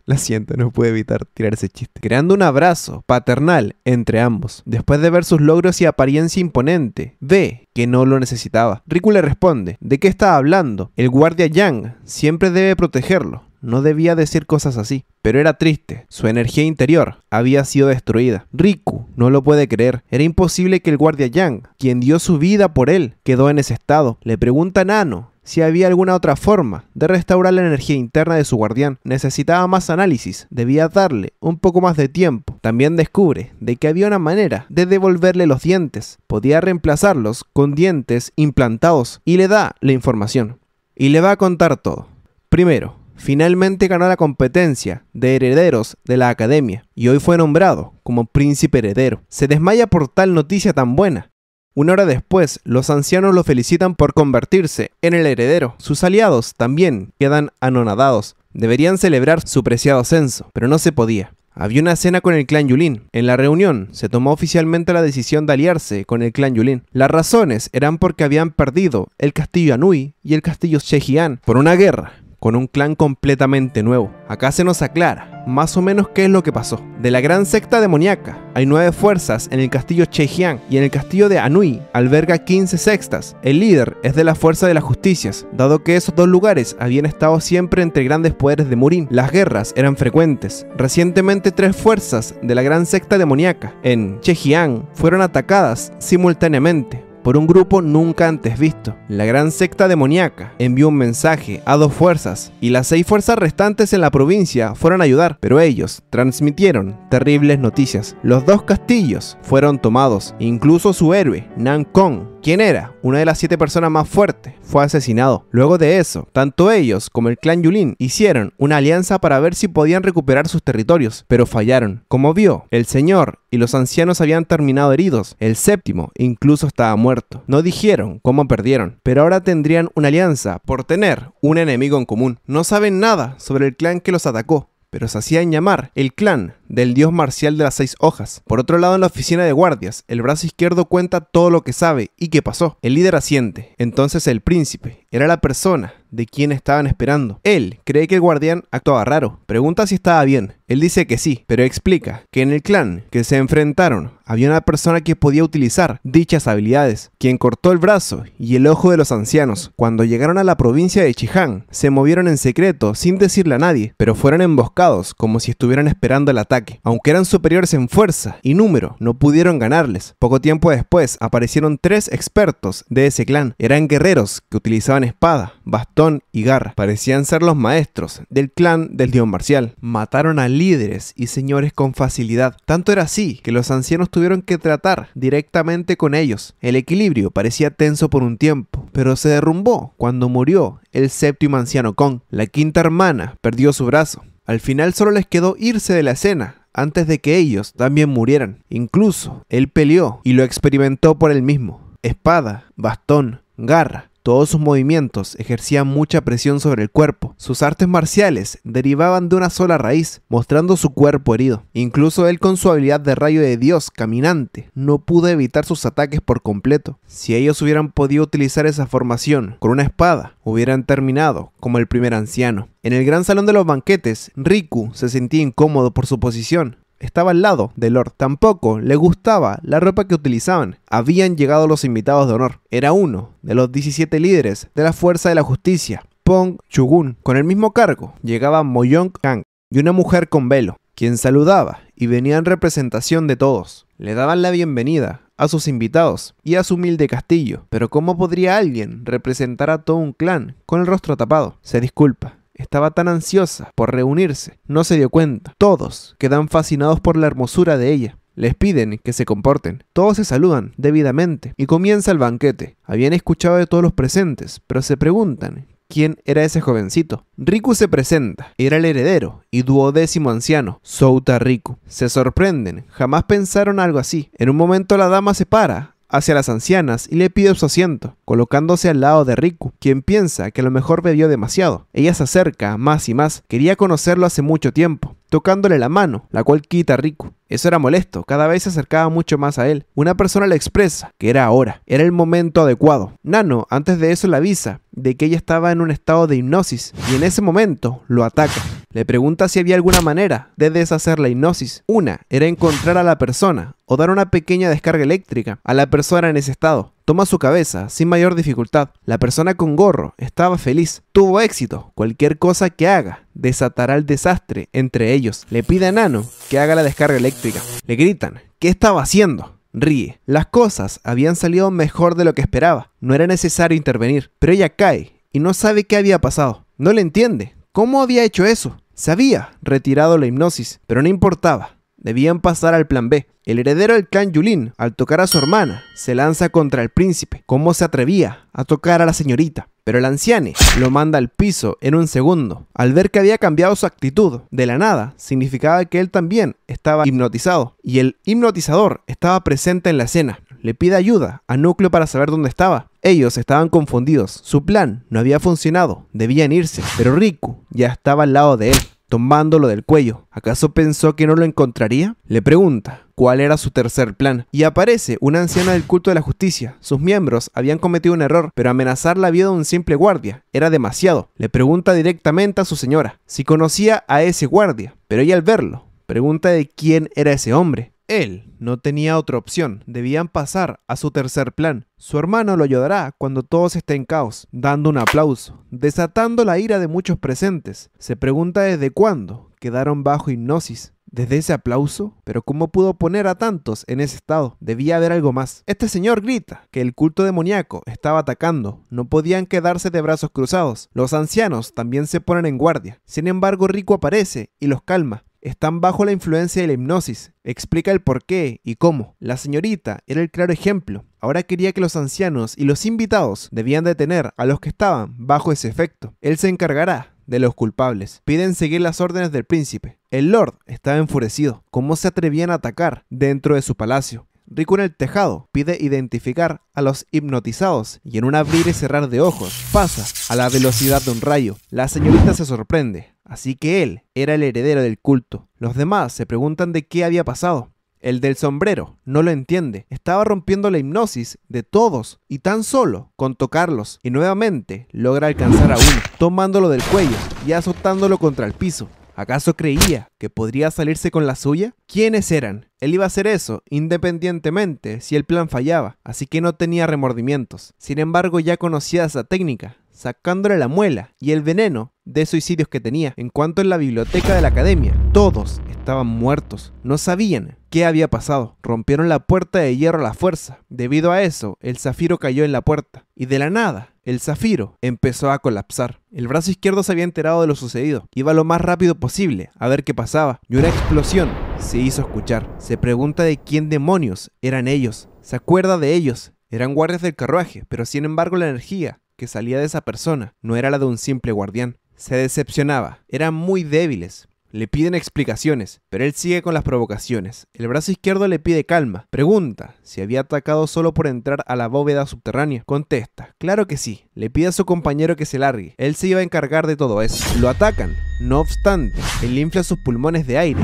La siento, no puede evitar tirar ese chiste. Creando un abrazo paternal entre ambos, después de ver sus logros y apariencia imponente. Ve que no lo necesitaba. Riku le responde, ¿de qué está hablando? El guardia Yang siempre debe protegerlo. No debía decir cosas así, pero era triste. Su energía interior había sido destruida. Riku no lo puede creer. Era imposible que el guardia Yang, quien dio su vida por él, quedó en ese estado. Le pregunta a Nano si había alguna otra forma de restaurar la energía interna de su guardián. Necesitaba más análisis, debía darle un poco más de tiempo. También descubre de que había una manera de devolverle los dientes. Podía reemplazarlos con dientes implantados y le da la información. Y le va a contar todo. Primero, finalmente ganó la competencia de herederos de la academia y hoy fue nombrado como príncipe heredero. Se desmaya por tal noticia tan buena una hora después, los ancianos lo felicitan por convertirse en el heredero. Sus aliados también quedan anonadados. Deberían celebrar su preciado ascenso, pero no se podía. Había una cena con el clan Yulin. En la reunión se tomó oficialmente la decisión de aliarse con el clan Yulin. Las razones eran porque habían perdido el castillo Anui y el castillo Shejian por una guerra con un clan completamente nuevo. Acá se nos aclara más o menos qué es lo que pasó. De la gran secta demoníaca, hay nueve fuerzas en el castillo Chejiang y en el castillo de Anui alberga 15 sextas. El líder es de la fuerza de las justicias, dado que esos dos lugares habían estado siempre entre grandes poderes de Murin. Las guerras eran frecuentes. Recientemente tres fuerzas de la gran secta demoníaca en Chejiang fueron atacadas simultáneamente por un grupo nunca antes visto. La gran secta demoníaca envió un mensaje a dos fuerzas y las seis fuerzas restantes en la provincia fueron a ayudar, pero ellos transmitieron terribles noticias. Los dos castillos fueron tomados, incluso su héroe, Nan Kong, ¿Quién era una de las siete personas más fuertes, fue asesinado. Luego de eso, tanto ellos como el clan Yulin hicieron una alianza para ver si podían recuperar sus territorios, pero fallaron. Como vio, el señor y los ancianos habían terminado heridos. El séptimo incluso estaba muerto. No dijeron cómo perdieron, pero ahora tendrían una alianza por tener un enemigo en común. No saben nada sobre el clan que los atacó, pero se hacían llamar el clan del dios marcial de las seis hojas. Por otro lado, en la oficina de guardias, el brazo izquierdo cuenta todo lo que sabe y qué pasó. El líder asiente. Entonces el príncipe era la persona de quien estaban esperando. Él cree que el guardián actuaba raro. Pregunta si estaba bien. Él dice que sí, pero explica que en el clan que se enfrentaron había una persona que podía utilizar dichas habilidades, quien cortó el brazo y el ojo de los ancianos. Cuando llegaron a la provincia de Chihang, se movieron en secreto sin decirle a nadie, pero fueron emboscados como si estuvieran esperando el ataque. Aunque eran superiores en fuerza y número, no pudieron ganarles. Poco tiempo después aparecieron tres expertos de ese clan. Eran guerreros que utilizaban espada, bastón y garra. Parecían ser los maestros del clan del Dion marcial. Mataron a líderes y señores con facilidad. Tanto era así que los ancianos tuvieron que tratar directamente con ellos. El equilibrio parecía tenso por un tiempo, pero se derrumbó cuando murió el séptimo anciano Kong. La quinta hermana perdió su brazo al final solo les quedó irse de la escena antes de que ellos también murieran. Incluso él peleó y lo experimentó por él mismo. Espada, bastón, garra, todos sus movimientos ejercían mucha presión sobre el cuerpo. Sus artes marciales derivaban de una sola raíz, mostrando su cuerpo herido. Incluso él con su habilidad de rayo de Dios caminante no pudo evitar sus ataques por completo. Si ellos hubieran podido utilizar esa formación con una espada, hubieran terminado como el primer anciano. En el gran salón de los banquetes, Riku se sentía incómodo por su posición estaba al lado de Lord. Tampoco le gustaba la ropa que utilizaban. Habían llegado los invitados de honor. Era uno de los 17 líderes de la Fuerza de la Justicia, Pong Chugun. Con el mismo cargo llegaba Moyong Kang y una mujer con velo, quien saludaba y venía en representación de todos. Le daban la bienvenida a sus invitados y a su humilde castillo. Pero ¿cómo podría alguien representar a todo un clan con el rostro tapado? Se disculpa estaba tan ansiosa por reunirse, no se dio cuenta. Todos quedan fascinados por la hermosura de ella. Les piden que se comporten. Todos se saludan debidamente y comienza el banquete. Habían escuchado de todos los presentes, pero se preguntan quién era ese jovencito. Riku se presenta, era el heredero y duodécimo anciano, Souta Riku. Se sorprenden, jamás pensaron algo así. En un momento la dama se para, hacia las ancianas y le pide su asiento, colocándose al lado de Riku, quien piensa que a lo mejor bebió demasiado. Ella se acerca más y más, quería conocerlo hace mucho tiempo, tocándole la mano, la cual quita a Riku. Eso era molesto, cada vez se acercaba mucho más a él. Una persona le expresa que era ahora, era el momento adecuado. Nano, antes de eso, le avisa de que ella estaba en un estado de hipnosis y en ese momento lo ataca. Le pregunta si había alguna manera de deshacer la hipnosis. Una era encontrar a la persona o dar una pequeña descarga eléctrica a la persona en ese estado. Toma su cabeza sin mayor dificultad. La persona con gorro estaba feliz, tuvo éxito. Cualquier cosa que haga desatará el desastre entre ellos. Le pide a Nano que haga la descarga eléctrica. Le gritan, ¿qué estaba haciendo? Ríe. Las cosas habían salido mejor de lo que esperaba. No era necesario intervenir, pero ella cae y no sabe qué había pasado. No le entiende. ¿Cómo había hecho eso? Se había retirado la hipnosis, pero no importaba. Debían pasar al plan B. El heredero del clan Yulin, al tocar a su hermana, se lanza contra el príncipe. ¿Cómo se atrevía a tocar a la señorita? Pero el anciano lo manda al piso en un segundo. Al ver que había cambiado su actitud de la nada, significaba que él también estaba hipnotizado. Y el hipnotizador estaba presente en la escena le pide ayuda a Núcleo para saber dónde estaba. Ellos estaban confundidos, su plan no había funcionado, debían irse, pero Riku ya estaba al lado de él, tomándolo del cuello. ¿Acaso pensó que no lo encontraría? Le pregunta cuál era su tercer plan. Y aparece una anciana del culto de la justicia. Sus miembros habían cometido un error, pero amenazar la vida de un simple guardia era demasiado. Le pregunta directamente a su señora si conocía a ese guardia, pero ella al verlo pregunta de quién era ese hombre. Él no tenía otra opción, debían pasar a su tercer plan. Su hermano lo ayudará cuando todos estén en caos, dando un aplauso, desatando la ira de muchos presentes. Se pregunta desde cuándo quedaron bajo hipnosis. ¿Desde ese aplauso? ¿Pero cómo pudo poner a tantos en ese estado? Debía haber algo más. Este señor grita que el culto demoníaco estaba atacando. No podían quedarse de brazos cruzados. Los ancianos también se ponen en guardia. Sin embargo, Rico aparece y los calma están bajo la influencia de la hipnosis. Explica el por qué y cómo. La señorita era el claro ejemplo. Ahora quería que los ancianos y los invitados debían detener a los que estaban bajo ese efecto. Él se encargará de los culpables. Piden seguir las órdenes del príncipe. El lord estaba enfurecido. ¿Cómo se atrevían a atacar dentro de su palacio? Rico en el tejado pide identificar a los hipnotizados y en un abrir y cerrar de ojos pasa a la velocidad de un rayo. La señorita se sorprende Así que él era el heredero del culto. Los demás se preguntan de qué había pasado. El del sombrero no lo entiende. Estaba rompiendo la hipnosis de todos y tan solo con tocarlos y nuevamente logra alcanzar a uno, tomándolo del cuello y azotándolo contra el piso. ¿Acaso creía que podría salirse con la suya? ¿Quiénes eran? Él iba a hacer eso, independientemente si el plan fallaba, así que no tenía remordimientos. Sin embargo, ya conocía esa técnica, sacándole la muela y el veneno de suicidios que tenía. En cuanto en la biblioteca de la academia, todos estaban muertos. No sabían qué había pasado. Rompieron la puerta de hierro a la fuerza. Debido a eso, el zafiro cayó en la puerta. Y de la nada, el zafiro empezó a colapsar. El brazo izquierdo se había enterado de lo sucedido. Iba lo más rápido posible a ver qué pasaba. Y una explosión se hizo escuchar. Se pregunta de quién demonios eran ellos. Se acuerda de ellos. Eran guardias del carruaje, pero sin embargo la energía que salía de esa persona no era la de un simple guardián se decepcionaba. Eran muy débiles. Le piden explicaciones, pero él sigue con las provocaciones. El brazo izquierdo le pide calma. Pregunta si había atacado solo por entrar a la bóveda subterránea. Contesta, claro que sí. Le pide a su compañero que se largue. Él se iba a encargar de todo eso. Lo atacan. No obstante, él infla sus pulmones de aire.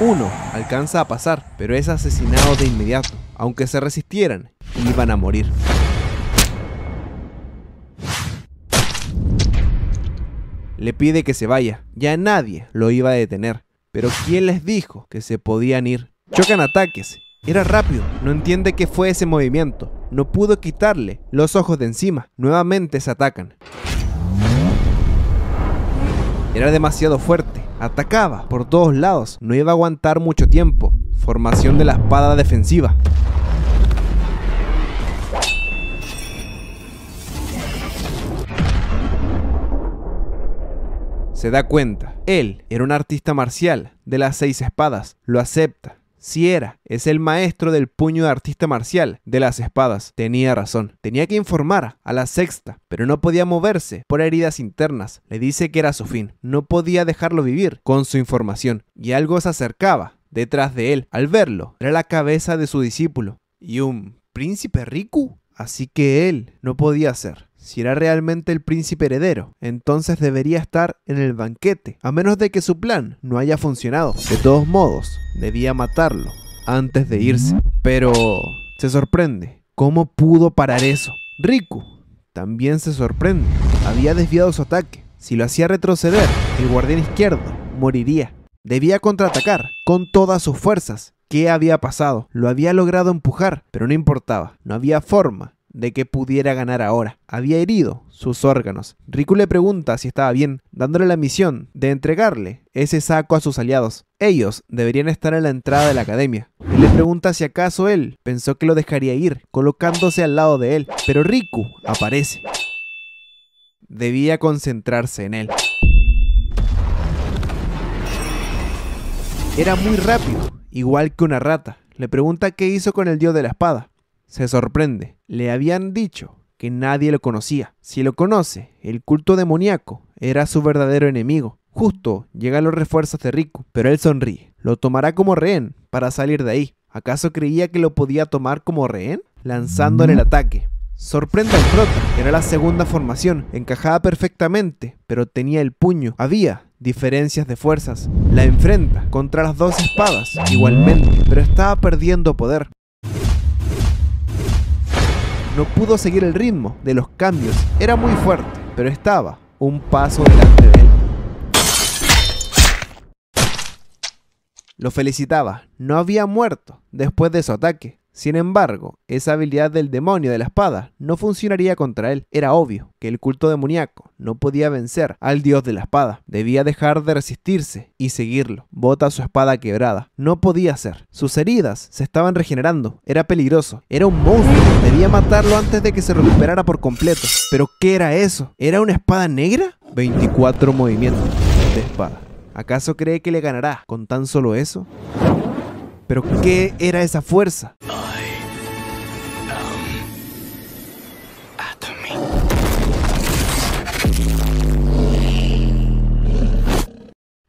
Uno alcanza a pasar, pero es asesinado de inmediato. Aunque se resistieran, iban a morir. le pide que se vaya. Ya nadie lo iba a detener. Pero ¿quién les dijo que se podían ir? Chocan ataques. Era rápido. No entiende qué fue ese movimiento. No pudo quitarle los ojos de encima. Nuevamente se atacan. Era demasiado fuerte. Atacaba por todos lados. No iba a aguantar mucho tiempo. Formación de la espada defensiva. se da cuenta. Él era un artista marcial de las seis espadas, lo acepta. Si era, es el maestro del puño de artista marcial de las espadas. Tenía razón. Tenía que informar a la sexta, pero no podía moverse por heridas internas. Le dice que era su fin. No podía dejarlo vivir con su información. Y algo se acercaba detrás de él. Al verlo, era la cabeza de su discípulo. ¿Y un príncipe riku, Así que él no podía ser si era realmente el príncipe heredero, entonces debería estar en el banquete, a menos de que su plan no haya funcionado. De todos modos, debía matarlo antes de irse. Pero se sorprende. ¿Cómo pudo parar eso? Riku también se sorprende. Había desviado su ataque. Si lo hacía retroceder, el guardián izquierdo moriría. Debía contraatacar con todas sus fuerzas. ¿Qué había pasado? Lo había logrado empujar, pero no importaba. No había forma de que pudiera ganar ahora. Había herido sus órganos. Riku le pregunta si estaba bien, dándole la misión de entregarle ese saco a sus aliados. Ellos deberían estar en la entrada de la academia. Él le pregunta si acaso él pensó que lo dejaría ir, colocándose al lado de él. Pero Riku aparece. Debía concentrarse en él. Era muy rápido, igual que una rata. Le pregunta qué hizo con el dios de la espada se sorprende. Le habían dicho que nadie lo conocía. Si lo conoce, el culto demoníaco era su verdadero enemigo. Justo llegan los refuerzos de Rico, pero él sonríe. Lo tomará como rehén para salir de ahí. ¿Acaso creía que lo podía tomar como rehén? Lanzándole el mm. ataque. Sorprende al prota, era la segunda formación, encajada perfectamente, pero tenía el puño. Había diferencias de fuerzas. La enfrenta contra las dos espadas, igualmente, pero estaba perdiendo poder. No pudo seguir el ritmo de los cambios, era muy fuerte, pero estaba un paso delante de él. Lo felicitaba, no había muerto después de su ataque. Sin embargo, esa habilidad del demonio de la espada no funcionaría contra él. Era obvio que el culto demoníaco no podía vencer al dios de la espada. Debía dejar de resistirse y seguirlo. Bota su espada quebrada. No podía ser. Sus heridas se estaban regenerando. Era peligroso. Era un monstruo. Debía matarlo antes de que se recuperara por completo. ¿Pero qué era eso? ¿Era una espada negra? 24 movimientos de espada. ¿Acaso cree que le ganará con tan solo eso? Pero ¿qué era esa fuerza?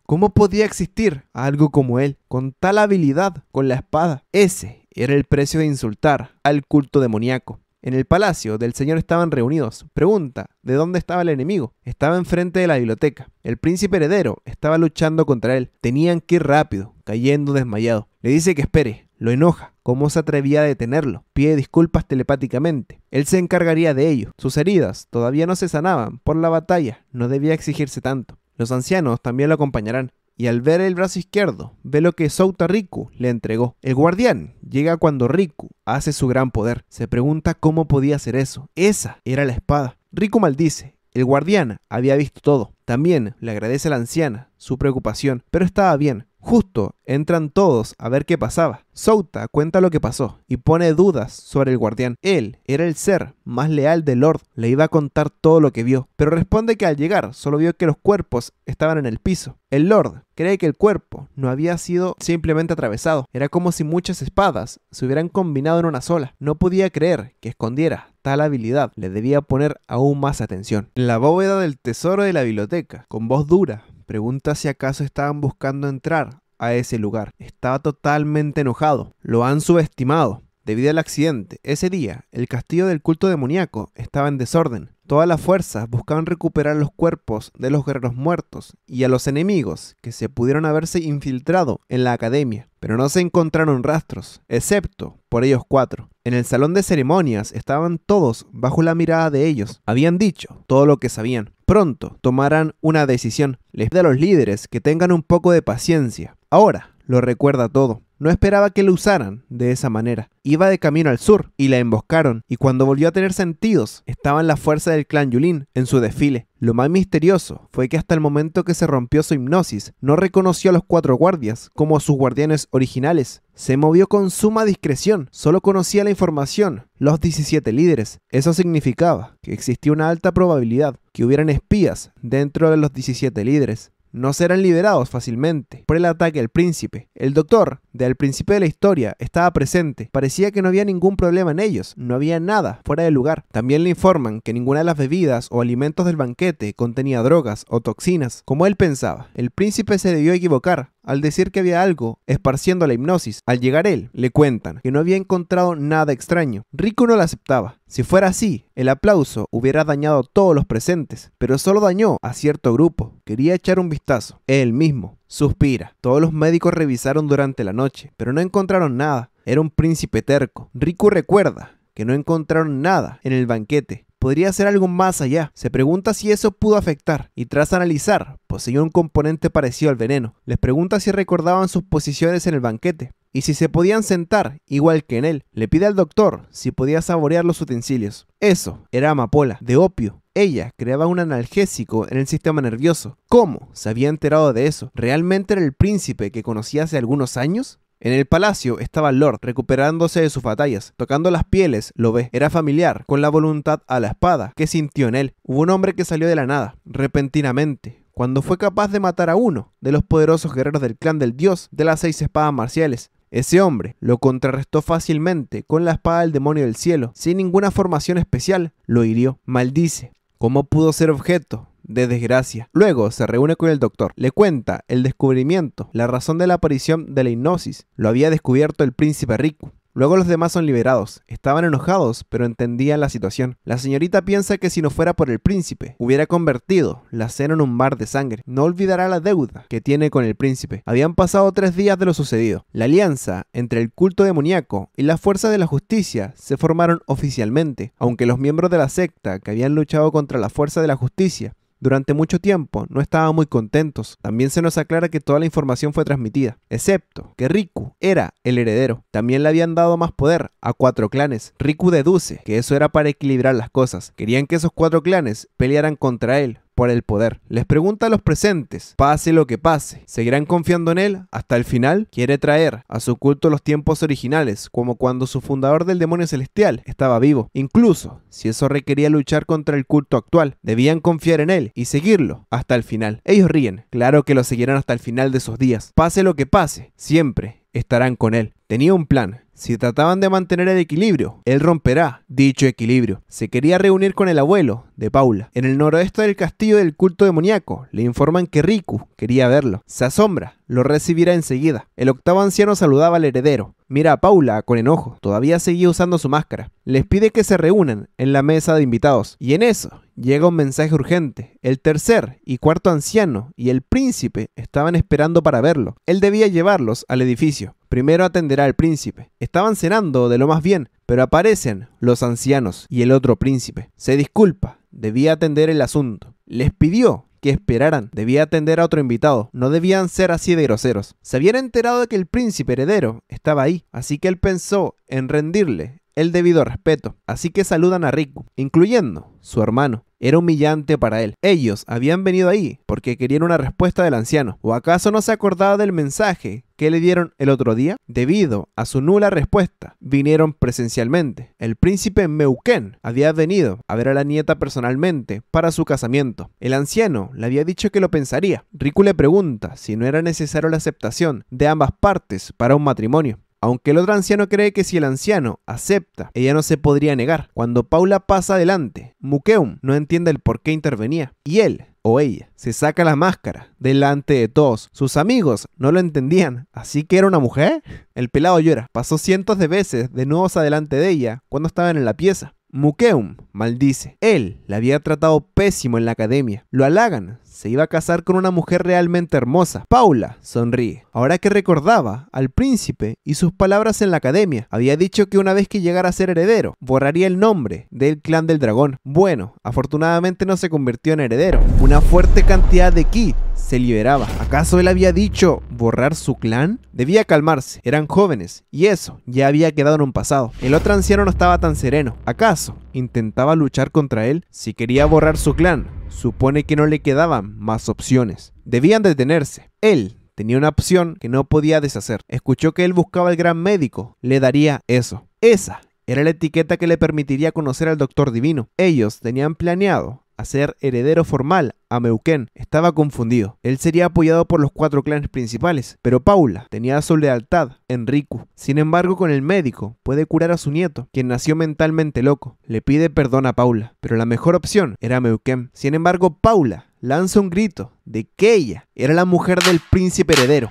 ¿Cómo podía existir algo como él, con tal habilidad, con la espada? Ese era el precio de insultar al culto demoníaco. En el palacio del señor estaban reunidos. Pregunta, ¿de dónde estaba el enemigo? Estaba enfrente de la biblioteca. El príncipe heredero estaba luchando contra él. Tenían que ir rápido, cayendo desmayado. Le dice que espere. Lo enoja. ¿Cómo se atrevía a detenerlo? Pide disculpas telepáticamente. Él se encargaría de ello. Sus heridas todavía no se sanaban por la batalla. No debía exigirse tanto. Los ancianos también lo acompañarán y al ver el brazo izquierdo, ve lo que Souta Riku le entregó. El guardián llega cuando Riku hace su gran poder. Se pregunta cómo podía hacer eso. Esa era la espada. Riku maldice. El guardián había visto todo. También le agradece a la anciana su preocupación, pero estaba bien. Justo entran todos a ver qué pasaba. Souta cuenta lo que pasó y pone dudas sobre el guardián. Él era el ser más leal de Lord, le iba a contar todo lo que vio, pero responde que al llegar solo vio que los cuerpos estaban en el piso. El Lord cree que el cuerpo no había sido simplemente atravesado, era como si muchas espadas se hubieran combinado en una sola. No podía creer que escondiera tal habilidad, le debía poner aún más atención. la bóveda del tesoro de la biblioteca, con voz dura, Pregunta si acaso estaban buscando entrar a ese lugar. Estaba totalmente enojado. Lo han subestimado. Debido al accidente, ese día, el castillo del culto demoníaco estaba en desorden. Todas las fuerzas buscaban recuperar los cuerpos de los guerreros muertos y a los enemigos que se pudieron haberse infiltrado en la academia, pero no se encontraron rastros, excepto por ellos cuatro. En el salón de ceremonias estaban todos bajo la mirada de ellos. Habían dicho todo lo que sabían. Pronto tomarán una decisión. Les pido a los líderes que tengan un poco de paciencia. Ahora lo recuerda todo. No esperaba que lo usaran de esa manera. Iba de camino al sur y la emboscaron, y cuando volvió a tener sentidos, estaba en la fuerza del clan Yulin en su desfile. Lo más misterioso fue que hasta el momento que se rompió su hipnosis, no reconoció a los cuatro guardias como a sus guardianes originales. Se movió con suma discreción, solo conocía la información, los 17 líderes. Eso significaba que existía una alta probabilidad que hubieran espías dentro de los 17 líderes no serán liberados fácilmente por el ataque al príncipe. El doctor, de al principio de la historia, estaba presente. Parecía que no había ningún problema en ellos, no había nada fuera de lugar. También le informan que ninguna de las bebidas o alimentos del banquete contenía drogas o toxinas, como él pensaba. El príncipe se debió equivocar al decir que había algo esparciendo la hipnosis. Al llegar él, le cuentan que no había encontrado nada extraño. Rico no lo aceptaba. Si fuera así, el aplauso hubiera dañado a todos los presentes, pero solo dañó a cierto grupo. Quería echar un vistazo. Él mismo suspira. Todos los médicos revisaron durante la noche, pero no encontraron nada. Era un príncipe terco. Rico recuerda que no encontraron nada en el banquete, podría ser algo más allá. Se pregunta si eso pudo afectar y tras analizar, poseía un componente parecido al veneno. Les pregunta si recordaban sus posiciones en el banquete, y si se podían sentar, igual que en él. Le pide al doctor si podía saborear los utensilios. Eso era amapola, de opio. Ella creaba un analgésico en el sistema nervioso. ¿Cómo se había enterado de eso? ¿Realmente era el príncipe que conocía hace algunos años? En el palacio estaba Lord, recuperándose de sus batallas. Tocando las pieles, lo ve. Era familiar, con la voluntad a la espada, que sintió en él. Hubo un hombre que salió de la nada, repentinamente, cuando fue capaz de matar a uno de los poderosos guerreros del clan del dios de las seis espadas marciales. Ese hombre lo contrarrestó fácilmente con la espada del demonio del cielo, sin ninguna formación especial, lo hirió. Maldice. ¿Cómo pudo ser objeto de desgracia. Luego se reúne con el doctor, le cuenta el descubrimiento, la razón de la aparición de la hipnosis. Lo había descubierto el príncipe Riku. Luego los demás son liberados. Estaban enojados, pero entendían la situación. La señorita piensa que si no fuera por el príncipe, hubiera convertido la cena en un mar de sangre. No olvidará la deuda que tiene con el príncipe. Habían pasado tres días de lo sucedido. La alianza entre el culto demoníaco y la fuerza de la justicia se formaron oficialmente, aunque los miembros de la secta que habían luchado contra la fuerza de la justicia durante mucho tiempo no estaban muy contentos. También se nos aclara que toda la información fue transmitida, excepto que Riku era el heredero. También le habían dado más poder a cuatro clanes. Riku deduce que eso era para equilibrar las cosas. Querían que esos cuatro clanes pelearan contra él, por el poder. Les pregunta a los presentes, pase lo que pase, ¿seguirán confiando en él hasta el final? Quiere traer a su culto los tiempos originales, como cuando su fundador del demonio celestial estaba vivo. Incluso, si eso requería luchar contra el culto actual, debían confiar en él y seguirlo hasta el final. Ellos ríen, claro que lo seguirán hasta el final de sus días. Pase lo que pase, siempre estarán con él. Tenía un plan, si trataban de mantener el equilibrio, él romperá dicho equilibrio. Se quería reunir con el abuelo de Paula. En el noroeste del castillo del culto demoníaco, le informan que Riku quería verlo. Se asombra lo recibirá enseguida. El octavo anciano saludaba al heredero. Mira a Paula con enojo, todavía seguía usando su máscara. Les pide que se reúnan en la mesa de invitados. Y en eso llega un mensaje urgente. El tercer y cuarto anciano y el príncipe estaban esperando para verlo. Él debía llevarlos al edificio. Primero atenderá al príncipe. Estaban cenando de lo más bien, pero aparecen los ancianos y el otro príncipe. Se disculpa, debía atender el asunto. Les pidió que esperaran. Debía atender a otro invitado. No debían ser así de groseros. Se habían enterado de que el príncipe heredero estaba ahí, así que él pensó en rendirle el debido respeto. Así que saludan a Riku, incluyendo su hermano. Era humillante para él. Ellos habían venido ahí porque querían una respuesta del anciano. ¿O acaso no se acordaba del mensaje que le dieron el otro día? Debido a su nula respuesta, vinieron presencialmente. El príncipe Meuquén había venido a ver a la nieta personalmente para su casamiento. El anciano le había dicho que lo pensaría. Riku le pregunta si no era necesario la aceptación de ambas partes para un matrimonio. Aunque el otro anciano cree que si el anciano acepta, ella no se podría negar. Cuando Paula pasa adelante, Mukeum no entiende el por qué intervenía. Y él, o ella. Se saca la máscara delante de todos. Sus amigos no lo entendían. ¿Así que era una mujer? El pelado llora. Pasó cientos de veces de nuevos adelante de ella cuando estaban en la pieza. Mukeum maldice. Él la había tratado pésimo en la academia. Lo halagan se iba a casar con una mujer realmente hermosa. Paula sonríe. Ahora que recordaba al príncipe y sus palabras en la academia, había dicho que una vez que llegara a ser heredero, borraría el nombre del clan del dragón. Bueno, afortunadamente no se convirtió en heredero. Una fuerte cantidad de ki se liberaba. ¿Acaso él había dicho borrar su clan? Debía calmarse, eran jóvenes, y eso ya había quedado en un pasado. El otro anciano no estaba tan sereno. ¿Acaso intentaba luchar contra él? Si quería borrar su clan, supone que no le quedaban más opciones. Debían detenerse. Él tenía una opción que no podía deshacer. Escuchó que él buscaba al gran médico. Le daría eso. Esa era la etiqueta que le permitiría conocer al doctor divino. Ellos tenían planeado a ser heredero formal a Meuken Estaba confundido. Él sería apoyado por los cuatro clanes principales, pero Paula tenía su lealtad en Riku. Sin embargo, con el médico puede curar a su nieto, quien nació mentalmente loco. Le pide perdón a Paula, pero la mejor opción era Meuken. Sin embargo, Paula lanza un grito de que ella era la mujer del príncipe heredero.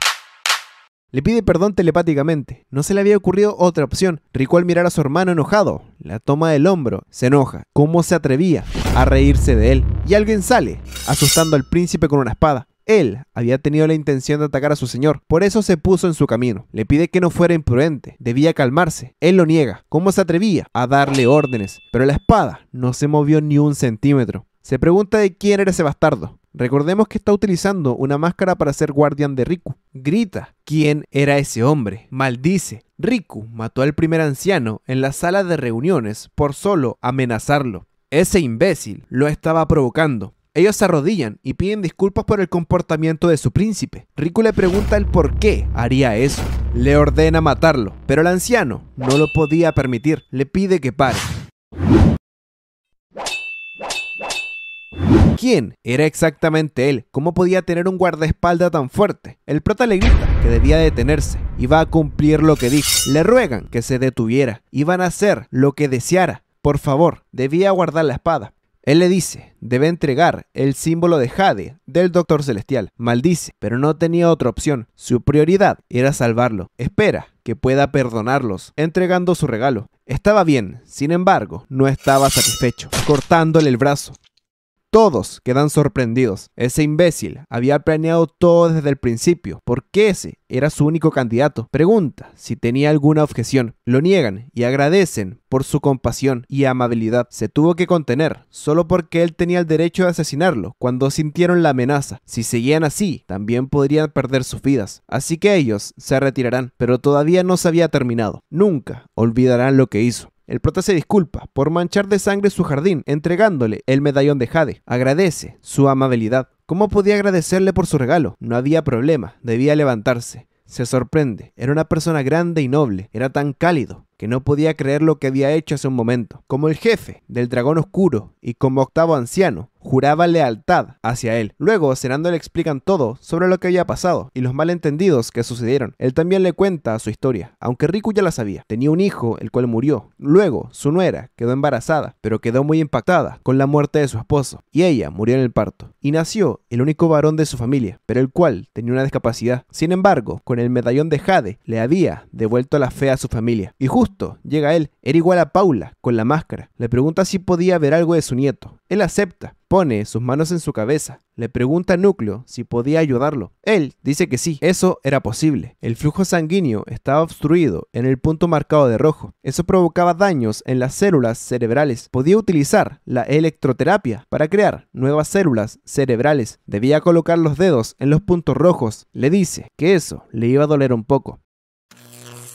Le pide perdón telepáticamente. No se le había ocurrido otra opción. Rico al mirar a su hermano enojado, la toma del hombro, se enoja. ¿Cómo se atrevía a reírse de él? Y alguien sale, asustando al príncipe con una espada. Él había tenido la intención de atacar a su señor, por eso se puso en su camino. Le pide que no fuera imprudente, debía calmarse. Él lo niega. ¿Cómo se atrevía a darle órdenes? Pero la espada no se movió ni un centímetro. Se pregunta de quién era ese bastardo. Recordemos que está utilizando una máscara para ser guardián de Riku. Grita, ¿quién era ese hombre? Maldice, Riku mató al primer anciano en la sala de reuniones por solo amenazarlo. Ese imbécil lo estaba provocando. Ellos se arrodillan y piden disculpas por el comportamiento de su príncipe. Riku le pregunta el por qué haría eso. Le ordena matarlo, pero el anciano no lo podía permitir. Le pide que pare. ¿Quién era exactamente él? ¿Cómo podía tener un guardaespaldas tan fuerte? El prota que debía detenerse. y va a cumplir lo que dijo. Le ruegan que se detuviera. Iban a hacer lo que deseara. Por favor, debía guardar la espada. Él le dice, debe entregar el símbolo de Jade del Doctor Celestial. Maldice, pero no tenía otra opción. Su prioridad era salvarlo. Espera que pueda perdonarlos, entregando su regalo. Estaba bien, sin embargo, no estaba satisfecho, cortándole el brazo. Todos quedan sorprendidos. Ese imbécil había planeado todo desde el principio, porque ese era su único candidato. Pregunta si tenía alguna objeción. Lo niegan y agradecen por su compasión y amabilidad. Se tuvo que contener, solo porque él tenía el derecho de asesinarlo cuando sintieron la amenaza. Si seguían así, también podrían perder sus vidas. Así que ellos se retirarán, pero todavía no se había terminado. Nunca olvidarán lo que hizo. El prota se disculpa por manchar de sangre su jardín, entregándole el medallón de Jade. Agradece su amabilidad. ¿Cómo podía agradecerle por su regalo? No había problema, debía levantarse. Se sorprende, era una persona grande y noble, era tan cálido, que no podía creer lo que había hecho hace un momento. Como el jefe del dragón oscuro y como octavo anciano, juraba lealtad hacia él. Luego, cenando le explican todo sobre lo que había pasado y los malentendidos que sucedieron. Él también le cuenta su historia, aunque Riku ya la sabía. Tenía un hijo, el cual murió. Luego, su nuera quedó embarazada, pero quedó muy impactada con la muerte de su esposo, y ella murió en el parto. Y nació el único varón de su familia, pero el cual tenía una discapacidad. Sin embargo, con el medallón de Jade, le había devuelto la fe a su familia. Y justo llega él, era igual a Paula, con la máscara. Le pregunta si podía ver algo de su nieto. Él acepta, pone sus manos en su cabeza. Le pregunta a Núcleo si podía ayudarlo. Él dice que sí, eso era posible. El flujo sanguíneo estaba obstruido en el punto marcado de rojo. Eso provocaba daños en las células cerebrales. Podía utilizar la electroterapia para crear nuevas células cerebrales. Debía colocar los dedos en los puntos rojos. Le dice que eso le iba a doler un poco.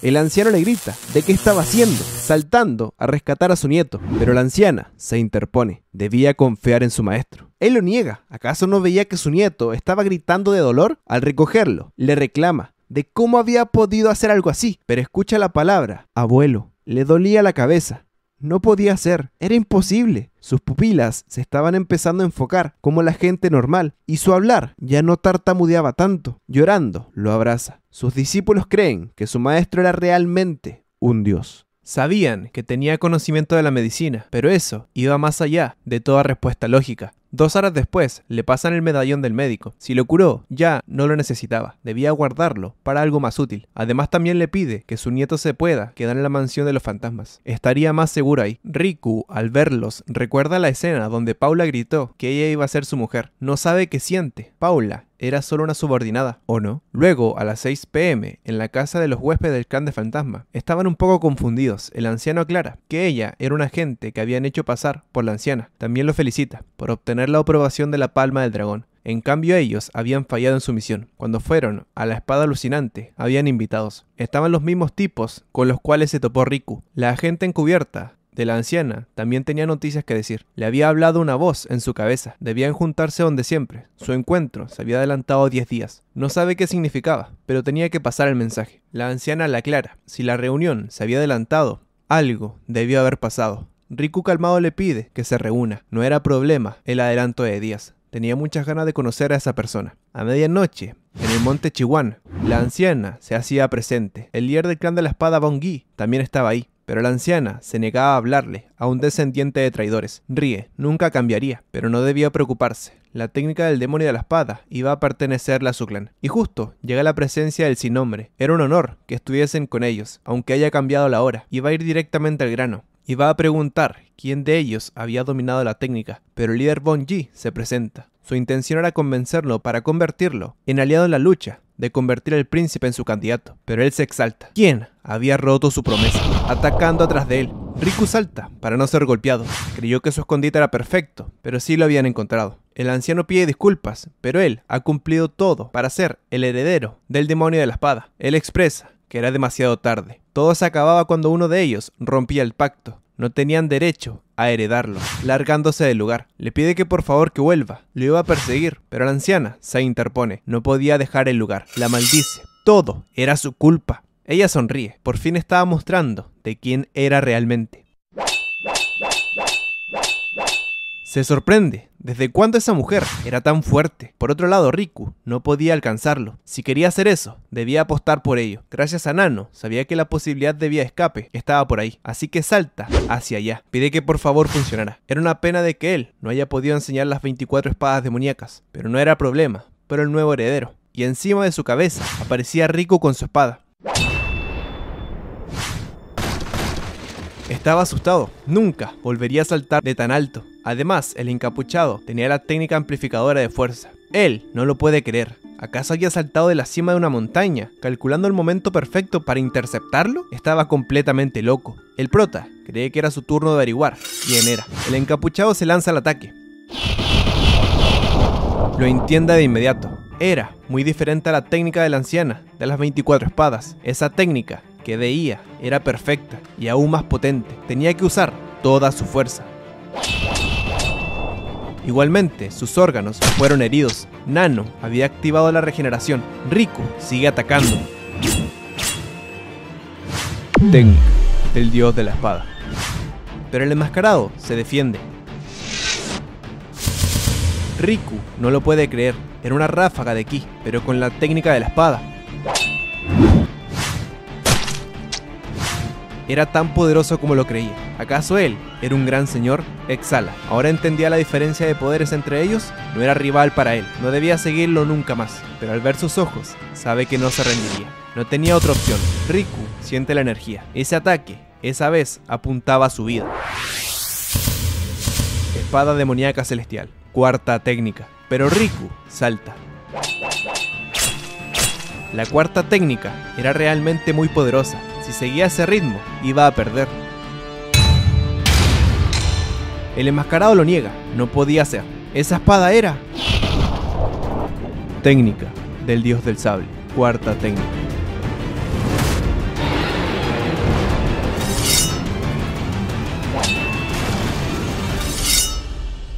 El anciano le grita de qué estaba haciendo, saltando a rescatar a su nieto, pero la anciana se interpone, debía confiar en su maestro. Él lo niega, ¿acaso no veía que su nieto estaba gritando de dolor? Al recogerlo, le reclama de cómo había podido hacer algo así, pero escucha la palabra, abuelo, le dolía la cabeza. No podía ser, era imposible. Sus pupilas se estaban empezando a enfocar como la gente normal, y su hablar ya no tartamudeaba tanto. Llorando, lo abraza. Sus discípulos creen que su maestro era realmente un dios. Sabían que tenía conocimiento de la medicina, pero eso iba más allá de toda respuesta lógica. Dos horas después le pasan el medallón del médico. Si lo curó, ya no lo necesitaba, debía guardarlo para algo más útil. Además también le pide que su nieto se pueda quedar en la mansión de los fantasmas. Estaría más seguro ahí. Riku, al verlos, recuerda la escena donde Paula gritó que ella iba a ser su mujer. No sabe qué siente. Paula era solo una subordinada, ¿o no? Luego, a las 6 pm, en la casa de los huéspedes del clan de fantasma, estaban un poco confundidos. El anciano aclara que ella era un agente que habían hecho pasar por la anciana. También lo felicita por obtener la aprobación de la palma del dragón. En cambio ellos habían fallado en su misión. Cuando fueron a la espada alucinante, habían invitados. Estaban los mismos tipos con los cuales se topó Riku. La agente encubierta de la anciana también tenía noticias que decir. Le había hablado una voz en su cabeza. Debían juntarse donde siempre. Su encuentro se había adelantado 10 días. No sabe qué significaba, pero tenía que pasar el mensaje. La anciana la aclara. Si la reunión se había adelantado, algo debió haber pasado. Riku calmado le pide que se reúna. No era problema el adelanto de días. Tenía muchas ganas de conocer a esa persona. A medianoche, en el monte Chihuán, la anciana se hacía presente. El líder del clan de la espada, Bongi, también estaba ahí. Pero la anciana se negaba a hablarle a un descendiente de traidores. Ríe, nunca cambiaría, pero no debía preocuparse. La técnica del demonio de la espada iba a pertenecerle a su clan. Y justo llega la presencia del sin nombre. Era un honor que estuviesen con ellos, aunque haya cambiado la hora. Iba a ir directamente al grano. Iba a preguntar quién de ellos había dominado la técnica, pero el líder Bon Ji se presenta. Su intención era convencerlo para convertirlo en aliado en la lucha, de convertir al príncipe en su candidato, pero él se exalta, ¿Quién había roto su promesa, atacando atrás de él. Riku salta para no ser golpeado. Creyó que su escondite era perfecto, pero sí lo habían encontrado. El anciano pide disculpas, pero él ha cumplido todo para ser el heredero del demonio de la espada. Él expresa que era demasiado tarde. Todo se acababa cuando uno de ellos rompía el pacto no tenían derecho a heredarlo, largándose del lugar. Le pide que por favor que vuelva, lo iba a perseguir, pero la anciana se interpone, no podía dejar el lugar, la maldice. Todo era su culpa. Ella sonríe, por fin estaba mostrando de quién era realmente. Se sorprende ¿Desde cuándo esa mujer era tan fuerte? Por otro lado, Riku no podía alcanzarlo. Si quería hacer eso, debía apostar por ello. Gracias a Nano, sabía que la posibilidad de vía escape estaba por ahí, así que salta hacia allá. Pide que por favor funcionara. Era una pena de que él no haya podido enseñar las 24 espadas demoníacas, pero no era problema, pero el nuevo heredero. Y encima de su cabeza aparecía Riku con su espada. Estaba asustado, nunca volvería a saltar de tan alto. Además, el encapuchado tenía la técnica amplificadora de fuerza. Él no lo puede creer. ¿Acaso había saltado de la cima de una montaña, calculando el momento perfecto para interceptarlo? Estaba completamente loco. El prota cree que era su turno de averiguar quién era. El encapuchado se lanza al ataque. Lo entienda de inmediato. Era muy diferente a la técnica de la anciana, de las 24 espadas. Esa técnica que veía era perfecta y aún más potente. Tenía que usar toda su fuerza. Igualmente, sus órganos fueron heridos. Nano había activado la regeneración. Riku sigue atacando. Teng, el dios de la espada. Pero el enmascarado se defiende. Riku no lo puede creer, era una ráfaga de ki, pero con la técnica de la espada era tan poderoso como lo creía. ¿Acaso él era un gran señor? Exhala. Ahora entendía la diferencia de poderes entre ellos. No era rival para él. No debía seguirlo nunca más. Pero al ver sus ojos, sabe que no se rendiría. No tenía otra opción. Riku siente la energía. Ese ataque, esa vez, apuntaba a su vida. Espada demoníaca celestial. Cuarta técnica. Pero Riku salta. La cuarta técnica era realmente muy poderosa si seguía ese ritmo, iba a perder. El enmascarado lo niega, no podía ser. Esa espada era... Técnica del dios del sable, cuarta técnica.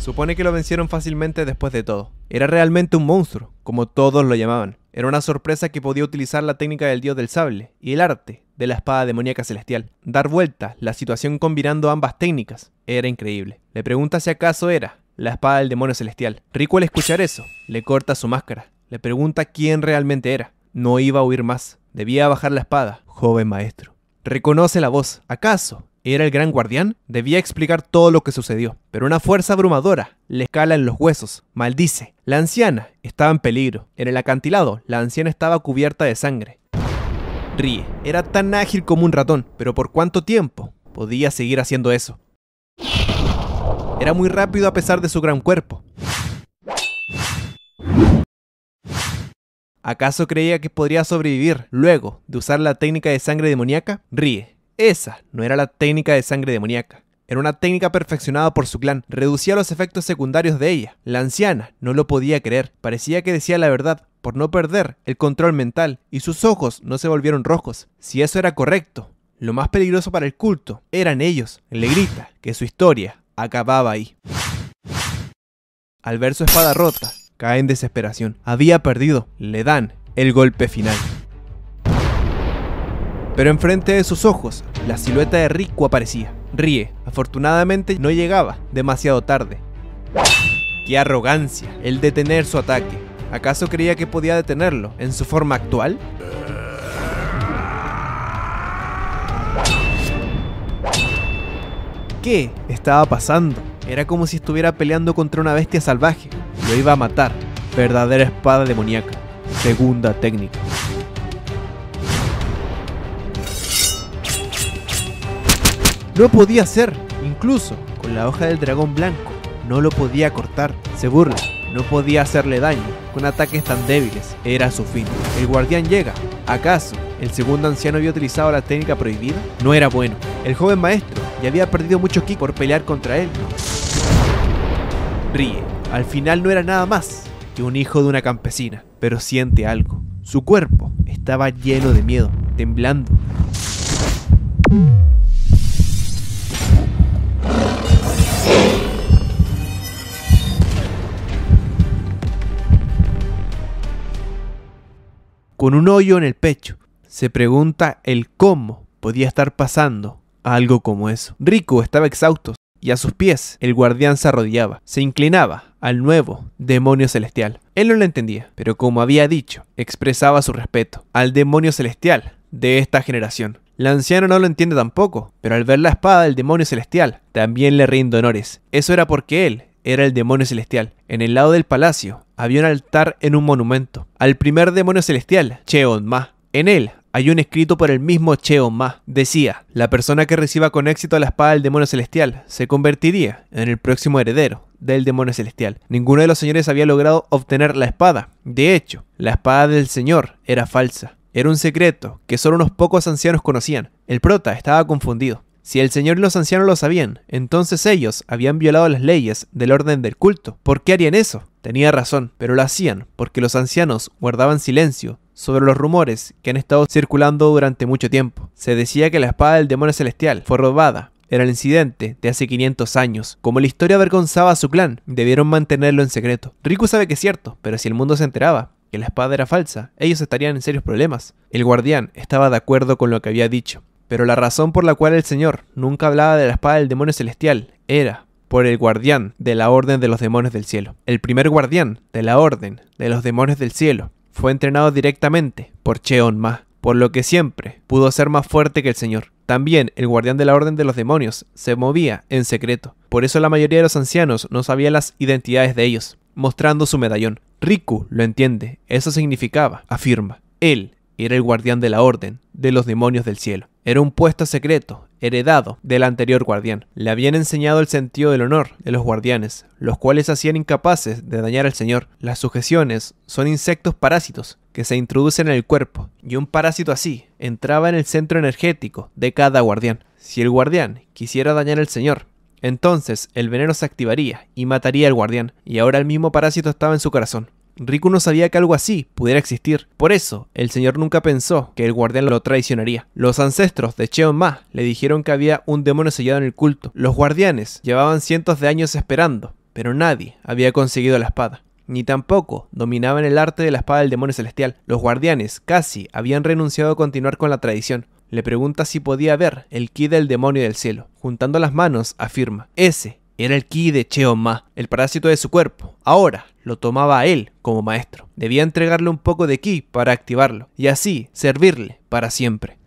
Supone que lo vencieron fácilmente después de todo. Era realmente un monstruo, como todos lo llamaban. Era una sorpresa que podía utilizar la técnica del dios del sable y el arte de la espada demoníaca celestial. Dar vuelta la situación combinando ambas técnicas era increíble. Le pregunta si acaso era la espada del demonio celestial. Rico al escuchar eso, le corta su máscara. Le pregunta quién realmente era. No iba a huir más. Debía bajar la espada, joven maestro. Reconoce la voz. ¿Acaso era el gran guardián, debía explicar todo lo que sucedió. Pero una fuerza abrumadora le escala en los huesos, maldice. La anciana estaba en peligro. En el acantilado, la anciana estaba cubierta de sangre. Ríe. Era tan ágil como un ratón, pero ¿por cuánto tiempo podía seguir haciendo eso? Era muy rápido a pesar de su gran cuerpo. ¿Acaso creía que podría sobrevivir luego de usar la técnica de sangre demoníaca? Ríe esa no era la técnica de sangre demoníaca. Era una técnica perfeccionada por su clan. Reducía los efectos secundarios de ella. La anciana no lo podía creer. Parecía que decía la verdad por no perder el control mental y sus ojos no se volvieron rojos. Si eso era correcto, lo más peligroso para el culto eran ellos. Le grita que su historia acababa ahí. Al ver su espada rota, cae en desesperación. Había perdido. Le dan el golpe final. Pero enfrente de sus ojos, la silueta de Rico aparecía. Ríe, afortunadamente no llegaba demasiado tarde. ¡Qué arrogancia! El detener su ataque. ¿Acaso creía que podía detenerlo en su forma actual? ¿Qué estaba pasando? Era como si estuviera peleando contra una bestia salvaje. Lo iba a matar. Verdadera espada demoníaca. Segunda técnica. No podía ser, incluso con la hoja del dragón blanco. No lo podía cortar, se burla, no podía hacerle daño. Con ataques tan débiles, era su fin. El guardián llega. ¿Acaso el segundo anciano había utilizado la técnica prohibida? No era bueno. El joven maestro ya había perdido mucho ki por pelear contra él. Ríe. Al final no era nada más que un hijo de una campesina, pero siente algo. Su cuerpo estaba lleno de miedo, temblando. con un hoyo en el pecho. Se pregunta el cómo podía estar pasando algo como eso. Rico estaba exhausto y a sus pies el guardián se arrodillaba, se inclinaba al nuevo demonio celestial. Él no lo entendía, pero como había dicho, expresaba su respeto al demonio celestial de esta generación. El anciano no lo entiende tampoco, pero al ver la espada del demonio celestial, también le rinde honores. Eso era porque él era el demonio celestial. En el lado del palacio había un altar en un monumento al primer demonio celestial, Cheon Ma. En él hay un escrito por el mismo Cheon Ma. Decía, la persona que reciba con éxito la espada del demonio celestial se convertiría en el próximo heredero del demonio celestial. Ninguno de los señores había logrado obtener la espada. De hecho, la espada del señor era falsa. Era un secreto que solo unos pocos ancianos conocían. El prota estaba confundido. Si el Señor y los ancianos lo sabían, entonces ellos habían violado las leyes del orden del culto. ¿Por qué harían eso? Tenía razón, pero lo hacían porque los ancianos guardaban silencio sobre los rumores que han estado circulando durante mucho tiempo. Se decía que la espada del demonio celestial fue robada era el incidente de hace 500 años. Como la historia avergonzaba a su clan, debieron mantenerlo en secreto. Riku sabe que es cierto, pero si el mundo se enteraba que la espada era falsa, ellos estarían en serios problemas. El guardián estaba de acuerdo con lo que había dicho. Pero la razón por la cual el Señor nunca hablaba de la espada del demonio celestial era por el guardián de la orden de los demonios del cielo. El primer guardián de la orden de los demonios del cielo fue entrenado directamente por Cheon Ma, por lo que siempre pudo ser más fuerte que el Señor. También el guardián de la orden de los demonios se movía en secreto, por eso la mayoría de los ancianos no sabía las identidades de ellos, mostrando su medallón. Riku lo entiende, eso significaba, afirma. Él era el guardián de la orden, de los demonios del cielo. Era un puesto secreto, heredado del anterior guardián. Le habían enseñado el sentido del honor de los guardianes, los cuales hacían incapaces de dañar al Señor. Las sujeciones son insectos parásitos que se introducen en el cuerpo, y un parásito así entraba en el centro energético de cada guardián. Si el guardián quisiera dañar al Señor, entonces el veneno se activaría y mataría al guardián, y ahora el mismo parásito estaba en su corazón. Riku no sabía que algo así pudiera existir. Por eso, el señor nunca pensó que el guardián lo traicionaría. Los ancestros de Cheon Ma le dijeron que había un demonio sellado en el culto. Los guardianes llevaban cientos de años esperando, pero nadie había conseguido la espada ni tampoco dominaban el arte de la espada del demonio celestial. Los guardianes casi habían renunciado a continuar con la tradición. Le pregunta si podía ver el ki del demonio del cielo. Juntando las manos, afirma, ese era el ki de Cheon Ma, el parásito de su cuerpo. Ahora lo tomaba a él como maestro. Debía entregarle un poco de ki para activarlo y así servirle para siempre.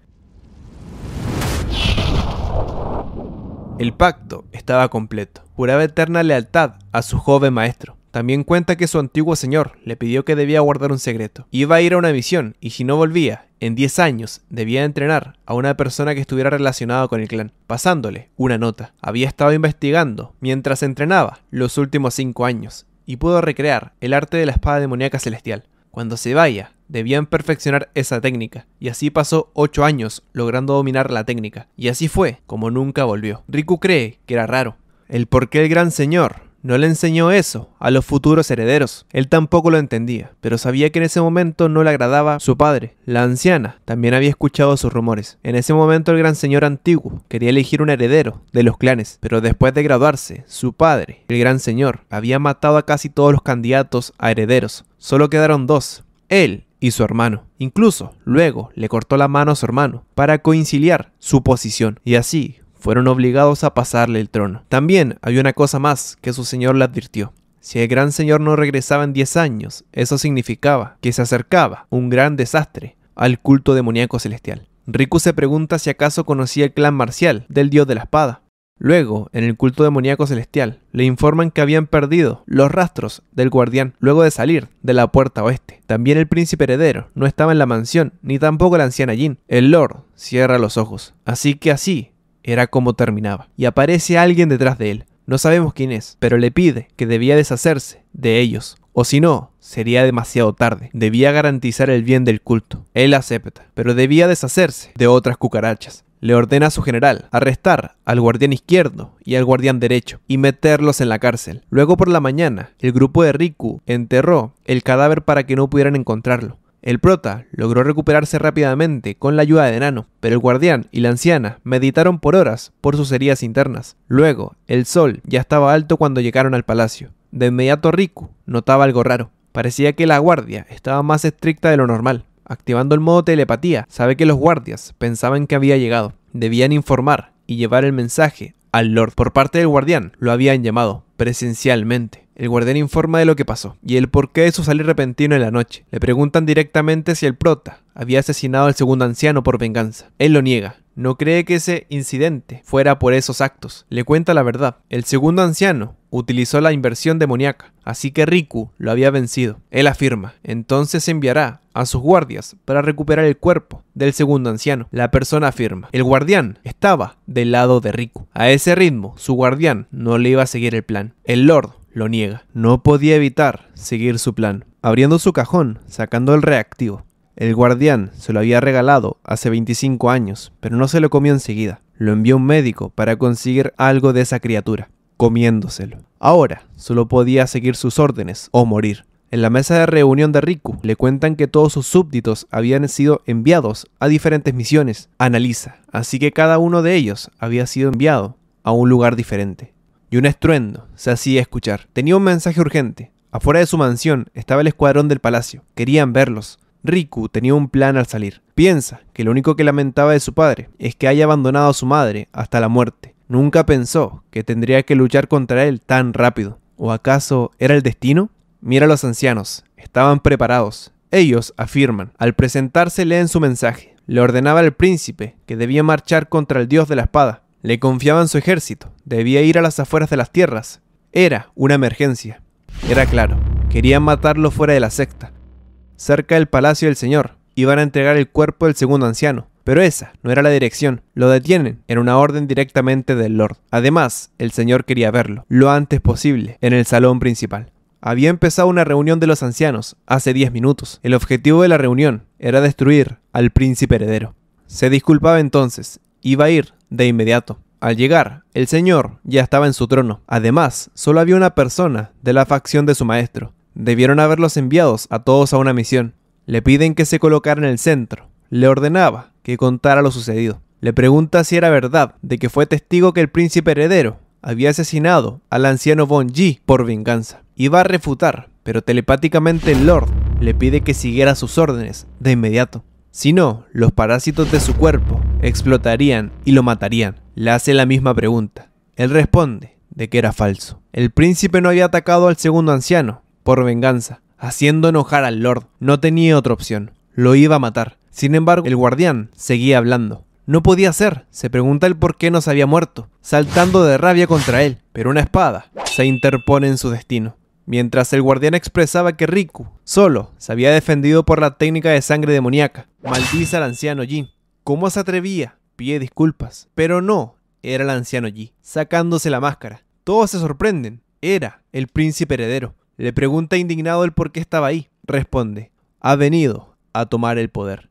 El pacto estaba completo. Juraba eterna lealtad a su joven maestro. También cuenta que su antiguo señor le pidió que debía guardar un secreto. Iba a ir a una misión y si no volvía, en 10 años debía entrenar a una persona que estuviera relacionada con el clan, pasándole una nota. Había estado investigando mientras entrenaba los últimos 5 años y pudo recrear el arte de la espada demoníaca celestial. Cuando se vaya, debían perfeccionar esa técnica, y así pasó 8 años logrando dominar la técnica, y así fue como nunca volvió. Riku cree que era raro. El por qué el gran señor no le enseñó eso a los futuros herederos. Él tampoco lo entendía, pero sabía que en ese momento no le agradaba su padre. La anciana también había escuchado sus rumores. En ese momento el gran señor antiguo quería elegir un heredero de los clanes, pero después de graduarse, su padre, el gran señor, había matado a casi todos los candidatos a herederos. Solo quedaron dos, él y su hermano. Incluso luego le cortó la mano a su hermano para conciliar su posición. Y así fueron obligados a pasarle el trono. También hay una cosa más que su señor le advirtió. Si el gran señor no regresaba en 10 años, eso significaba que se acercaba un gran desastre al culto demoníaco celestial. Riku se pregunta si acaso conocía el clan marcial del dios de la espada. Luego, en el culto demoníaco celestial, le informan que habían perdido los rastros del guardián luego de salir de la puerta oeste. También el príncipe heredero no estaba en la mansión, ni tampoco la anciana Jin. El lord cierra los ojos. Así que así era como terminaba. Y aparece alguien detrás de él. No sabemos quién es, pero le pide que debía deshacerse de ellos. O si no, sería demasiado tarde. Debía garantizar el bien del culto. Él acepta, pero debía deshacerse de otras cucarachas. Le ordena a su general arrestar al guardián izquierdo y al guardián derecho y meterlos en la cárcel. Luego por la mañana, el grupo de Riku enterró el cadáver para que no pudieran encontrarlo. El prota logró recuperarse rápidamente con la ayuda de Nano, pero el guardián y la anciana meditaron por horas por sus heridas internas. Luego, el sol ya estaba alto cuando llegaron al palacio. De inmediato Riku notaba algo raro. Parecía que la guardia estaba más estricta de lo normal. Activando el modo telepatía, sabe que los guardias pensaban que había llegado. Debían informar y llevar el mensaje al Lord. Por parte del guardián lo habían llamado presencialmente. El guardián informa de lo que pasó y el porqué de su salir repentino en la noche. Le preguntan directamente si el prota había asesinado al segundo anciano por venganza. Él lo niega. No cree que ese incidente fuera por esos actos. Le cuenta la verdad. El segundo anciano utilizó la inversión demoníaca, así que Riku lo había vencido. Él afirma. Entonces enviará a sus guardias para recuperar el cuerpo del segundo anciano. La persona afirma. El guardián estaba del lado de Riku. A ese ritmo, su guardián no le iba a seguir el plan. El lord lo niega. No podía evitar seguir su plan. Abriendo su cajón, sacando el reactivo. El guardián se lo había regalado hace 25 años, pero no se lo comió enseguida. Lo envió un médico para conseguir algo de esa criatura, comiéndoselo. Ahora solo podía seguir sus órdenes o morir. En la mesa de reunión de Riku le cuentan que todos sus súbditos habían sido enviados a diferentes misiones. Analiza, así que cada uno de ellos había sido enviado a un lugar diferente y un estruendo se hacía escuchar. Tenía un mensaje urgente. Afuera de su mansión estaba el escuadrón del palacio. Querían verlos. Riku tenía un plan al salir. Piensa que lo único que lamentaba de su padre es que haya abandonado a su madre hasta la muerte. Nunca pensó que tendría que luchar contra él tan rápido. ¿O acaso era el destino? Mira a los ancianos. Estaban preparados. Ellos afirman. Al presentarse leen su mensaje. Le ordenaba al príncipe que debía marchar contra el dios de la espada. Le confiaban su ejército, debía ir a las afueras de las tierras. Era una emergencia. Era claro, querían matarlo fuera de la secta. Cerca del palacio del señor, iban a entregar el cuerpo del segundo anciano, pero esa no era la dirección. Lo detienen en una orden directamente del Lord. Además, el señor quería verlo, lo antes posible, en el salón principal. Había empezado una reunión de los ancianos hace 10 minutos. El objetivo de la reunión era destruir al príncipe heredero. Se disculpaba entonces. Iba a ir de inmediato. Al llegar, el señor ya estaba en su trono. Además, solo había una persona de la facción de su maestro. Debieron haberlos enviados a todos a una misión. Le piden que se colocara en el centro. Le ordenaba que contara lo sucedido. Le pregunta si era verdad de que fue testigo que el príncipe heredero había asesinado al anciano Bon Ji por venganza. Iba a refutar, pero telepáticamente el Lord le pide que siguiera sus órdenes de inmediato. Si no, los parásitos de su cuerpo explotarían y lo matarían. Le hace la misma pregunta. Él responde de que era falso. El príncipe no había atacado al segundo anciano, por venganza, haciendo enojar al lord. No tenía otra opción. Lo iba a matar. Sin embargo, el guardián seguía hablando. No podía ser. Se pregunta el por qué no se había muerto, saltando de rabia contra él. Pero una espada se interpone en su destino mientras el guardián expresaba que Riku, solo, se había defendido por la técnica de sangre demoníaca. Maldice al anciano Jin. ¿Cómo se atrevía? Pide disculpas. Pero no, era el anciano Jin, sacándose la máscara. Todos se sorprenden. Era el príncipe heredero. Le pregunta indignado el por qué estaba ahí. Responde, ha venido a tomar el poder.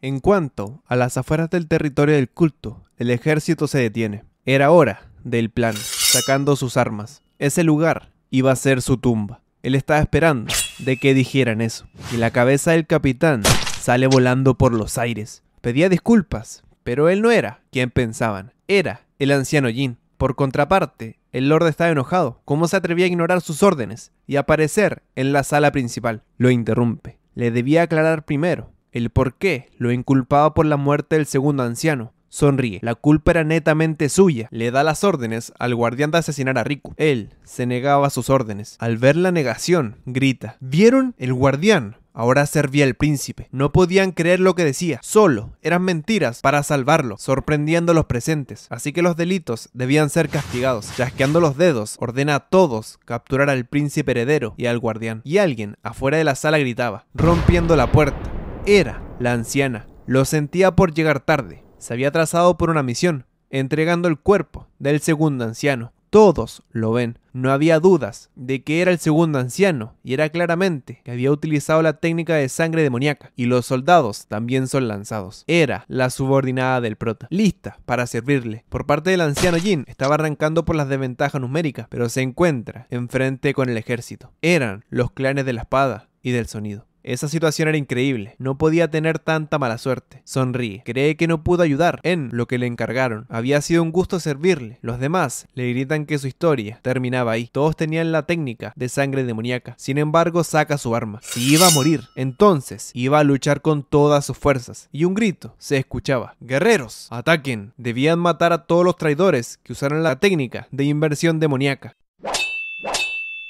En cuanto a las afueras del territorio del culto, el ejército se detiene. Era hora del plan, sacando sus armas. Ese lugar iba a ser su tumba. Él estaba esperando de que dijeran eso. Y la cabeza del capitán sale volando por los aires. Pedía disculpas, pero él no era quien pensaban. Era el anciano Jin. Por contraparte, el lord estaba enojado. ¿Cómo se atrevía a ignorar sus órdenes y aparecer en la sala principal? Lo interrumpe. Le debía aclarar primero el por qué lo inculpaba por la muerte del segundo anciano sonríe. La culpa era netamente suya. Le da las órdenes al guardián de asesinar a Riku. Él se negaba a sus órdenes. Al ver la negación, grita. ¿Vieron? El guardián ahora servía el príncipe. No podían creer lo que decía, solo eran mentiras para salvarlo, sorprendiendo a los presentes. Así que los delitos debían ser castigados. Chasqueando los dedos, ordena a todos capturar al príncipe heredero y al guardián. Y alguien afuera de la sala gritaba, rompiendo la puerta. Era la anciana. Lo sentía por llegar tarde se había trazado por una misión, entregando el cuerpo del segundo anciano. Todos lo ven, no había dudas de que era el segundo anciano, y era claramente que había utilizado la técnica de sangre demoníaca, y los soldados también son lanzados. Era la subordinada del prota, lista para servirle. Por parte del anciano Jin, estaba arrancando por las desventajas numéricas, pero se encuentra enfrente con el ejército. Eran los clanes de la espada y del sonido. Esa situación era increíble, no podía tener tanta mala suerte. Sonríe, cree que no pudo ayudar en lo que le encargaron. Había sido un gusto servirle. Los demás le gritan que su historia terminaba ahí. Todos tenían la técnica de sangre demoníaca. Sin embargo, saca su arma. Si iba a morir, entonces iba a luchar con todas sus fuerzas. Y un grito se escuchaba. Guerreros, ataquen. Debían matar a todos los traidores que usaron la técnica de inversión demoníaca.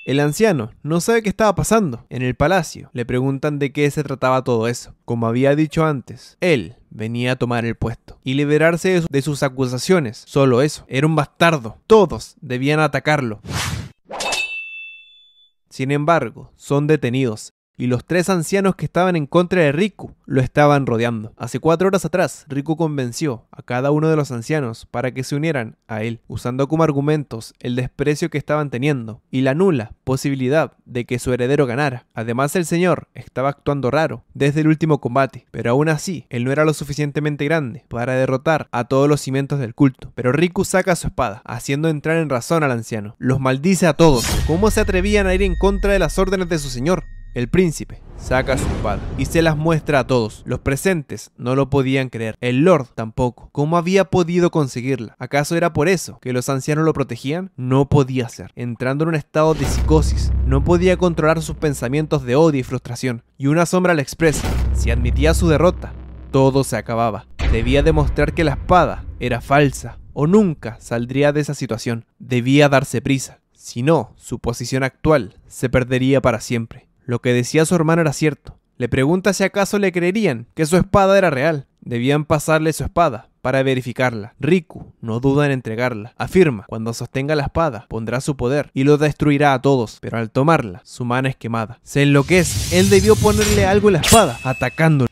El anciano no sabe qué estaba pasando. En el palacio le preguntan de qué se trataba todo eso. Como había dicho antes, él venía a tomar el puesto y liberarse de sus acusaciones. Solo eso, era un bastardo. Todos debían atacarlo. Sin embargo, son detenidos y los tres ancianos que estaban en contra de Riku lo estaban rodeando. Hace cuatro horas atrás, Riku convenció a cada uno de los ancianos para que se unieran a él, usando como argumentos el desprecio que estaban teniendo y la nula posibilidad de que su heredero ganara. Además, el señor estaba actuando raro desde el último combate, pero aún así, él no era lo suficientemente grande para derrotar a todos los cimientos del culto. Pero Riku saca su espada, haciendo entrar en razón al anciano. Los maldice a todos. ¿Cómo se atrevían a ir en contra de las órdenes de su señor? El príncipe saca su espada y se las muestra a todos. Los presentes no lo podían creer. El lord tampoco. ¿Cómo había podido conseguirla? ¿Acaso era por eso que los ancianos lo protegían? No podía ser. Entrando en un estado de psicosis, no podía controlar sus pensamientos de odio y frustración. Y una sombra le expresa, si admitía su derrota, todo se acababa. Debía demostrar que la espada era falsa o nunca saldría de esa situación. Debía darse prisa. Si no, su posición actual se perdería para siempre. Lo que decía su hermano era cierto. Le pregunta si acaso le creerían que su espada era real. Debían pasarle su espada para verificarla. Riku no duda en entregarla. Afirma, cuando sostenga la espada, pondrá su poder y lo destruirá a todos, pero al tomarla, su mano es quemada. Se enloquece. Él debió ponerle algo en la espada, atacándolo.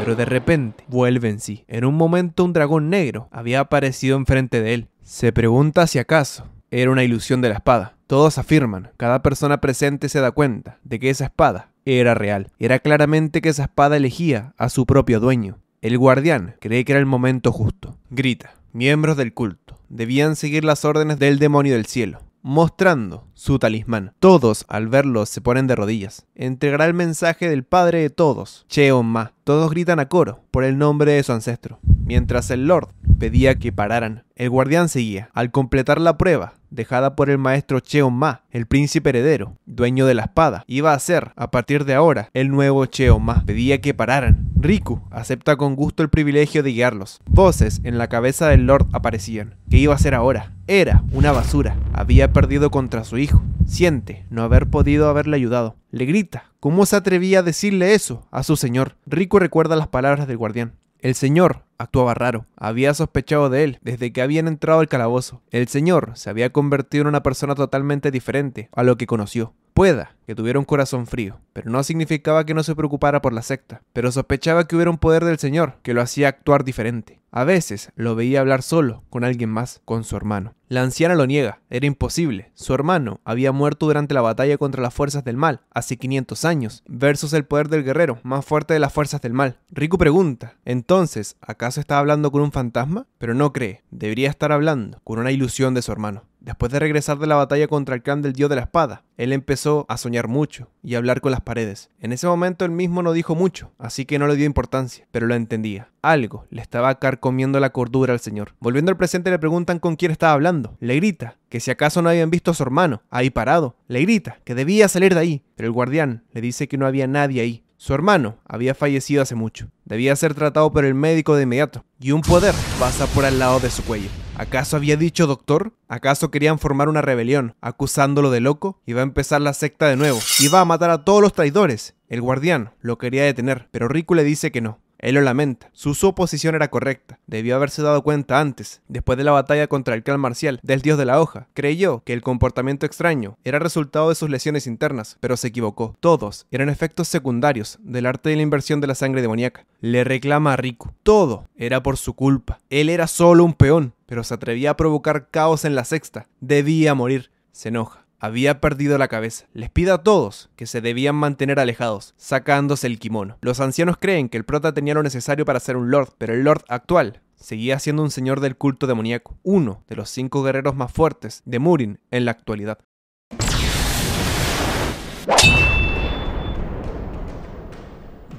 Pero de repente vuelve en sí. En un momento un dragón negro había aparecido enfrente de él. Se pregunta si acaso era una ilusión de la espada. Todos afirman, cada persona presente se da cuenta de que esa espada era real. Era claramente que esa espada elegía a su propio dueño. El guardián cree que era el momento justo. Grita, miembros del culto, debían seguir las órdenes del demonio del cielo mostrando su talismán. Todos al verlo se ponen de rodillas. Entregará el mensaje del padre de todos, Cheon Ma. Todos gritan a coro por el nombre de su ancestro. Mientras el Lord pedía que pararan, el guardián seguía. Al completar la prueba, dejada por el maestro Cheon Ma, el príncipe heredero, dueño de la espada, iba a ser, a partir de ahora, el nuevo Cheon Ma. Pedía que pararan. Riku acepta con gusto el privilegio de guiarlos. Voces en la cabeza del Lord aparecían. ¿Qué iba a hacer ahora? Era una basura. Había perdido contra su hijo. Siente no haber podido haberle ayudado. Le grita. ¿Cómo se atrevía a decirle eso a su señor? Rico recuerda las palabras del guardián. El señor actuaba raro. Había sospechado de él desde que habían entrado al calabozo. El señor se había convertido en una persona totalmente diferente a lo que conoció pueda que tuviera un corazón frío, pero no significaba que no se preocupara por la secta, pero sospechaba que hubiera un poder del Señor que lo hacía actuar diferente. A veces lo veía hablar solo, con alguien más, con su hermano. La anciana lo niega, era imposible. Su hermano había muerto durante la batalla contra las fuerzas del mal, hace 500 años, versus el poder del guerrero, más fuerte de las fuerzas del mal. Riku pregunta, entonces, ¿acaso está hablando con un fantasma? Pero no cree, debería estar hablando con una ilusión de su hermano. Después de regresar de la batalla contra el clan del dios de la espada, él empezó a soñar mucho y a hablar con las paredes. En ese momento él mismo no dijo mucho, así que no le dio importancia, pero lo entendía. Algo le estaba carcomiendo la cordura al señor. Volviendo al presente le preguntan con quién estaba hablando. Le grita que si acaso no habían visto a su hermano, ahí parado. Le grita que debía salir de ahí, pero el guardián le dice que no había nadie ahí. Su hermano había fallecido hace mucho. Debía ser tratado por el médico de inmediato, y un poder pasa por al lado de su cuello. ¿Acaso había dicho doctor? ¿Acaso querían formar una rebelión, acusándolo de loco? y va a empezar la secta de nuevo. y va a matar a todos los traidores. El guardián lo quería detener, pero Riku le dice que no. Él lo lamenta. Su suposición era correcta. Debió haberse dado cuenta antes, después de la batalla contra el clan marcial del dios de la hoja. Creyó que el comportamiento extraño era resultado de sus lesiones internas, pero se equivocó. Todos eran efectos secundarios del arte de la inversión de la sangre demoníaca. Le reclama a Riku, Todo era por su culpa. Él era solo un peón, pero se atrevía a provocar caos en la sexta. Debía morir. Se enoja había perdido la cabeza. Les pido a todos que se debían mantener alejados, sacándose el kimono. Los ancianos creen que el prota tenía lo necesario para ser un lord, pero el lord actual seguía siendo un señor del culto demoníaco, uno de los cinco guerreros más fuertes de Murin en la actualidad.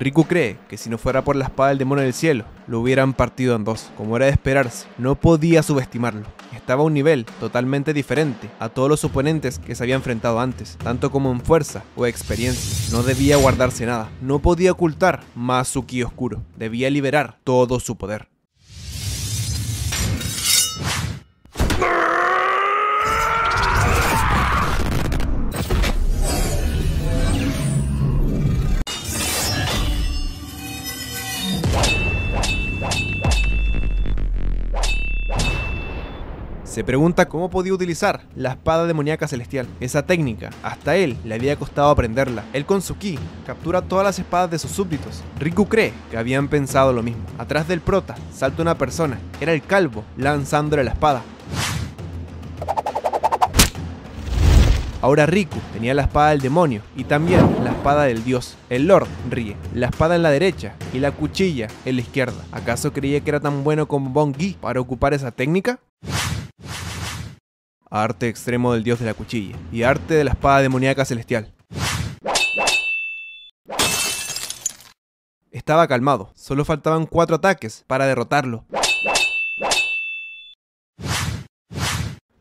Riku cree que si no fuera por la espada del demonio del cielo, lo hubieran partido en dos, como era de esperarse. No podía subestimarlo. Estaba a un nivel totalmente diferente a todos los oponentes que se había enfrentado antes, tanto como en fuerza o experiencia. No debía guardarse nada, no podía ocultar más ki oscuro, debía liberar todo su poder. Se pregunta cómo podía utilizar la espada demoníaca celestial. Esa técnica, hasta él le había costado aprenderla. Él con su ki captura todas las espadas de sus súbditos. Riku cree que habían pensado lo mismo. Atrás del prota salta una persona, era el calvo, lanzándole la espada. Ahora Riku tenía la espada del demonio y también la espada del dios. El Lord ríe, la espada en la derecha y la cuchilla en la izquierda. ¿Acaso creía que era tan bueno como Bongi para ocupar esa técnica? Arte extremo del dios de la cuchilla y arte de la espada demoníaca celestial. Estaba calmado, solo faltaban cuatro ataques para derrotarlo.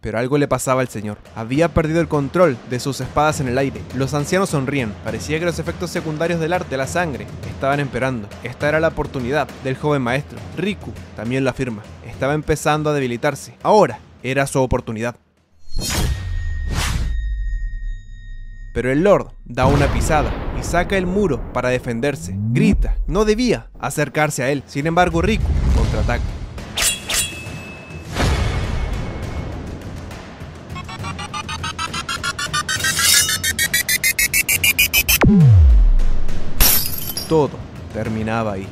Pero algo le pasaba al señor. Había perdido el control de sus espadas en el aire. Los ancianos sonríen. Parecía que los efectos secundarios del arte, la sangre, estaban empeorando. Esta era la oportunidad del joven maestro. Riku también la afirma. Estaba empezando a debilitarse. Ahora, era su oportunidad. Pero el Lord da una pisada y saca el muro para defenderse. Grita, no debía acercarse a él. Sin embargo, Riku contraataca. Todo terminaba ahí.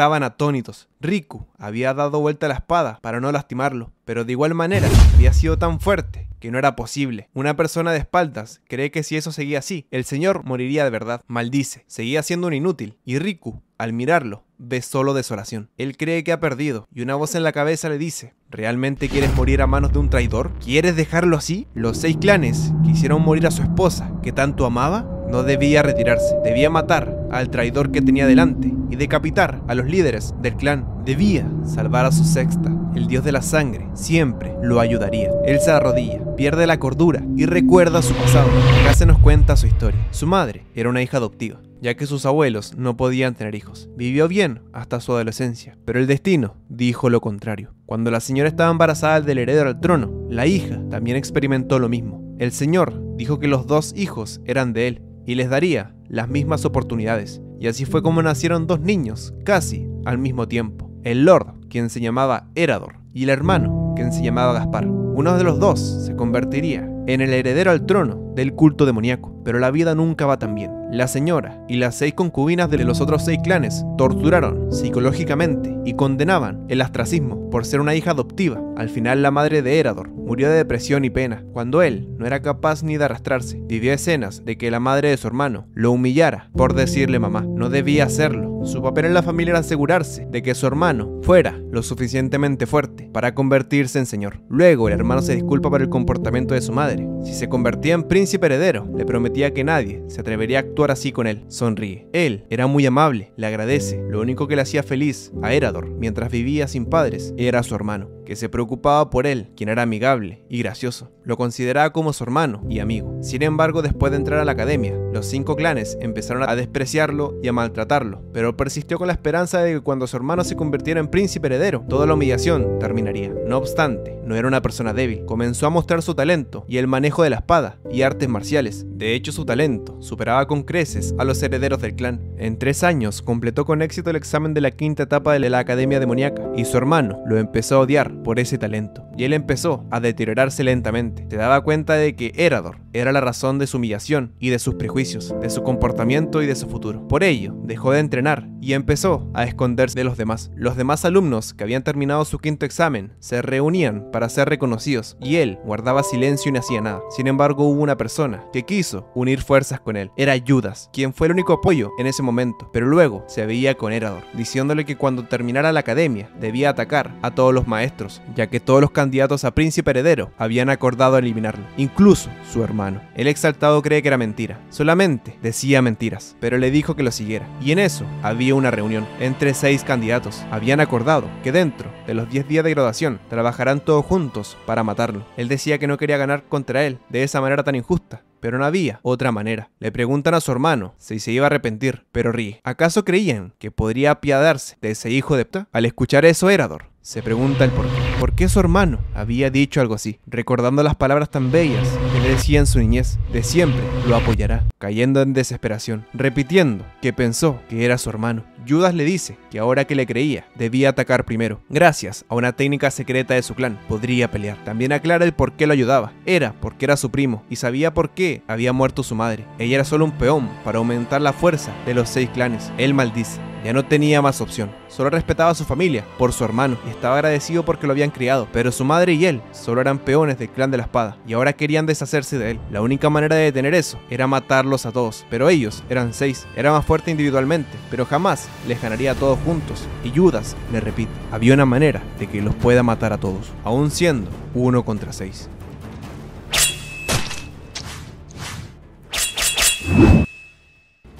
estaban atónitos. Riku había dado vuelta la espada para no lastimarlo, pero de igual manera había sido tan fuerte que no era posible. Una persona de espaldas cree que si eso seguía así, el señor moriría de verdad. Maldice, seguía siendo un inútil, y Riku, al mirarlo, ve solo desolación. Él cree que ha perdido, y una voz en la cabeza le dice, ¿realmente quieres morir a manos de un traidor? ¿Quieres dejarlo así? Los seis clanes quisieron morir a su esposa, que tanto amaba, no debía retirarse, debía matar al traidor que tenía delante y decapitar a los líderes del clan. Debía salvar a su sexta. El dios de la sangre siempre lo ayudaría. Él se arrodilla, pierde la cordura y recuerda su pasado. Acá se nos cuenta su historia. Su madre era una hija adoptiva, ya que sus abuelos no podían tener hijos. Vivió bien hasta su adolescencia, pero el destino dijo lo contrario. Cuando la señora estaba embarazada del heredero al trono, la hija también experimentó lo mismo. El señor dijo que los dos hijos eran de él y les daría las mismas oportunidades. Y así fue como nacieron dos niños, casi al mismo tiempo. El Lord, quien se llamaba Erador, y el hermano, quien se llamaba Gaspar. Uno de los dos se convertiría en el heredero al trono del culto demoníaco. Pero la vida nunca va tan bien. La señora y las seis concubinas de los otros seis clanes torturaron psicológicamente y condenaban el astracismo por ser una hija adoptiva. Al final la madre de Erador murió de depresión y pena, cuando él no era capaz ni de arrastrarse. Vivió escenas de que la madre de su hermano lo humillara por decirle mamá. No debía hacerlo. Su papel en la familia era asegurarse de que su hermano fuera lo suficientemente fuerte para convertirse en señor. Luego el hermano se disculpa por el comportamiento de su madre si se convertía en príncipe heredero, le prometía que nadie se atrevería a actuar así con él. Sonríe. Él era muy amable, le agradece. Lo único que le hacía feliz a Erador mientras vivía sin padres era su hermano que se preocupaba por él, quien era amigable y gracioso. Lo consideraba como su hermano y amigo. Sin embargo, después de entrar a la academia, los cinco clanes empezaron a despreciarlo y a maltratarlo, pero persistió con la esperanza de que cuando su hermano se convirtiera en príncipe heredero, toda la humillación terminaría. No obstante, no era una persona débil. Comenzó a mostrar su talento y el manejo de la espada y artes marciales. De hecho, su talento superaba con creces a los herederos del clan. En tres años completó con éxito el examen de la quinta etapa de la Academia Demoníaca y su hermano lo empezó a odiar por ese talento, y él empezó a deteriorarse lentamente. Se daba cuenta de que Erador era la razón de su humillación y de sus prejuicios, de su comportamiento y de su futuro. Por ello, dejó de entrenar y empezó a esconderse de los demás. Los demás alumnos que habían terminado su quinto examen se reunían para ser reconocidos y él guardaba silencio y no hacía nada. Sin embargo, hubo una persona que quiso unir fuerzas con él. Era Judas, quien fue el único apoyo en ese momento, pero luego se veía con Erador, diciéndole que cuando terminara la academia debía atacar a todos los maestros ya que todos los candidatos a príncipe heredero habían acordado eliminarlo, incluso su hermano. El exaltado cree que era mentira, solamente decía mentiras, pero le dijo que lo siguiera. Y en eso había una reunión entre seis candidatos. Habían acordado que dentro de los 10 días de graduación trabajarán todos juntos para matarlo. Él decía que no quería ganar contra él de esa manera tan injusta, pero no había otra manera. Le preguntan a su hermano si se iba a arrepentir, pero ríe. ¿Acaso creían que podría apiadarse de ese hijo de Ptah? Al escuchar eso, Erador se pregunta el por qué por qué su hermano había dicho algo así, recordando las palabras tan bellas que le decía en su niñez, de siempre lo apoyará, cayendo en desesperación, repitiendo que pensó que era su hermano. Judas le dice que ahora que le creía, debía atacar primero. Gracias a una técnica secreta de su clan, podría pelear. También aclara el por qué lo ayudaba. Era porque era su primo y sabía por qué había muerto su madre. Ella era solo un peón para aumentar la fuerza de los seis clanes. Él maldice ya no tenía más opción. Solo respetaba a su familia, por su hermano, y estaba agradecido porque lo habían criado. Pero su madre y él solo eran peones del clan de la espada, y ahora querían deshacerse de él. La única manera de detener eso era matarlos a todos. Pero ellos eran seis. Era más fuerte individualmente, pero jamás les ganaría a todos juntos. Y Judas le repite, había una manera de que los pueda matar a todos, aún siendo uno contra seis.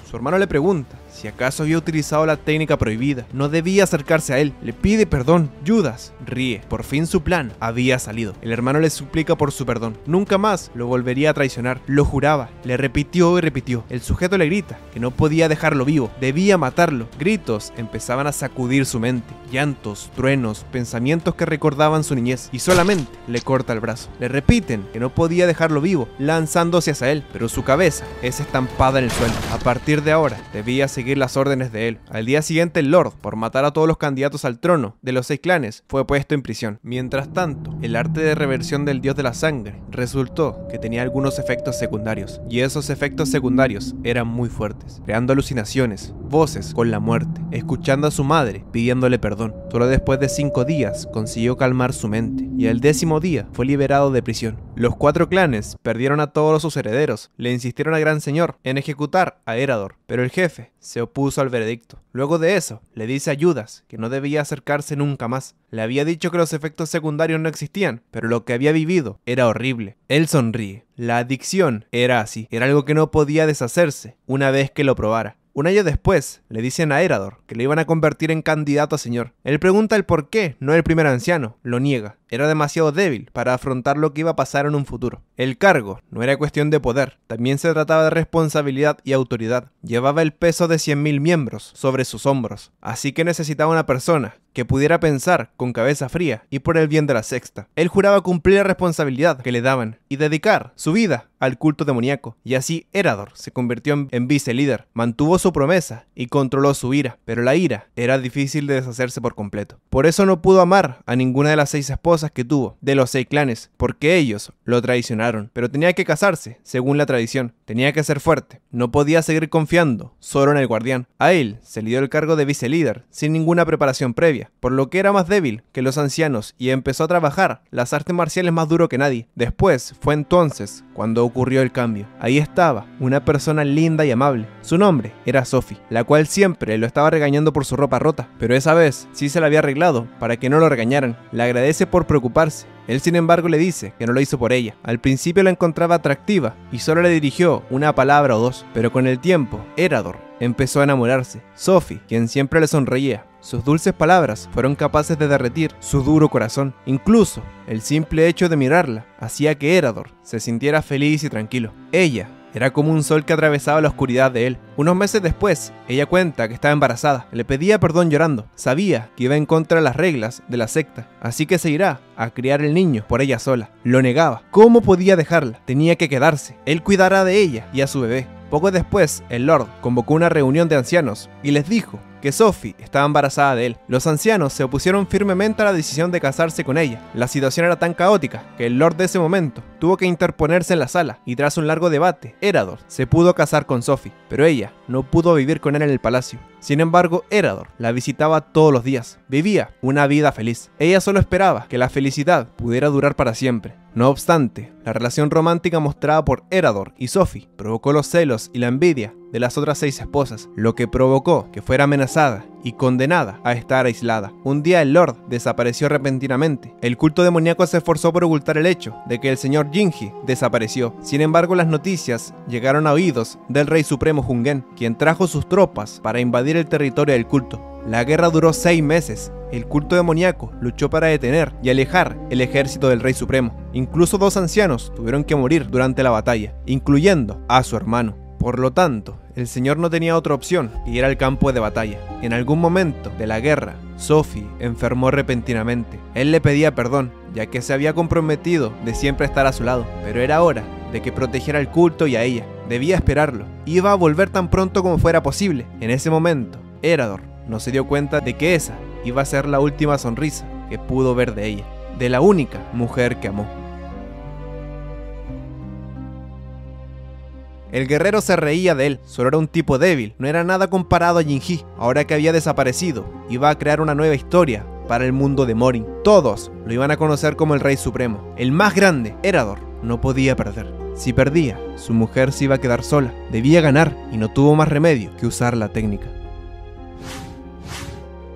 Su hermano le pregunta si acaso había utilizado la técnica prohibida, no debía acercarse a él. Le pide perdón. Judas ríe. Por fin su plan había salido. El hermano le suplica por su perdón. Nunca más lo volvería a traicionar. Lo juraba. Le repitió y repitió. El sujeto le grita que no podía dejarlo vivo. Debía matarlo. Gritos empezaban a sacudir su mente. Llantos, truenos, pensamientos que recordaban su niñez. Y solamente le corta el brazo. Le repiten que no podía dejarlo vivo, lanzándose hacia él. Pero su cabeza es estampada en el suelo. A partir de ahora, debía seguir las órdenes de él. Al día siguiente, el Lord, por matar a todos los candidatos al trono de los seis clanes, fue puesto en prisión. Mientras tanto, el arte de reversión del dios de la sangre resultó que tenía algunos efectos secundarios, y esos efectos secundarios eran muy fuertes, creando alucinaciones, voces con la muerte, escuchando a su madre pidiéndole perdón. Solo después de cinco días consiguió calmar su mente, y el décimo día fue liberado de prisión. Los cuatro clanes perdieron a todos sus herederos, le insistieron al gran señor en ejecutar a Erador, pero el jefe se opuso al veredicto. Luego de eso, le dice a Judas que no debía acercarse nunca más. Le había dicho que los efectos secundarios no existían, pero lo que había vivido era horrible. Él sonríe. La adicción era así, era algo que no podía deshacerse una vez que lo probara. Un año después, le dicen a Erador que lo iban a convertir en candidato a señor. Él pregunta el por qué, no el primer anciano, lo niega era demasiado débil para afrontar lo que iba a pasar en un futuro. El cargo no era cuestión de poder, también se trataba de responsabilidad y autoridad. Llevaba el peso de 100.000 miembros sobre sus hombros, así que necesitaba una persona que pudiera pensar con cabeza fría y por el bien de la sexta. Él juraba cumplir la responsabilidad que le daban y dedicar su vida al culto demoníaco, y así Erador se convirtió en, vice líder, mantuvo su promesa y controló su ira, pero la ira era difícil de deshacerse por completo. Por eso no pudo amar a ninguna de las seis esposas que tuvo, de los seis clanes, porque ellos lo traicionaron. Pero tenía que casarse, según la tradición. Tenía que ser fuerte. No podía seguir confiando solo en el guardián. A él se le dio el cargo de vicelíder, sin ninguna preparación previa, por lo que era más débil que los ancianos y empezó a trabajar las artes marciales más duro que nadie. Después fue entonces cuando ocurrió el cambio. Ahí estaba, una persona linda y amable. Su nombre era Sophie, la cual siempre lo estaba regañando por su ropa rota, pero esa vez sí se la había arreglado para que no lo regañaran. Le agradece por preocuparse. Él sin embargo le dice que no lo hizo por ella. Al principio la encontraba atractiva y solo le dirigió una palabra o dos, pero con el tiempo, Erador empezó a enamorarse. Sophie, quien siempre le sonreía, sus dulces palabras fueron capaces de derretir su duro corazón. Incluso el simple hecho de mirarla hacía que Erador se sintiera feliz y tranquilo. Ella era como un sol que atravesaba la oscuridad de él. Unos meses después, ella cuenta que estaba embarazada. Le pedía perdón llorando. Sabía que iba en contra de las reglas de la secta, así que se irá a criar el niño por ella sola. Lo negaba. ¿Cómo podía dejarla? Tenía que quedarse. Él cuidará de ella y a su bebé. Poco después, el Lord convocó una reunión de ancianos y les dijo que Sophie estaba embarazada de él. Los ancianos se opusieron firmemente a la decisión de casarse con ella. La situación era tan caótica que el lord de ese momento tuvo que interponerse en la sala y tras un largo debate, Erador se pudo casar con Sophie, pero ella no pudo vivir con él en el palacio. Sin embargo, Erador la visitaba todos los días, vivía una vida feliz. Ella solo esperaba que la felicidad pudiera durar para siempre. No obstante, la relación romántica mostrada por Erador y Sophie provocó los celos y la envidia de las otras seis esposas, lo que provocó que fuera amenazada y condenada a estar aislada. Un día el Lord desapareció repentinamente. El culto demoníaco se esforzó por ocultar el hecho de que el señor Jinji desapareció. Sin embargo, las noticias llegaron a oídos del rey supremo Jungen, quien trajo sus tropas para invadir el territorio del culto. La guerra duró seis meses. El culto demoníaco luchó para detener y alejar el ejército del Rey Supremo. Incluso dos ancianos tuvieron que morir durante la batalla, incluyendo a su hermano. Por lo tanto, el Señor no tenía otra opción y ir al campo de batalla. En algún momento de la guerra, Sophie enfermó repentinamente. Él le pedía perdón, ya que se había comprometido de siempre estar a su lado, pero era hora de que protegiera el culto y a ella. Debía esperarlo. Iba a volver tan pronto como fuera posible. En ese momento, Erador no se dio cuenta de que esa iba a ser la última sonrisa que pudo ver de ella, de la única mujer que amó. El guerrero se reía de él, solo era un tipo débil, no era nada comparado a Jinji, ahora que había desaparecido, iba a crear una nueva historia para el mundo de Morin. Todos lo iban a conocer como el Rey Supremo, el más grande, Erador, no podía perder. Si perdía, su mujer se iba a quedar sola, debía ganar y no tuvo más remedio que usar la técnica.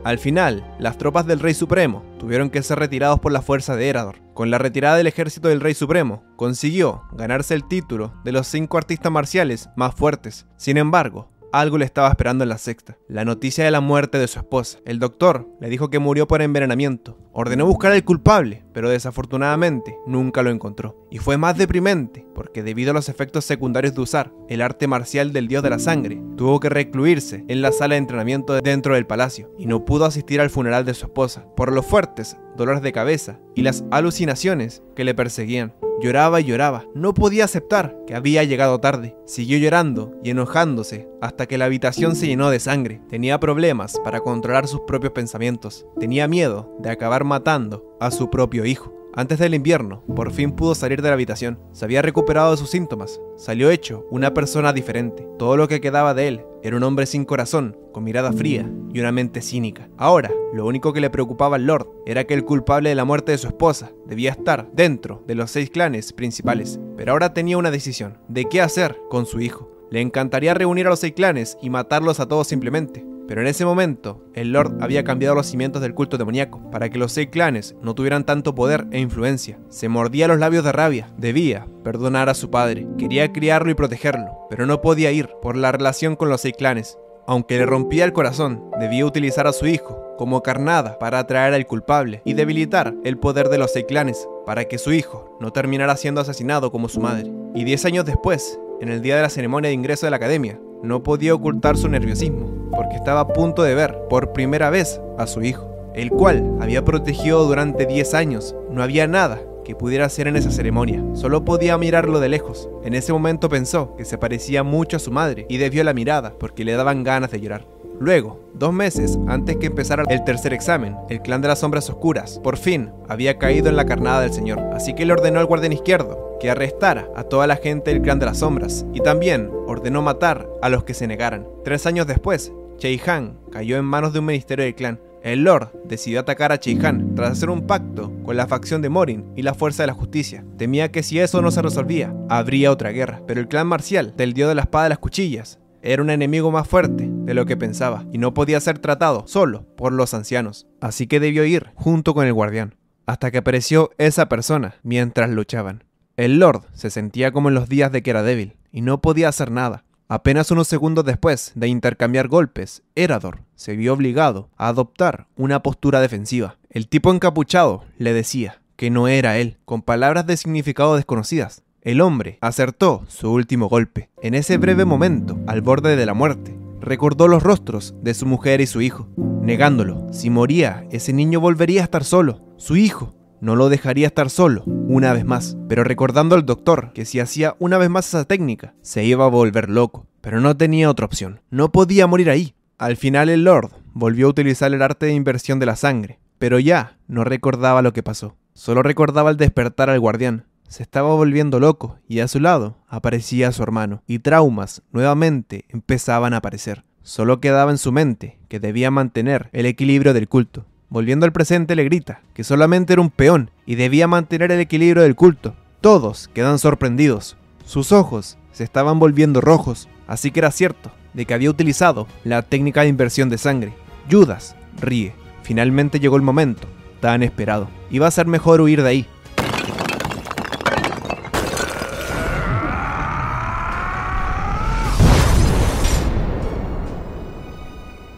Al final, las tropas del Rey Supremo tuvieron que ser retirados por la fuerza de Erador. Con la retirada del ejército del Rey Supremo, consiguió ganarse el título de los cinco artistas marciales más fuertes. Sin embargo, algo le estaba esperando en la sexta. La noticia de la muerte de su esposa. El doctor le dijo que murió por envenenamiento, Ordenó buscar al culpable, pero desafortunadamente nunca lo encontró. Y fue más deprimente, porque debido a los efectos secundarios de usar el arte marcial del dios de la sangre, tuvo que recluirse en la sala de entrenamiento dentro del palacio, y no pudo asistir al funeral de su esposa, por los fuertes dolores de cabeza y las alucinaciones que le perseguían. Lloraba y lloraba, no podía aceptar que había llegado tarde. Siguió llorando y enojándose hasta que la habitación se llenó de sangre. Tenía problemas para controlar sus propios pensamientos. Tenía miedo de acabar matando a su propio hijo. Antes del invierno, por fin pudo salir de la habitación. Se había recuperado de sus síntomas. Salió hecho una persona diferente. Todo lo que quedaba de él era un hombre sin corazón, con mirada fría y una mente cínica. Ahora, lo único que le preocupaba al Lord era que el culpable de la muerte de su esposa debía estar dentro de los seis clanes principales. Pero ahora tenía una decisión de qué hacer con su hijo. Le encantaría reunir a los seis clanes y matarlos a todos simplemente, pero en ese momento, el Lord había cambiado los cimientos del culto demoníaco para que los seis clanes no tuvieran tanto poder e influencia. Se mordía los labios de rabia, debía perdonar a su padre, quería criarlo y protegerlo, pero no podía ir por la relación con los seis clanes. Aunque le rompía el corazón, debía utilizar a su hijo como carnada para atraer al culpable y debilitar el poder de los seis clanes para que su hijo no terminara siendo asesinado como su madre. Y diez años después, en el día de la ceremonia de ingreso de la academia, no podía ocultar su nerviosismo, porque estaba a punto de ver, por primera vez, a su hijo, el cual había protegido durante 10 años. No había nada que pudiera hacer en esa ceremonia. Solo podía mirarlo de lejos. En ese momento pensó que se parecía mucho a su madre y desvió la mirada porque le daban ganas de llorar. Luego, dos meses antes que empezara el tercer examen, el clan de las sombras oscuras, por fin, había caído en la carnada del señor, así que le ordenó al guardián izquierdo que arrestara a toda la gente del clan de las sombras, y también ordenó matar a los que se negaran. Tres años después, Cheihan Han cayó en manos de un ministerio del clan, el Lord decidió atacar a Cheihan tras hacer un pacto con la facción de Morin y la Fuerza de la Justicia. Temía que si eso no se resolvía, habría otra guerra, pero el clan marcial del dios de la espada de las cuchillas era un enemigo más fuerte de lo que pensaba y no podía ser tratado solo por los ancianos, así que debió ir junto con el guardián, hasta que apareció esa persona mientras luchaban. El Lord se sentía como en los días de que era débil y no podía hacer nada. Apenas unos segundos después de intercambiar golpes, Erador se vio obligado a adoptar una postura defensiva. El tipo encapuchado le decía que no era él, con palabras de significado desconocidas, el hombre acertó su último golpe. En ese breve momento, al borde de la muerte, recordó los rostros de su mujer y su hijo, negándolo. Si moría, ese niño volvería a estar solo. Su hijo no lo dejaría estar solo una vez más, pero recordando al doctor que si hacía una vez más esa técnica, se iba a volver loco. Pero no tenía otra opción. No podía morir ahí. Al final el Lord volvió a utilizar el arte de inversión de la sangre, pero ya no recordaba lo que pasó. Solo recordaba el despertar al guardián, se estaba volviendo loco y a su lado aparecía su hermano, y traumas nuevamente empezaban a aparecer. Solo quedaba en su mente que debía mantener el equilibrio del culto. Volviendo al presente le grita que solamente era un peón y debía mantener el equilibrio del culto. Todos quedan sorprendidos. Sus ojos se estaban volviendo rojos, así que era cierto de que había utilizado la técnica de inversión de sangre. Judas ríe. Finalmente llegó el momento tan esperado. Iba a ser mejor huir de ahí,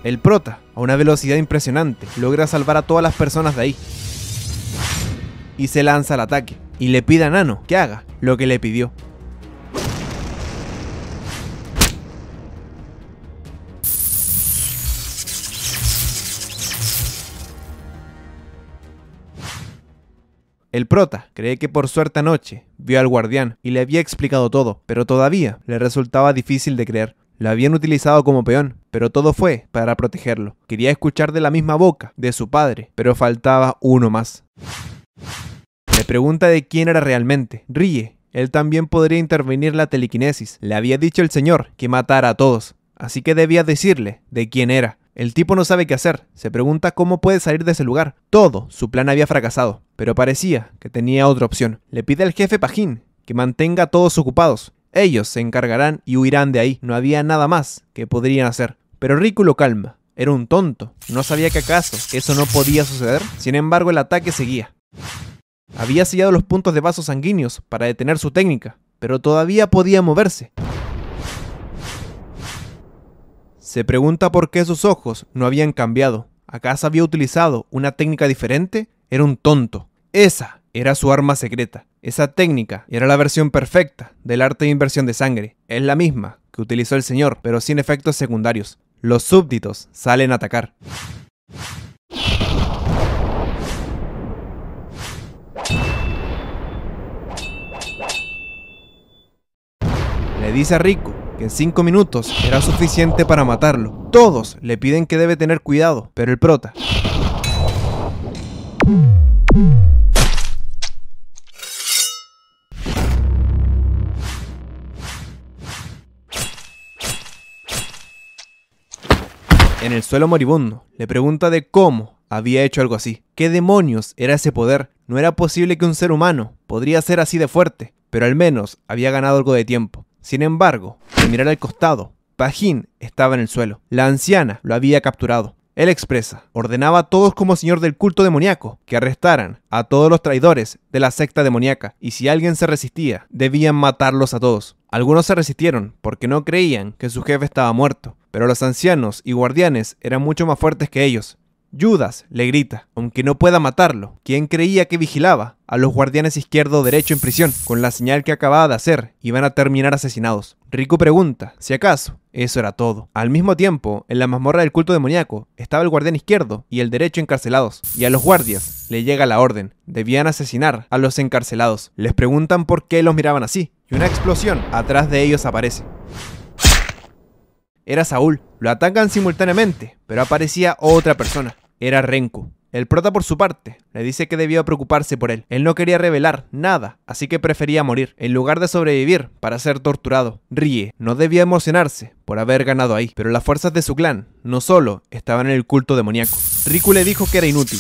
El prota, a una velocidad impresionante, logra salvar a todas las personas de ahí. Y se lanza al ataque. Y le pide a Nano que haga lo que le pidió. El prota cree que por suerte anoche vio al guardián y le había explicado todo, pero todavía le resultaba difícil de creer. Lo habían utilizado como peón, pero todo fue para protegerlo. Quería escuchar de la misma boca de su padre, pero faltaba uno más. Le pregunta de quién era realmente. Ríe. Él también podría intervenir la telequinesis. Le había dicho el señor que matara a todos, así que debía decirle de quién era. El tipo no sabe qué hacer, se pregunta cómo puede salir de ese lugar. Todo su plan había fracasado, pero parecía que tenía otra opción. Le pide al jefe Pajín que mantenga a todos ocupados, ellos se encargarán y huirán de ahí. No había nada más que podrían hacer. Pero Riku lo calma. Era un tonto. No sabía que acaso eso no podía suceder. Sin embargo, el ataque seguía. Había sellado los puntos de vasos sanguíneos para detener su técnica, pero todavía podía moverse. Se pregunta por qué sus ojos no habían cambiado. ¿Acaso había utilizado una técnica diferente? Era un tonto. Esa era su arma secreta. Esa técnica era la versión perfecta del arte de inversión de sangre. Es la misma que utilizó el señor, pero sin efectos secundarios. Los súbditos salen a atacar. Le dice a Rico que en 5 minutos era suficiente para matarlo. Todos le piden que debe tener cuidado, pero el prota en el suelo moribundo, le pregunta de cómo había hecho algo así. ¿Qué demonios era ese poder? No era posible que un ser humano podría ser así de fuerte, pero al menos había ganado algo de tiempo. Sin embargo, al mirar al costado, Pajín estaba en el suelo. La anciana lo había capturado. Él expresa, ordenaba a todos como señor del culto demoníaco que arrestaran a todos los traidores de la secta demoníaca y si alguien se resistía, debían matarlos a todos. Algunos se resistieron porque no creían que su jefe estaba muerto, pero los ancianos y guardianes eran mucho más fuertes que ellos. Judas le grita, aunque no pueda matarlo, quien creía que vigilaba a los guardianes izquierdo derecho en prisión, con la señal que acababa de hacer, iban a terminar asesinados. Rico pregunta, si acaso, eso era todo. Al mismo tiempo, en la mazmorra del culto demoníaco, estaba el guardián izquierdo y el derecho encarcelados, y a los guardias le llega la orden, debían asesinar a los encarcelados. Les preguntan por qué los miraban así, y una explosión atrás de ellos aparece. Era Saúl. Lo atacan simultáneamente, pero aparecía otra persona. Era Renku. El prota por su parte le dice que debía preocuparse por él. Él no quería revelar nada, así que prefería morir, en lugar de sobrevivir para ser torturado. Rie no debía emocionarse por haber ganado ahí, pero las fuerzas de su clan no solo estaban en el culto demoníaco. Riku le dijo que era inútil.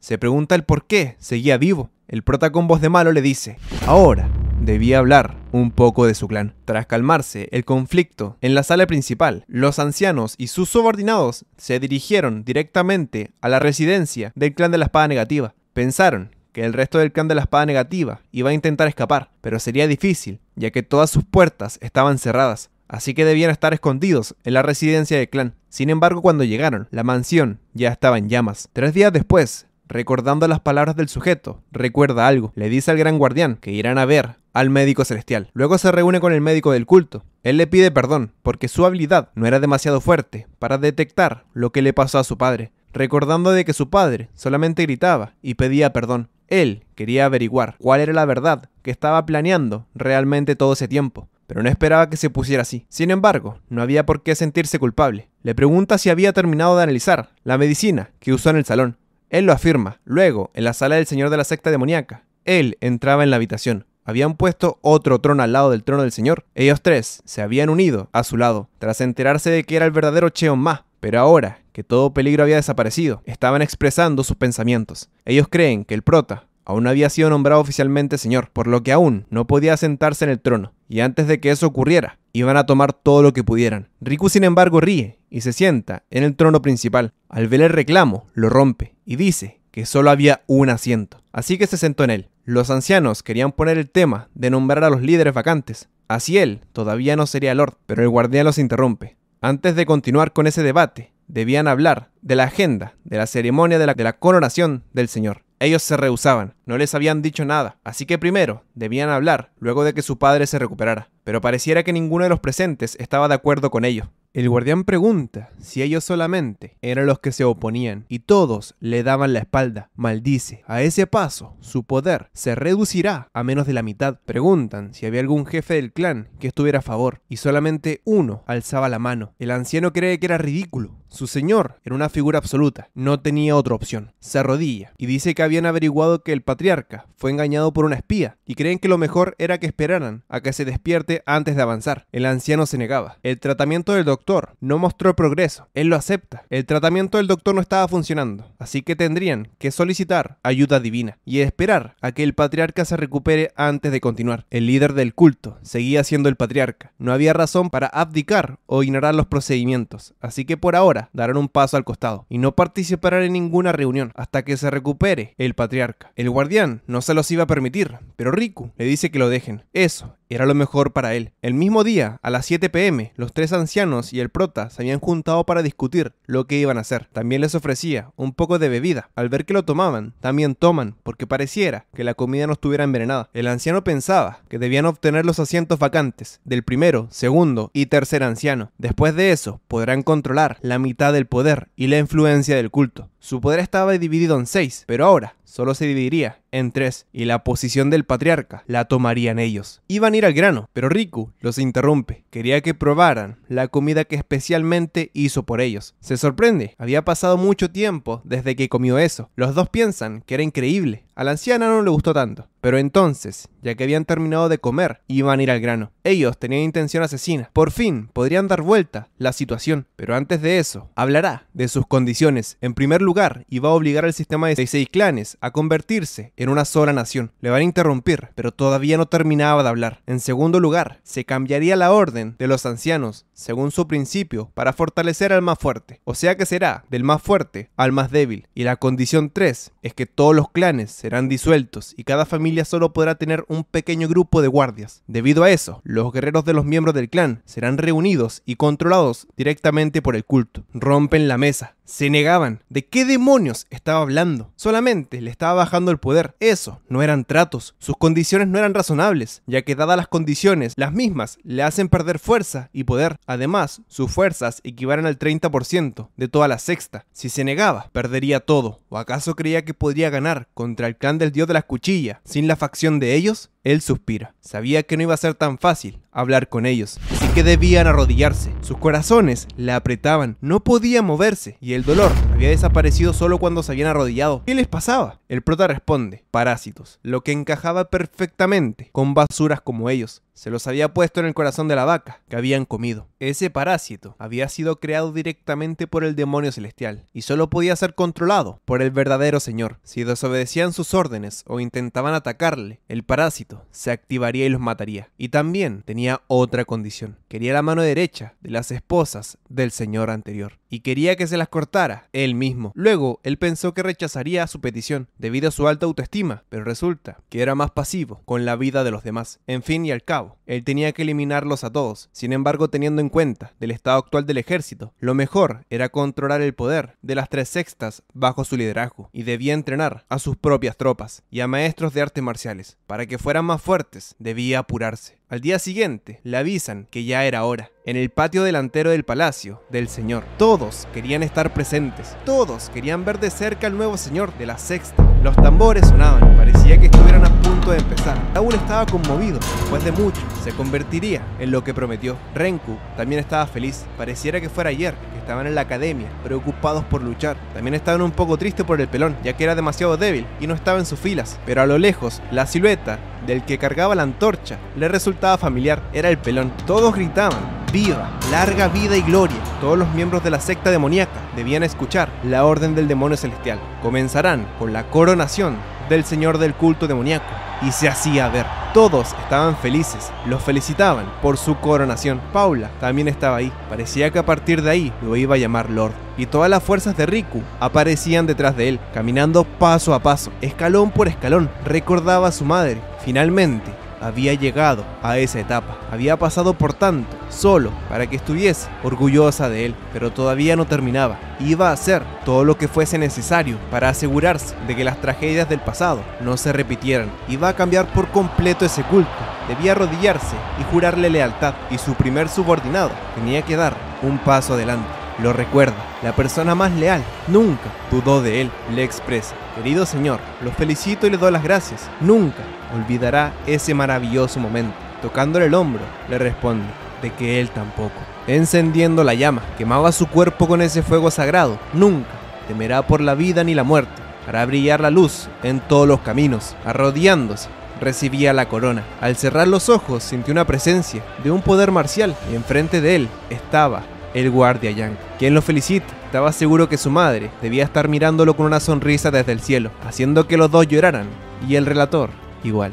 Se pregunta el por qué seguía vivo. El prota con voz de malo le dice, ahora debía hablar un poco de su clan. Tras calmarse el conflicto en la sala principal, los ancianos y sus subordinados se dirigieron directamente a la residencia del clan de la espada negativa. Pensaron que el resto del clan de la espada negativa iba a intentar escapar, pero sería difícil, ya que todas sus puertas estaban cerradas, así que debían estar escondidos en la residencia del clan. Sin embargo, cuando llegaron, la mansión ya estaba en llamas. Tres días después, recordando las palabras del sujeto, recuerda algo, le dice al gran guardián que irán a ver al médico celestial. Luego se reúne con el médico del culto. Él le pide perdón porque su habilidad no era demasiado fuerte para detectar lo que le pasó a su padre, recordando de que su padre solamente gritaba y pedía perdón. Él quería averiguar cuál era la verdad que estaba planeando realmente todo ese tiempo, pero no esperaba que se pusiera así. Sin embargo, no había por qué sentirse culpable. Le pregunta si había terminado de analizar la medicina que usó en el salón. Él lo afirma. Luego, en la sala del señor de la secta demoníaca, él entraba en la habitación habían puesto otro trono al lado del trono del Señor. Ellos tres se habían unido a su lado, tras enterarse de que era el verdadero Cheon Ma. Pero ahora que todo peligro había desaparecido, estaban expresando sus pensamientos. Ellos creen que el prota aún no había sido nombrado oficialmente señor, por lo que aún no podía sentarse en el trono. Y antes de que eso ocurriera, iban a tomar todo lo que pudieran. Riku, sin embargo, ríe y se sienta en el trono principal. Al ver el reclamo, lo rompe y dice que solo había un asiento. Así que se sentó en él. Los ancianos querían poner el tema de nombrar a los líderes vacantes. Así él todavía no sería Lord, pero el guardián los interrumpe. Antes de continuar con ese debate, debían hablar de la agenda, de la ceremonia de la, de la coronación del Señor. Ellos se rehusaban, no les habían dicho nada, así que primero debían hablar luego de que su padre se recuperara pero pareciera que ninguno de los presentes estaba de acuerdo con ellos. El guardián pregunta si ellos solamente eran los que se oponían y todos le daban la espalda. Maldice, a ese paso su poder se reducirá a menos de la mitad. Preguntan si había algún jefe del clan que estuviera a favor y solamente uno alzaba la mano. El anciano cree que era ridículo. Su señor era una figura absoluta, no tenía otra opción. Se arrodilla y dice que habían averiguado que el patriarca fue engañado por una espía y creen que lo mejor era que esperaran a que se despierte antes de avanzar. El anciano se negaba. El tratamiento del doctor no mostró progreso. Él lo acepta. El tratamiento del doctor no estaba funcionando, así que tendrían que solicitar ayuda divina y esperar a que el patriarca se recupere antes de continuar. El líder del culto seguía siendo el patriarca. No había razón para abdicar o ignorar los procedimientos, así que por ahora darán un paso al costado y no participarán en ninguna reunión hasta que se recupere el patriarca. El guardián no se los iba a permitir, pero Riku le dice que lo dejen. Eso era lo mejor para el mismo día, a las 7 pm, los tres ancianos y el prota se habían juntado para discutir lo que iban a hacer. También les ofrecía un poco de bebida. Al ver que lo tomaban, también toman, porque pareciera que la comida no estuviera envenenada. El anciano pensaba que debían obtener los asientos vacantes del primero, segundo y tercer anciano. Después de eso, podrán controlar la mitad del poder y la influencia del culto. Su poder estaba dividido en seis, pero ahora solo se dividiría en tres y la posición del patriarca la tomarían ellos. Iban a ir al grano, pero Riku los interrumpe. Quería que probaran la comida que especialmente hizo por ellos. Se sorprende, había pasado mucho tiempo desde que comió eso. Los dos piensan que era increíble, a la anciana no le gustó tanto, pero entonces, ya que habían terminado de comer, iban a ir al grano. Ellos tenían intención asesina. Por fin, podrían dar vuelta la situación, pero antes de eso, hablará de sus condiciones. En primer lugar, iba a obligar al sistema de seis clanes a convertirse en una sola nación. Le van a interrumpir, pero todavía no terminaba de hablar. En segundo lugar, se cambiaría la orden de los ancianos, según su principio, para fortalecer al más fuerte. O sea que será del más fuerte al más débil. Y la condición 3 es que todos los clanes se serán disueltos y cada familia solo podrá tener un pequeño grupo de guardias. Debido a eso, los guerreros de los miembros del clan serán reunidos y controlados directamente por el culto. Rompen la mesa, se negaban. ¿De qué demonios estaba hablando? Solamente le estaba bajando el poder. Eso, no eran tratos. Sus condiciones no eran razonables, ya que dadas las condiciones, las mismas le hacen perder fuerza y poder. Además, sus fuerzas equivalen al 30% de toda la sexta. Si se negaba, perdería todo. ¿O acaso creía que podría ganar contra el clan del dios de las cuchillas sin la facción de ellos? Él suspira. Sabía que no iba a ser tan fácil hablar con ellos, así que debían arrodillarse. Sus corazones la apretaban, no podía moverse y el dolor había desaparecido solo cuando se habían arrodillado. ¿Qué les pasaba? El prota responde, parásitos, lo que encajaba perfectamente con basuras como ellos. Se los había puesto en el corazón de la vaca que habían comido. Ese parásito había sido creado directamente por el demonio celestial y solo podía ser controlado por el verdadero señor. Si desobedecían sus órdenes o intentaban atacarle, el parásito se activaría y los mataría. Y también tenía otra condición. Quería la mano derecha de las esposas del señor anterior y quería que se las cortara él mismo. Luego, él pensó que rechazaría su petición debido a su alta autoestima, pero resulta que era más pasivo con la vida de los demás. En fin y al cabo, él tenía que eliminarlos a todos. Sin embargo, teniendo en cuenta del estado actual del ejército, lo mejor era controlar el poder de las tres sextas bajo su liderazgo y debía entrenar a sus propias tropas y a maestros de artes marciales. Para que fueran más fuertes, debía apurarse. Al día siguiente le avisan que ya era hora. En el patio delantero del palacio del señor, todos querían estar presentes, todos querían ver de cerca al nuevo señor de la sexta. Los tambores sonaban, parecía que estuvieran a punto de empezar. Raúl estaba conmovido, después de mucho, se convertiría en lo que prometió. Renku también estaba feliz, pareciera que fuera ayer, estaban en la academia, preocupados por luchar. También estaban un poco tristes por el pelón, ya que era demasiado débil y no estaba en sus filas. Pero a lo lejos, la silueta del que cargaba la antorcha le resultaba familiar, era el pelón. Todos gritaban, viva, larga vida y gloria. Todos los miembros de la secta demoníaca debían escuchar la orden del demonio celestial. Comenzarán con la coronación del señor del culto demoníaco y se hacía ver. Todos estaban felices, los felicitaban por su coronación. Paula también estaba ahí, parecía que a partir de ahí lo iba a llamar Lord. Y todas las fuerzas de Riku aparecían detrás de él, caminando paso a paso, escalón por escalón. Recordaba a su madre. Finalmente, había llegado a esa etapa, había pasado por tanto, solo para que estuviese orgullosa de él, pero todavía no terminaba. Iba a hacer todo lo que fuese necesario para asegurarse de que las tragedias del pasado no se repitieran. Iba a cambiar por completo ese culto. Debía arrodillarse y jurarle lealtad y su primer subordinado tenía que dar un paso adelante. Lo recuerda, la persona más leal nunca dudó de él, le expresa. Querido señor, lo felicito y le doy las gracias. Nunca olvidará ese maravilloso momento. Tocándole el hombro, le responde de que él tampoco. Encendiendo la llama, quemaba su cuerpo con ese fuego sagrado. Nunca temerá por la vida ni la muerte. Hará brillar la luz en todos los caminos. Arrodillándose, recibía la corona. Al cerrar los ojos, sintió una presencia de un poder marcial y enfrente de él estaba el guardia Yang, quien lo felicita. Estaba seguro que su madre debía estar mirándolo con una sonrisa desde el cielo, haciendo que los dos lloraran. Y el relator igual.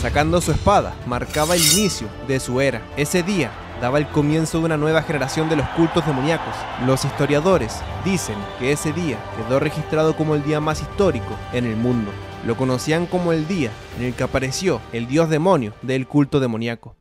Sacando su espada, marcaba el inicio de su era. Ese día daba el comienzo de una nueva generación de los cultos demoníacos. Los historiadores dicen que ese día quedó registrado como el día más histórico en el mundo. Lo conocían como el día en el que apareció el dios demonio del culto demoníaco.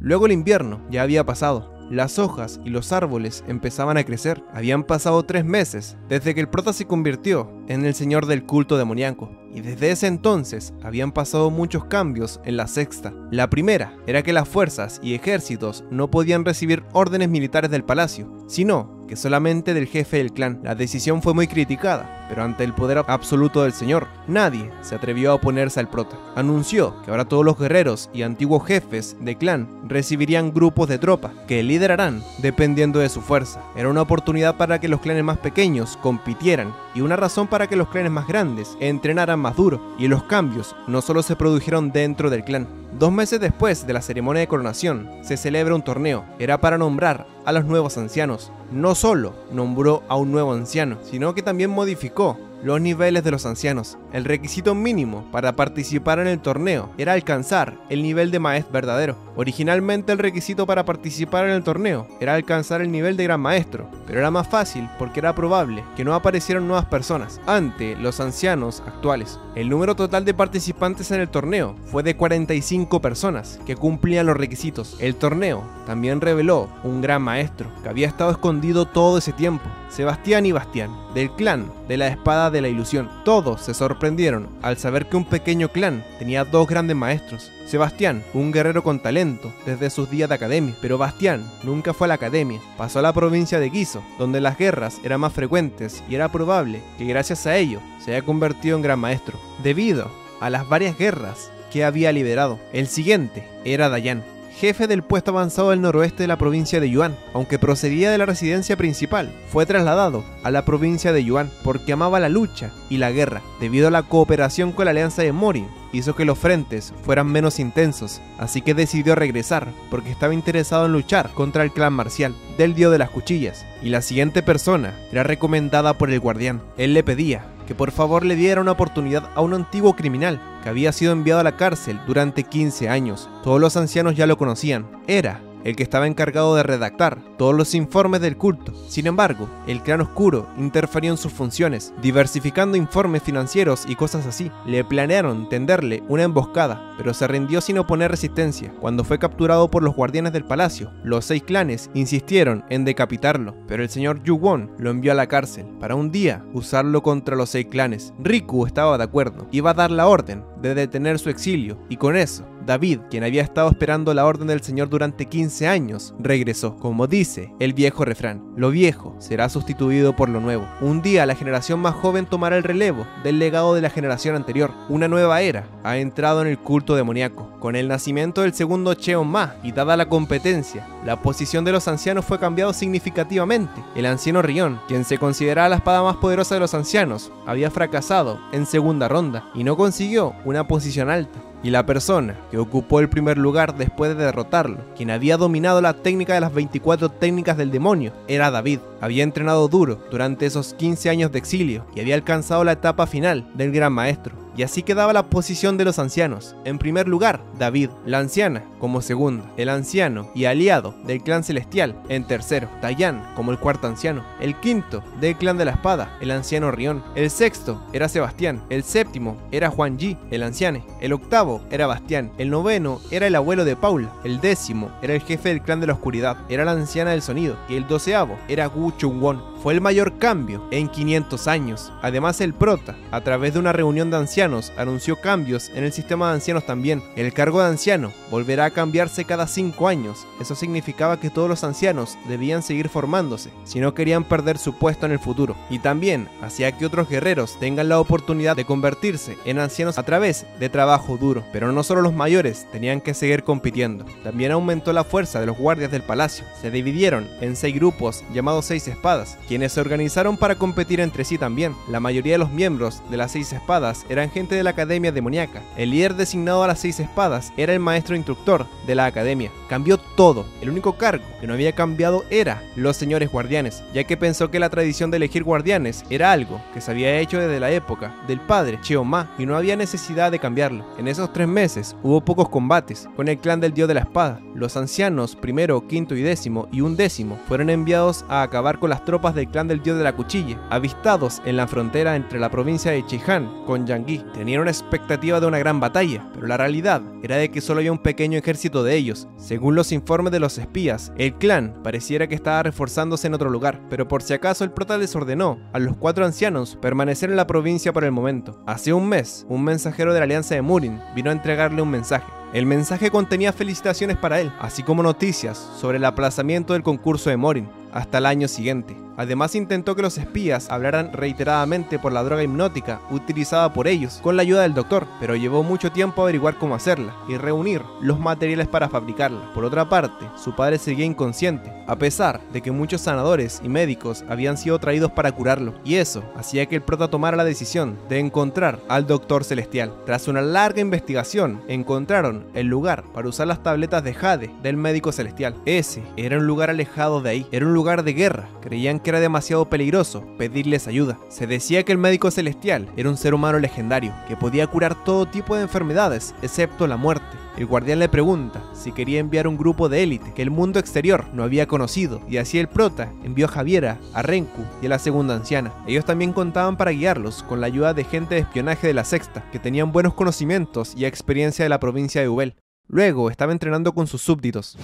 Luego el invierno ya había pasado. Las hojas y los árboles empezaban a crecer. Habían pasado tres meses desde que el prota se convirtió en el señor del culto demoníaco y desde ese entonces habían pasado muchos cambios en la sexta. La primera era que las fuerzas y ejércitos no podían recibir órdenes militares del palacio, sino que solamente del jefe del clan. La decisión fue muy criticada, pero ante el poder absoluto del señor, nadie se atrevió a oponerse al prota. Anunció que ahora todos los guerreros y antiguos jefes de clan recibirían grupos de tropa que liderarán dependiendo de su fuerza. Era una oportunidad para que los clanes más pequeños compitieran y una razón para que los clanes más grandes entrenaran más duro, y los cambios no solo se produjeron dentro del clan. Dos meses después de la ceremonia de coronación, se celebra un torneo. Era para nombrar a los nuevos ancianos. No solo nombró a un nuevo anciano, sino que también modificó los niveles de los ancianos. El requisito mínimo para participar en el torneo era alcanzar el nivel de maestro verdadero. Originalmente el requisito para participar en el torneo era alcanzar el nivel de gran maestro, pero era más fácil porque era probable que no aparecieran nuevas personas ante los ancianos actuales. El número total de participantes en el torneo fue de 45 personas que cumplían los requisitos. El torneo también reveló un gran maestro que había estado escondido todo ese tiempo, Sebastián y Bastián, del clan de la espada de la ilusión. Todos se sorprendieron al saber que un pequeño clan tenía dos grandes maestros. Sebastián, un guerrero con talento desde sus días de academia, pero Bastián nunca fue a la academia. Pasó a la provincia de Guiso, donde las guerras eran más frecuentes y era probable que gracias a ello se haya convertido en gran maestro. Debido a las varias guerras que había liberado, el siguiente era Dayan, jefe del puesto avanzado del noroeste de la provincia de Yuan, aunque procedía de la residencia principal. Fue trasladado a la provincia de Yuan porque amaba la lucha y la guerra, debido a la cooperación con la alianza de Mori. Hizo que los frentes fueran menos intensos, así que decidió regresar porque estaba interesado en luchar contra el clan marcial del dios de las cuchillas. Y la siguiente persona era recomendada por el guardián. Él le pedía que por favor le diera una oportunidad a un antiguo criminal que había sido enviado a la cárcel durante 15 años. Todos los ancianos ya lo conocían. Era el que estaba encargado de redactar todos los informes del culto. Sin embargo, el clan oscuro interfirió en sus funciones, diversificando informes financieros y cosas así. Le planearon tenderle una emboscada, pero se rindió sin oponer resistencia. Cuando fue capturado por los guardianes del palacio, los seis clanes insistieron en decapitarlo, pero el señor Won lo envió a la cárcel para un día usarlo contra los seis clanes. Riku estaba de acuerdo, iba a dar la orden de detener su exilio y con eso David, quien había estado esperando la orden del Señor durante 15 años, regresó. Como dice el viejo refrán, lo viejo será sustituido por lo nuevo. Un día la generación más joven tomará el relevo del legado de la generación anterior. Una nueva era ha entrado en el culto demoníaco. Con el nacimiento del segundo Cheon Ma y dada la competencia, la posición de los ancianos fue cambiada significativamente. El anciano Rion, quien se consideraba la espada más poderosa de los ancianos, había fracasado en segunda ronda y no consiguió una posición alta y la persona que ocupó el primer lugar después de derrotarlo, quien había dominado la técnica de las 24 técnicas del demonio, era David. Había entrenado duro durante esos 15 años de exilio y había alcanzado la etapa final del gran maestro. Y así quedaba la posición de los ancianos. En primer lugar, David, la anciana como segunda, el anciano y aliado del clan celestial en tercero, Tayan como el cuarto anciano, el quinto del clan de la espada, el anciano Rion. el sexto era Sebastián, el séptimo era Juan Yi, el anciano. el octavo era Bastián, el noveno era el abuelo de Paula, el décimo era el jefe del clan de la oscuridad, era la anciana del sonido, y el doceavo era Gu Chung fue el mayor cambio en 500 años. Además, el prota, a través de una reunión de ancianos, anunció cambios en el sistema de ancianos también. El cargo de anciano volverá a cambiarse cada 5 años. Eso significaba que todos los ancianos debían seguir formándose, si no querían perder su puesto en el futuro. Y también hacía que otros guerreros tengan la oportunidad de convertirse en ancianos a través de trabajo duro. Pero no solo los mayores tenían que seguir compitiendo. También aumentó la fuerza de los guardias del palacio. Se dividieron en seis grupos llamados seis espadas, quienes se organizaron para competir entre sí también. La mayoría de los miembros de las Seis Espadas eran gente de la Academia Demoníaca. El líder designado a las Seis Espadas era el maestro instructor de la Academia. Cambió todo. El único cargo que no había cambiado era los señores guardianes, ya que pensó que la tradición de elegir guardianes era algo que se había hecho desde la época del padre chioma y no había necesidad de cambiarlo. En esos tres meses hubo pocos combates con el clan del dios de la espada. Los ancianos primero, quinto y décimo y un décimo fueron enviados a acabar con las tropas de el clan del dios de la cuchilla, avistados en la frontera entre la provincia de Chihán con Yangui. Tenían una expectativa de una gran batalla, pero la realidad era de que solo había un pequeño ejército de ellos. Según los informes de los espías, el clan pareciera que estaba reforzándose en otro lugar, pero por si acaso el prota les ordenó a los cuatro ancianos permanecer en la provincia por el momento. Hace un mes, un mensajero de la alianza de Murin vino a entregarle un mensaje. El mensaje contenía felicitaciones para él, así como noticias sobre el aplazamiento del concurso de Morin hasta el año siguiente. Además intentó que los espías hablaran reiteradamente por la droga hipnótica utilizada por ellos con la ayuda del doctor, pero llevó mucho tiempo averiguar cómo hacerla y reunir los materiales para fabricarla. Por otra parte, su padre seguía inconsciente, a pesar de que muchos sanadores y médicos habían sido traídos para curarlo, y eso hacía que el prota tomara la decisión de encontrar al doctor celestial. Tras una larga investigación, encontraron el lugar para usar las tabletas de Jade del médico celestial. Ese era un lugar alejado de ahí, era un lugar de guerra. Creían que era demasiado peligroso pedirles ayuda. Se decía que el médico celestial era un ser humano legendario que podía curar todo tipo de enfermedades excepto la muerte. El guardián le pregunta si quería enviar un grupo de élite que el mundo exterior no había conocido, y así el prota envió a Javiera, a Renku y a la segunda anciana. Ellos también contaban para guiarlos con la ayuda de gente de espionaje de la sexta, que tenían buenos conocimientos y experiencia de la provincia de Ubel. Luego estaba entrenando con sus súbditos.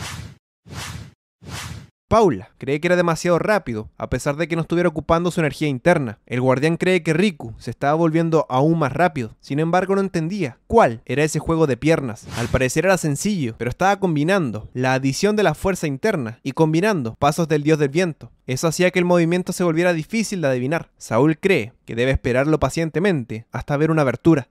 Paula cree que era demasiado rápido, a pesar de que no estuviera ocupando su energía interna. El guardián cree que Riku se estaba volviendo aún más rápido, sin embargo no entendía cuál era ese juego de piernas. Al parecer era sencillo, pero estaba combinando la adición de la fuerza interna y combinando pasos del dios del viento. Eso hacía que el movimiento se volviera difícil de adivinar. Saúl cree que debe esperarlo pacientemente hasta ver una abertura.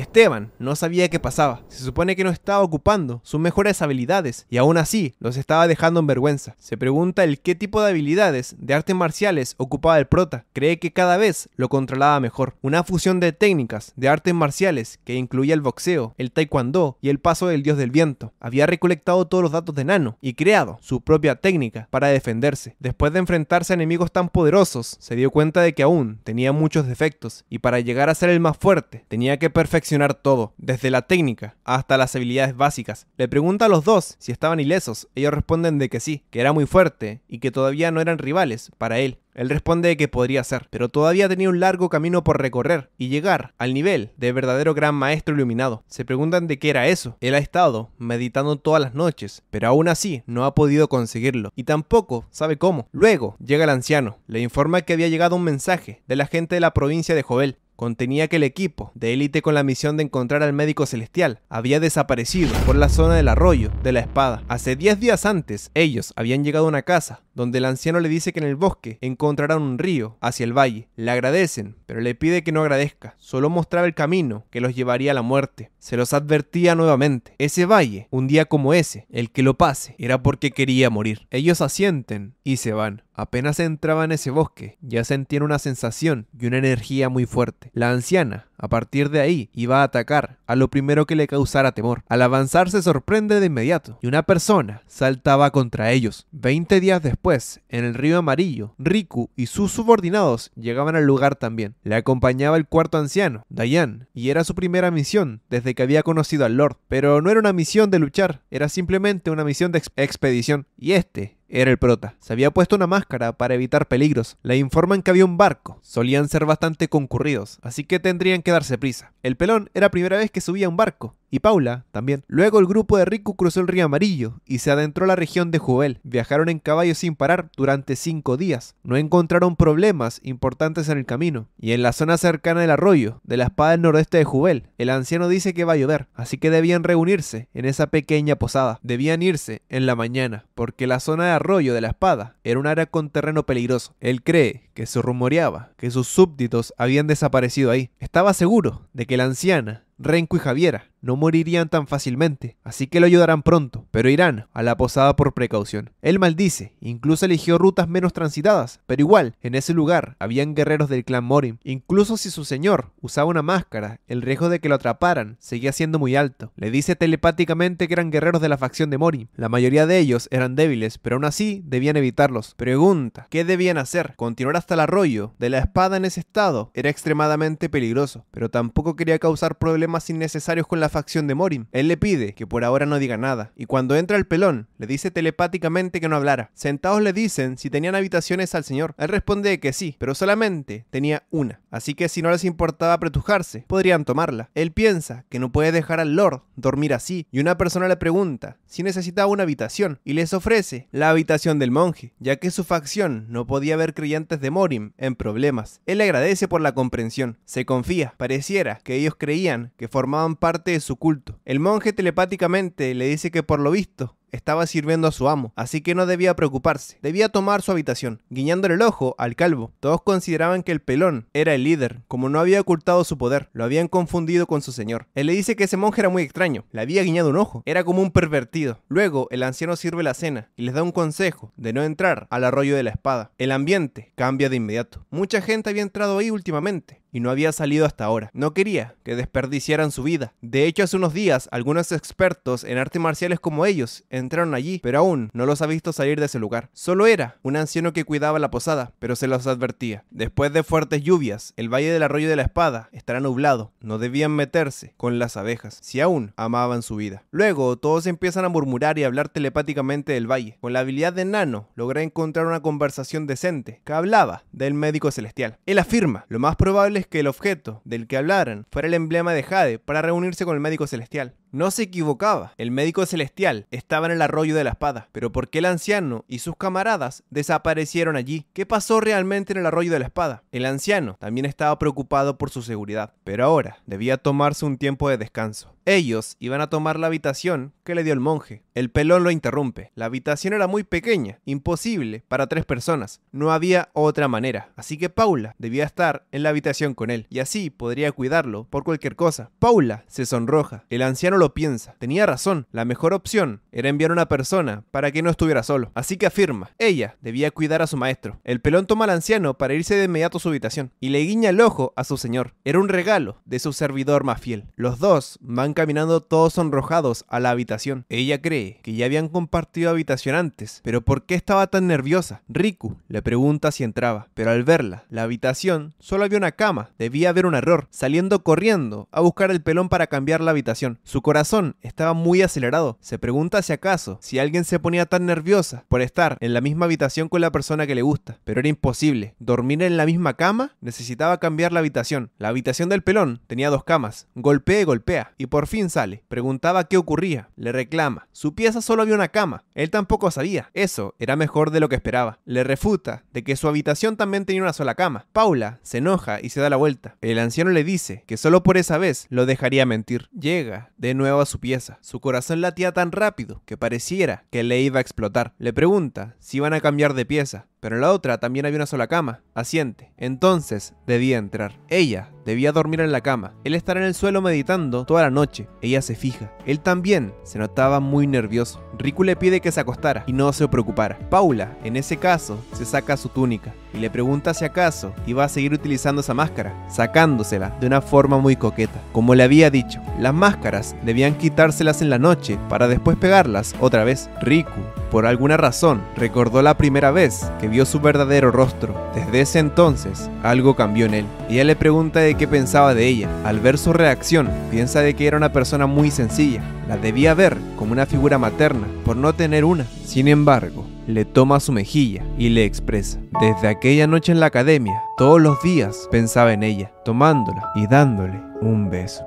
Esteban no sabía qué pasaba. Se supone que no estaba ocupando sus mejores habilidades y aún así los estaba dejando en vergüenza. Se pregunta el qué tipo de habilidades de artes marciales ocupaba el prota. Cree que cada vez lo controlaba mejor. Una fusión de técnicas de artes marciales que incluía el boxeo, el taekwondo y el paso del dios del viento. Había recolectado todos los datos de Nano y creado su propia técnica para defenderse. Después de enfrentarse a enemigos tan poderosos, se dio cuenta de que aún tenía muchos defectos y para llegar a ser el más fuerte tenía que perfeccionar todo, desde la técnica hasta las habilidades básicas. Le pregunta a los dos si estaban ilesos, ellos responden de que sí, que era muy fuerte y que todavía no eran rivales para él. Él responde que podría ser, pero todavía tenía un largo camino por recorrer y llegar al nivel de verdadero gran maestro iluminado. Se preguntan de qué era eso. Él ha estado meditando todas las noches, pero aún así no ha podido conseguirlo y tampoco sabe cómo. Luego llega el anciano, le informa que había llegado un mensaje de la gente de la provincia de Jovel contenía que el equipo de élite con la misión de encontrar al médico celestial había desaparecido por la zona del arroyo de la espada. Hace 10 días antes, ellos habían llegado a una casa donde el anciano le dice que en el bosque encontrarán un río hacia el valle. Le agradecen, pero le pide que no agradezca, solo mostraba el camino que los llevaría a la muerte. Se los advertía nuevamente, ese valle, un día como ese, el que lo pase, era porque quería morir. Ellos asienten y se van. Apenas entraba en ese bosque, ya sentían una sensación y una energía muy fuerte. La anciana, a partir de ahí, iba a atacar a lo primero que le causara temor. Al avanzar se sorprende de inmediato y una persona saltaba contra ellos. Veinte días después, después, en el río amarillo, Riku y sus subordinados llegaban al lugar también. Le acompañaba el cuarto anciano, Dayan, y era su primera misión desde que había conocido al Lord. Pero no era una misión de luchar, era simplemente una misión de expedición. Y este era el prota. Se había puesto una máscara para evitar peligros. Le informan que había un barco. Solían ser bastante concurridos, así que tendrían que darse prisa. El pelón era primera vez que subía un barco, y Paula también. Luego el grupo de Riku cruzó el río Amarillo y se adentró a la región de Jubel. Viajaron en caballo sin parar durante cinco días. No encontraron problemas importantes en el camino. Y en la zona cercana del arroyo, de la espada del nordeste de Jubel, el anciano dice que va a llover, así que debían reunirse en esa pequeña posada. Debían irse en la mañana, porque la zona de rollo de la espada era un área con terreno peligroso. Él cree que se rumoreaba que sus súbditos habían desaparecido ahí. Estaba seguro de que la anciana, Renko y Javiera no morirían tan fácilmente, así que lo ayudarán pronto, pero irán a la posada por precaución. Él maldice, incluso eligió rutas menos transitadas, pero igual, en ese lugar habían guerreros del clan Morim. Incluso si su señor usaba una máscara, el riesgo de que lo atraparan seguía siendo muy alto. Le dice telepáticamente que eran guerreros de la facción de Morim. La mayoría de ellos eran débiles, pero aún así debían evitarlos. Pregunta, ¿qué debían hacer? ¿Continuar al arroyo de la espada en ese estado era extremadamente peligroso, pero tampoco quería causar problemas innecesarios con la facción de Morin. Él le pide que por ahora no diga nada, y cuando entra el pelón, le dice telepáticamente que no hablara. Sentados le dicen si tenían habitaciones al señor. Él responde que sí, pero solamente tenía una, así que si no les importaba apretujarse, podrían tomarla. Él piensa que no puede dejar al Lord dormir así, y una persona le pregunta si necesitaba una habitación, y les ofrece la habitación del monje, ya que su facción no podía haber creyentes de Morim en problemas. Él le agradece por la comprensión, se confía, pareciera que ellos creían que formaban parte de su culto. El monje telepáticamente le dice que por lo visto estaba sirviendo a su amo, así que no debía preocuparse. Debía tomar su habitación, guiñándole el ojo al calvo. Todos consideraban que el pelón era el líder, como no había ocultado su poder, lo habían confundido con su señor. Él le dice que ese monje era muy extraño, le había guiñado un ojo, era como un pervertido. Luego, el anciano sirve la cena y les da un consejo de no entrar al arroyo de la espada. El ambiente cambia de inmediato. Mucha gente había entrado ahí últimamente y no había salido hasta ahora. No quería que desperdiciaran su vida. De hecho, hace unos días, algunos expertos en artes marciales como ellos entraron allí, pero aún no los ha visto salir de ese lugar. Solo era un anciano que cuidaba la posada, pero se los advertía. Después de fuertes lluvias, el valle del arroyo de la espada estará nublado. No debían meterse con las abejas, si aún amaban su vida. Luego, todos empiezan a murmurar y hablar telepáticamente del valle. Con la habilidad de Nano, logra encontrar una conversación decente que hablaba del médico celestial. Él afirma, lo más probable que el objeto del que hablaran fuera el emblema de Jade para reunirse con el médico celestial. No se equivocaba, el médico celestial estaba en el arroyo de la espada, pero ¿por qué el anciano y sus camaradas desaparecieron allí? ¿Qué pasó realmente en el arroyo de la espada? El anciano también estaba preocupado por su seguridad, pero ahora debía tomarse un tiempo de descanso. Ellos iban a tomar la habitación que le dio el monje. El pelón lo interrumpe. La habitación era muy pequeña, imposible para tres personas. No había otra manera, así que Paula debía estar en la habitación con él, y así podría cuidarlo por cualquier cosa. Paula se sonroja. El anciano lo piensa. Tenía razón, la mejor opción era enviar a una persona para que no estuviera solo. Así que afirma, ella debía cuidar a su maestro. El pelón toma al anciano para irse de inmediato a su habitación y le guiña el ojo a su señor. Era un regalo de su servidor más fiel. Los dos van caminando todos sonrojados a la habitación. Ella cree que ya habían compartido habitación antes, pero ¿por qué estaba tan nerviosa? Riku le pregunta si entraba, pero al verla, la habitación solo había una cama. Debía haber un error, saliendo corriendo a buscar el pelón para cambiar la habitación. Su corazón estaba muy acelerado. Se pregunta si acaso, si alguien se ponía tan nerviosa por estar en la misma habitación con la persona que le gusta. Pero era imposible. Dormir en la misma cama necesitaba cambiar la habitación. La habitación del pelón tenía dos camas. Golpea y golpea. Y por fin sale. Preguntaba qué ocurría. Le reclama. Su pieza solo había una cama. Él tampoco sabía. Eso era mejor de lo que esperaba. Le refuta de que su habitación también tenía una sola cama. Paula se enoja y se da la vuelta. El anciano le dice que solo por esa vez lo dejaría mentir. Llega de su pieza. Su corazón latía tan rápido que pareciera que le iba a explotar. Le pregunta si van a cambiar de pieza, pero en la otra también había una sola cama, asiente. Entonces debía entrar. Ella debía dormir en la cama. Él estará en el suelo meditando toda la noche. Ella se fija. Él también se notaba muy nervioso. Riku le pide que se acostara y no se preocupara. Paula, en ese caso, se saca su túnica y le pregunta si acaso iba a seguir utilizando esa máscara, sacándosela de una forma muy coqueta. Como le había dicho, las máscaras debían quitárselas en la noche para después pegarlas otra vez. Riku, por alguna razón, recordó la primera vez que vio su verdadero rostro. Desde ese entonces, algo cambió en él. Ella le pregunta de qué pensaba de ella. Al ver su reacción, piensa de que era una persona muy sencilla. La debía ver como una figura materna, por no tener una. Sin embargo, le toma su mejilla y le expresa. Desde aquella noche en la academia, todos los días pensaba en ella, tomándola y dándole un beso.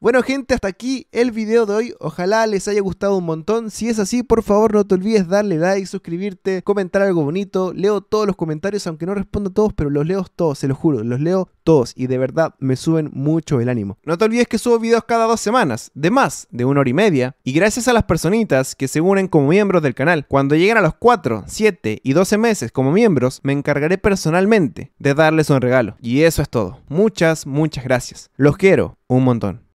Bueno gente, hasta aquí el video de hoy. Ojalá les haya gustado un montón. Si es así, por favor no te olvides darle like, suscribirte, comentar algo bonito. Leo todos los comentarios, aunque no respondo a todos, pero los leo todos, se los juro. Los leo todos y de verdad me suben mucho el ánimo. No te olvides que subo videos cada dos semanas, de más de una hora y media. Y gracias a las personitas que se unen como miembros del canal. Cuando lleguen a los 4, 7 y 12 meses como miembros, me encargaré personalmente de darles un regalo. Y eso es todo. Muchas, muchas gracias. Los quiero un montón.